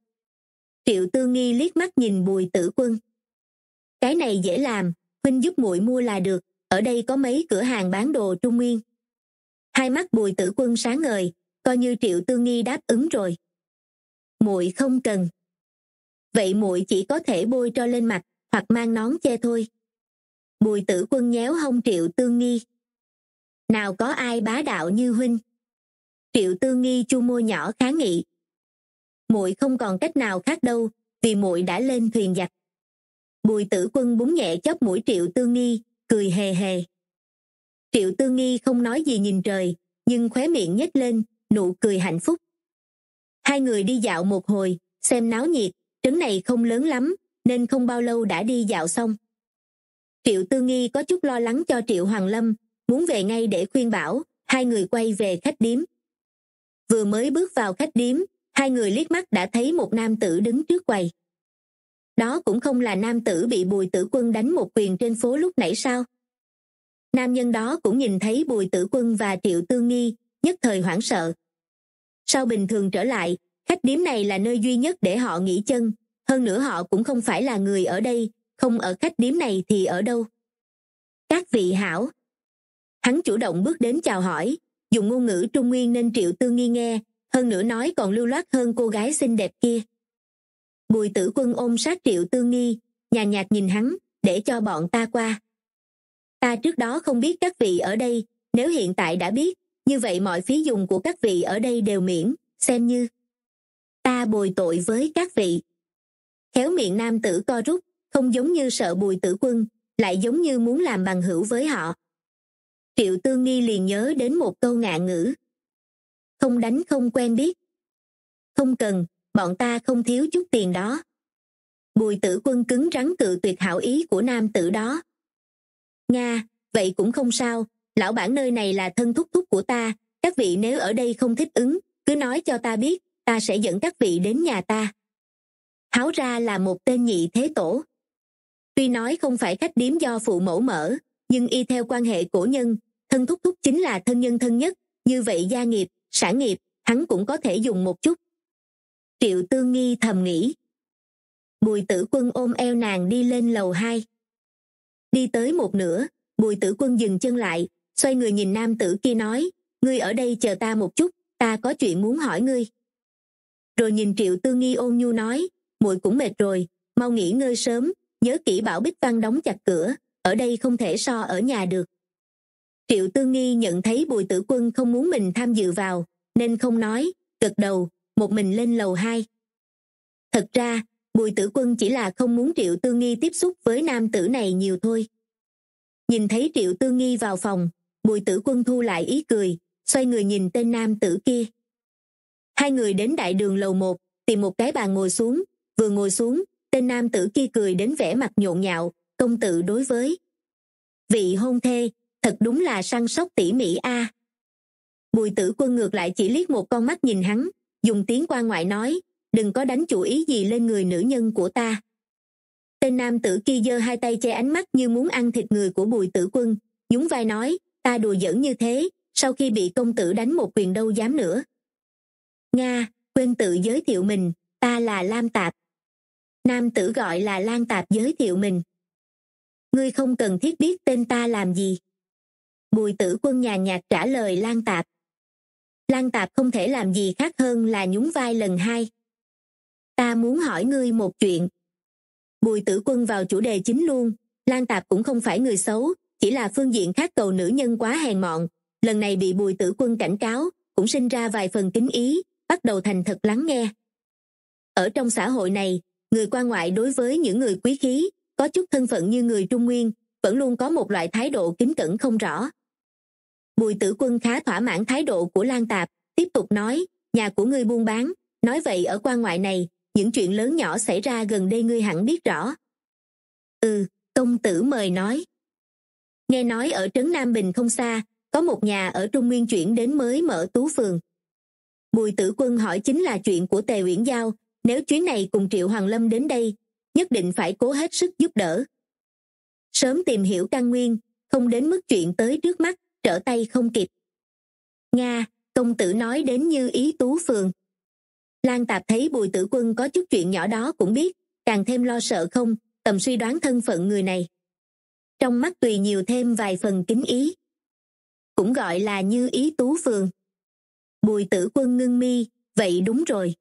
triệu tư nghi liếc mắt nhìn bùi tử quân cái này dễ làm huynh giúp muội mua là được ở đây có mấy cửa hàng bán đồ trung nguyên hai mắt bùi tử quân sáng ngời coi như triệu tư nghi đáp ứng rồi muội không cần vậy muội chỉ có thể bôi cho lên mặt hoặc mang nón che thôi bùi tử quân nhéo hông triệu tư nghi nào có ai bá đạo như huynh triệu tư nghi chu môi nhỏ kháng nghị muội không còn cách nào khác đâu vì muội đã lên thuyền giặt. bùi tử quân búng nhẹ chóp mũi triệu tư nghi cười hề hề triệu tư nghi không nói gì nhìn trời nhưng khóe miệng nhếch lên nụ cười hạnh phúc hai người đi dạo một hồi xem náo nhiệt trấn này không lớn lắm nên không bao lâu đã đi dạo xong triệu tư nghi có chút lo lắng cho triệu hoàng lâm muốn về ngay để khuyên bảo hai người quay về khách điếm vừa mới bước vào khách điếm hai người liếc mắt đã thấy một nam tử đứng trước quầy đó cũng không là nam tử bị bùi tử quân đánh một quyền trên phố lúc nãy sao nam nhân đó cũng nhìn thấy bùi tử quân và triệu tương nghi nhất thời hoảng sợ sau bình thường trở lại khách điếm này là nơi duy nhất để họ nghỉ chân hơn nữa họ cũng không phải là người ở đây không ở khách điếm này thì ở đâu các vị hảo hắn chủ động bước đến chào hỏi dùng ngôn ngữ trung nguyên nên triệu tư nghi nghe hơn nữa nói còn lưu loát hơn cô gái xinh đẹp kia bùi tử quân ôm sát triệu tư nghi nhàn nhạt nhìn hắn để cho bọn ta qua ta trước đó không biết các vị ở đây nếu hiện tại đã biết như vậy mọi phí dùng của các vị ở đây đều miễn xem như ta bồi tội với các vị khéo miệng nam tử co rút không giống như sợ bùi tử quân lại giống như muốn làm bằng hữu với họ triệu tương nghi liền nhớ đến một câu ngạ ngữ không đánh không quen biết không cần bọn ta không thiếu chút tiền đó bùi tử quân cứng rắn cự tuyệt hảo ý của nam tử đó nga vậy cũng không sao lão bản nơi này là thân thúc thúc của ta các vị nếu ở đây không thích ứng cứ nói cho ta biết ta sẽ dẫn các vị đến nhà ta háo ra là một tên nhị thế tổ tuy nói không phải khách điếm do phụ mẫu mở nhưng y theo quan hệ cổ nhân thân thúc thúc chính là thân nhân thân nhất như vậy gia nghiệp sản nghiệp hắn cũng có thể dùng một chút triệu tương nghi thầm nghĩ bùi tử quân ôm eo nàng đi lên lầu hai đi tới một nửa bùi tử quân dừng chân lại xoay người nhìn nam tử kia nói ngươi ở đây chờ ta một chút ta có chuyện muốn hỏi ngươi rồi nhìn triệu tư nghi ôn nhu nói muội cũng mệt rồi mau nghỉ ngơi sớm nhớ kỹ bảo bích văn đóng chặt cửa ở đây không thể so ở nhà được triệu tư nghi nhận thấy bùi tử quân không muốn mình tham dự vào nên không nói gật đầu một mình lên lầu hai thật ra bùi tử quân chỉ là không muốn triệu tư nghi tiếp xúc với nam tử này nhiều thôi nhìn thấy triệu tư nghi vào phòng bùi tử quân thu lại ý cười xoay người nhìn tên nam tử kia hai người đến đại đường lầu một tìm một cái bàn ngồi xuống vừa ngồi xuống tên nam tử kia cười đến vẻ mặt nhộn nhạo công tử đối với vị hôn thê thật đúng là săn sóc tỉ mỉ a bùi tử quân ngược lại chỉ liếc một con mắt nhìn hắn dùng tiếng quan ngoại nói đừng có đánh chủ ý gì lên người nữ nhân của ta tên nam tử kia giơ hai tay che ánh mắt như muốn ăn thịt người của bùi tử quân nhún vai nói ta đùa giỡn như thế sau khi bị công tử đánh một quyền đâu dám nữa nga quên tự giới thiệu mình ta là lam tạp nam tử gọi là lan tạp giới thiệu mình ngươi không cần thiết biết tên ta làm gì bùi tử quân nhà nhạt trả lời lan tạp lan tạp không thể làm gì khác hơn là nhún vai lần hai ta muốn hỏi ngươi một chuyện bùi tử quân vào chủ đề chính luôn lan tạp cũng không phải người xấu chỉ là phương diện khác cầu nữ nhân quá hèn mọn lần này bị bùi tử quân cảnh cáo cũng sinh ra vài phần kính ý bắt đầu thành thật lắng nghe ở trong xã hội này người quan ngoại đối với những người quý khí có chút thân phận như người trung nguyên vẫn luôn có một loại thái độ kính cẩn không rõ bùi tử quân khá thỏa mãn thái độ của lan tạp tiếp tục nói nhà của ngươi buôn bán nói vậy ở quan ngoại này những chuyện lớn nhỏ xảy ra gần đây ngươi hẳn biết rõ ừ công tử mời nói nghe nói ở trấn nam bình không xa có một nhà ở trung nguyên chuyển đến mới mở tú phường bùi tử quân hỏi chính là chuyện của tề uyển giao nếu chuyến này cùng triệu hoàng lâm đến đây nhất định phải cố hết sức giúp đỡ sớm tìm hiểu căn nguyên không đến mức chuyện tới trước mắt trở tay không kịp nga công tử nói đến như ý tú phường lan tạp thấy bùi tử quân có chút chuyện nhỏ đó cũng biết càng thêm lo sợ không tầm suy đoán thân phận người này trong mắt tùy nhiều thêm vài phần kính ý cũng gọi là như ý tú phường bùi tử quân ngưng mi vậy đúng rồi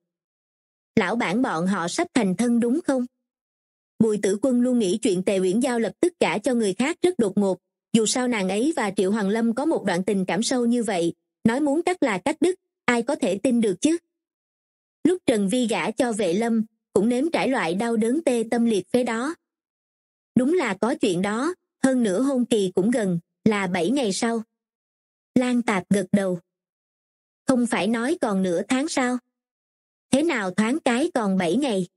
lão bản bọn họ sắp thành thân đúng không bùi tử quân luôn nghĩ chuyện tề uyển giao lập tức cả cho người khác rất đột ngột dù sao nàng ấy và triệu hoàng lâm có một đoạn tình cảm sâu như vậy nói muốn cắt là cắt đứt ai có thể tin được chứ lúc trần vi gả cho vệ lâm cũng nếm trải loại đau đớn tê tâm liệt phế đó đúng là có chuyện đó hơn nữa hôn kỳ cũng gần là bảy ngày sau lan tạp gật đầu không phải nói còn nửa tháng sau thế nào thoáng cái còn bảy ngày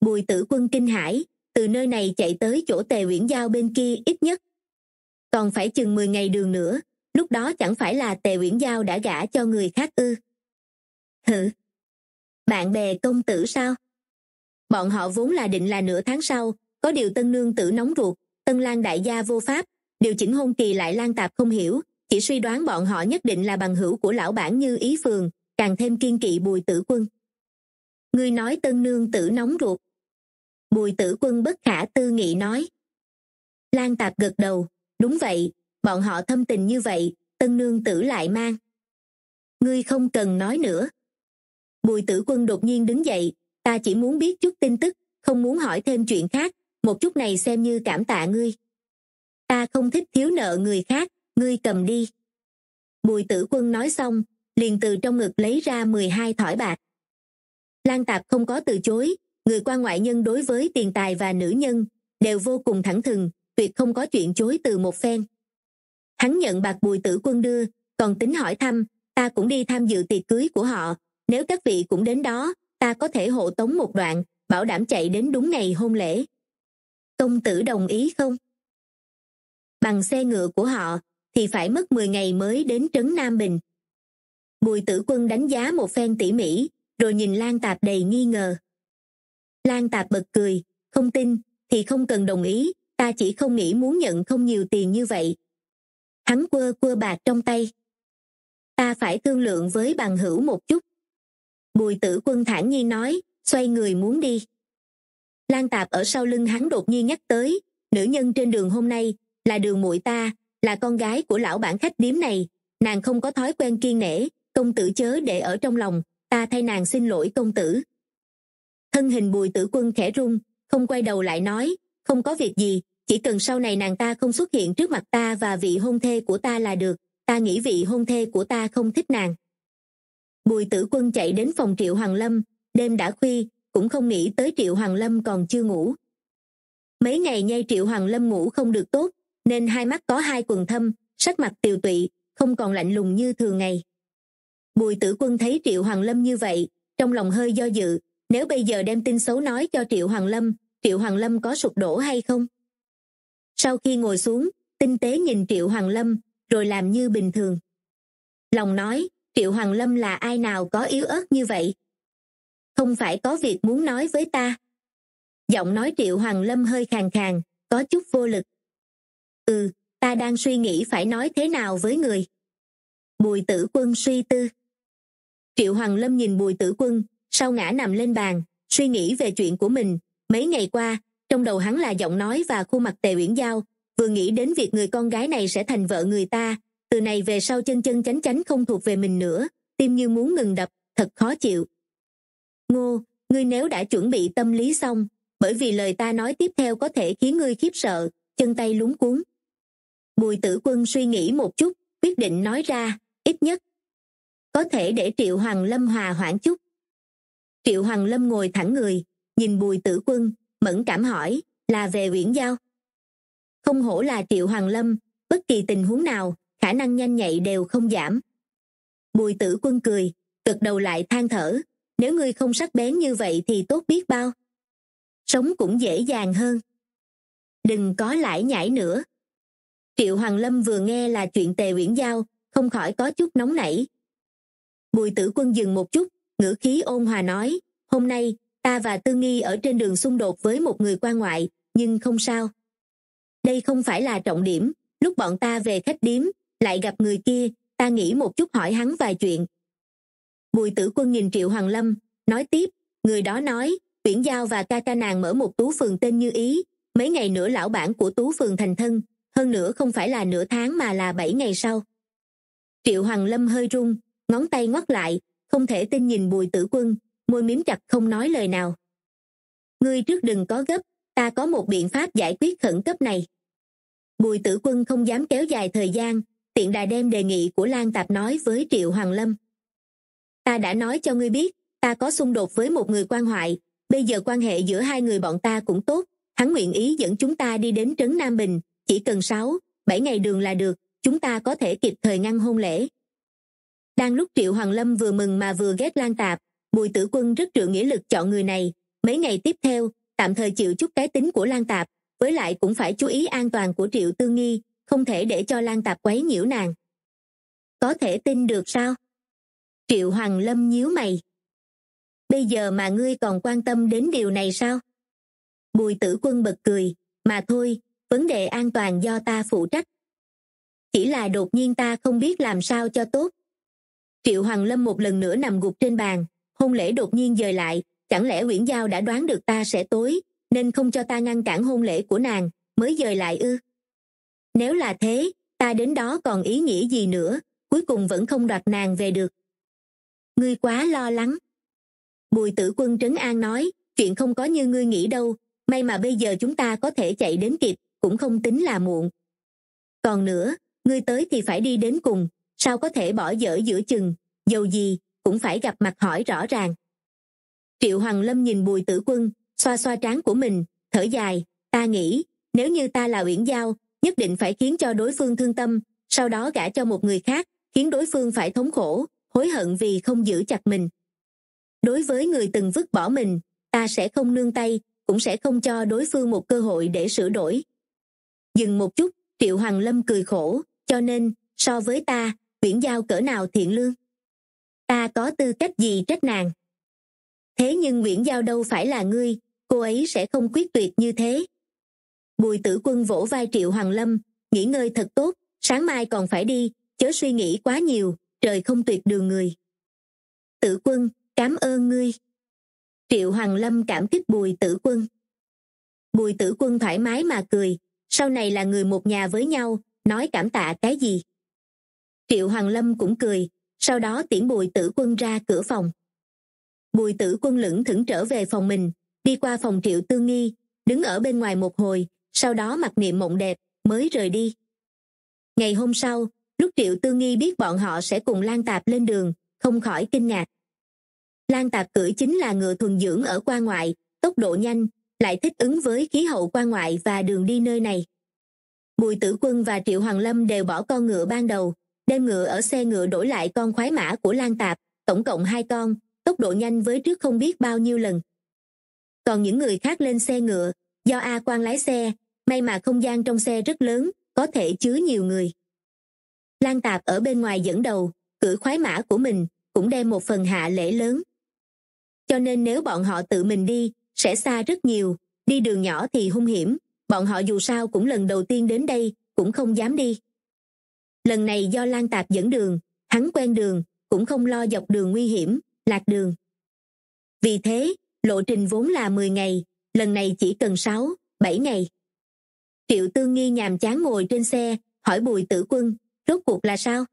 bùi tử quân kinh hãi từ nơi này chạy tới chỗ tề uyển giao bên kia ít nhất còn phải chừng 10 ngày đường nữa lúc đó chẳng phải là tề uyển giao đã gả cho người khác ư hử bạn bè công tử sao bọn họ vốn là định là nửa tháng sau có điều tân nương tử nóng ruột tân lang đại gia vô pháp điều chỉnh hôn kỳ lại lan tạp không hiểu chỉ suy đoán bọn họ nhất định là bằng hữu của lão bản như ý phường càng thêm kiên kỵ bùi tử quân ngươi nói tân nương tử nóng ruột bùi tử quân bất khả tư nghị nói lan tạp gật đầu đúng vậy bọn họ thâm tình như vậy tân nương tử lại mang ngươi không cần nói nữa bùi tử quân đột nhiên đứng dậy ta chỉ muốn biết chút tin tức không muốn hỏi thêm chuyện khác một chút này xem như cảm tạ ngươi ta không thích thiếu nợ người khác ngươi cầm đi bùi tử quân nói xong liền từ trong ngực lấy ra mười hai thỏi bạc lan tạp không có từ chối người quan ngoại nhân đối với tiền tài và nữ nhân đều vô cùng thẳng thừng tuyệt không có chuyện chối từ một phen hắn nhận bạc bùi tử quân đưa còn tính hỏi thăm ta cũng đi tham dự tiệc cưới của họ nếu các vị cũng đến đó ta có thể hộ tống một đoạn bảo đảm chạy đến đúng ngày hôn lễ công tử đồng ý không bằng xe ngựa của họ thì phải mất 10 ngày mới đến trấn nam bình bùi tử quân đánh giá một phen tỉ mỉ rồi nhìn lan tạp đầy nghi ngờ lan tạp bật cười không tin thì không cần đồng ý ta chỉ không nghĩ muốn nhận không nhiều tiền như vậy hắn quơ quơ bạc trong tay ta phải thương lượng với bằng hữu một chút bùi tử quân thản nhiên nói xoay người muốn đi lan tạp ở sau lưng hắn đột nhiên nhắc tới nữ nhân trên đường hôm nay là đường muội ta là con gái của lão bản khách điếm này nàng không có thói quen kiên nể công tử chớ để ở trong lòng ta thay nàng xin lỗi công tử thân hình bùi tử quân khẽ rung không quay đầu lại nói không có việc gì chỉ cần sau này nàng ta không xuất hiện trước mặt ta và vị hôn thê của ta là được ta nghĩ vị hôn thê của ta không thích nàng bùi tử quân chạy đến phòng triệu hoàng lâm đêm đã khuya cũng không nghĩ tới triệu hoàng lâm còn chưa ngủ mấy ngày nay triệu hoàng lâm ngủ không được tốt nên hai mắt có hai quần thâm sắc mặt tiều tụy không còn lạnh lùng như thường ngày bùi tử quân thấy triệu hoàng lâm như vậy trong lòng hơi do dự nếu bây giờ đem tin xấu nói cho triệu hoàng lâm triệu hoàng lâm có sụp đổ hay không sau khi ngồi xuống tinh tế nhìn triệu hoàng lâm rồi làm như bình thường lòng nói triệu hoàng lâm là ai nào có yếu ớt như vậy không phải có việc muốn nói với ta giọng nói triệu hoàng lâm hơi khàn khàn có chút vô lực ừ ta đang suy nghĩ phải nói thế nào với người bùi tử quân suy tư triệu hoàng lâm nhìn bùi tử quân sau ngã nằm lên bàn suy nghĩ về chuyện của mình mấy ngày qua trong đầu hắn là giọng nói và khuôn mặt tề uyển giao vừa nghĩ đến việc người con gái này sẽ thành vợ người ta từ này về sau chân chân chánh chánh không thuộc về mình nữa tim như muốn ngừng đập thật khó chịu ngô ngươi nếu đã chuẩn bị tâm lý xong bởi vì lời ta nói tiếp theo có thể khiến ngươi khiếp sợ chân tay lúng cuốn bùi tử quân suy nghĩ một chút quyết định nói ra ít nhất có thể để triệu hoàng lâm hòa hoãn chút triệu hoàng lâm ngồi thẳng người nhìn bùi tử quân mẫn cảm hỏi là về uyển giao không hổ là triệu hoàng lâm bất kỳ tình huống nào khả năng nhanh nhạy đều không giảm bùi tử quân cười gật đầu lại than thở nếu ngươi không sắc bén như vậy thì tốt biết bao sống cũng dễ dàng hơn đừng có lải nhải nữa triệu hoàng lâm vừa nghe là chuyện tề uyển giao không khỏi có chút nóng nảy bùi tử quân dừng một chút ngữ khí ôn hòa nói hôm nay ta và tư nghi ở trên đường xung đột với một người quan ngoại nhưng không sao đây không phải là trọng điểm lúc bọn ta về khách điếm lại gặp người kia ta nghĩ một chút hỏi hắn vài chuyện bùi tử quân nhìn triệu hoàng lâm nói tiếp người đó nói tuyển giao và ca ca nàng mở một tú phường tên như ý mấy ngày nữa lão bản của tú phường thành thân hơn nữa không phải là nửa tháng mà là bảy ngày sau triệu hoàng lâm hơi run ngón tay ngoắt lại không thể tin nhìn bùi tử quân môi miếm chặt không nói lời nào ngươi trước đừng có gấp ta có một biện pháp giải quyết khẩn cấp này bùi tử quân không dám kéo dài thời gian tiện đà đem đề nghị của lan tạp nói với triệu hoàng lâm ta đã nói cho ngươi biết ta có xung đột với một người quan hoại bây giờ quan hệ giữa hai người bọn ta cũng tốt hắn nguyện ý dẫn chúng ta đi đến trấn nam bình chỉ cần sáu bảy ngày đường là được chúng ta có thể kịp thời ngăn hôn lễ đang lúc triệu hoàng lâm vừa mừng mà vừa ghét lan tạp bùi tử quân rất trượng nghĩa lực chọn người này mấy ngày tiếp theo tạm thời chịu chút cái tính của lan tạp với lại cũng phải chú ý an toàn của triệu tư nghi không thể để cho lan tạp quấy nhiễu nàng có thể tin được sao triệu hoàng lâm nhíu mày bây giờ mà ngươi còn quan tâm đến điều này sao bùi tử quân bật cười mà thôi vấn đề an toàn do ta phụ trách chỉ là đột nhiên ta không biết làm sao cho tốt triệu hoàng lâm một lần nữa nằm gục trên bàn hôn lễ đột nhiên dời lại chẳng lẽ uyển giao đã đoán được ta sẽ tối nên không cho ta ngăn cản hôn lễ của nàng mới dời lại ư nếu là thế ta đến đó còn ý nghĩa gì nữa cuối cùng vẫn không đoạt nàng về được ngươi quá lo lắng bùi tử quân trấn an nói chuyện không có như ngươi nghĩ đâu may mà bây giờ chúng ta có thể chạy đến kịp cũng không tính là muộn còn nữa ngươi tới thì phải đi đến cùng sao có thể bỏ dở giữa chừng dầu gì cũng phải gặp mặt hỏi rõ ràng triệu hoàng lâm nhìn bùi tử quân xoa xoa trán của mình thở dài ta nghĩ nếu như ta là uyển giao nhất định phải khiến cho đối phương thương tâm sau đó gả cho một người khác khiến đối phương phải thống khổ hối hận vì không giữ chặt mình đối với người từng vứt bỏ mình ta sẽ không nương tay cũng sẽ không cho đối phương một cơ hội để sửa đổi dừng một chút triệu hoàng lâm cười khổ cho nên so với ta uyển giao cỡ nào thiện lương ta có tư cách gì trách nàng thế nhưng uyển giao đâu phải là ngươi cô ấy sẽ không quyết tuyệt như thế bùi tử quân vỗ vai triệu hoàng lâm nghỉ ngơi thật tốt sáng mai còn phải đi chớ suy nghĩ quá nhiều trời không tuyệt đường người tử quân cảm ơn ngươi triệu hoàng lâm cảm kích bùi tử quân bùi tử quân thoải mái mà cười sau này là người một nhà với nhau nói cảm tạ cái gì triệu hoàng lâm cũng cười sau đó tiễn bùi tử quân ra cửa phòng bùi tử quân lững thững trở về phòng mình đi qua phòng triệu tư nghi đứng ở bên ngoài một hồi sau đó mặc niệm mộng đẹp mới rời đi ngày hôm sau lúc triệu tư nghi biết bọn họ sẽ cùng lan tạp lên đường không khỏi kinh ngạc lan tạp cưỡi chính là ngựa thuần dưỡng ở qua ngoại tốc độ nhanh lại thích ứng với khí hậu qua ngoại và đường đi nơi này bùi tử quân và triệu hoàng lâm đều bỏ con ngựa ban đầu đem ngựa ở xe ngựa đổi lại con khoái mã của lan tạp tổng cộng hai con tốc độ nhanh với trước không biết bao nhiêu lần còn những người khác lên xe ngựa do a quang lái xe may mà không gian trong xe rất lớn có thể chứa nhiều người lan tạp ở bên ngoài dẫn đầu cưỡi khoái mã của mình cũng đem một phần hạ lễ lớn cho nên nếu bọn họ tự mình đi sẽ xa rất nhiều đi đường nhỏ thì hung hiểm bọn họ dù sao cũng lần đầu tiên đến đây cũng không dám đi lần này do lan tạp dẫn đường hắn quen đường cũng không lo dọc đường nguy hiểm lạc đường vì thế lộ trình vốn là 10 ngày lần này chỉ cần 6, 7 ngày triệu tư nghi nhàm chán ngồi trên xe hỏi bùi tử quân rốt cuộc là sao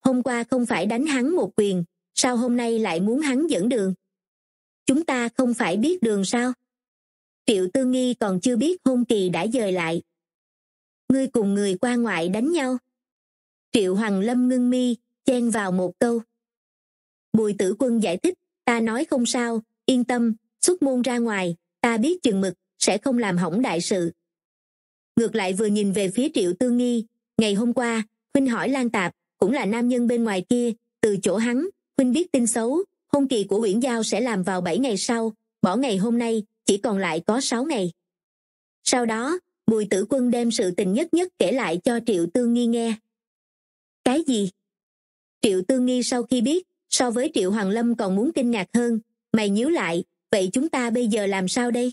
hôm qua không phải đánh hắn một quyền sao hôm nay lại muốn hắn dẫn đường chúng ta không phải biết đường sao triệu tư nghi còn chưa biết hôn kỳ đã dời lại ngươi cùng người qua ngoại đánh nhau triệu hoàng lâm ngưng mi chen vào một câu bùi tử quân giải thích ta nói không sao yên tâm xuất môn ra ngoài ta biết chừng mực sẽ không làm hỏng đại sự ngược lại vừa nhìn về phía triệu tương nghi ngày hôm qua huynh hỏi lan tạp cũng là nam nhân bên ngoài kia từ chỗ hắn huynh biết tin xấu hôn kỳ của uyển giao sẽ làm vào bảy ngày sau bỏ ngày hôm nay chỉ còn lại có sáu ngày sau đó bùi tử quân đem sự tình nhất nhất kể lại cho triệu tương nghi nghe cái gì triệu tương nghi sau khi biết so với triệu hoàng lâm còn muốn kinh ngạc hơn mày nhíu lại vậy chúng ta bây giờ làm sao đây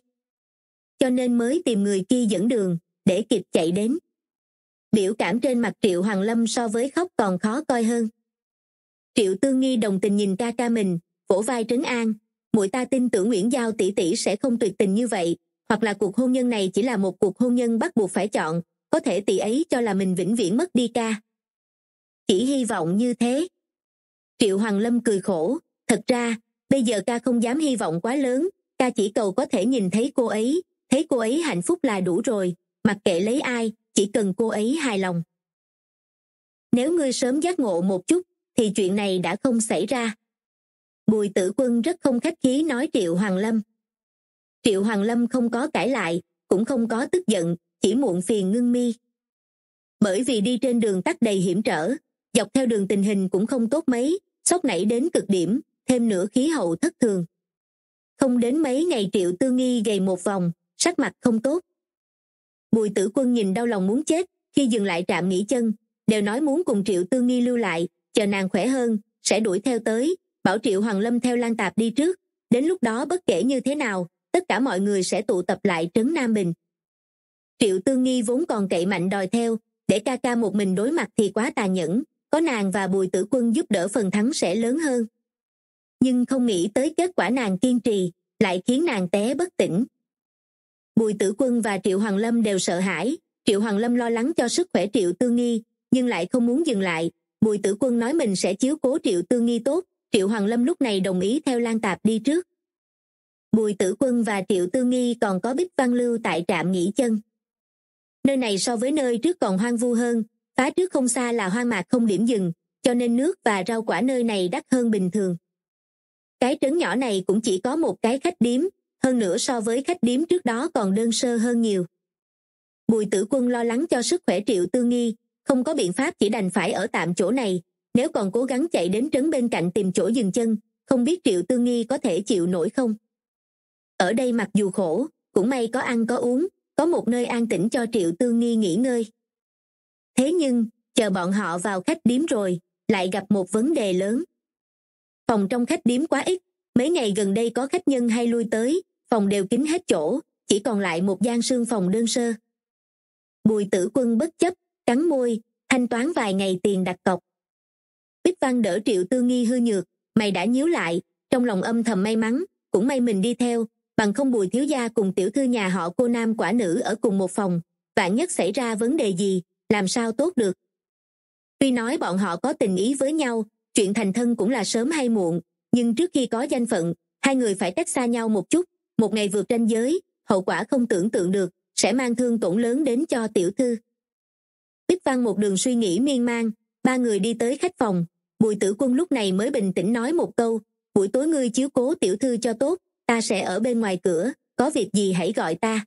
cho nên mới tìm người kia dẫn đường để kịp chạy đến biểu cảm trên mặt triệu hoàng lâm so với khóc còn khó coi hơn triệu tương nghi đồng tình nhìn ca ca mình vỗ vai trấn an muội ta tin tưởng nguyễn giao tỷ tỷ sẽ không tuyệt tình như vậy hoặc là cuộc hôn nhân này chỉ là một cuộc hôn nhân bắt buộc phải chọn có thể tỷ ấy cho là mình vĩnh viễn mất đi ca chỉ hy vọng như thế triệu hoàng lâm cười khổ thật ra bây giờ ca không dám hy vọng quá lớn ca chỉ cầu có thể nhìn thấy cô ấy thấy cô ấy hạnh phúc là đủ rồi mặc kệ lấy ai chỉ cần cô ấy hài lòng nếu ngươi sớm giác ngộ một chút thì chuyện này đã không xảy ra bùi tử quân rất không khách khí nói triệu hoàng lâm triệu hoàng lâm không có cãi lại cũng không có tức giận chỉ muộn phiền ngưng mi bởi vì đi trên đường tắt đầy hiểm trở dọc theo đường tình hình cũng không tốt mấy sốc nảy đến cực điểm thêm nữa khí hậu thất thường không đến mấy ngày triệu tư nghi gầy một vòng sắc mặt không tốt bùi tử quân nhìn đau lòng muốn chết khi dừng lại trạm nghỉ chân đều nói muốn cùng triệu tư nghi lưu lại chờ nàng khỏe hơn sẽ đuổi theo tới bảo triệu hoàng lâm theo lan tạp đi trước đến lúc đó bất kể như thế nào tất cả mọi người sẽ tụ tập lại trấn nam bình triệu tư nghi vốn còn cậy mạnh đòi theo để ca ca một mình đối mặt thì quá tà nhẫn có nàng và bùi tử quân giúp đỡ phần thắng sẽ lớn hơn nhưng không nghĩ tới kết quả nàng kiên trì lại khiến nàng té bất tỉnh bùi tử quân và triệu hoàng lâm đều sợ hãi triệu hoàng lâm lo lắng cho sức khỏe triệu tư nghi nhưng lại không muốn dừng lại bùi tử quân nói mình sẽ chiếu cố triệu tư nghi tốt triệu hoàng lâm lúc này đồng ý theo lan tạp đi trước bùi tử quân và triệu tư nghi còn có bích văn lưu tại trạm nghỉ chân nơi này so với nơi trước còn hoang vu hơn phá trước không xa là hoang mạc không điểm dừng cho nên nước và rau quả nơi này đắt hơn bình thường cái trấn nhỏ này cũng chỉ có một cái khách điếm hơn nữa so với khách điếm trước đó còn đơn sơ hơn nhiều bùi tử quân lo lắng cho sức khỏe triệu tư nghi không có biện pháp chỉ đành phải ở tạm chỗ này nếu còn cố gắng chạy đến trấn bên cạnh tìm chỗ dừng chân không biết triệu tư nghi có thể chịu nổi không ở đây mặc dù khổ cũng may có ăn có uống có một nơi an tĩnh cho triệu tư nghi nghỉ ngơi thế nhưng chờ bọn họ vào khách điếm rồi lại gặp một vấn đề lớn phòng trong khách điếm quá ít mấy ngày gần đây có khách nhân hay lui tới phòng đều kín hết chỗ chỉ còn lại một gian sương phòng đơn sơ bùi tử quân bất chấp cắn môi thanh toán vài ngày tiền đặt cọc bích văn đỡ triệu tư nghi hư nhược mày đã nhíu lại trong lòng âm thầm may mắn cũng may mình đi theo bằng không bùi thiếu gia cùng tiểu thư nhà họ cô nam quả nữ ở cùng một phòng vạn nhất xảy ra vấn đề gì làm sao tốt được tuy nói bọn họ có tình ý với nhau chuyện thành thân cũng là sớm hay muộn nhưng trước khi có danh phận hai người phải tách xa nhau một chút một ngày vượt ranh giới hậu quả không tưởng tượng được sẽ mang thương tổn lớn đến cho tiểu thư bích văn một đường suy nghĩ miên man ba người đi tới khách phòng bùi tử quân lúc này mới bình tĩnh nói một câu buổi tối ngươi chiếu cố tiểu thư cho tốt ta sẽ ở bên ngoài cửa có việc gì hãy gọi ta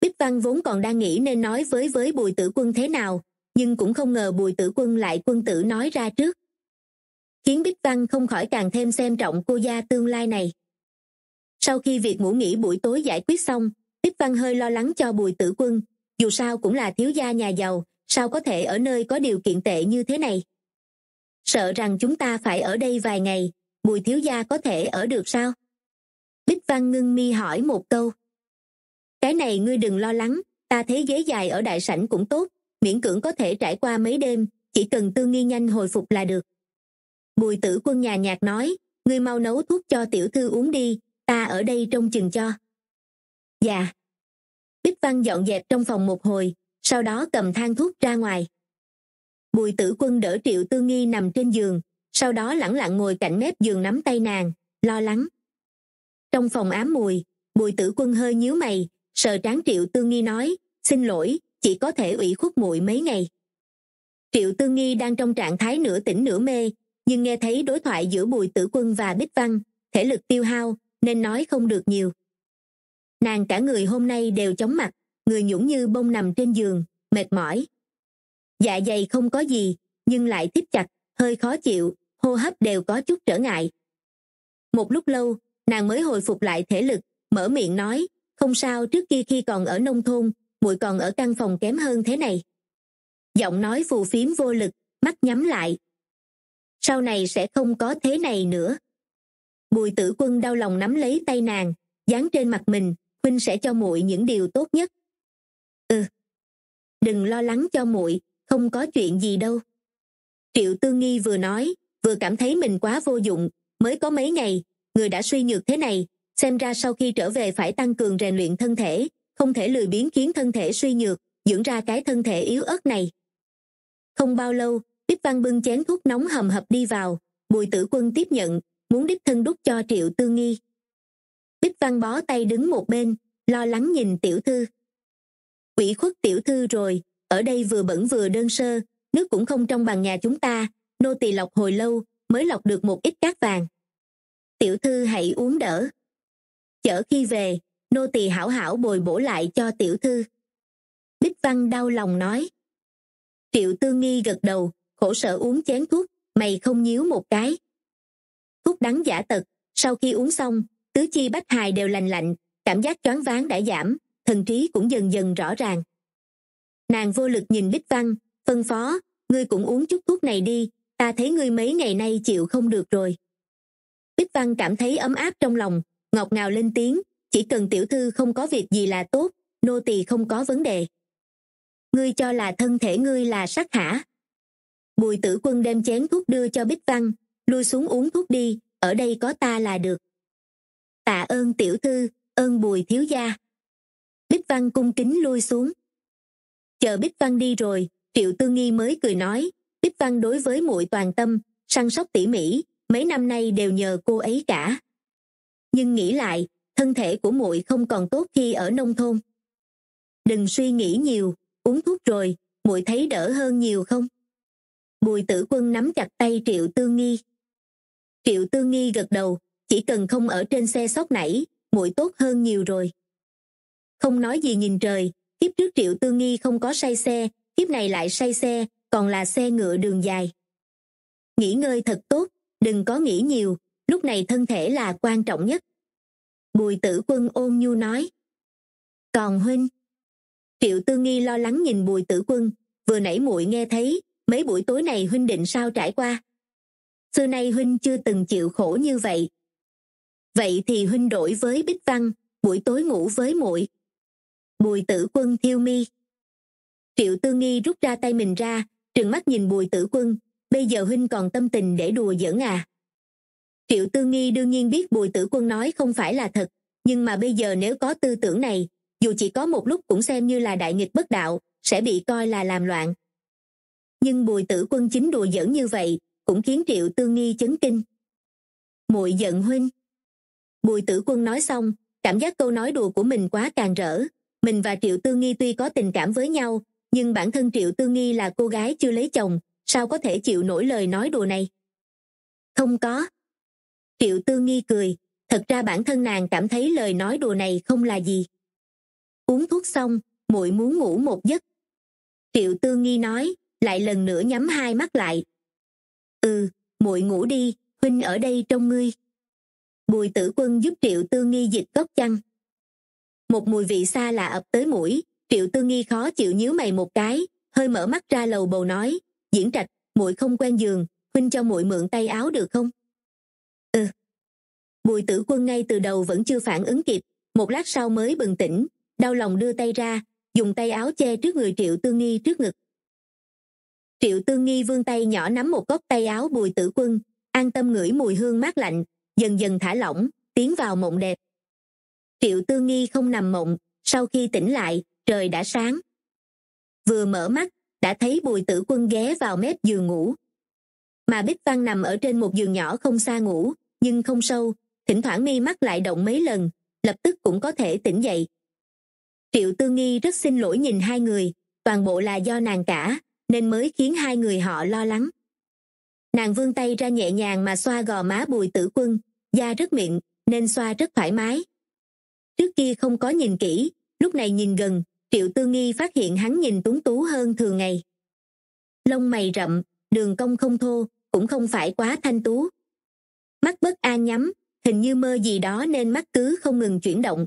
bích văn vốn còn đang nghĩ nên nói với với bùi tử quân thế nào nhưng cũng không ngờ bùi tử quân lại quân tử nói ra trước khiến bích văn không khỏi càng thêm xem trọng cô gia tương lai này sau khi việc ngủ nghỉ buổi tối giải quyết xong tiếp văn hơi lo lắng cho bùi tử quân dù sao cũng là thiếu gia nhà giàu sao có thể ở nơi có điều kiện tệ như thế này sợ rằng chúng ta phải ở đây vài ngày bùi thiếu gia có thể ở được sao bích văn ngưng mi hỏi một câu cái này ngươi đừng lo lắng ta thấy ghế dài ở đại sảnh cũng tốt miễn cưỡng có thể trải qua mấy đêm chỉ cần tương nghi nhanh hồi phục là được bùi tử quân nhà nhạc nói ngươi mau nấu thuốc cho tiểu thư uống đi ta ở đây trông chừng cho dạ bích văn dọn dẹp trong phòng một hồi sau đó cầm thang thuốc ra ngoài bùi tử quân đỡ triệu tư nghi nằm trên giường sau đó lẳng lặng ngồi cạnh mép giường nắm tay nàng lo lắng trong phòng ám mùi bùi tử quân hơi nhíu mày sờ trán triệu tư nghi nói xin lỗi chỉ có thể ủy khuất muội mấy ngày triệu tư nghi đang trong trạng thái nửa tỉnh nửa mê nhưng nghe thấy đối thoại giữa bùi tử quân và bích văn thể lực tiêu hao nên nói không được nhiều nàng cả người hôm nay đều chóng mặt người nhũng như bông nằm trên giường mệt mỏi dạ dày không có gì nhưng lại tiếp chặt hơi khó chịu hô hấp đều có chút trở ngại một lúc lâu nàng mới hồi phục lại thể lực mở miệng nói không sao trước kia khi còn ở nông thôn muội còn ở căn phòng kém hơn thế này giọng nói phù phiếm vô lực mắt nhắm lại sau này sẽ không có thế này nữa bùi tử quân đau lòng nắm lấy tay nàng dán trên mặt mình huynh sẽ cho muội những điều tốt nhất ừ đừng lo lắng cho muội không có chuyện gì đâu triệu tư nghi vừa nói vừa cảm thấy mình quá vô dụng mới có mấy ngày người đã suy nhược thế này xem ra sau khi trở về phải tăng cường rèn luyện thân thể không thể lười biếng khiến thân thể suy nhược dưỡng ra cái thân thể yếu ớt này không bao lâu Bích văn bưng chén thuốc nóng hầm hập đi vào bùi tử quân tiếp nhận muốn đích thân đút cho triệu tư nghi bích văn bó tay đứng một bên lo lắng nhìn tiểu thư quỷ khuất tiểu thư rồi ở đây vừa bẩn vừa đơn sơ nước cũng không trong bằng nhà chúng ta nô tỳ lọc hồi lâu mới lọc được một ít cát vàng tiểu thư hãy uống đỡ chở khi về nô tỳ hảo hảo bồi bổ lại cho tiểu thư bích văn đau lòng nói triệu tư nghi gật đầu khổ sở uống chén thuốc mày không nhíu một cái thuốc đắng giả tật sau khi uống xong tứ chi bách hài đều lành lạnh cảm giác choáng váng đã giảm thần trí cũng dần dần rõ ràng nàng vô lực nhìn bích văn phân phó ngươi cũng uống chút thuốc này đi ta thấy ngươi mấy ngày nay chịu không được rồi bích văn cảm thấy ấm áp trong lòng ngọt ngào lên tiếng chỉ cần tiểu thư không có việc gì là tốt nô tỳ không có vấn đề ngươi cho là thân thể ngươi là sắc hả bùi tử quân đem chén thuốc đưa cho bích văn lui xuống uống thuốc đi ở đây có ta là được tạ ơn tiểu thư ơn bùi thiếu gia bích văn cung kính lui xuống chờ bích văn đi rồi triệu tư nghi mới cười nói bích văn đối với muội toàn tâm săn sóc tỉ mỉ mấy năm nay đều nhờ cô ấy cả nhưng nghĩ lại thân thể của muội không còn tốt khi ở nông thôn đừng suy nghĩ nhiều uống thuốc rồi muội thấy đỡ hơn nhiều không bùi tử quân nắm chặt tay triệu tư nghi triệu tư nghi gật đầu chỉ cần không ở trên xe sót nảy muội tốt hơn nhiều rồi không nói gì nhìn trời kiếp trước triệu tư nghi không có say xe kiếp này lại say xe còn là xe ngựa đường dài nghỉ ngơi thật tốt đừng có nghĩ nhiều lúc này thân thể là quan trọng nhất bùi tử quân ôn nhu nói còn huynh triệu tư nghi lo lắng nhìn bùi tử quân vừa nãy muội nghe thấy mấy buổi tối này huynh định sao trải qua xưa nay huynh chưa từng chịu khổ như vậy vậy thì huynh đổi với bích văn buổi tối ngủ với muội bùi tử quân thiêu mi triệu tư nghi rút ra tay mình ra trừng mắt nhìn bùi tử quân bây giờ huynh còn tâm tình để đùa giỡn à triệu tư nghi đương nhiên biết bùi tử quân nói không phải là thật nhưng mà bây giờ nếu có tư tưởng này dù chỉ có một lúc cũng xem như là đại nghịch bất đạo sẽ bị coi là làm loạn nhưng bùi tử quân chính đùa giỡn như vậy cũng khiến triệu tương nghi chấn kinh muội giận huynh bùi tử quân nói xong cảm giác câu nói đùa của mình quá càng rỡ mình và triệu tương nghi tuy có tình cảm với nhau nhưng bản thân triệu tương nghi là cô gái chưa lấy chồng sao có thể chịu nổi lời nói đùa này không có triệu tương nghi cười thật ra bản thân nàng cảm thấy lời nói đùa này không là gì uống thuốc xong muội muốn ngủ một giấc triệu tương nghi nói lại lần nữa nhắm hai mắt lại ừ muội ngủ đi huynh ở đây trông ngươi bùi tử quân giúp triệu tư nghi dịch góc chăn một mùi vị xa lạ ập tới mũi triệu tư nghi khó chịu nhíu mày một cái hơi mở mắt ra lầu bầu nói diễn trạch muội không quen giường huynh cho muội mượn tay áo được không ừ bùi tử quân ngay từ đầu vẫn chưa phản ứng kịp một lát sau mới bừng tỉnh đau lòng đưa tay ra dùng tay áo che trước người triệu tư nghi trước ngực triệu tư nghi vương tay nhỏ nắm một cốc tay áo bùi tử quân an tâm ngửi mùi hương mát lạnh dần dần thả lỏng tiến vào mộng đẹp triệu tư nghi không nằm mộng sau khi tỉnh lại trời đã sáng vừa mở mắt đã thấy bùi tử quân ghé vào mép giường ngủ mà bích văn nằm ở trên một giường nhỏ không xa ngủ nhưng không sâu thỉnh thoảng mi mắt lại động mấy lần lập tức cũng có thể tỉnh dậy triệu tư nghi rất xin lỗi nhìn hai người toàn bộ là do nàng cả nên mới khiến hai người họ lo lắng nàng vươn tay ra nhẹ nhàng mà xoa gò má bùi tử quân da rất mịn nên xoa rất thoải mái trước kia không có nhìn kỹ lúc này nhìn gần triệu tư nghi phát hiện hắn nhìn túng tú hơn thường ngày lông mày rậm đường cong không thô cũng không phải quá thanh tú mắt bất an nhắm hình như mơ gì đó nên mắt cứ không ngừng chuyển động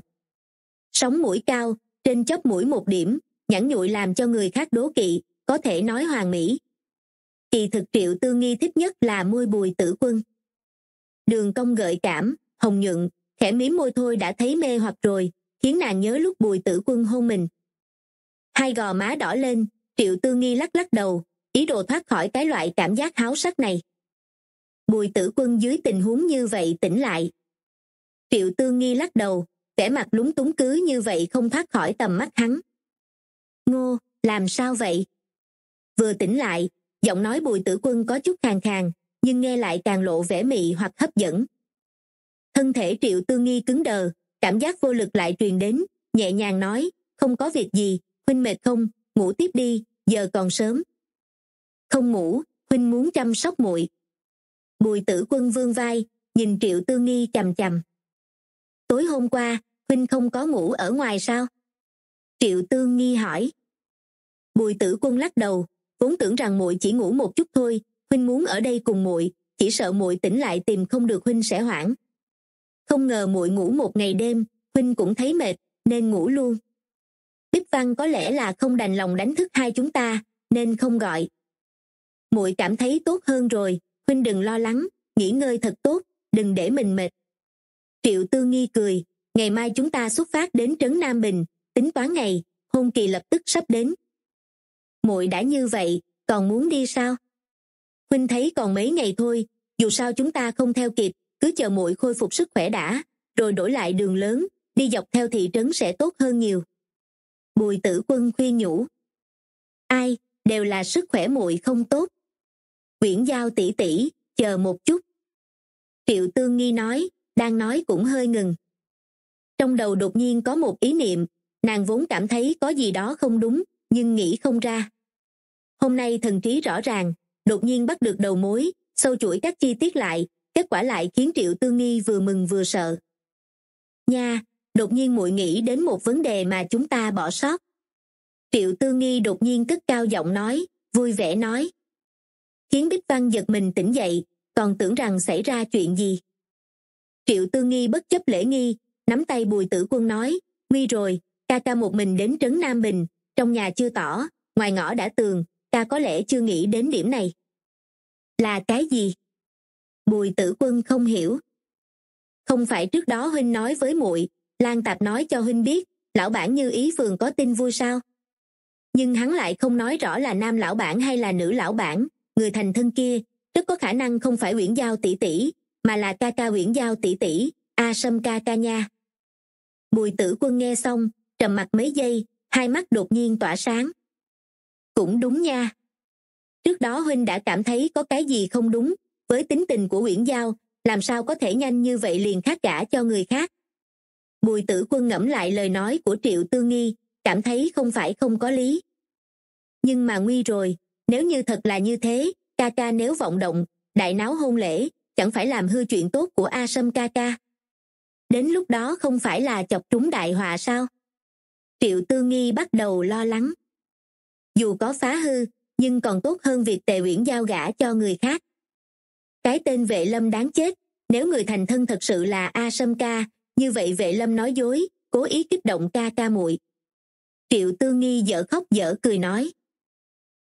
sóng mũi cao trên chóp mũi một điểm nhẵn nhụi làm cho người khác đố kỵ có thể nói hoàn mỹ kỳ thực triệu tư nghi thích nhất là môi bùi tử quân đường công gợi cảm hồng nhuận khẽ mím môi thôi đã thấy mê hoặc rồi khiến nàng nhớ lúc bùi tử quân hôn mình hai gò má đỏ lên triệu tư nghi lắc lắc đầu ý đồ thoát khỏi cái loại cảm giác háo sắc này bùi tử quân dưới tình huống như vậy tỉnh lại triệu tư nghi lắc đầu vẻ mặt lúng túng cứ như vậy không thoát khỏi tầm mắt hắn ngô làm sao vậy vừa tỉnh lại giọng nói bùi tử quân có chút khàn khàn nhưng nghe lại càng lộ vẻ mị hoặc hấp dẫn thân thể triệu tư nghi cứng đờ cảm giác vô lực lại truyền đến nhẹ nhàng nói không có việc gì huynh mệt không ngủ tiếp đi giờ còn sớm không ngủ huynh muốn chăm sóc muội bùi tử quân vương vai nhìn triệu tư nghi chằm chằm tối hôm qua huynh không có ngủ ở ngoài sao triệu tư nghi hỏi bùi tử quân lắc đầu vốn tưởng rằng muội chỉ ngủ một chút thôi huynh muốn ở đây cùng muội chỉ sợ muội tỉnh lại tìm không được huynh sẽ hoảng không ngờ muội ngủ một ngày đêm huynh cũng thấy mệt nên ngủ luôn bích văn có lẽ là không đành lòng đánh thức hai chúng ta nên không gọi muội cảm thấy tốt hơn rồi huynh đừng lo lắng nghỉ ngơi thật tốt đừng để mình mệt triệu tư nghi cười ngày mai chúng ta xuất phát đến trấn nam bình tính toán ngày hôn kỳ lập tức sắp đến muội đã như vậy còn muốn đi sao huynh thấy còn mấy ngày thôi dù sao chúng ta không theo kịp cứ chờ muội khôi phục sức khỏe đã rồi đổi lại đường lớn đi dọc theo thị trấn sẽ tốt hơn nhiều bùi tử quân khuyên nhủ ai đều là sức khỏe muội không tốt quyển giao tỷ tỷ chờ một chút triệu tương nghi nói đang nói cũng hơi ngừng trong đầu đột nhiên có một ý niệm nàng vốn cảm thấy có gì đó không đúng nhưng nghĩ không ra hôm nay thần trí rõ ràng đột nhiên bắt được đầu mối sâu chuỗi các chi tiết lại kết quả lại khiến triệu tương nghi vừa mừng vừa sợ nha đột nhiên muội nghĩ đến một vấn đề mà chúng ta bỏ sót triệu tương nghi đột nhiên cất cao giọng nói vui vẻ nói khiến bích văn giật mình tỉnh dậy còn tưởng rằng xảy ra chuyện gì triệu tư nghi bất chấp lễ nghi nắm tay bùi tử quân nói nguy rồi ca ca một mình đến trấn nam bình trong nhà chưa tỏ ngoài ngõ đã tường ta có lẽ chưa nghĩ đến điểm này là cái gì bùi tử quân không hiểu không phải trước đó huynh nói với muội lan tạp nói cho huynh biết lão bản như ý phường có tin vui sao nhưng hắn lại không nói rõ là nam lão bản hay là nữ lão bản người thành thân kia rất có khả năng không phải uyển giao tỷ tỷ mà là ca ca uyển giao tỷ tỷ a sâm ca ca nha bùi tử quân nghe xong trầm mặt mấy giây hai mắt đột nhiên tỏa sáng cũng đúng nha trước đó huynh đã cảm thấy có cái gì không đúng với tính tình của uyển giao làm sao có thể nhanh như vậy liền khác gả cho người khác bùi tử quân ngẫm lại lời nói của triệu tư nghi cảm thấy không phải không có lý nhưng mà nguy rồi nếu như thật là như thế ca ca nếu vọng động đại náo hôn lễ chẳng phải làm hư chuyện tốt của a sâm ca ca đến lúc đó không phải là chọc trúng đại họa sao triệu tư nghi bắt đầu lo lắng dù có phá hư nhưng còn tốt hơn việc tề uyển giao gả cho người khác cái tên vệ lâm đáng chết nếu người thành thân thật sự là a sâm ca như vậy vệ lâm nói dối cố ý kích động ca ca muội triệu tư nghi dở khóc dở cười nói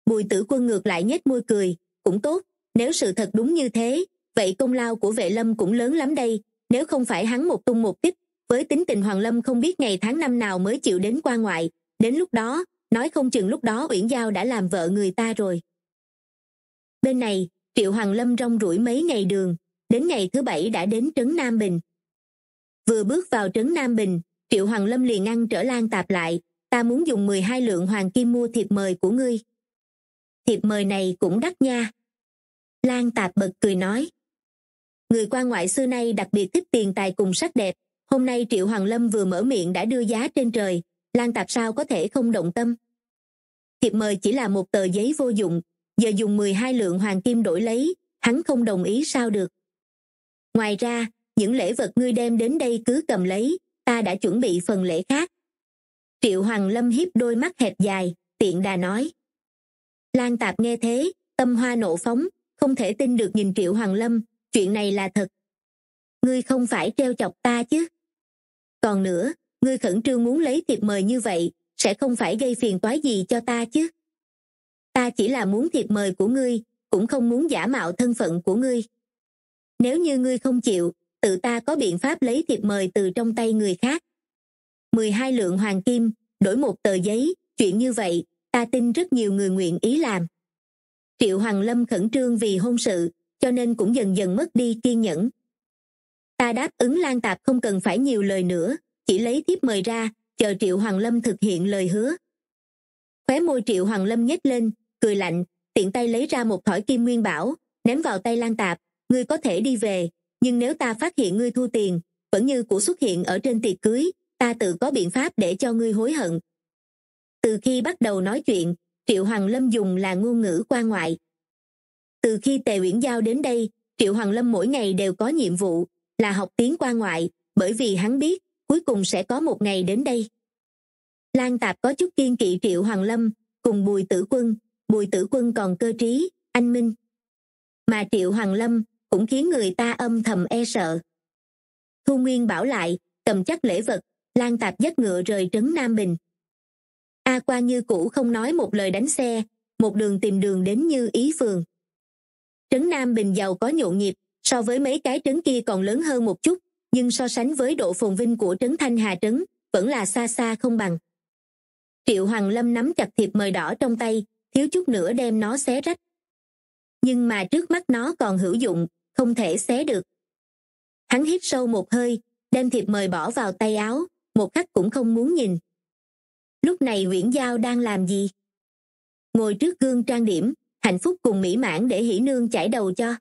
bùi tử quân ngược lại nhếch môi cười cũng tốt nếu sự thật đúng như thế vậy công lao của vệ lâm cũng lớn lắm đây nếu không phải hắn một tung một tích với tính tình hoàng lâm không biết ngày tháng năm nào mới chịu đến qua ngoại đến lúc đó nói không chừng lúc đó uyển giao đã làm vợ người ta rồi bên này triệu hoàng lâm rong ruổi mấy ngày đường đến ngày thứ bảy đã đến trấn nam bình vừa bước vào trấn nam bình triệu hoàng lâm liền ngăn trở lan tạp lại ta muốn dùng mười hai lượng hoàng kim mua thiệp mời của ngươi thiệp mời này cũng đắt nha lan tạp bật cười nói người qua ngoại xưa nay đặc biệt thích tiền tài cùng sắc đẹp hôm nay triệu hoàng lâm vừa mở miệng đã đưa giá trên trời lan tạp sao có thể không động tâm thiệp mời chỉ là một tờ giấy vô dụng giờ dùng mười hai lượng hoàng kim đổi lấy hắn không đồng ý sao được ngoài ra những lễ vật ngươi đem đến đây cứ cầm lấy ta đã chuẩn bị phần lễ khác triệu hoàng lâm hiếp đôi mắt hẹp dài tiện đà nói lan tạp nghe thế tâm hoa nộ phóng không thể tin được nhìn triệu hoàng lâm chuyện này là thật ngươi không phải treo chọc ta chứ còn nữa ngươi khẩn trương muốn lấy thiệp mời như vậy sẽ không phải gây phiền toái gì cho ta chứ ta chỉ là muốn thiệp mời của ngươi cũng không muốn giả mạo thân phận của ngươi nếu như ngươi không chịu tự ta có biện pháp lấy thiệp mời từ trong tay người khác mười hai lượng hoàng kim đổi một tờ giấy chuyện như vậy ta tin rất nhiều người nguyện ý làm triệu hoàng lâm khẩn trương vì hôn sự cho nên cũng dần dần mất đi kiên nhẫn ta đáp ứng lan tạp không cần phải nhiều lời nữa chỉ lấy thiếp mời ra chờ triệu hoàng lâm thực hiện lời hứa khóe môi triệu hoàng lâm nhếch lên cười lạnh tiện tay lấy ra một thỏi kim nguyên bảo ném vào tay lan tạp ngươi có thể đi về nhưng nếu ta phát hiện ngươi thu tiền vẫn như cũ xuất hiện ở trên tiệc cưới ta tự có biện pháp để cho ngươi hối hận từ khi bắt đầu nói chuyện triệu hoàng lâm dùng là ngôn ngữ qua ngoại từ khi tề uyển giao đến đây triệu hoàng lâm mỗi ngày đều có nhiệm vụ là học tiếng qua ngoại bởi vì hắn biết cuối cùng sẽ có một ngày đến đây lan tạp có chút kiên kỵ triệu hoàng lâm cùng bùi tử quân bùi tử quân còn cơ trí anh minh mà triệu hoàng lâm cũng khiến người ta âm thầm e sợ thu nguyên bảo lại cầm chắc lễ vật lan tạp dắt ngựa rời trấn nam bình a à qua như cũ không nói một lời đánh xe một đường tìm đường đến như ý phường trấn nam bình giàu có nhộn nhịp so với mấy cái trấn kia còn lớn hơn một chút nhưng so sánh với độ phồn vinh của trấn thanh hà trấn vẫn là xa xa không bằng triệu hoàng lâm nắm chặt thiệp mời đỏ trong tay thiếu chút nữa đem nó xé rách nhưng mà trước mắt nó còn hữu dụng không thể xé được hắn hít sâu một hơi đem thiệp mời bỏ vào tay áo một khắc cũng không muốn nhìn lúc này nguyễn giao đang làm gì ngồi trước gương trang điểm hạnh phúc cùng mỹ mãn để hỉ nương chảy đầu cho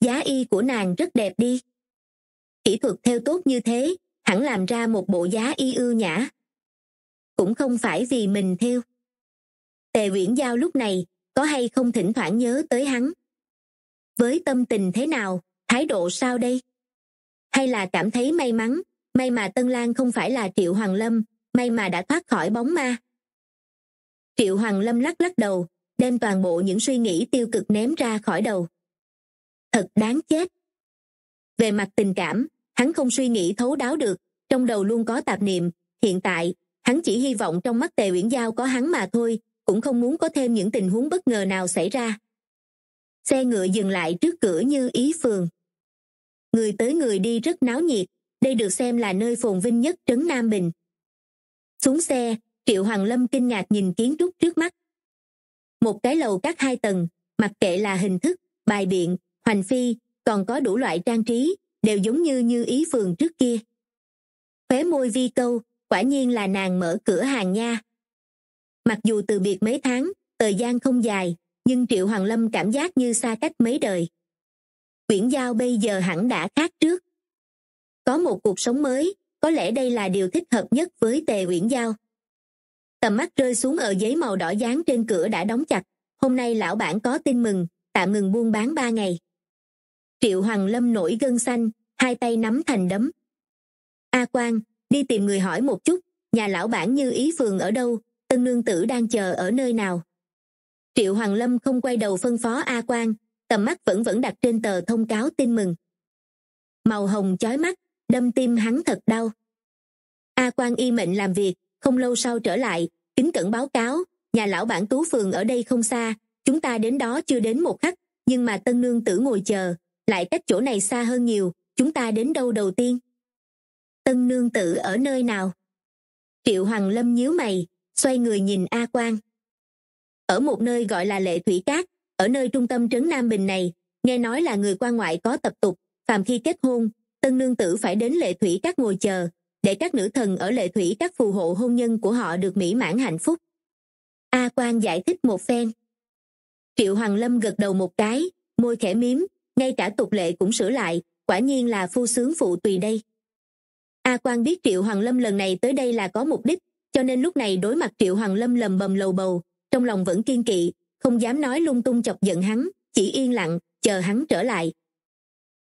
giá y của nàng rất đẹp đi kỹ thuật theo tốt như thế hẳn làm ra một bộ giá y ưu nhã cũng không phải vì mình theo tề uyển giao lúc này có hay không thỉnh thoảng nhớ tới hắn với tâm tình thế nào thái độ sao đây hay là cảm thấy may mắn may mà tân lan không phải là triệu hoàng lâm may mà đã thoát khỏi bóng ma triệu hoàng lâm lắc lắc đầu đem toàn bộ những suy nghĩ tiêu cực ném ra khỏi đầu thật đáng chết về mặt tình cảm hắn không suy nghĩ thấu đáo được trong đầu luôn có tạp niệm hiện tại hắn chỉ hy vọng trong mắt tề uyển giao có hắn mà thôi cũng không muốn có thêm những tình huống bất ngờ nào xảy ra xe ngựa dừng lại trước cửa như ý phường người tới người đi rất náo nhiệt đây được xem là nơi phồn vinh nhất trấn nam bình xuống xe triệu hoàng lâm kinh ngạc nhìn kiến trúc trước mắt một cái lầu các hai tầng mặc kệ là hình thức bài biện hoành phi còn có đủ loại trang trí đều giống như như ý vườn trước kia khóe môi vi câu quả nhiên là nàng mở cửa hàng nha mặc dù từ biệt mấy tháng thời gian không dài nhưng triệu hoàng lâm cảm giác như xa cách mấy đời quyển giao bây giờ hẳn đã khác trước có một cuộc sống mới có lẽ đây là điều thích hợp nhất với tề quyển giao tầm mắt rơi xuống ở giấy màu đỏ dán trên cửa đã đóng chặt hôm nay lão bản có tin mừng tạm ngừng buôn bán ba ngày triệu hoàng lâm nổi gân xanh hai tay nắm thành đấm a quang đi tìm người hỏi một chút nhà lão bản như ý phường ở đâu tân nương tử đang chờ ở nơi nào triệu hoàng lâm không quay đầu phân phó a quang tầm mắt vẫn vẫn đặt trên tờ thông cáo tin mừng màu hồng chói mắt đâm tim hắn thật đau a quang y mệnh làm việc không lâu sau trở lại kính cẩn báo cáo nhà lão bản tú phường ở đây không xa chúng ta đến đó chưa đến một khắc nhưng mà tân nương tử ngồi chờ lại cách chỗ này xa hơn nhiều chúng ta đến đâu đầu tiên tân nương tử ở nơi nào triệu hoàng lâm nhíu mày xoay người nhìn a quang. ở một nơi gọi là lệ thủy cát ở nơi trung tâm trấn nam bình này nghe nói là người quan ngoại có tập tục phàm khi kết hôn tân nương tử phải đến lệ thủy cát ngồi chờ để các nữ thần ở lệ thủy cát phù hộ hôn nhân của họ được mỹ mãn hạnh phúc a quang giải thích một phen triệu hoàng lâm gật đầu một cái môi khẽ mím ngay cả tục lệ cũng sửa lại quả nhiên là phu sướng phụ tùy đây a quan biết triệu hoàng lâm lần này tới đây là có mục đích cho nên lúc này đối mặt triệu hoàng lâm lầm bầm lầu bầu trong lòng vẫn kiên kỵ không dám nói lung tung chọc giận hắn chỉ yên lặng chờ hắn trở lại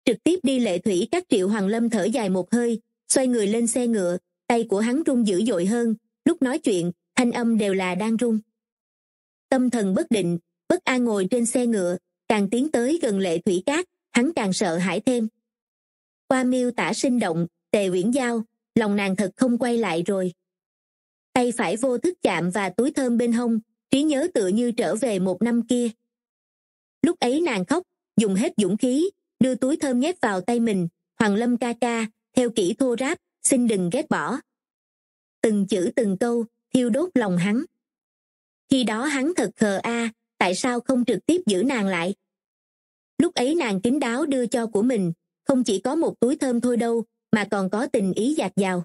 trực tiếp đi lệ thủy các triệu hoàng lâm thở dài một hơi xoay người lên xe ngựa tay của hắn run dữ dội hơn lúc nói chuyện thanh âm đều là đang run tâm thần bất định bất an ngồi trên xe ngựa càng tiến tới gần lệ thủy cát hắn càng sợ hãi thêm qua miêu tả sinh động tề uyển giao lòng nàng thật không quay lại rồi tay phải vô thức chạm và túi thơm bên hông trí nhớ tựa như trở về một năm kia lúc ấy nàng khóc dùng hết dũng khí đưa túi thơm nhét vào tay mình hoàng lâm ca ca theo kỹ thô ráp xin đừng ghét bỏ từng chữ từng câu thiêu đốt lòng hắn khi đó hắn thật khờ a tại sao không trực tiếp giữ nàng lại lúc ấy nàng kính đáo đưa cho của mình không chỉ có một túi thơm thôi đâu mà còn có tình ý dạt dào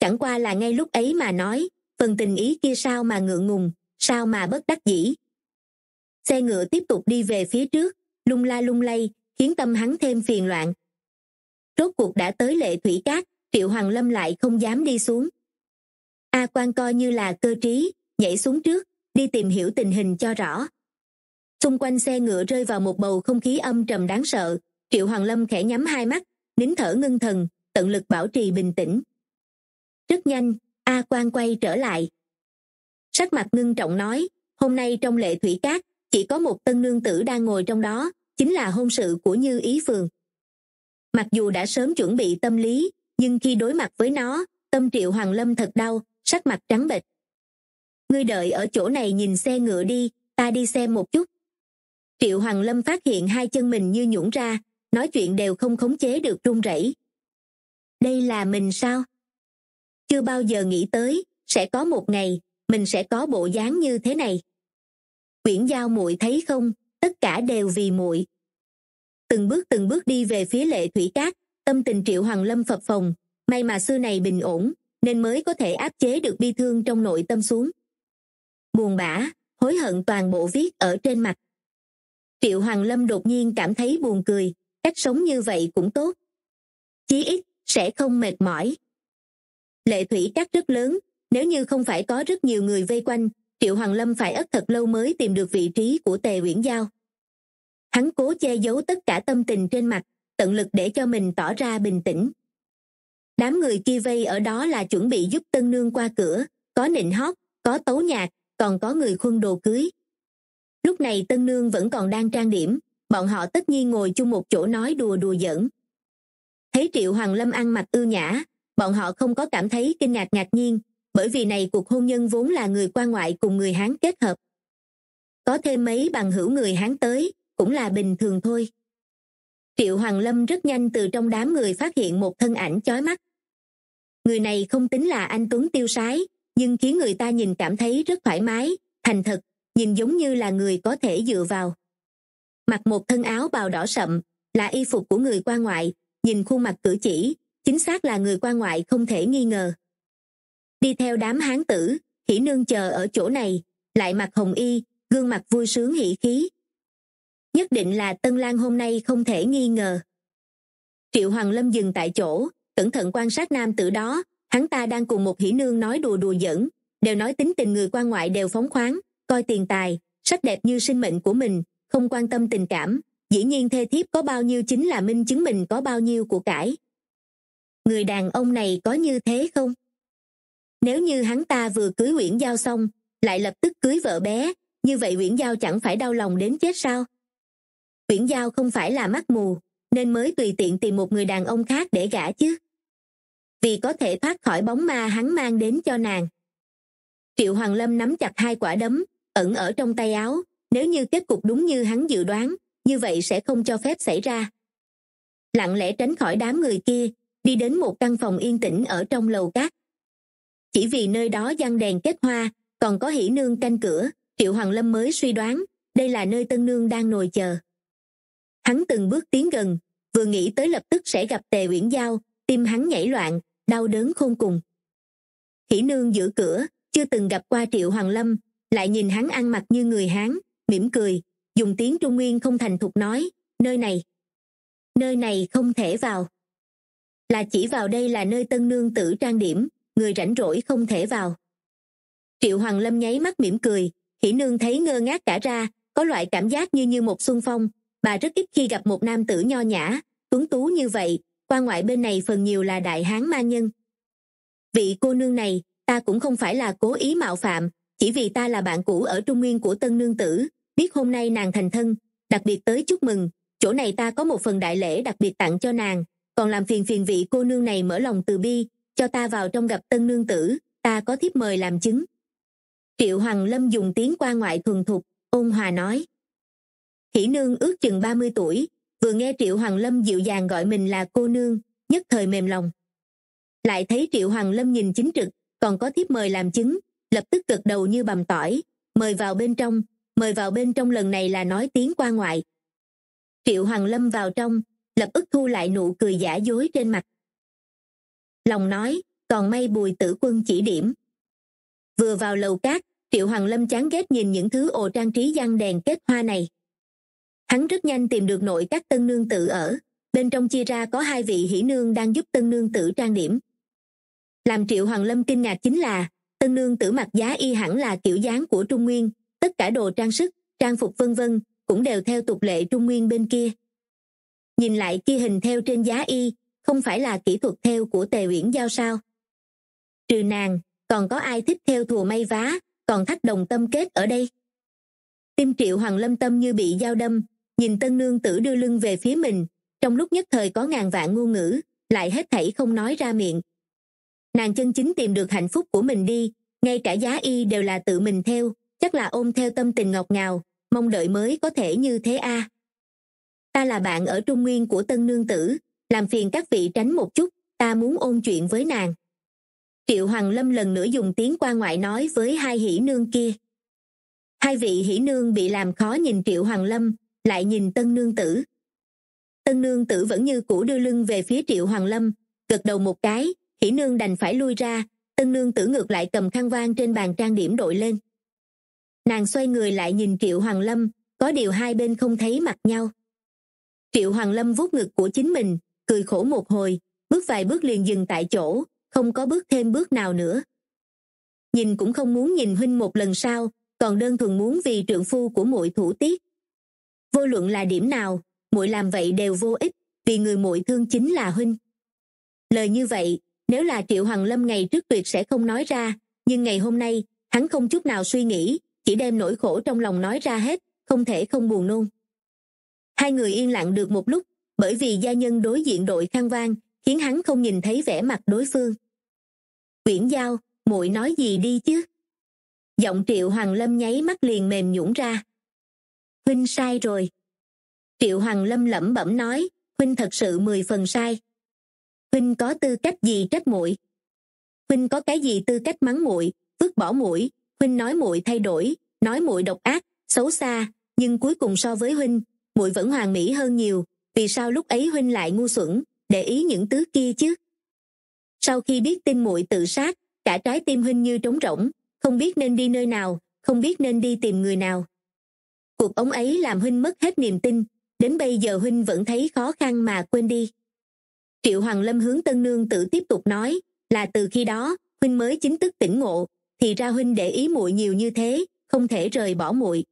chẳng qua là ngay lúc ấy mà nói phần tình ý kia sao mà ngượng ngùng sao mà bất đắc dĩ xe ngựa tiếp tục đi về phía trước lung la lung lay khiến tâm hắn thêm phiền loạn rốt cuộc đã tới lệ thủy cát triệu hoàng lâm lại không dám đi xuống a quan coi như là cơ trí nhảy xuống trước đi tìm hiểu tình hình cho rõ xung quanh xe ngựa rơi vào một bầu không khí âm trầm đáng sợ triệu hoàng lâm khẽ nhắm hai mắt nín thở ngưng thần tận lực bảo trì bình tĩnh rất nhanh a quang quay trở lại sắc mặt ngưng trọng nói hôm nay trong lệ thủy cát chỉ có một tân nương tử đang ngồi trong đó chính là hôn sự của như ý phường mặc dù đã sớm chuẩn bị tâm lý nhưng khi đối mặt với nó tâm triệu hoàng lâm thật đau sắc mặt trắng bệch ngươi đợi ở chỗ này nhìn xe ngựa đi ta đi xem một chút triệu hoàng lâm phát hiện hai chân mình như nhũn ra nói chuyện đều không khống chế được run rẩy đây là mình sao chưa bao giờ nghĩ tới sẽ có một ngày mình sẽ có bộ dáng như thế này quyển giao muội thấy không tất cả đều vì muội từng bước từng bước đi về phía lệ thủy cát tâm tình triệu hoàng lâm phập phồng may mà xưa này bình ổn nên mới có thể áp chế được bi thương trong nội tâm xuống buồn bã hối hận toàn bộ viết ở trên mặt triệu hoàng lâm đột nhiên cảm thấy buồn cười cách sống như vậy cũng tốt chí ít sẽ không mệt mỏi lệ thủy trắc rất lớn nếu như không phải có rất nhiều người vây quanh triệu hoàng lâm phải ất thật lâu mới tìm được vị trí của tề uyển giao hắn cố che giấu tất cả tâm tình trên mặt tận lực để cho mình tỏ ra bình tĩnh đám người kia vây ở đó là chuẩn bị giúp tân nương qua cửa có nịnh hót có tấu nhạc còn có người khuân đồ cưới lúc này tân nương vẫn còn đang trang điểm bọn họ tất nhiên ngồi chung một chỗ nói đùa đùa giỡn thấy triệu hoàng lâm ăn mặc ưu nhã bọn họ không có cảm thấy kinh ngạc ngạc nhiên bởi vì này cuộc hôn nhân vốn là người quan ngoại cùng người hán kết hợp có thêm mấy bằng hữu người hán tới cũng là bình thường thôi triệu hoàng lâm rất nhanh từ trong đám người phát hiện một thân ảnh chói mắt người này không tính là anh tuấn tiêu sái nhưng khiến người ta nhìn cảm thấy rất thoải mái thành thật nhìn giống như là người có thể dựa vào mặc một thân áo bào đỏ sậm là y phục của người qua ngoại nhìn khuôn mặt cử chỉ chính xác là người qua ngoại không thể nghi ngờ đi theo đám hán tử hỉ nương chờ ở chỗ này lại mặc hồng y gương mặt vui sướng hỉ khí nhất định là tân lan hôm nay không thể nghi ngờ triệu hoàng lâm dừng tại chỗ cẩn thận quan sát nam tử đó hắn ta đang cùng một hỉ nương nói đùa đùa dẫn, đều nói tính tình người qua ngoại đều phóng khoáng coi tiền tài sắc đẹp như sinh mệnh của mình không quan tâm tình cảm dĩ nhiên thê thiếp có bao nhiêu chính là minh chứng mình có bao nhiêu của cải người đàn ông này có như thế không nếu như hắn ta vừa cưới uyển giao xong lại lập tức cưới vợ bé như vậy uyển giao chẳng phải đau lòng đến chết sao uyển giao không phải là mắt mù nên mới tùy tiện tìm một người đàn ông khác để gả chứ vì có thể thoát khỏi bóng ma hắn mang đến cho nàng triệu hoàng lâm nắm chặt hai quả đấm ẩn ở trong tay áo nếu như kết cục đúng như hắn dự đoán như vậy sẽ không cho phép xảy ra lặng lẽ tránh khỏi đám người kia đi đến một căn phòng yên tĩnh ở trong lầu cát chỉ vì nơi đó giăng đèn kết hoa còn có hỉ nương canh cửa triệu hoàng lâm mới suy đoán đây là nơi tân nương đang nồi chờ hắn từng bước tiến gần vừa nghĩ tới lập tức sẽ gặp tề uyển giao tim hắn nhảy loạn đau đớn khôn cùng hỉ nương giữ cửa chưa từng gặp qua triệu hoàng lâm lại nhìn hắn ăn mặc như người hán mỉm cười dùng tiếng trung nguyên không thành thục nói nơi này nơi này không thể vào là chỉ vào đây là nơi tân nương tử trang điểm người rảnh rỗi không thể vào triệu hoàng lâm nháy mắt mỉm cười hỉ nương thấy ngơ ngác cả ra có loại cảm giác như như một xuân phong bà rất ít khi gặp một nam tử nho nhã tuấn tú như vậy qua ngoại bên này phần nhiều là đại hán ma nhân vị cô nương này ta cũng không phải là cố ý mạo phạm chỉ vì ta là bạn cũ ở trung nguyên của tân nương tử biết hôm nay nàng thành thân đặc biệt tới chúc mừng chỗ này ta có một phần đại lễ đặc biệt tặng cho nàng còn làm phiền phiền vị cô nương này mở lòng từ bi cho ta vào trong gặp tân nương tử ta có thiếp mời làm chứng triệu hoàng lâm dùng tiếng qua ngoại thuần thục ôn hòa nói hỷ nương ước chừng ba mươi tuổi vừa nghe triệu hoàng lâm dịu dàng gọi mình là cô nương nhất thời mềm lòng lại thấy triệu hoàng lâm nhìn chính trực còn có thiếp mời làm chứng lập tức gật đầu như bầm tỏi mời vào bên trong mời vào bên trong lần này là nói tiếng qua ngoại triệu hoàng lâm vào trong lập ức thu lại nụ cười giả dối trên mặt lòng nói còn may bùi tử quân chỉ điểm vừa vào lầu cát triệu hoàng lâm chán ghét nhìn những thứ ồ trang trí giăng đèn kết hoa này hắn rất nhanh tìm được nội các tân nương tự ở bên trong chia ra có hai vị hỷ nương đang giúp tân nương tử trang điểm làm triệu hoàng lâm kinh ngạc chính là tân nương tử mặc giá y hẳn là kiểu dáng của trung nguyên tất cả đồ trang sức trang phục vân vân cũng đều theo tục lệ trung nguyên bên kia nhìn lại kia hình theo trên giá y không phải là kỹ thuật theo của tề uyển giao sao trừ nàng còn có ai thích theo thùa may vá còn thách đồng tâm kết ở đây tim triệu hoàng lâm tâm như bị dao đâm nhìn tân nương tử đưa lưng về phía mình trong lúc nhất thời có ngàn vạn ngôn ngữ lại hết thảy không nói ra miệng nàng chân chính tìm được hạnh phúc của mình đi ngay cả giá y đều là tự mình theo chắc là ôm theo tâm tình ngọt ngào mong đợi mới có thể như thế a ta là bạn ở trung nguyên của tân nương tử làm phiền các vị tránh một chút ta muốn ôn chuyện với nàng triệu hoàng lâm lần nữa dùng tiếng qua ngoại nói với hai hỷ nương kia hai vị hỷ nương bị làm khó nhìn triệu hoàng lâm lại nhìn tân nương tử tân nương tử vẫn như cũ đưa lưng về phía triệu hoàng lâm gật đầu một cái hỷ nương đành phải lui ra tân nương tử ngược lại cầm khăn vang trên bàn trang điểm đội lên nàng xoay người lại nhìn triệu hoàng lâm có điều hai bên không thấy mặt nhau triệu hoàng lâm vuốt ngực của chính mình cười khổ một hồi bước vài bước liền dừng tại chỗ không có bước thêm bước nào nữa nhìn cũng không muốn nhìn huynh một lần sau còn đơn thuần muốn vì trượng phu của muội thủ tiết vô luận là điểm nào muội làm vậy đều vô ích vì người muội thương chính là huynh lời như vậy nếu là triệu hoàng lâm ngày trước tuyệt sẽ không nói ra nhưng ngày hôm nay hắn không chút nào suy nghĩ chỉ đem nỗi khổ trong lòng nói ra hết không thể không buồn nôn hai người yên lặng được một lúc bởi vì gia nhân đối diện đội khang vang khiến hắn không nhìn thấy vẻ mặt đối phương quyển giao muội nói gì đi chứ giọng triệu hoàng lâm nháy mắt liền mềm nhũn ra huynh sai rồi triệu hoàng lâm lẩm bẩm nói huynh thật sự mười phần sai huynh có tư cách gì trách muội huynh có cái gì tư cách mắng muội vứt bỏ muội huynh nói muội thay đổi nói muội độc ác xấu xa nhưng cuối cùng so với huynh muội vẫn hoàn mỹ hơn nhiều vì sao lúc ấy huynh lại ngu xuẩn để ý những thứ kia chứ sau khi biết tin muội tự sát cả trái tim huynh như trống rỗng không biết nên đi nơi nào không biết nên đi tìm người nào cuộc ống ấy làm huynh mất hết niềm tin đến bây giờ huynh vẫn thấy khó khăn mà quên đi triệu hoàng lâm hướng tân nương tự tiếp tục nói là từ khi đó huynh mới chính thức tỉnh ngộ thì ra huynh để ý muội nhiều như thế không thể rời bỏ muội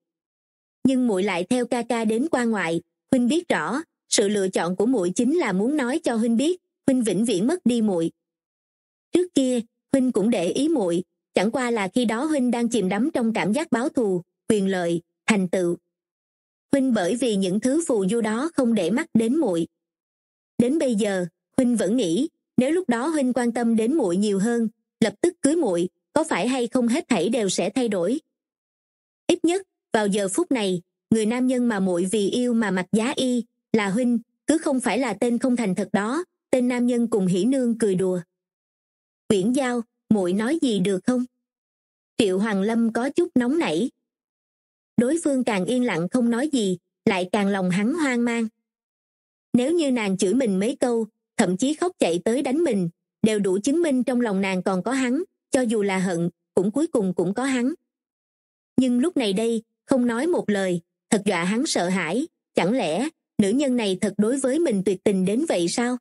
nhưng muội lại theo ca ca đến qua ngoại huynh biết rõ sự lựa chọn của muội chính là muốn nói cho huynh biết huynh vĩnh viễn mất đi muội trước kia huynh cũng để ý muội chẳng qua là khi đó huynh đang chìm đắm trong cảm giác báo thù quyền lợi thành tựu huynh bởi vì những thứ phù du đó không để mắt đến muội đến bây giờ huynh vẫn nghĩ nếu lúc đó huynh quan tâm đến muội nhiều hơn lập tức cưới muội có phải hay không hết thảy đều sẽ thay đổi ít nhất vào giờ phút này người nam nhân mà muội vì yêu mà mặc giá y là huynh cứ không phải là tên không thành thật đó tên nam nhân cùng hỉ nương cười đùa uyển giao muội nói gì được không triệu hoàng lâm có chút nóng nảy đối phương càng yên lặng không nói gì lại càng lòng hắn hoang mang nếu như nàng chửi mình mấy câu thậm chí khóc chạy tới đánh mình đều đủ chứng minh trong lòng nàng còn có hắn cho dù là hận cũng cuối cùng cũng có hắn nhưng lúc này đây không nói một lời thật dọa hắn sợ hãi chẳng lẽ nữ nhân này thật đối với mình tuyệt tình đến vậy sao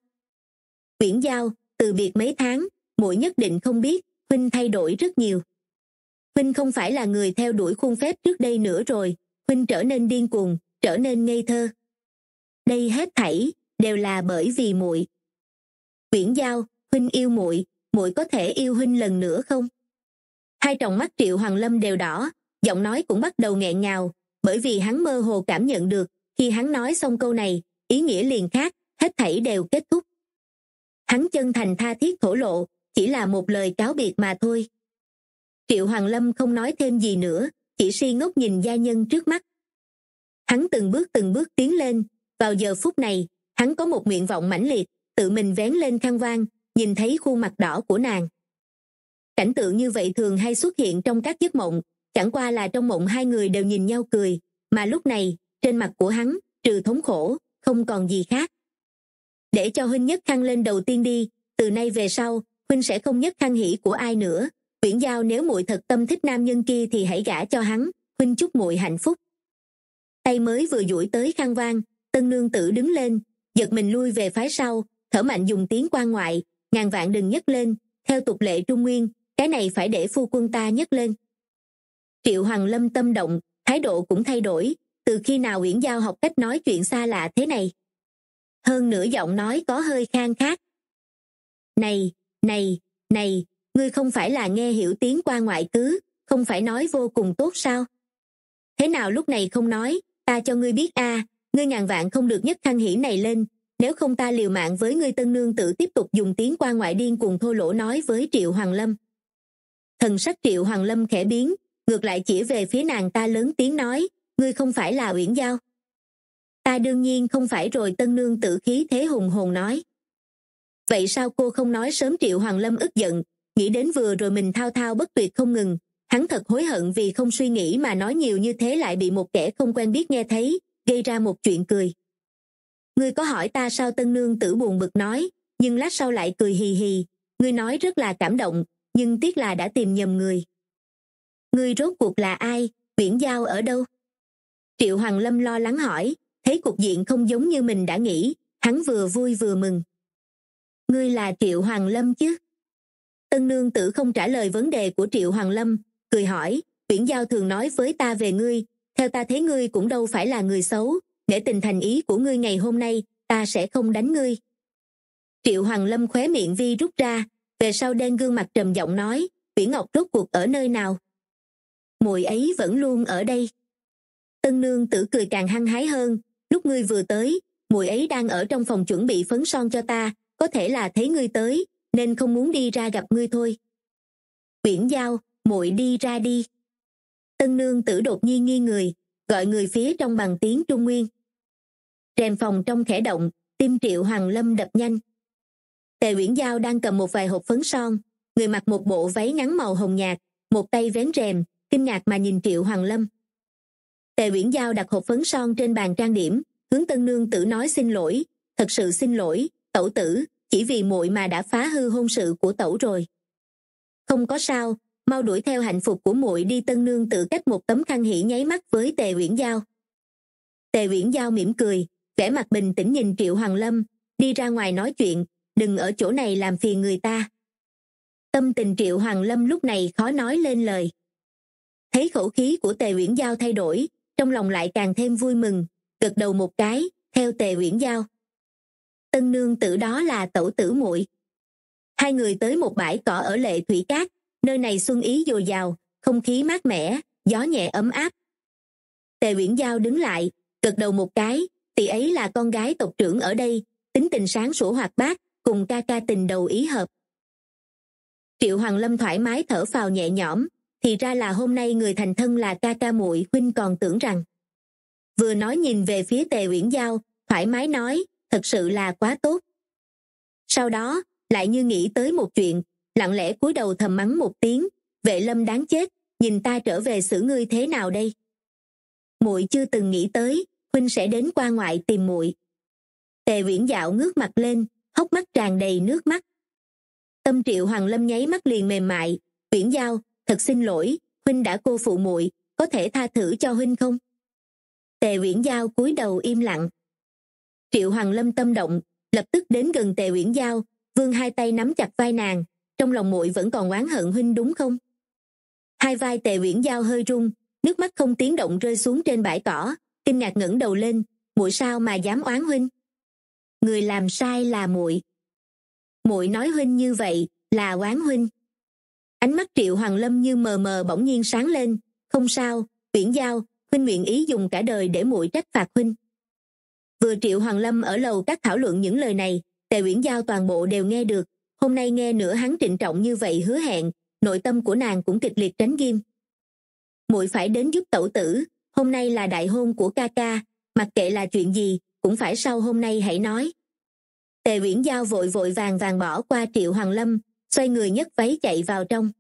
quyển giao từ biệt mấy tháng muội nhất định không biết huynh thay đổi rất nhiều huynh không phải là người theo đuổi khuôn phép trước đây nữa rồi huynh trở nên điên cuồng trở nên ngây thơ đây hết thảy đều là bởi vì muội Quyển Giao, huynh yêu muội, muội có thể yêu huynh lần nữa không? Hai tròng mắt Triệu Hoàng Lâm đều đỏ, giọng nói cũng bắt đầu nghẹn ngào, bởi vì hắn mơ hồ cảm nhận được, khi hắn nói xong câu này, ý nghĩa liền khác, hết thảy đều kết thúc. Hắn chân thành tha thiết thổ lộ, chỉ là một lời cáo biệt mà thôi. Triệu Hoàng Lâm không nói thêm gì nữa, chỉ si ngốc nhìn gia nhân trước mắt. Hắn từng bước từng bước tiến lên, vào giờ phút này, hắn có một nguyện vọng mãnh liệt, tự mình vén lên khăn vang nhìn thấy khuôn mặt đỏ của nàng cảnh tượng như vậy thường hay xuất hiện trong các giấc mộng chẳng qua là trong mộng hai người đều nhìn nhau cười mà lúc này trên mặt của hắn trừ thống khổ không còn gì khác để cho huynh nhất khăn lên đầu tiên đi từ nay về sau huynh sẽ không nhất khăn hỉ của ai nữa uyển giao nếu muội thật tâm thích nam nhân kia thì hãy gả cho hắn huynh chúc muội hạnh phúc tay mới vừa duỗi tới khăn vang tân nương tử đứng lên giật mình lui về phái sau thở mạnh dùng tiếng quan ngoại ngàn vạn đừng nhấc lên theo tục lệ trung nguyên cái này phải để phu quân ta nhấc lên triệu hoàng lâm tâm động thái độ cũng thay đổi từ khi nào uyển giao học cách nói chuyện xa lạ thế này hơn nửa giọng nói có hơi khang khát này này này ngươi không phải là nghe hiểu tiếng qua ngoại cứ không phải nói vô cùng tốt sao thế nào lúc này không nói ta cho ngươi biết a ngươi ngàn vạn không được nhất khanh hỉ này lên nếu không ta liều mạng với ngươi tân nương tự tiếp tục dùng tiếng qua ngoại điên cùng thô lỗ nói với triệu hoàng lâm thần sắc triệu hoàng lâm khẽ biến ngược lại chỉ về phía nàng ta lớn tiếng nói ngươi không phải là uyển giao ta đương nhiên không phải rồi tân nương tự khí thế hùng hồn nói vậy sao cô không nói sớm triệu hoàng lâm ức giận nghĩ đến vừa rồi mình thao thao bất tuyệt không ngừng hắn thật hối hận vì không suy nghĩ mà nói nhiều như thế lại bị một kẻ không quen biết nghe thấy gây ra một chuyện cười ngươi có hỏi ta sao tân nương tử buồn bực nói nhưng lát sau lại cười hì hì ngươi nói rất là cảm động nhưng tiếc là đã tìm nhầm người ngươi rốt cuộc là ai biển giao ở đâu triệu hoàng lâm lo lắng hỏi thấy cục diện không giống như mình đã nghĩ hắn vừa vui vừa mừng ngươi là triệu hoàng lâm chứ tân nương tử không trả lời vấn đề của triệu hoàng lâm cười hỏi biển giao thường nói với ta về ngươi theo ta thấy ngươi cũng đâu phải là người xấu nể tình thành ý của ngươi ngày hôm nay ta sẽ không đánh ngươi triệu hoàng lâm khóe miệng vi rút ra về sau đen gương mặt trầm giọng nói uyển ngọc rốt cuộc ở nơi nào Mùi ấy vẫn luôn ở đây tân nương tử cười càng hăng hái hơn lúc ngươi vừa tới mùi ấy đang ở trong phòng chuẩn bị phấn son cho ta có thể là thấy ngươi tới nên không muốn đi ra gặp ngươi thôi uyển giao mùi đi ra đi tân nương tử đột nhiên nghi người gọi người phía trong bằng tiếng trung nguyên rèm phòng trong khẽ động tim triệu hoàng lâm đập nhanh tề uyển giao đang cầm một vài hộp phấn son người mặc một bộ váy ngắn màu hồng nhạt một tay vén rèm kinh ngạc mà nhìn triệu hoàng lâm tề uyển giao đặt hộp phấn son trên bàn trang điểm hướng tân nương tử nói xin lỗi thật sự xin lỗi tẩu tử chỉ vì muội mà đã phá hư hôn sự của tẩu rồi không có sao mau đuổi theo hạnh phúc của muội đi tân nương tử cách một tấm khăn hỉ nháy mắt với tề uyển giao tề uyển giao mỉm cười vẻ mặt bình tĩnh nhìn triệu hoàng lâm đi ra ngoài nói chuyện đừng ở chỗ này làm phiền người ta tâm tình triệu hoàng lâm lúc này khó nói lên lời thấy khẩu khí của tề uyển giao thay đổi trong lòng lại càng thêm vui mừng gật đầu một cái theo tề uyển giao tân nương tử đó là tẩu tử muội hai người tới một bãi cỏ ở lệ thủy cát nơi này xuân ý dồi dào không khí mát mẻ gió nhẹ ấm áp tề uyển giao đứng lại gật đầu một cái tỷ ấy là con gái tộc trưởng ở đây tính tình sáng sủa hoạt bát cùng ca ca tình đầu ý hợp triệu hoàng lâm thoải mái thở phào nhẹ nhõm thì ra là hôm nay người thành thân là ca ca muội huynh còn tưởng rằng vừa nói nhìn về phía tề uyển giao thoải mái nói thật sự là quá tốt sau đó lại như nghĩ tới một chuyện lặng lẽ cúi đầu thầm mắng một tiếng vệ lâm đáng chết nhìn ta trở về xử ngươi thế nào đây muội chưa từng nghĩ tới huynh sẽ đến qua ngoại tìm muội tề viễn dạo ngước mặt lên hốc mắt tràn đầy nước mắt tâm triệu hoàng lâm nháy mắt liền mềm mại viễn giao thật xin lỗi huynh đã cô phụ muội có thể tha thử cho huynh không tề viễn giao cúi đầu im lặng triệu hoàng lâm tâm động lập tức đến gần tề viễn giao vương hai tay nắm chặt vai nàng trong lòng muội vẫn còn oán hận huynh đúng không hai vai tề viễn giao hơi rung nước mắt không tiếng động rơi xuống trên bãi cỏ kinh ngạc ngẩng đầu lên muội sao mà dám oán huynh người làm sai là muội muội nói huynh như vậy là oán huynh ánh mắt triệu hoàng lâm như mờ mờ bỗng nhiên sáng lên không sao uyển giao huynh nguyện ý dùng cả đời để muội trách phạt huynh vừa triệu hoàng lâm ở lầu các thảo luận những lời này tề uyển giao toàn bộ đều nghe được hôm nay nghe nửa hắn trịnh trọng như vậy hứa hẹn nội tâm của nàng cũng kịch liệt tránh ghim muội phải đến giúp tẩu tử hôm nay là đại hôn của ca ca mặc kệ là chuyện gì cũng phải sau hôm nay hãy nói tề uyển giao vội vội vàng vàng bỏ qua triệu hoàng lâm xoay người nhấc váy chạy vào trong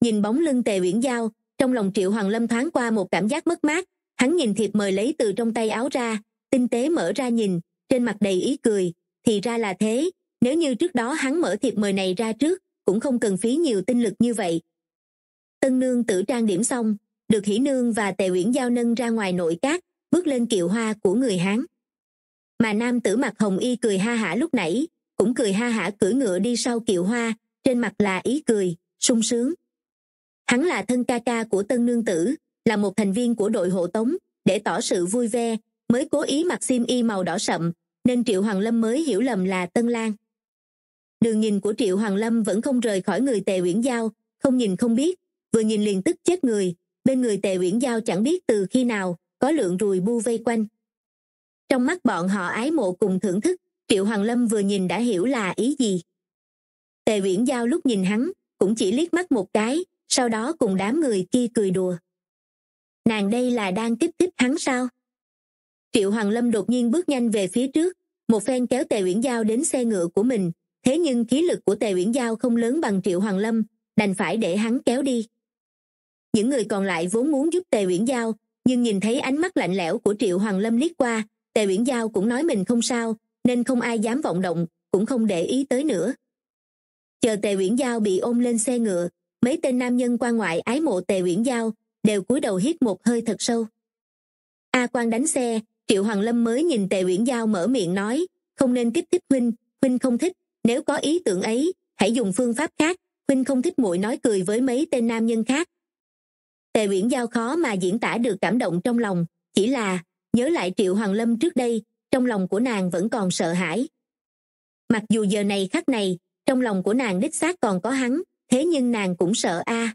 nhìn bóng lưng tề uyển giao trong lòng triệu hoàng lâm thoáng qua một cảm giác mất mát hắn nhìn thiệp mời lấy từ trong tay áo ra tinh tế mở ra nhìn trên mặt đầy ý cười thì ra là thế nếu như trước đó hắn mở thiệp mời này ra trước cũng không cần phí nhiều tinh lực như vậy tân nương tử trang điểm xong được hỷ nương và tề uyển giao nâng ra ngoài nội cát bước lên kiệu hoa của người hán mà nam tử mặt hồng y cười ha hả lúc nãy cũng cười ha hả cưỡi ngựa đi sau kiệu hoa trên mặt là ý cười sung sướng hắn là thân ca ca của tân nương tử là một thành viên của đội hộ tống để tỏ sự vui ve mới cố ý mặc xiêm y màu đỏ sậm nên triệu hoàng lâm mới hiểu lầm là tân lan đường nhìn của triệu hoàng lâm vẫn không rời khỏi người tề uyển giao không nhìn không biết vừa nhìn liền tức chết người bên người tề uyển giao chẳng biết từ khi nào có lượng ruồi bu vây quanh trong mắt bọn họ ái mộ cùng thưởng thức triệu hoàng lâm vừa nhìn đã hiểu là ý gì tề uyển giao lúc nhìn hắn cũng chỉ liếc mắt một cái sau đó cùng đám người kia cười đùa nàng đây là đang kích thích hắn sao triệu hoàng lâm đột nhiên bước nhanh về phía trước một phen kéo tề uyển giao đến xe ngựa của mình thế nhưng khí lực của tề uyển giao không lớn bằng triệu hoàng lâm đành phải để hắn kéo đi những người còn lại vốn muốn giúp tề uyển giao nhưng nhìn thấy ánh mắt lạnh lẽo của triệu hoàng lâm liếc qua tề uyển giao cũng nói mình không sao nên không ai dám vọng động cũng không để ý tới nữa chờ tề uyển giao bị ôm lên xe ngựa mấy tên nam nhân quan ngoại ái mộ tề uyển giao đều cúi đầu hít một hơi thật sâu a quan đánh xe triệu hoàng lâm mới nhìn tề uyển giao mở miệng nói không nên tiếp tiếp huynh huynh không thích nếu có ý tưởng ấy hãy dùng phương pháp khác huynh không thích muội nói cười với mấy tên nam nhân khác tề uyển giao khó mà diễn tả được cảm động trong lòng chỉ là nhớ lại triệu hoàng lâm trước đây trong lòng của nàng vẫn còn sợ hãi mặc dù giờ này khắc này trong lòng của nàng đích xác còn có hắn thế nhưng nàng cũng sợ a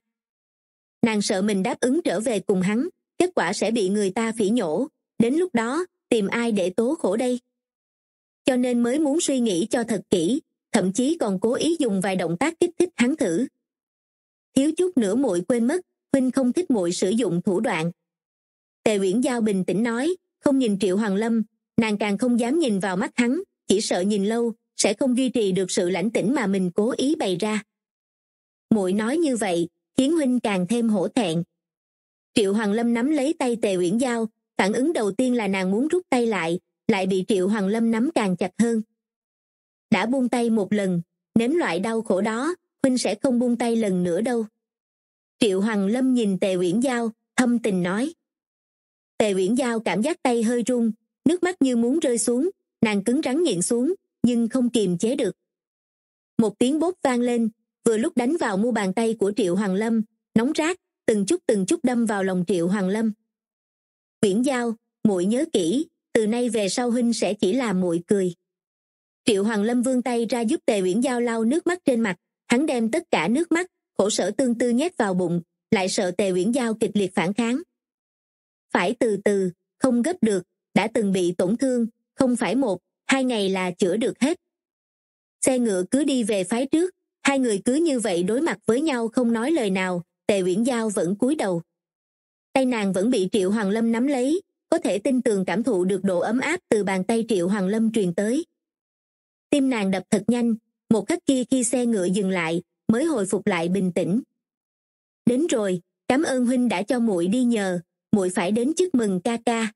nàng sợ mình đáp ứng trở về cùng hắn kết quả sẽ bị người ta phỉ nhổ đến lúc đó tìm ai để tố khổ đây cho nên mới muốn suy nghĩ cho thật kỹ thậm chí còn cố ý dùng vài động tác kích thích hắn thử thiếu chút nữa muội quên mất huynh không thích muội sử dụng thủ đoạn tề uyển giao bình tĩnh nói không nhìn triệu hoàng lâm nàng càng không dám nhìn vào mắt hắn chỉ sợ nhìn lâu sẽ không duy trì được sự lãnh tĩnh mà mình cố ý bày ra muội nói như vậy khiến huynh càng thêm hổ thẹn triệu hoàng lâm nắm lấy tay tề uyển giao phản ứng đầu tiên là nàng muốn rút tay lại lại bị triệu hoàng lâm nắm càng chặt hơn đã buông tay một lần nếm loại đau khổ đó huynh sẽ không buông tay lần nữa đâu triệu hoàng lâm nhìn tề uyển giao thâm tình nói tề uyển giao cảm giác tay hơi run nước mắt như muốn rơi xuống nàng cứng rắn nghiện xuống nhưng không kiềm chế được một tiếng bốp vang lên vừa lúc đánh vào mu bàn tay của triệu hoàng lâm nóng rát từng chút từng chút đâm vào lòng triệu hoàng lâm uyển giao muội nhớ kỹ từ nay về sau huynh sẽ chỉ là muội cười triệu hoàng lâm vươn tay ra giúp tề uyển giao lau nước mắt trên mặt hắn đem tất cả nước mắt khổ sở tương tư nhét vào bụng lại sợ tề uyển giao kịch liệt phản kháng phải từ từ không gấp được đã từng bị tổn thương không phải một hai ngày là chữa được hết xe ngựa cứ đi về phái trước hai người cứ như vậy đối mặt với nhau không nói lời nào tề uyển giao vẫn cúi đầu tay nàng vẫn bị triệu hoàng lâm nắm lấy có thể tin tường cảm thụ được độ ấm áp từ bàn tay triệu hoàng lâm truyền tới tim nàng đập thật nhanh một khắc kia khi xe ngựa dừng lại mới hồi phục lại bình tĩnh đến rồi cảm ơn huynh đã cho muội đi nhờ muội phải đến chúc mừng ca ca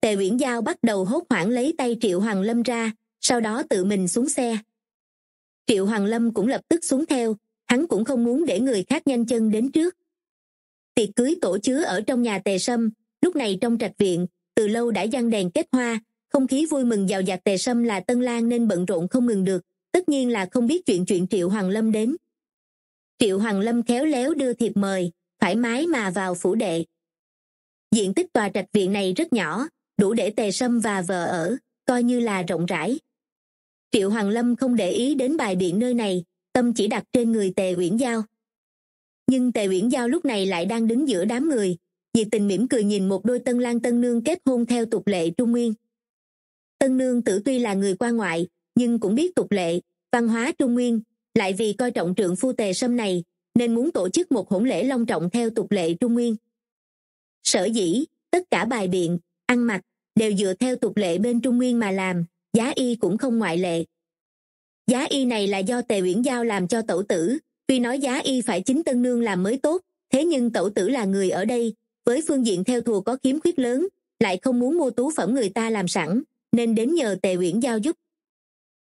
tề uyển giao bắt đầu hốt hoảng lấy tay triệu hoàng lâm ra sau đó tự mình xuống xe triệu hoàng lâm cũng lập tức xuống theo hắn cũng không muốn để người khác nhanh chân đến trước tiệc cưới tổ chứa ở trong nhà tề sâm lúc này trong trạch viện từ lâu đã giăng đèn kết hoa không khí vui mừng giàu dạt tề sâm là tân lang nên bận rộn không ngừng được tất nhiên là không biết chuyện chuyện triệu hoàng lâm đến triệu hoàng lâm khéo léo đưa thiệp mời thoải mái mà vào phủ đệ diện tích tòa trạch viện này rất nhỏ đủ để tề sâm và vợ ở coi như là rộng rãi triệu hoàng lâm không để ý đến bài biện nơi này tâm chỉ đặt trên người tề uyển giao nhưng tề uyển giao lúc này lại đang đứng giữa đám người diệp tình mỉm cười nhìn một đôi tân lang tân nương kết hôn theo tục lệ trung nguyên tân nương tử tuy là người qua ngoại nhưng cũng biết tục lệ văn hóa trung nguyên lại vì coi trọng trượng phu tề sâm này nên muốn tổ chức một hỗn lễ long trọng theo tục lệ trung nguyên sở dĩ tất cả bài biện ăn mặc đều dựa theo tục lệ bên trung nguyên mà làm giá y cũng không ngoại lệ giá y này là do tề uyển giao làm cho tẩu tử tuy nói giá y phải chính tân nương làm mới tốt thế nhưng tẩu tử là người ở đây với phương diện theo thùa có kiếm khuyết lớn lại không muốn mua tú phẩm người ta làm sẵn nên đến nhờ tề uyển giao giúp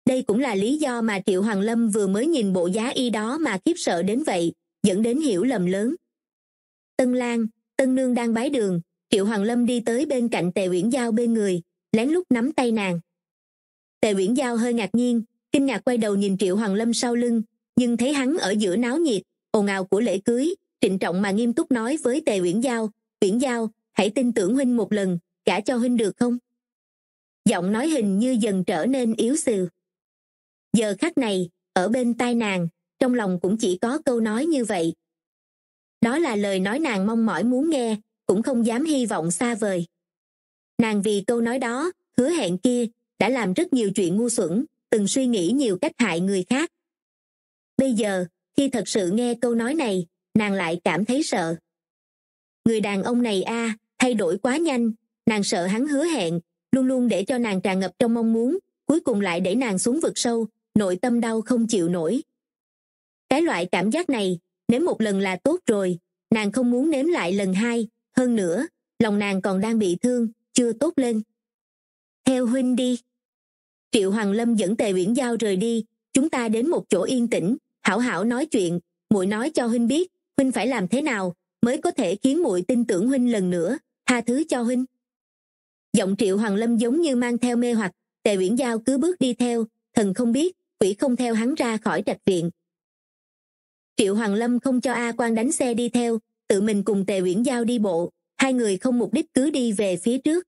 đây cũng là lý do mà triệu hoàng lâm vừa mới nhìn bộ giá y đó mà khiếp sợ đến vậy dẫn đến hiểu lầm lớn tân lan tân nương đang bái đường triệu hoàng lâm đi tới bên cạnh tề uyển giao bên người lén lút nắm tay nàng tề uyển giao hơi ngạc nhiên kinh ngạc quay đầu nhìn triệu hoàng lâm sau lưng nhưng thấy hắn ở giữa náo nhiệt ồn ào của lễ cưới trịnh trọng mà nghiêm túc nói với tề uyển giao uyển giao hãy tin tưởng huynh một lần cả cho huynh được không giọng nói hình như dần trở nên yếu xìu giờ khắc này ở bên tai nàng trong lòng cũng chỉ có câu nói như vậy đó là lời nói nàng mong mỏi muốn nghe cũng không dám hy vọng xa vời nàng vì câu nói đó hứa hẹn kia đã làm rất nhiều chuyện ngu xuẩn từng suy nghĩ nhiều cách hại người khác bây giờ khi thật sự nghe câu nói này nàng lại cảm thấy sợ người đàn ông này a thay đổi quá nhanh nàng sợ hắn hứa hẹn luôn luôn để cho nàng tràn ngập trong mong muốn cuối cùng lại để nàng xuống vực sâu nội tâm đau không chịu nổi cái loại cảm giác này nếm một lần là tốt rồi nàng không muốn nếm lại lần hai hơn nữa lòng nàng còn đang bị thương chưa tốt lên theo huynh đi triệu hoàng lâm dẫn tề uyển giao rời đi chúng ta đến một chỗ yên tĩnh hảo hảo nói chuyện muội nói cho huynh biết huynh phải làm thế nào mới có thể khiến muội tin tưởng huynh lần nữa tha thứ cho huynh giọng triệu hoàng lâm giống như mang theo mê hoặc tề uyển giao cứ bước đi theo thần không biết quỷ không theo hắn ra khỏi trạch viện triệu hoàng lâm không cho a quan đánh xe đi theo tự mình cùng tề uyển giao đi bộ hai người không mục đích cứ đi về phía trước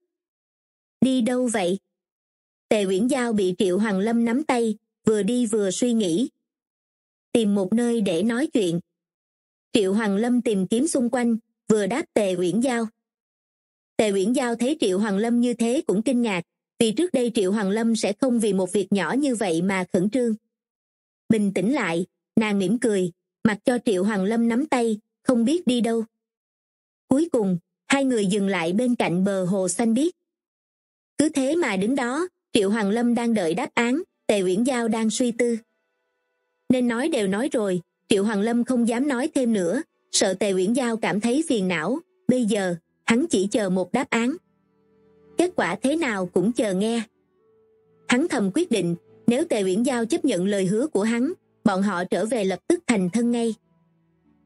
đi đâu vậy tề uyển giao bị triệu hoàng lâm nắm tay vừa đi vừa suy nghĩ tìm một nơi để nói chuyện triệu hoàng lâm tìm kiếm xung quanh vừa đáp tề uyển giao tề uyển giao thấy triệu hoàng lâm như thế cũng kinh ngạc vì trước đây triệu hoàng lâm sẽ không vì một việc nhỏ như vậy mà khẩn trương bình tĩnh lại nàng mỉm cười mặc cho triệu hoàng lâm nắm tay không biết đi đâu cuối cùng hai người dừng lại bên cạnh bờ hồ xanh biếc cứ thế mà đứng đó triệu hoàng lâm đang đợi đáp án tề uyển giao đang suy tư nên nói đều nói rồi triệu hoàng lâm không dám nói thêm nữa sợ tề uyển giao cảm thấy phiền não bây giờ hắn chỉ chờ một đáp án kết quả thế nào cũng chờ nghe. Hắn thầm quyết định, nếu Tề Uyển Giao chấp nhận lời hứa của hắn, bọn họ trở về lập tức thành thân ngay.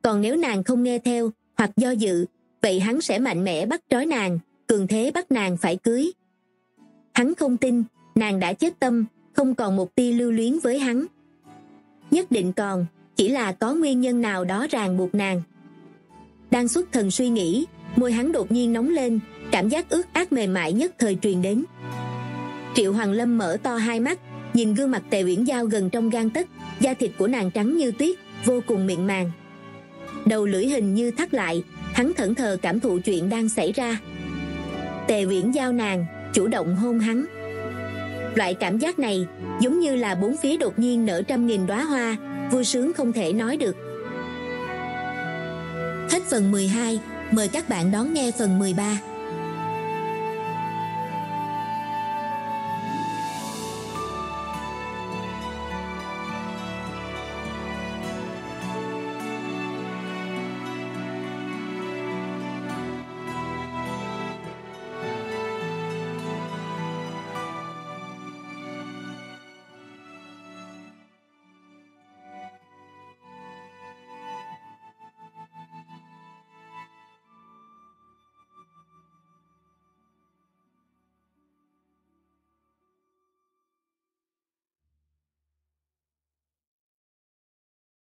Còn nếu nàng không nghe theo hoặc do dự, vậy hắn sẽ mạnh mẽ bắt trói nàng, cường thế bắt nàng phải cưới. Hắn không tin, nàng đã chết tâm, không còn một tia lưu luyến với hắn. Nhất định còn, chỉ là có nguyên nhân nào đó ràng buộc nàng. Đang xuất thần suy nghĩ, môi hắn đột nhiên nóng lên, cảm giác ướt át mềm mại nhất thời truyền đến triệu hoàng lâm mở to hai mắt nhìn gương mặt tề uyển giao gần trong gan tấc da thịt của nàng trắng như tuyết vô cùng miệng màng đầu lưỡi hình như thắt lại hắn thẫn thờ cảm thụ chuyện đang xảy ra tề uyển giao nàng chủ động hôn hắn loại cảm giác này giống như là bốn phía đột nhiên nở trăm nghìn đóa hoa vui sướng không thể nói được hết phần mười hai mời các bạn đón nghe phần mười ba